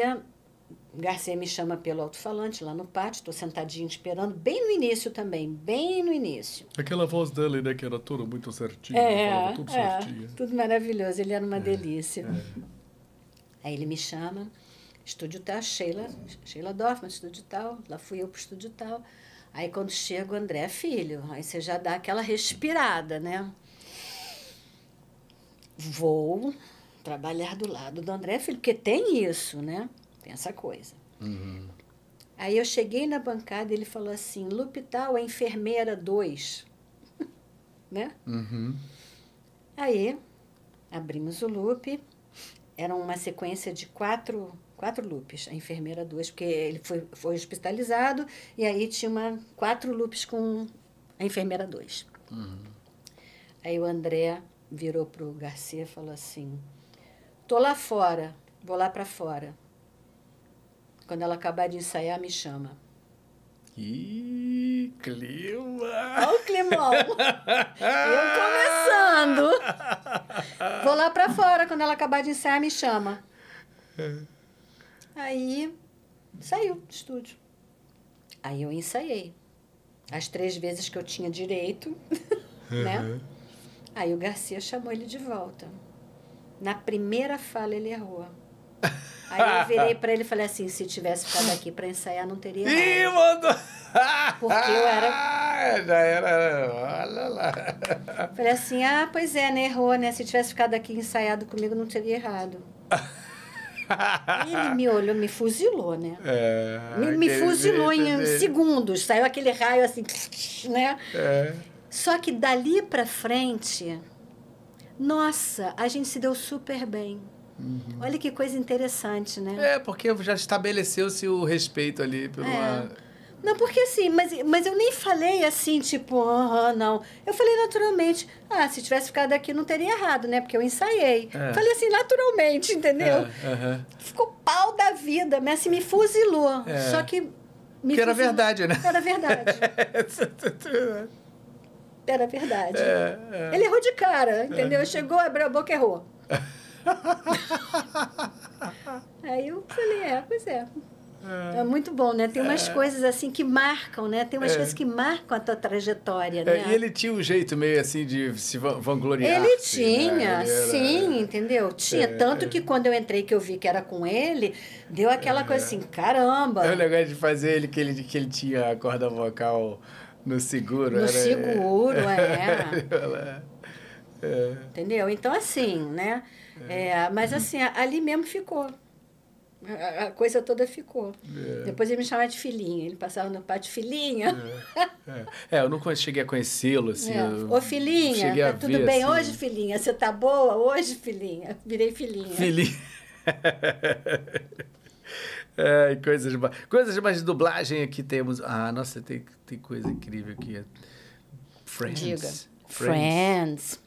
Garcia me chama pelo alto-falante lá no pátio, estou sentadinho esperando, bem no início também, bem no início. Aquela voz dele, né, que era toda muito certinha, é, tudo é, Tudo maravilhoso, ele era uma é, delícia. É. Aí ele me chama, estúdio tal, Sheila, Sheila Dorfman, estúdio tal, lá fui eu para o estúdio tal. Aí quando chega o André Filho, aí você já dá aquela respirada, né? Vou trabalhar do lado do André Filho, porque tem isso, né? Tem essa coisa. Uhum. Aí eu cheguei na bancada e ele falou assim: Lupital é enfermeira 2. [LAUGHS] né? Uhum. Aí abrimos o loop. Era uma sequência de quatro quatro lupes, a enfermeira duas, porque ele foi, foi hospitalizado e aí tinha uma, quatro lupes com a enfermeira dois. Uhum. Aí o André virou pro Garcia e falou assim: "Tô lá fora, vou lá para fora. Quando ela acabar de ensaiar, me chama." Ih, clima! Olha o climão! [LAUGHS] Eu começando! Vou lá para fora, quando ela acabar de ensaiar, me chama. É. Aí saiu do estúdio. Aí eu ensaiei. As três vezes que eu tinha direito, uhum. [LAUGHS] né? Aí o Garcia chamou ele de volta. Na primeira fala ele errou. Aí eu virei para ele e falei assim: se tivesse ficado aqui para ensaiar, não teria. Ih, mandou! Porque eu era. [LAUGHS] Ah, já era. Olha lá. Falei assim: ah, pois é, né? Errou, né? Se tivesse ficado aqui ensaiado comigo, não teria errado. [LAUGHS] Ele me olhou, me fuzilou, né? É, me, me fuzilou em dele. segundos. Saiu aquele raio assim, né? É. Só que dali para frente, nossa, a gente se deu super bem. Uhum. Olha que coisa interessante, né? É, porque já estabeleceu-se o respeito ali pelo. É. Uma... Não, porque assim, mas, mas eu nem falei assim, tipo, aham, não. Eu falei naturalmente. Ah, se tivesse ficado aqui não teria errado, né? Porque eu ensaiei. É. Falei assim, naturalmente, entendeu? É, uh -huh. Ficou pau da vida, mas assim, me fuzilou. É. Só que. Me que fuzilou. era verdade, né? Era verdade. [LAUGHS] É, é era verdade. É, Ele errou de cara, entendeu? Chegou, abriu a boca e errou. [LAUGHS] Aí eu falei, é, pois é. É. é. muito bom, né? Tem umas é. coisas assim que marcam, né? Tem umas é. coisas que marcam a tua trajetória, é, né? E ele tinha um jeito meio assim de se vangloriar. Ele assim, né? tinha, né? ele era... sim, entendeu? Tinha. É. Tanto que quando eu entrei, que eu vi que era com ele, deu aquela coisa é. assim, caramba! É o negócio de fazer ele que ele, que ele tinha a corda vocal no seguro. No era... seguro, [LAUGHS] é. Entendeu? Então, assim, né? mas assim, ali mesmo ficou a coisa toda ficou. É. Depois ele me chamava de filhinha, ele passava no pátio, filhinha. É, é. eu não cheguei a conhecê-lo, assim. É. Ô, filhinha, tá tudo bem assim... hoje, filhinha? Você tá boa hoje, filhinha? Virei filhinha. Filhinha. [LAUGHS] É, coisas, coisas mais de dublagem aqui temos. Ah, nossa, tem, tem coisa incrível aqui. É Friends. Diga. Friends. Friends.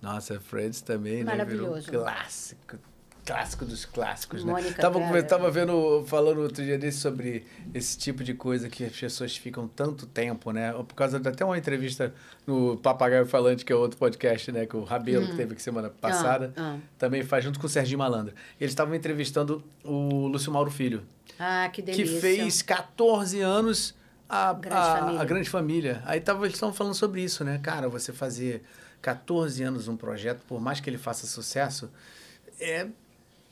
Nossa, Friends também, né? Virou um clássico clássico dos clássicos, né? Mônica tava, Cara. tava vendo, falando outro dia desse sobre esse tipo de coisa que as pessoas ficam tanto tempo, né? Por causa de até uma entrevista no Papagaio Falante, que é outro podcast, né? Que o Rabelo, hum. que teve aqui semana passada, ah, ah. também faz junto com o Serginho Malandra. Eles estavam entrevistando o Lúcio Mauro Filho. Ah, que delícia. Que fez 14 anos a Grande, a, a grande Família. Aí tava, eles estavam falando sobre isso, né? Cara, você fazer 14 anos um projeto, por mais que ele faça sucesso, é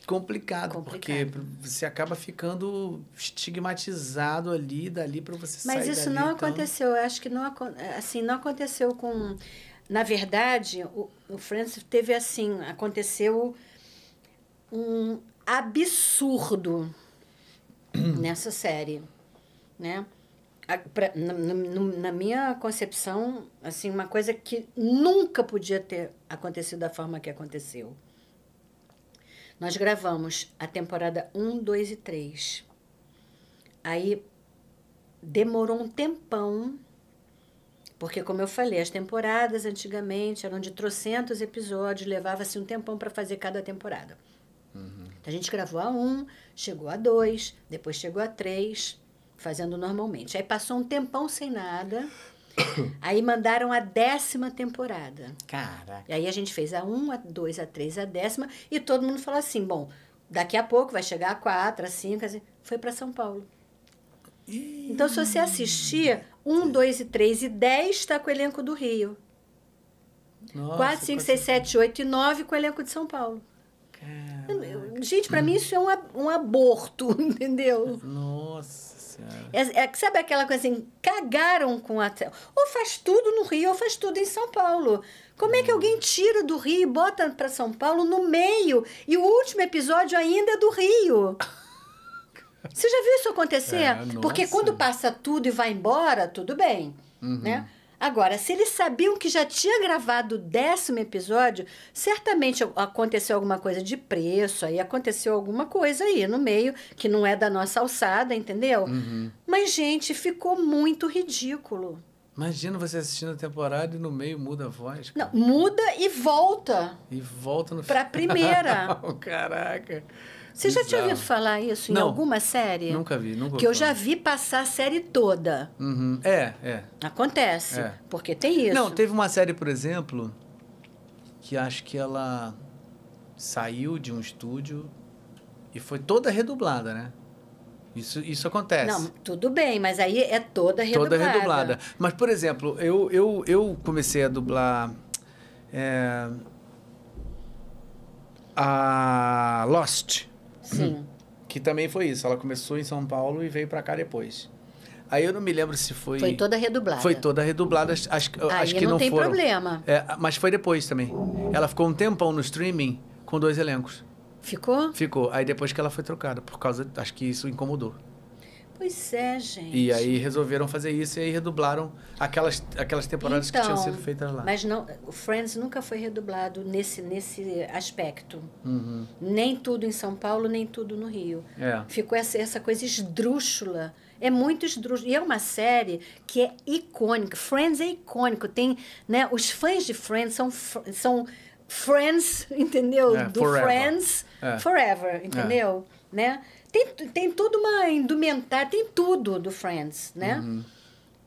complicado, complicado, porque você acaba ficando estigmatizado ali, dali para você Mas sair Mas isso não então aconteceu, eu acho que não, é, assim, não aconteceu com... Na verdade, o, o Francis teve assim, aconteceu um absurdo [CLEARS THROAT] nessa série, né? Pra, na, na, na, minha concepção, assim, uma coisa que nunca podia ter acontecido da forma que aconteceu. Nós gravamos a temporada 1, 2 e 3. Aí demorou um tempão, porque, como eu falei, as temporadas antigamente eram de trocentos episódios, levava-se um tempão para fazer cada temporada. Uhum. Então, a gente gravou a 1, chegou a 2, depois chegou a 3, fazendo normalmente. Aí passou um tempão sem nada. [COUGHS] Aí mandaram a décima temporada. Cara. E aí a gente fez a 1, a 2, a 3, a décima. E todo mundo falou assim: bom, daqui a pouco vai chegar a 4, a 5. Assim. Foi para São Paulo. E... Então, se você assistia 1, 2 e 3 e 10, está com o elenco do Rio. Nossa, 4, 5, 6, 7, 8 e 9 com o elenco de São Paulo. Caraca. Gente, para mim isso é um, um aborto, [LAUGHS] entendeu? Nossa. Senhora. É, é, sabe aquela coisa assim, cagaram com a... Ou faz tudo no Rio, ou faz tudo em São Paulo. Como é que alguém tira do Rio e bota para São Paulo no meio? E o último episódio ainda é do Rio. [LAUGHS] Você já viu isso acontecer? É, Porque quando passa tudo e vai embora, tudo bem, uhum. né? Agora, se eles sabiam que já tinha gravado o décimo episódio, certamente aconteceu alguma coisa de preço, aí aconteceu alguma coisa aí no meio que não é da nossa alçada, entendeu? Uhum. Mas, gente, ficou muito ridículo. Imagina você assistindo a temporada e no meio muda a voz. Cara. Não, muda e volta. E volta no Pra primeira. [LAUGHS] Caraca. Você já tinha ouvido falar isso não, em alguma série? Nunca vi, nunca Que eu já vi passar a série toda. Uhum. É, é. Acontece, é. porque tem isso. Não, teve uma série, por exemplo, que acho que ela saiu de um estúdio e foi toda redublada, né? Isso, isso acontece. Não, tudo bem, mas aí é toda redublada. Toda redublada. Mas, por exemplo, eu, eu, eu comecei a dublar. É, a Lost. Sim. Hum. Que também foi isso. Ela começou em São Paulo e veio para cá depois. Aí eu não me lembro se foi. Foi toda redublada. Foi toda redublada. acho Aí que não, não tem foram. problema. É, mas foi depois também. Ela ficou um tempão no streaming com dois elencos. Ficou? Ficou. Aí depois que ela foi trocada, por causa. Acho que isso incomodou. Pois é, gente. E aí resolveram fazer isso e aí redublaram aquelas, aquelas temporadas então, que tinham então, sido feitas lá. Mas não, Friends nunca foi redublado nesse, nesse aspecto. Uhum. Nem tudo em São Paulo, nem tudo no Rio. É. Ficou essa, essa coisa esdrúxula. É muito esdrúxula. E é uma série que é icônica. Friends é icônico. Tem, né, os fãs de Friends são, são Friends, [LAUGHS] entendeu? É, Do forever. Friends é. Forever, entendeu? É. Né? Tem, tem toda uma indumentária, tem tudo do Friends, né? Uhum.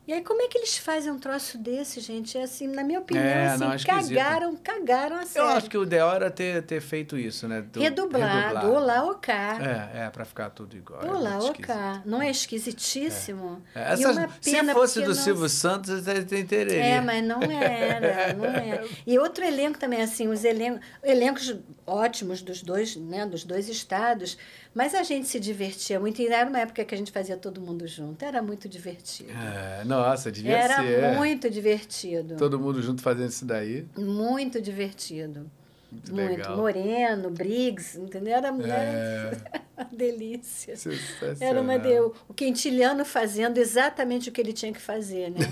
E aí, como é que eles fazem um troço desse, gente? É assim, na minha opinião, é, assim, não, cagaram, cagaram a série. Eu acho que o ideal era ter, ter feito isso, né? Do, redublado, olá, oca É, é, pra ficar tudo igual. É olá, oca Não é esquisitíssimo? É. é. Essas, se fosse do não... Silvio Santos, até teria. interesse É, mas não era, não era. [LAUGHS] E outro elenco também, assim, os elencos, elencos ótimos dos dois, né, dos dois estados, mas a gente se divertia muito. E era uma época que a gente fazia todo mundo junto. Era muito divertido. É, nossa, devia Era ser. muito divertido. Todo mundo junto fazendo isso daí. Muito divertido. Muito. Legal. Moreno, Briggs, entendeu? Era, é. [LAUGHS] uma delícia. Era uma de... O Quintiliano fazendo exatamente o que ele tinha que fazer, né? [LAUGHS]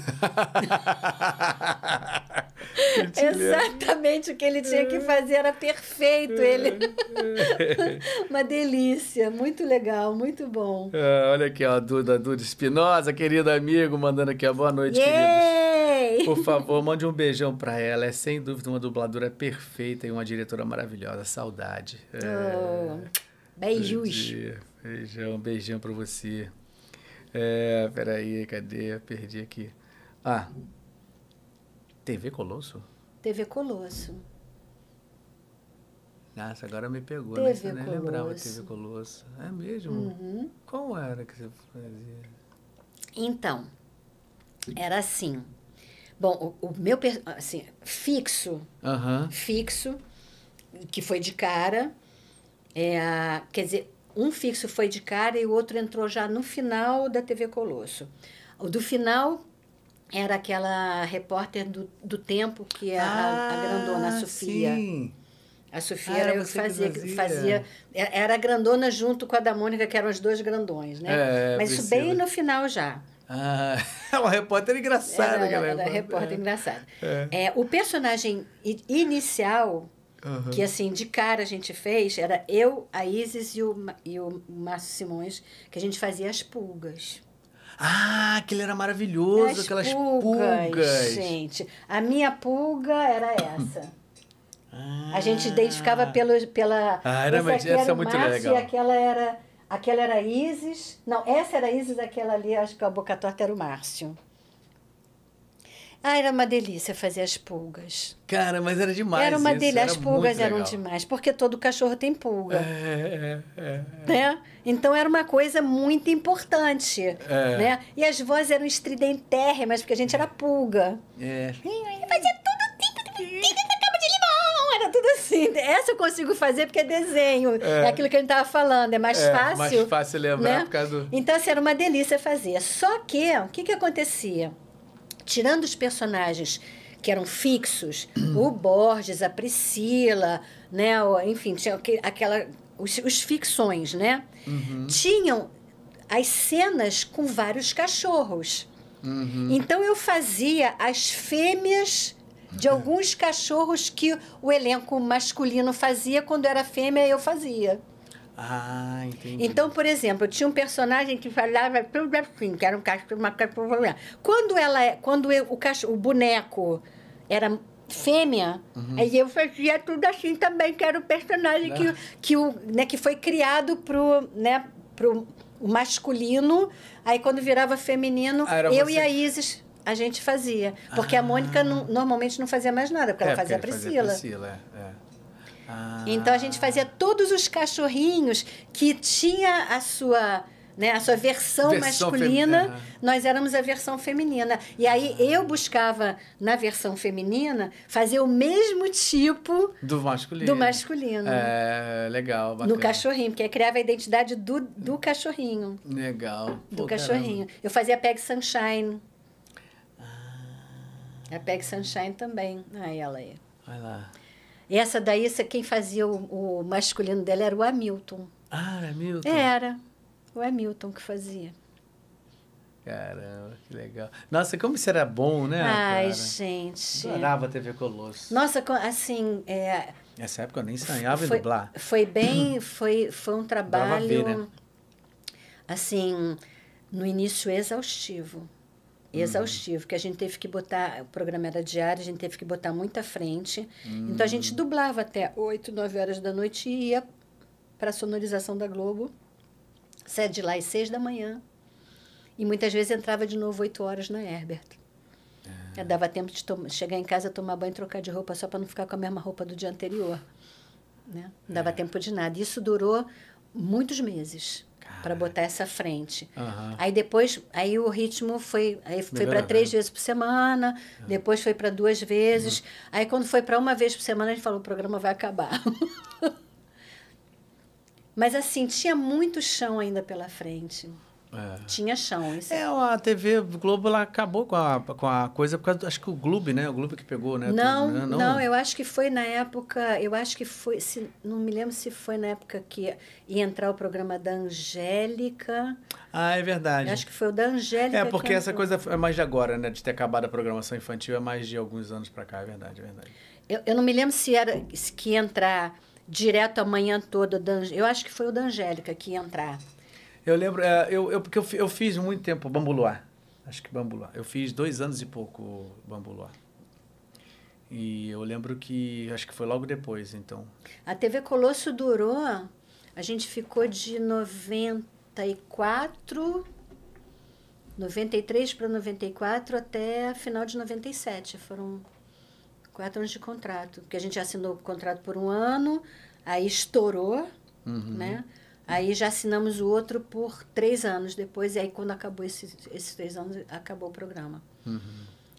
[LAUGHS] exatamente o que ele tinha que é. fazer, era perfeito é. ele. uma delícia, muito legal, muito bom. É, olha aqui, a Duda, Duda Espinosa, querido amigo, mandando aqui a boa noite, yeah! queridos. [LAUGHS] Por favor, mande um beijão para ela. É sem dúvida uma dubladora perfeita e uma diretora maravilhosa. Saudade. É. Oh, é... Beijos. Beijão, beijão para você. É, peraí, cadê? Perdi aqui. Ah, TV Colosso? TV Colosso. Nossa, agora me pegou, TV né? Você nem lembrava TV Colosso. É mesmo? Uhum. Qual era que você fazia? Então, era assim. Bom, o, o meu, assim, fixo, fixo, que foi de cara, é, quer dizer, um fixo foi de cara e o outro entrou já no final da TV Colosso. O do final era aquela repórter do, do tempo, que é ah, a, a, ah, grandona, Sofia. Sim. A Sofia ah, era eu que fazia, que fazia. É, era a grandona junto com a da Mônica, que eram os dois grandões, né? É, Mas isso bem no final já. Ah, [LAUGHS] é uma repórter engraçada. É galera. É uma repórter é. engraçada. É. é. o personagem inicial, uhum. que assim, de cara a gente fez, era eu, a Isis e o, e o Márcio Simões, que a gente fazia as pulgas. Ah, aquele era maravilhoso, as aquelas pulgas, pulgas. Gente, a minha pulga era essa. Ah. A gente identificava pelo, pela. Ah, era, essa, essa é era é muito Márcio, legal. E aquela era Aquela era Isis. Não, essa era Isis, aquela ali, acho que a boca torta era o Márcio. Ah, era uma delícia fazer as pulgas. Cara, mas era demais. Era uma delícia. As pulgas eram demais, porque todo cachorro tem pulga. É, é, é, é, né? Então era uma coisa muito importante. É. Né? E as vozes eram estridentérrimas, porque a gente era pulga. É. E fazia tudo tudo assim. Essa eu consigo fazer porque é desenho. É, é aquilo que a gente tava falando, é mais é, fácil. mais fácil lembrar né? por causa do... Então, assim, era uma delícia fazer. Só que, o que que acontecia? Tirando os personagens que eram fixos, o [CLEARS THROAT] Borges, a Priscila, né? Enfim, tinha aquela... Os, os ficções, né? Uhum. Tinham as cenas com vários cachorros. Uhum. Então eu fazia as fêmeas de alguns cachorros que o elenco masculino fazia quando era fêmea, eu fazia. Ah, entendi. Então, por exemplo, eu tinha um personagem que falava tudo assim, que era um cachorro, uma Quando ela, é, quando eu, o cachorro, o boneco era fêmea, uhum. aí eu fazia tudo assim também, que era o personagem que, [LAUGHS] que, o, né, que foi criado pro, né, pro masculino. Aí quando virava feminino, ah, eu você. e a Isis a gente fazia. Porque ah. a Mônica não, normalmente não fazia mais nada, porque é, ela fazia porque a Priscila. Fazia Priscila é, é. ah. Então a gente fazia todos os cachorrinhos que tinha a sua. Né, a sua versão, versão masculina, nós éramos a versão feminina. E aí eu buscava, na versão feminina, fazer o mesmo tipo do masculino. Do masculino. É, legal, bacana. No cachorrinho, porque criava a identidade do, do cachorrinho. Legal. Pô, do cachorrinho. Caramba. Eu fazia Peg Sunshine. A Peg Sunshine também. Ah, ela é. Vai lá. Essa daí, essa, quem fazia o, o masculino dela era o Hamilton. Ah, era é Hamilton? Era. O Hamilton que fazia. Caramba, que legal. Nossa, como isso era bom, né? Ai, cara? gente. Adorava a TV Colosso. Nossa, assim. É, Nessa época eu nem sonhava foi, em dublar. Foi bem. [CLEARS THROAT] Foi, foi um trabalho. Ver, né? Assim, no início exaustivo. Uhum. exaustivo, uhum. que a gente teve que botar, o programa era diário, a gente teve que botar muita frente. Uhum. Então a gente uhum. dublava até 8, 9 horas da noite e ia para a sonorização da Globo, saia de lá às 6 da manhã. E muitas vezes entrava de novo 8 horas na Herbert. É. Dava tempo de chegar em casa, tomar banho trocar de roupa só para não ficar com a mesma roupa do dia anterior. Né? Não dava é. tempo de nada. Isso durou muitos meses para botar essa frente. Uhum. Aí depois, aí o ritmo foi, aí foi para três né? vezes por semana, uhum. depois foi para duas vezes. Uhum. Aí quando foi para uma vez por semana, a gente falou, o programa vai acabar. [LAUGHS] Mas assim, tinha muito chão ainda pela frente. É. Tinha chão, isso. É, a TV Globo ela acabou com a, com a coisa, por causa, acho que o Globo, né? O Globo que pegou, né? Não, né? não, não, eu acho que foi na época, eu acho que foi, se, não me lembro se foi na época que ia entrar o programa da Angélica. Ah, é verdade. Eu acho que foi o da Angélica. É, porque essa coisa é mais de agora, né? De ter acabado a programação infantil é mais de alguns anos para cá, é verdade, é verdade. Eu, eu não me lembro se era se que ia entrar direto a manhã toda. Eu acho que foi o da Angélica que ia entrar. Eu lembro, é, eu, eu, porque eu, eu fiz muito tempo Bambuluá. Acho que Bambuluá. Eu fiz dois anos e pouco Bambuluá. E eu lembro que acho que foi logo depois, então. A TV Colosso durou, a gente ficou de 94, 93 para 94 até final de 97. Foram quatro anos de contrato. Porque a gente assinou o contrato por um ano, aí estourou, uhum. né? Aí já assinamos o outro por três anos depois, e aí quando acabou esses, esses três anos, acabou o programa. Uhum.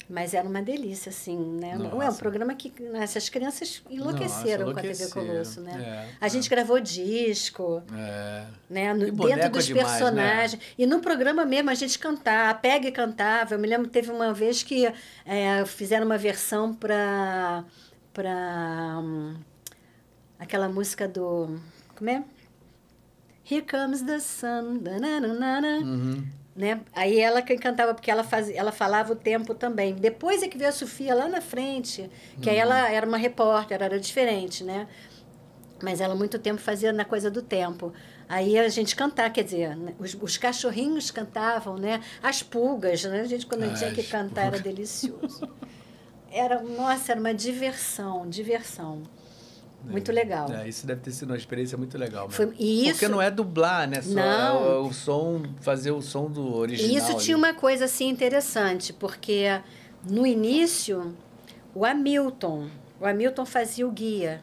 Mas era uma delícia, assim, né? Nossa. É um programa que né, essas crianças enlouqueceram Nossa, com a TV Colosso, né? É, a gente é. gravou disco, é. né? No, dentro dos é demais, né? personagens. Né? E no programa mesmo a gente cantava, pega e cantava. Eu me lembro teve uma vez que é, fizeram uma versão para para um, aquela música do como é? Here Comes the Sun. uhum. Né? Aí ela que cantava, porque ela, faz, ela falava o tempo também. Depois é que veio a Sofia lá na frente, que uhum. aí ela era uma repórter, era diferente, né? Mas ela muito tempo fazia na coisa do tempo. Aí a gente cantar, quer dizer, né, os, os cachorrinhos cantavam, né? As pulgas, né? A gente, quando Ai, tinha que cantar, era delicioso. Era, nossa, era uma diversão, diversão. É. Muito legal. É, isso deve ter sido uma experiência muito legal. Foi, e isso... Porque não é dublar, né? Só não. É o, o, som, fazer o som do original. E isso ali. tinha uma coisa assim interessante, porque no início, o Hamilton, o Hamilton fazia o guia.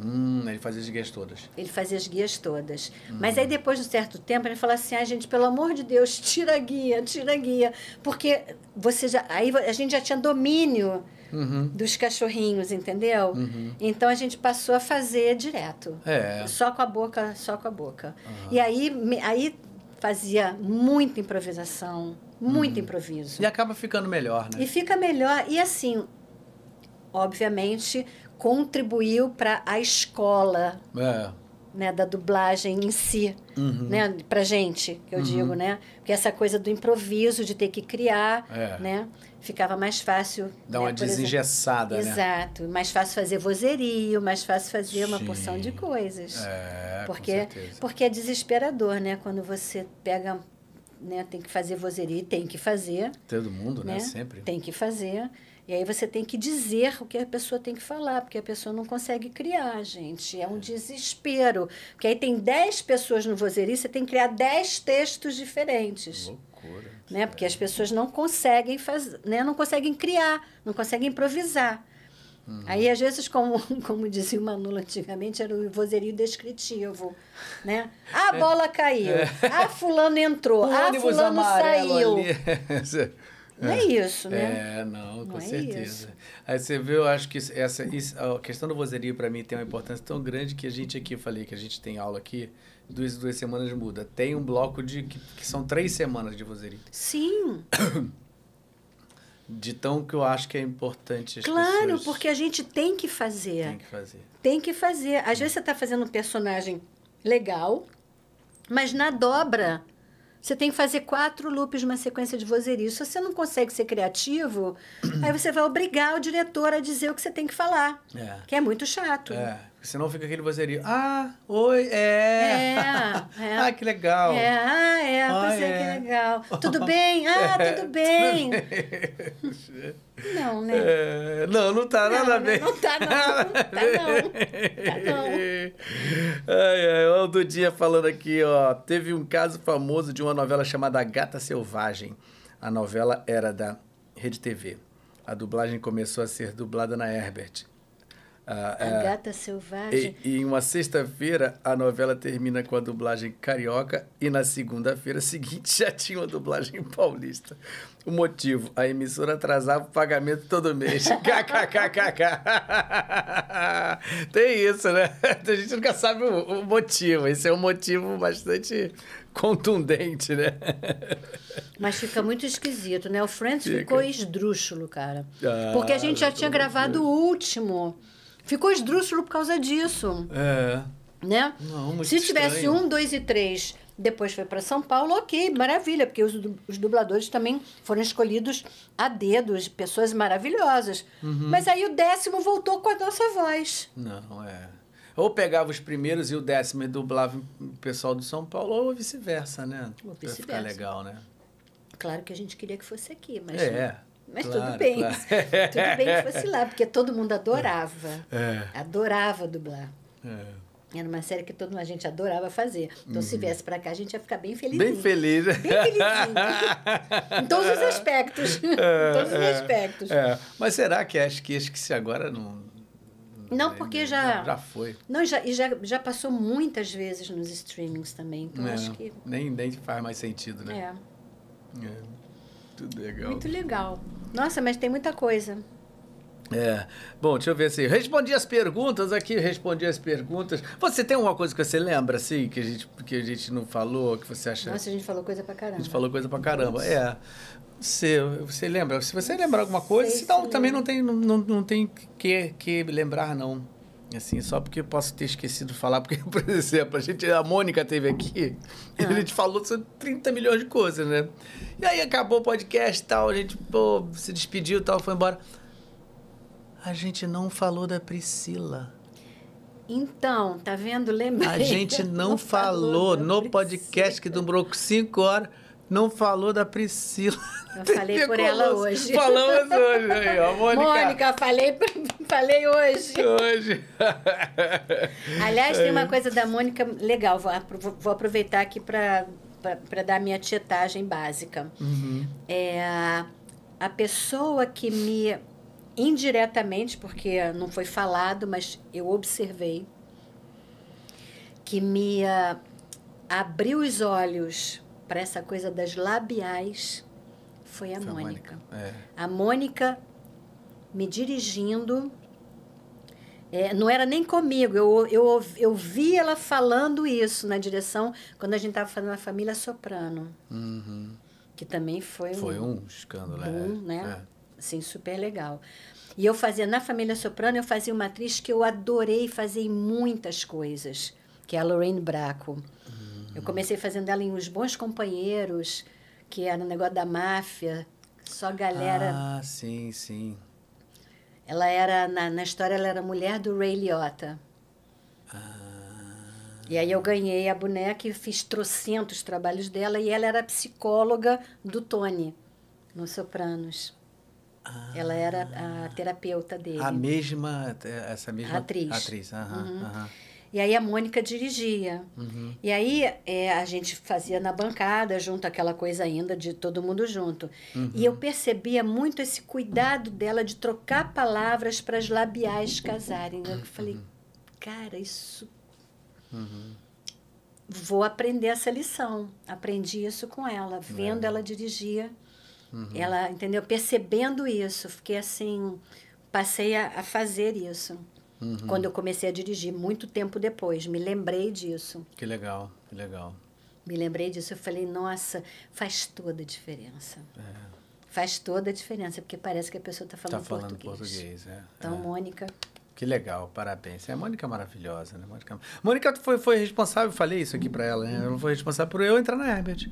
Hum, ele fazia as guias todas. Ele fazia as guias todas. Hum. Mas aí, depois de um certo tempo, ele falou assim: ah, gente, pelo amor de Deus, [LAUGHS] tira a guia, tira a guia. Porque você já. Aí a gente já tinha domínio uhum. dos cachorrinhos, entendeu? Uhum. Então a gente passou a fazer direto. É. Só com a boca, só com a boca. Uhum. E aí, aí fazia muita improvisação, muito uhum. improviso. E acaba ficando melhor, né? E fica melhor. E assim, obviamente, contribuiu para a escola. É né, da dublagem em si, uhum. né, pra gente, que eu uhum. digo, né? Porque essa coisa do improviso, de ter que criar, é. né? ficava mais fácil. Dar né, uma desengessada, exemplo. né? Exato. Mais fácil fazer vozerio, mais fácil fazer uma porção de coisas. É, porque, porque é desesperador, né? Quando você pega. Né, tem que fazer vozerio, tem que fazer. Todo mundo, né? né? Sempre. Tem que fazer. E aí você tem que dizer o que a pessoa tem que falar, porque a pessoa não consegue criar, gente. É um é. desespero. Porque aí tem 10 pessoas no vozerio, você tem que criar 10 textos diferentes. Loucura né? Porque as pessoas não conseguem fazer, né? não conseguem criar, não conseguem improvisar. Uhum. Aí, às vezes, como, [LAUGHS] como dizia o Manula antigamente, era o vozerio descritivo, né? A é. bola caiu, é. a fulano entrou, o [LAUGHS] a fulano saiu. [LAUGHS] Não é, é isso, né? É, não, com não é certeza. É Aí você vê, eu acho que essa, isso, a questão do vozerio, para mim, tem uma importância tão grande que a gente aqui, falei que a gente tem aula aqui, duas duas semanas muda. Tem um bloco de que, que são três semanas de vozeria Sim. [COUGHS] de tão que eu acho que é importante. As claro, pessoas... porque a gente tem que fazer. Tem que fazer. Tem que fazer. Às vezes você está fazendo um personagem legal, mas na dobra você tem que fazer quatro loops numa sequência de vozeria Se você não consegue ser criativo, [COUGHS] aí você vai obrigar o diretor a dizer o que você tem que falar. É. Que é muito chato. É. Senão fica aquele vozerio. Ah, oi, é. É, é. [LAUGHS] ah, que legal. É, ah, é, ah, pensei é. que legal. [LAUGHS] Tudo bem? Ah, é, tudo bem. não, né? É, não, não tá não, nada não, né? bem. Não tá, não. [LAUGHS] tá, não. Tá, não. Ai, ai, olha o Dudinha falando aqui, ó. Teve um caso famoso de uma novela chamada Gata Selvagem. A novela era da Rede TV. A dublagem começou a ser dublada na Herbert a, Gata Selvagem. E, em uma sexta-feira, a novela termina com a dublagem carioca e na segunda-feira seguinte [LAUGHS] já tinha uma dublagem paulista. O motivo? A emissora atrasava o pagamento todo mês. KKKKK. [LAUGHS] Tem isso, né? [LAUGHS] A gente nunca sabe o, o motivo. Esse é um motivo bastante contundente, né? Mas fica muito esquisito, né? O Friends fica. ficou esdrúxulo, cara. Ah, Porque a gente já tinha gravado o último. Ficou esdrúxulo por causa disso. É. Né? Não, muito Se tivesse estranho. um, dois e três, depois foi para São Paulo, ok, maravilha, porque os, os dubladores também foram escolhidos a dedo, pessoas maravilhosas. Uhum. Mas aí o décimo voltou com a nossa voz. Não, é. Ou pegava os primeiros e o décimo e dublava o pessoal do São Paulo, ou vice-versa, né? Ou vice-versa. Pra ficar legal, né? Claro que a gente queria que fosse aqui, mas. É. Né? Mas claro, tudo bem. Claro. [LAUGHS] tudo bem que fosse lá, porque todo mundo adorava. É. Adorava dublar. É. Era uma série que toda a gente adorava fazer. Então, uhum. se viesse para cá, a gente ia ficar bem feliz. Bem feliz. Bem felizinho. [LAUGHS] em todos os aspectos. É, [LAUGHS] em todos os é, aspectos. É. Mas será que acho que se agora não... Não, porque já. Já foi. Não, já, e já, já passou muitas vezes nos streamings também. Então, é. acho que. Nem, nem faz mais sentido, né? É. é. Muito legal. Muito legal. Nossa, mas tem muita coisa. É. Bom, deixa eu ver assim. Respondi as perguntas aqui, respondi as perguntas. Você tem alguma coisa que você lembra, assim, que a gente, que a gente não falou, que você acha. Nossa, a gente falou coisa pra caramba. A gente falou coisa pra caramba, Nossa. é. Você, você lembra? Se você lembrar alguma coisa, se não, também não tem, não, não tem que, que lembrar, não. Assim, só porque eu posso ter esquecido de falar, porque, [LAUGHS] por exemplo, a gente, a Mônica teve aqui, é. a ah. gente falou sobre 30 milhões de coisas, né? E aí acabou o podcast tal, a gente pô, se despediu tal, foi embora. A gente não falou da Priscila. Então, tá vendo? Lembrei. A gente [LAUGHS] não, não falou, falou no podcast que demorou 5 horas não falou da Priscila. Eu falei por ela hoje. Falamos hoje aí, ó, [LAUGHS] Mônica. Mônica, falei, falei hoje. Hoje. Aliás, tem uma é. coisa da Mônica legal, vou, aproveitar aqui para dar minha tietagem básica. Uhum. É, a pessoa que me indiretamente, porque não foi falado, mas eu observei, que me uh, abriu os olhos para essa coisa das labiais foi a foi Mônica. A Mônica, é. a Mônica me dirigindo. É, não era nem comigo, eu, eu, eu vi ela falando isso na direção quando a gente estava fazendo a família Soprano. Uhum. Que também foi, foi um, um escândalo, é, boom, é. né? É. Assim, super legal. E eu fazia, na Família Soprano, eu fazia uma atriz que eu adorei fazer muitas coisas, que é a Lorraine Braco eu comecei fazendo ela em Os Bons Companheiros, que era um negócio da máfia, só galera. Ah, sim, sim. Ela era, na, na história, ela era mulher do Ray Liotta. Ah. E aí eu ganhei a boneca e fiz trocentos trabalhos dela, e ela era psicóloga do Tony, no Sopranos. Ah, ela era a terapeuta dele. A mesma, essa mesma atriz. atriz. aham, uhum. E aí a Mônica dirigia. Uhum. E aí é, a gente fazia na bancada, junto aquela coisa ainda de todo mundo junto. Uhum. E eu percebia muito esse cuidado dela de trocar palavras para as labiais casarem. Né? Eu falei, uhum. cara, isso. Uhum. Vou aprender essa lição. Aprendi isso com ela, vendo ela dirigir. Uhum. Ela, entendeu? Percebendo isso, fiquei assim, passei a, a fazer isso. Uhum. Quando eu comecei a dirigir, muito tempo depois, me lembrei disso. Que legal, que legal. Me lembrei disso, eu falei, nossa, faz toda a diferença. É. Faz toda a diferença, porque parece que a pessoa está falando, tá falando português. português é. Então, é. Mônica, que legal, parabéns. É a Mônica é maravilhosa, né? Mônica, Mônica foi, foi responsável, falei isso aqui para ela, né? Ela foi responsável por eu entrar na Herbert.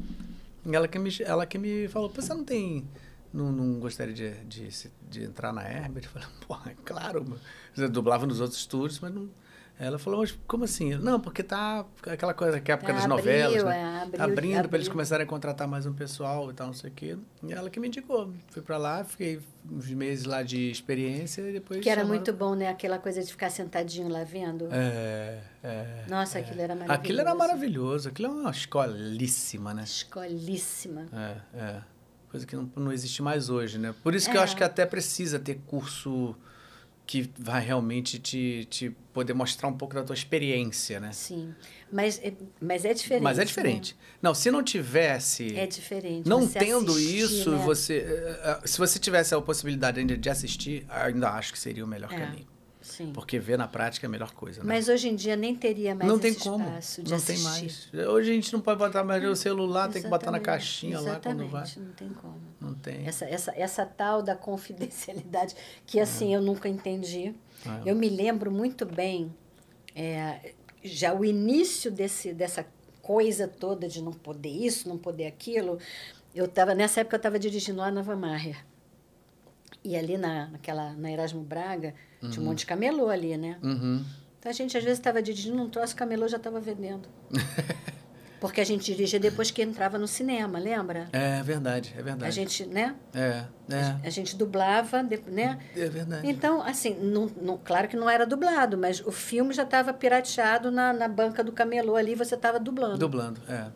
Ela que me, ela que me falou, você não tem não, não gostaria de, de, de entrar na Herbert? Eu falei, [LAUGHS] porra, é claro. dublava nos outros estúdios, mas não... Ela falou, mas como assim? Não, porque tá aquela coisa que é a época é, das novelas, né? É, abril, abrindo para eles começarem a contratar mais um pessoal e tal, não sei o quê. E ela que me indicou. Fui para lá, fiquei uns meses lá de experiência e depois... Que era muito bom, né? Aquela coisa de ficar sentadinho lá vendo. É, é. Nossa, é. aquilo era maravilhoso. Aquilo era maravilhoso. Aquilo é uma escolíssima, né? Escolíssima. É, é coisa que não, não existe mais hoje, né? Por isso que é. eu acho que até precisa ter curso que vai realmente te, te poder mostrar um pouco da tua experiência, né? Sim, mas, é, mas é diferente. Mas é né? diferente. Né? Não, se não tivesse... É diferente. Não você tendo assistir, isso, né? você... Eh, eh, se você tivesse a possibilidade ainda de assistir, ainda acho que seria o melhor é. caminho. Sim. Porque ver na prática é a melhor coisa. Né? Mas hoje em dia nem teria mais não tem como. não tem mais. Hoje a gente não pode botar mais o celular, Exatamente. tem que botar na caixinha Exatamente. lá quando vai. Não tem como. Não tem. Essa, essa, essa tal da confidencialidade, que é. assim, é. eu nunca entendi. É. Eu me lembro muito bem, é, já o início desse, dessa coisa toda de não poder isso, não poder aquilo. Eu tava, nessa época eu estava dirigindo lá na Vamarra. E ali na, naquela, na Erasmo Braga, Uhum. Tinha um uhum. monte de camelô ali, né? Uhum. Então a gente às vezes estava dirigindo um troço, o camelô já estava vendendo. [LAUGHS] Porque a gente dirigia depois que entrava no cinema, lembra? É, é verdade, é verdade. A gente, né? É, é. A, gente dublava, né? É verdade. Então, assim, não, não, claro que não era dublado, mas o filme já estava pirateado na, na banca do camelô ali, você estava dublando. Dublando, é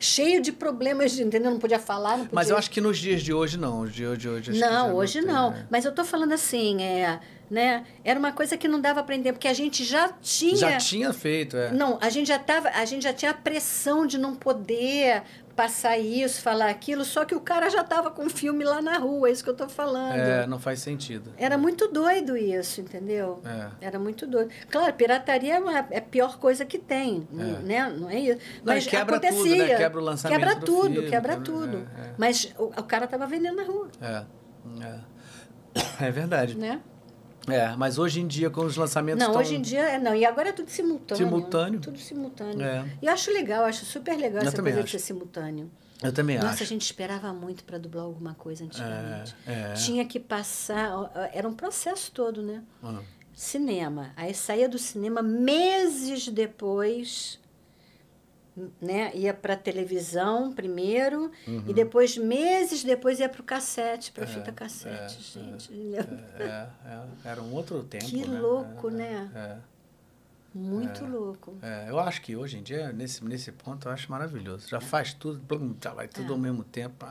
cheio de problemas, entendeu? Não podia falar, não podia... Mas eu acho que nos dias de hoje não, os dias de hoje... Não, hoje não, né? mas eu tô falando assim, é... Né? Era uma coisa que não dava para entender, porque a gente já tinha. Já tinha feito, é. Não, a gente já tava, a gente já tinha a pressão de não poder passar isso, falar aquilo, só que o cara já estava com o filme lá na rua, é isso que eu estou falando. É, não faz sentido. Era muito doido isso, entendeu? É. Era muito doido. Claro, pirataria é, uma, é a pior coisa que tem, é. né? Não é isso. Não, Mas quebra acontecia. Tudo, né? Quebra o lançamento Quebra tudo, filme, quebra, tudo. Né? É. Mas o, o cara estava vendendo na rua. É, é. [COUGHS] é verdade. Né? É, mas hoje em dia, com os lançamentos. Não, tão... hoje em dia, é, não. E agora é tudo simultâneo. Né? Simultâneo. Tudo simultâneo. É. E acho legal, acho super legal eu essa coisa acho. de ser simultâneo. Eu também Nossa, acho. Nossa, a gente esperava muito para dublar alguma coisa antigamente. É, é. Tinha que passar. Era um processo todo, né? Ah. Cinema. Aí saía do cinema meses depois né, ia para televisão primeiro uhum. e depois meses depois ia para o cassete, para é, fita é, cassete, é, gente. É, é, é era um outro [LAUGHS] tempo. Que né? louco, né? Muito louco. eu acho que hoje em dia nesse nesse ponto eu acho maravilhoso. Já faz tudo, já tá, vai tudo ao mesmo tempo.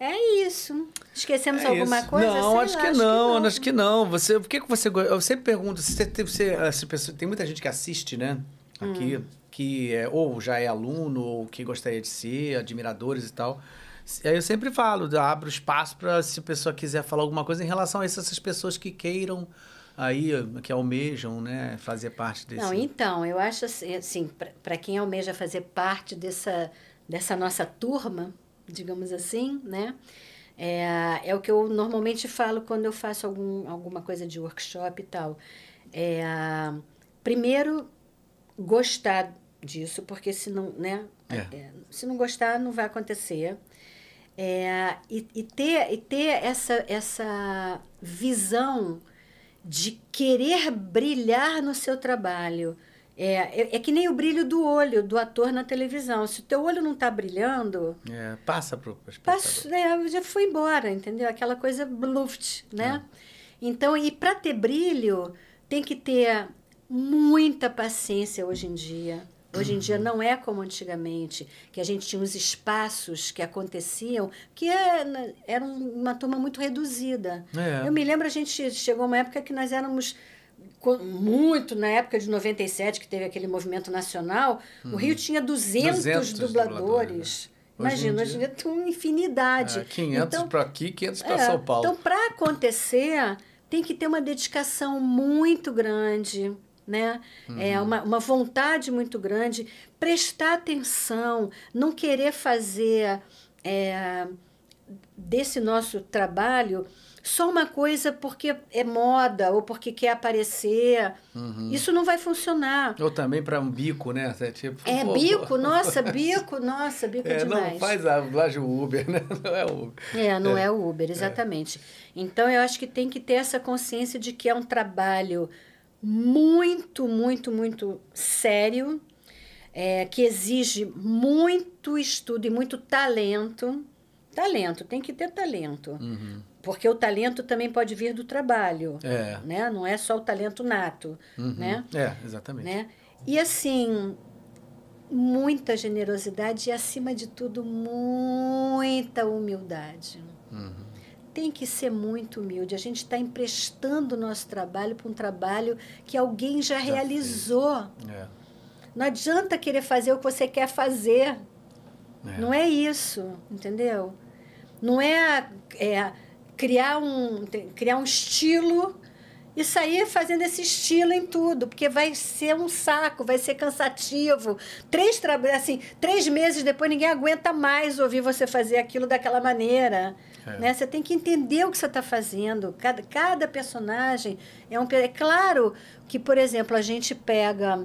É isso. Esquecemos é alguma isso. coisa? Não, acho, lá, que acho, que não, acho que não. Você, por que que você, eu sempre pergunto, você, você, você, tem muita gente que assiste, né? aqui hum. que é, ou já é aluno ou que gostaria de ser, admiradores e tal. aí Eu sempre falo, eu abro espaço para se a pessoa quiser falar alguma coisa em relação a essas pessoas que queiram aí que almejam, né, fazer parte desse. Não, então, eu acho assim, assim para quem almeja fazer parte dessa dessa nossa turma, digamos assim, né? É, é o que eu normalmente falo quando eu faço algum, alguma coisa de workshop e tal. É, primeiro, gostar disso, porque se não, né? É. É, se não gostar, não vai acontecer. É, e, e, ter, e ter essa, essa visão de querer brilhar no seu trabalho. É, é, é que nem o brilho do olho do ator na televisão. Se o teu olho não está brilhando... É, passa para o Passa, é, já foi embora, entendeu? Aquela coisa bluft, né? É. Então, e para ter brilho, tem que ter muita paciência hoje em dia. Hoje em dia uhum. não é como antigamente, que a gente tinha os espaços que aconteciam, que é, né, era, era uma turma muito reduzida. É. Eu me lembro, a gente chegou uma época que nós éramos muito na época de 97, que teve aquele movimento nacional, o Rio uhum. tinha 200, 200 dubladores. dubladores né? Imagina, hoje em dia uma infinidade. É, 500 então, para aqui, 500 para é, São Paulo. Então, para acontecer, tem que ter uma dedicação muito grande, né? É uhum. É uma, uma vontade muito grande, prestar atenção, não querer fazer é, desse nosso trabalho só uma coisa porque é moda ou porque quer aparecer. Uhum. Isso não vai funcionar. Ou também para um bico, né? É, tipo, é pô, bico, pô. nossa, bico, nossa, bico é, demais. Não faz a blage Uber, [LAUGHS] né? Não é o Uber. É, não é, é o Uber, exatamente. É. Então eu acho que tem que ter essa consciência de que é um trabalho muito, muito, muito sério, é, que exige muito estudo e muito talento. Talento, tem que ter talento. Uhum. Porque o talento também pode vir do trabalho, é. né? Não é só o talento nato, uhum. né? É, exatamente. Né? E assim, muita generosidade e, acima de tudo, muita humildade. Uhum tem que ser muito humilde. A gente está emprestando o nosso trabalho para um trabalho que alguém já, já realizou. É. Não adianta querer fazer o que você quer fazer. É. Não é isso, entendeu? Não é, é, criar, um, criar um estilo e sair fazendo esse estilo em tudo, porque vai ser um saco, vai ser cansativo. Três, assim, três meses depois ninguém aguenta mais ouvir você fazer aquilo daquela maneira. É. Né? Você tem que entender o que você está fazendo. Cada, cada personagem é um. É claro que, por exemplo, a gente pega.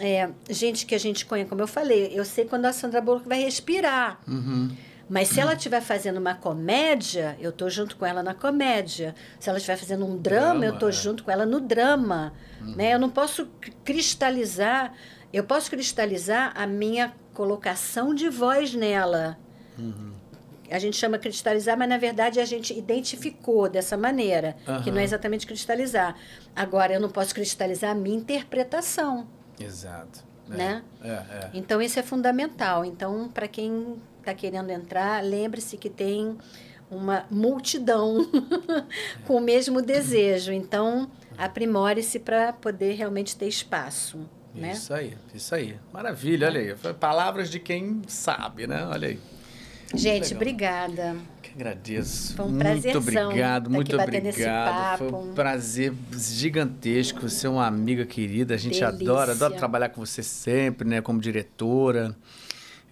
É, gente que a gente conhece, como eu falei, eu sei quando a Sandra Bullock vai respirar. Uhum. Mas se ela estiver fazendo uma comédia, eu estou junto com ela na comédia. Se ela estiver fazendo um drama, drama eu estou é. junto com ela no drama. Uhum. Né? Eu não posso cristalizar, eu posso cristalizar a minha colocação de voz nela. Uhum a gente chama cristalizar, mas na verdade a gente identificou dessa maneira, uhum. que não é exatamente cristalizar. Agora, eu não posso cristalizar a minha interpretação. Exato. É. Né? É, é. Então, isso é fundamental. Então, para quem está querendo entrar, lembre-se que tem uma multidão [LAUGHS] com o mesmo desejo. Então, aprimore-se para poder realmente ter espaço. Né? Isso né? aí, isso aí. Maravilha, olha aí. Palavras de quem sabe, né? Olha aí. Foi Gente, obrigada. Que agradeço. Foi um prazer. Muito obrigado, muito obrigado. Foi um prazer gigantesco. Você é uma amiga querida, a gente Delícia. adora, adora trabalhar com você sempre, né? Como diretora.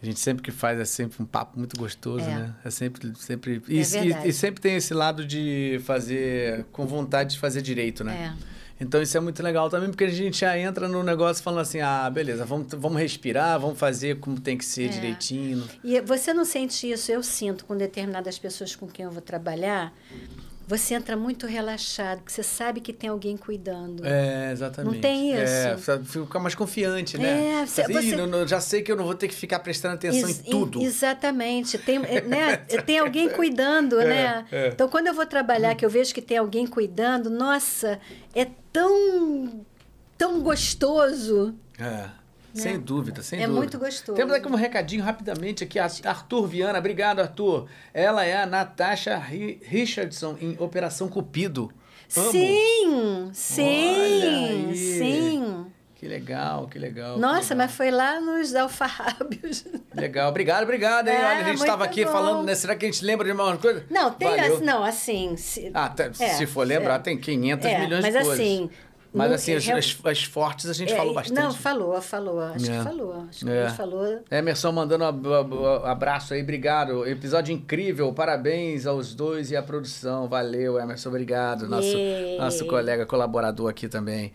A gente sempre que faz é sempre um papo muito gostoso, é. né? É sempre. sempre... E, é e, e, sempre tem esse lado de fazer com vontade de fazer direito, né? É. Então isso é muito legal também, porque a gente já entra no negócio falando assim: ah, beleza, vamos, vamos respirar, vamos fazer como tem que ser é. direitinho. E você não sente isso? Eu sinto com determinadas pessoas com quem eu vou trabalhar. Você entra muito relaxado, porque você sabe que tem alguém cuidando. É, exatamente. Não tem é, isso. É, fica mais confiante, né? É, você, assim, você... não, já sei que eu não vou ter que ficar prestando atenção Ex em tudo. Exatamente. Tem, é, né, [LAUGHS] é, tem alguém cuidando, é, né? É. Então, quando eu vou trabalhar, que eu vejo que tem alguém cuidando, nossa, é tão, tão gostoso. É. Né? Sem dúvida, sem é dúvida. É muito gostoso. Temos aqui um recadinho rapidamente aqui. Arthur Viana, obrigado, Arthur. Ela é a Natasha Richardson em Operação Cupido. Amo. Sim, sim, sim. Que legal, que legal. Nossa, que legal. mas foi lá nos alfarrábios. [LAUGHS] Legal, obrigado, obrigado, hein? É, Olha, a ah, gente estava aqui bom. falando, né? Será que a gente lembra de alguma coisa? Não, tem assim, não, assim. Se, ah, tá, é, se for lembrar, é, tem 500 é, milhões de coisas. Mas assim. Mas no, assim, as, as, as, fortes a gente é, falou bastante. Não, falou, falou. Acho é. que falou. Acho que é. falou. Emerson mandando um abraço aí, obrigado. Episódio incrível, parabéns aos dois e à produção. Valeu, Emerson, obrigado. Nosso, nosso colega colaborador aqui também.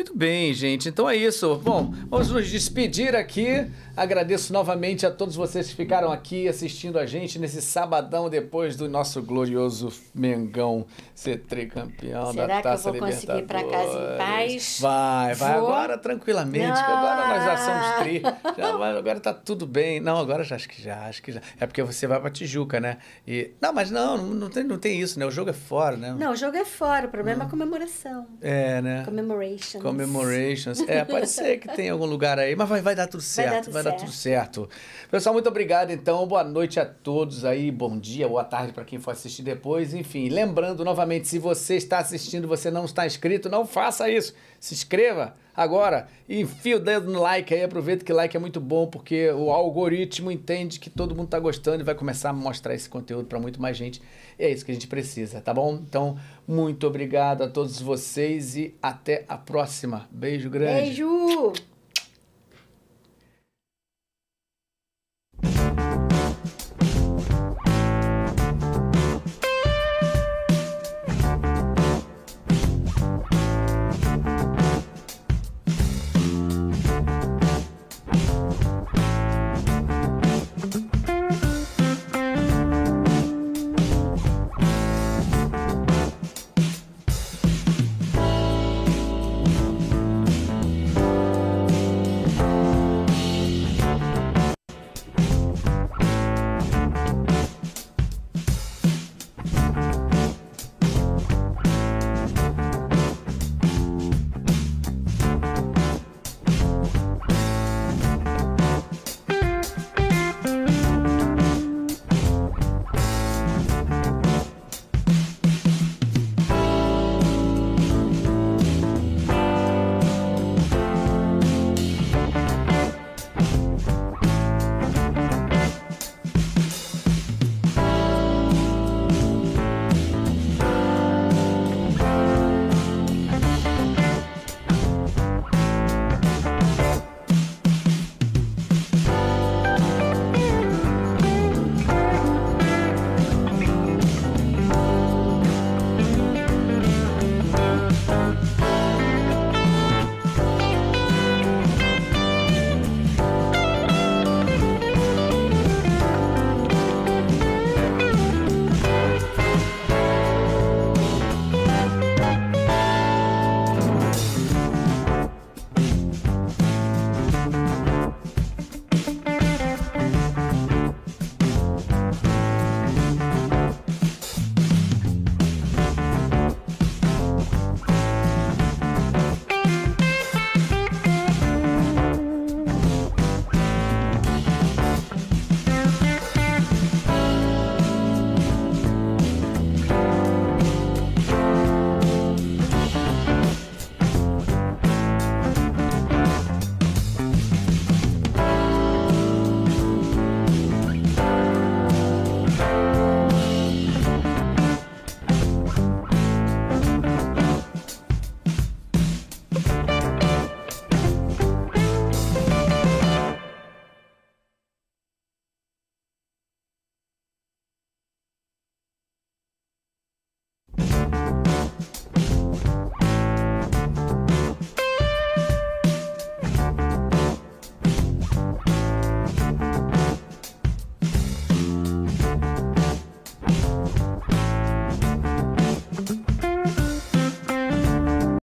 Muito bem, gente. Então é isso. Bom, vamos nos despedir aqui Agradeço novamente a todos vocês que ficaram aqui assistindo a gente nesse sabadão depois do nosso glorioso Mengão ser tricampeão da Taça Libertadores. Será que eu vou conseguir ir para casa em paz? Vai, vai vou... agora tranquilamente, ah. agora nós já somos tri. Já, [LAUGHS] agora está tudo bem. Não, agora já acho que já, acho que já. É porque você vai para Tijuca, né? E não, mas não, não tem, não tem isso, né? O jogo é fora, né? Não, o jogo é fora, o problema não. é a comemoração. É, né? Commemorations. Commemorations. É, pode ser que tenha algum lugar aí, mas vai, vai dar tudo certo. Vai dar tudo vai certo tá é. tudo certo. Pessoal, muito obrigado então. Boa noite a todos aí, bom dia, boa tarde para quem for assistir depois. Enfim, lembrando novamente, se você está assistindo, você não está inscrito, não faça isso. Se inscreva agora e enfia o dedo no like aí. Aproveita que like é muito bom porque o algoritmo entende que todo mundo tá gostando e vai começar a mostrar esse conteúdo para muito mais gente. E é isso que a gente precisa, tá bom? Então, muito obrigado a todos vocês e até a próxima. Beijo grande. Beijo.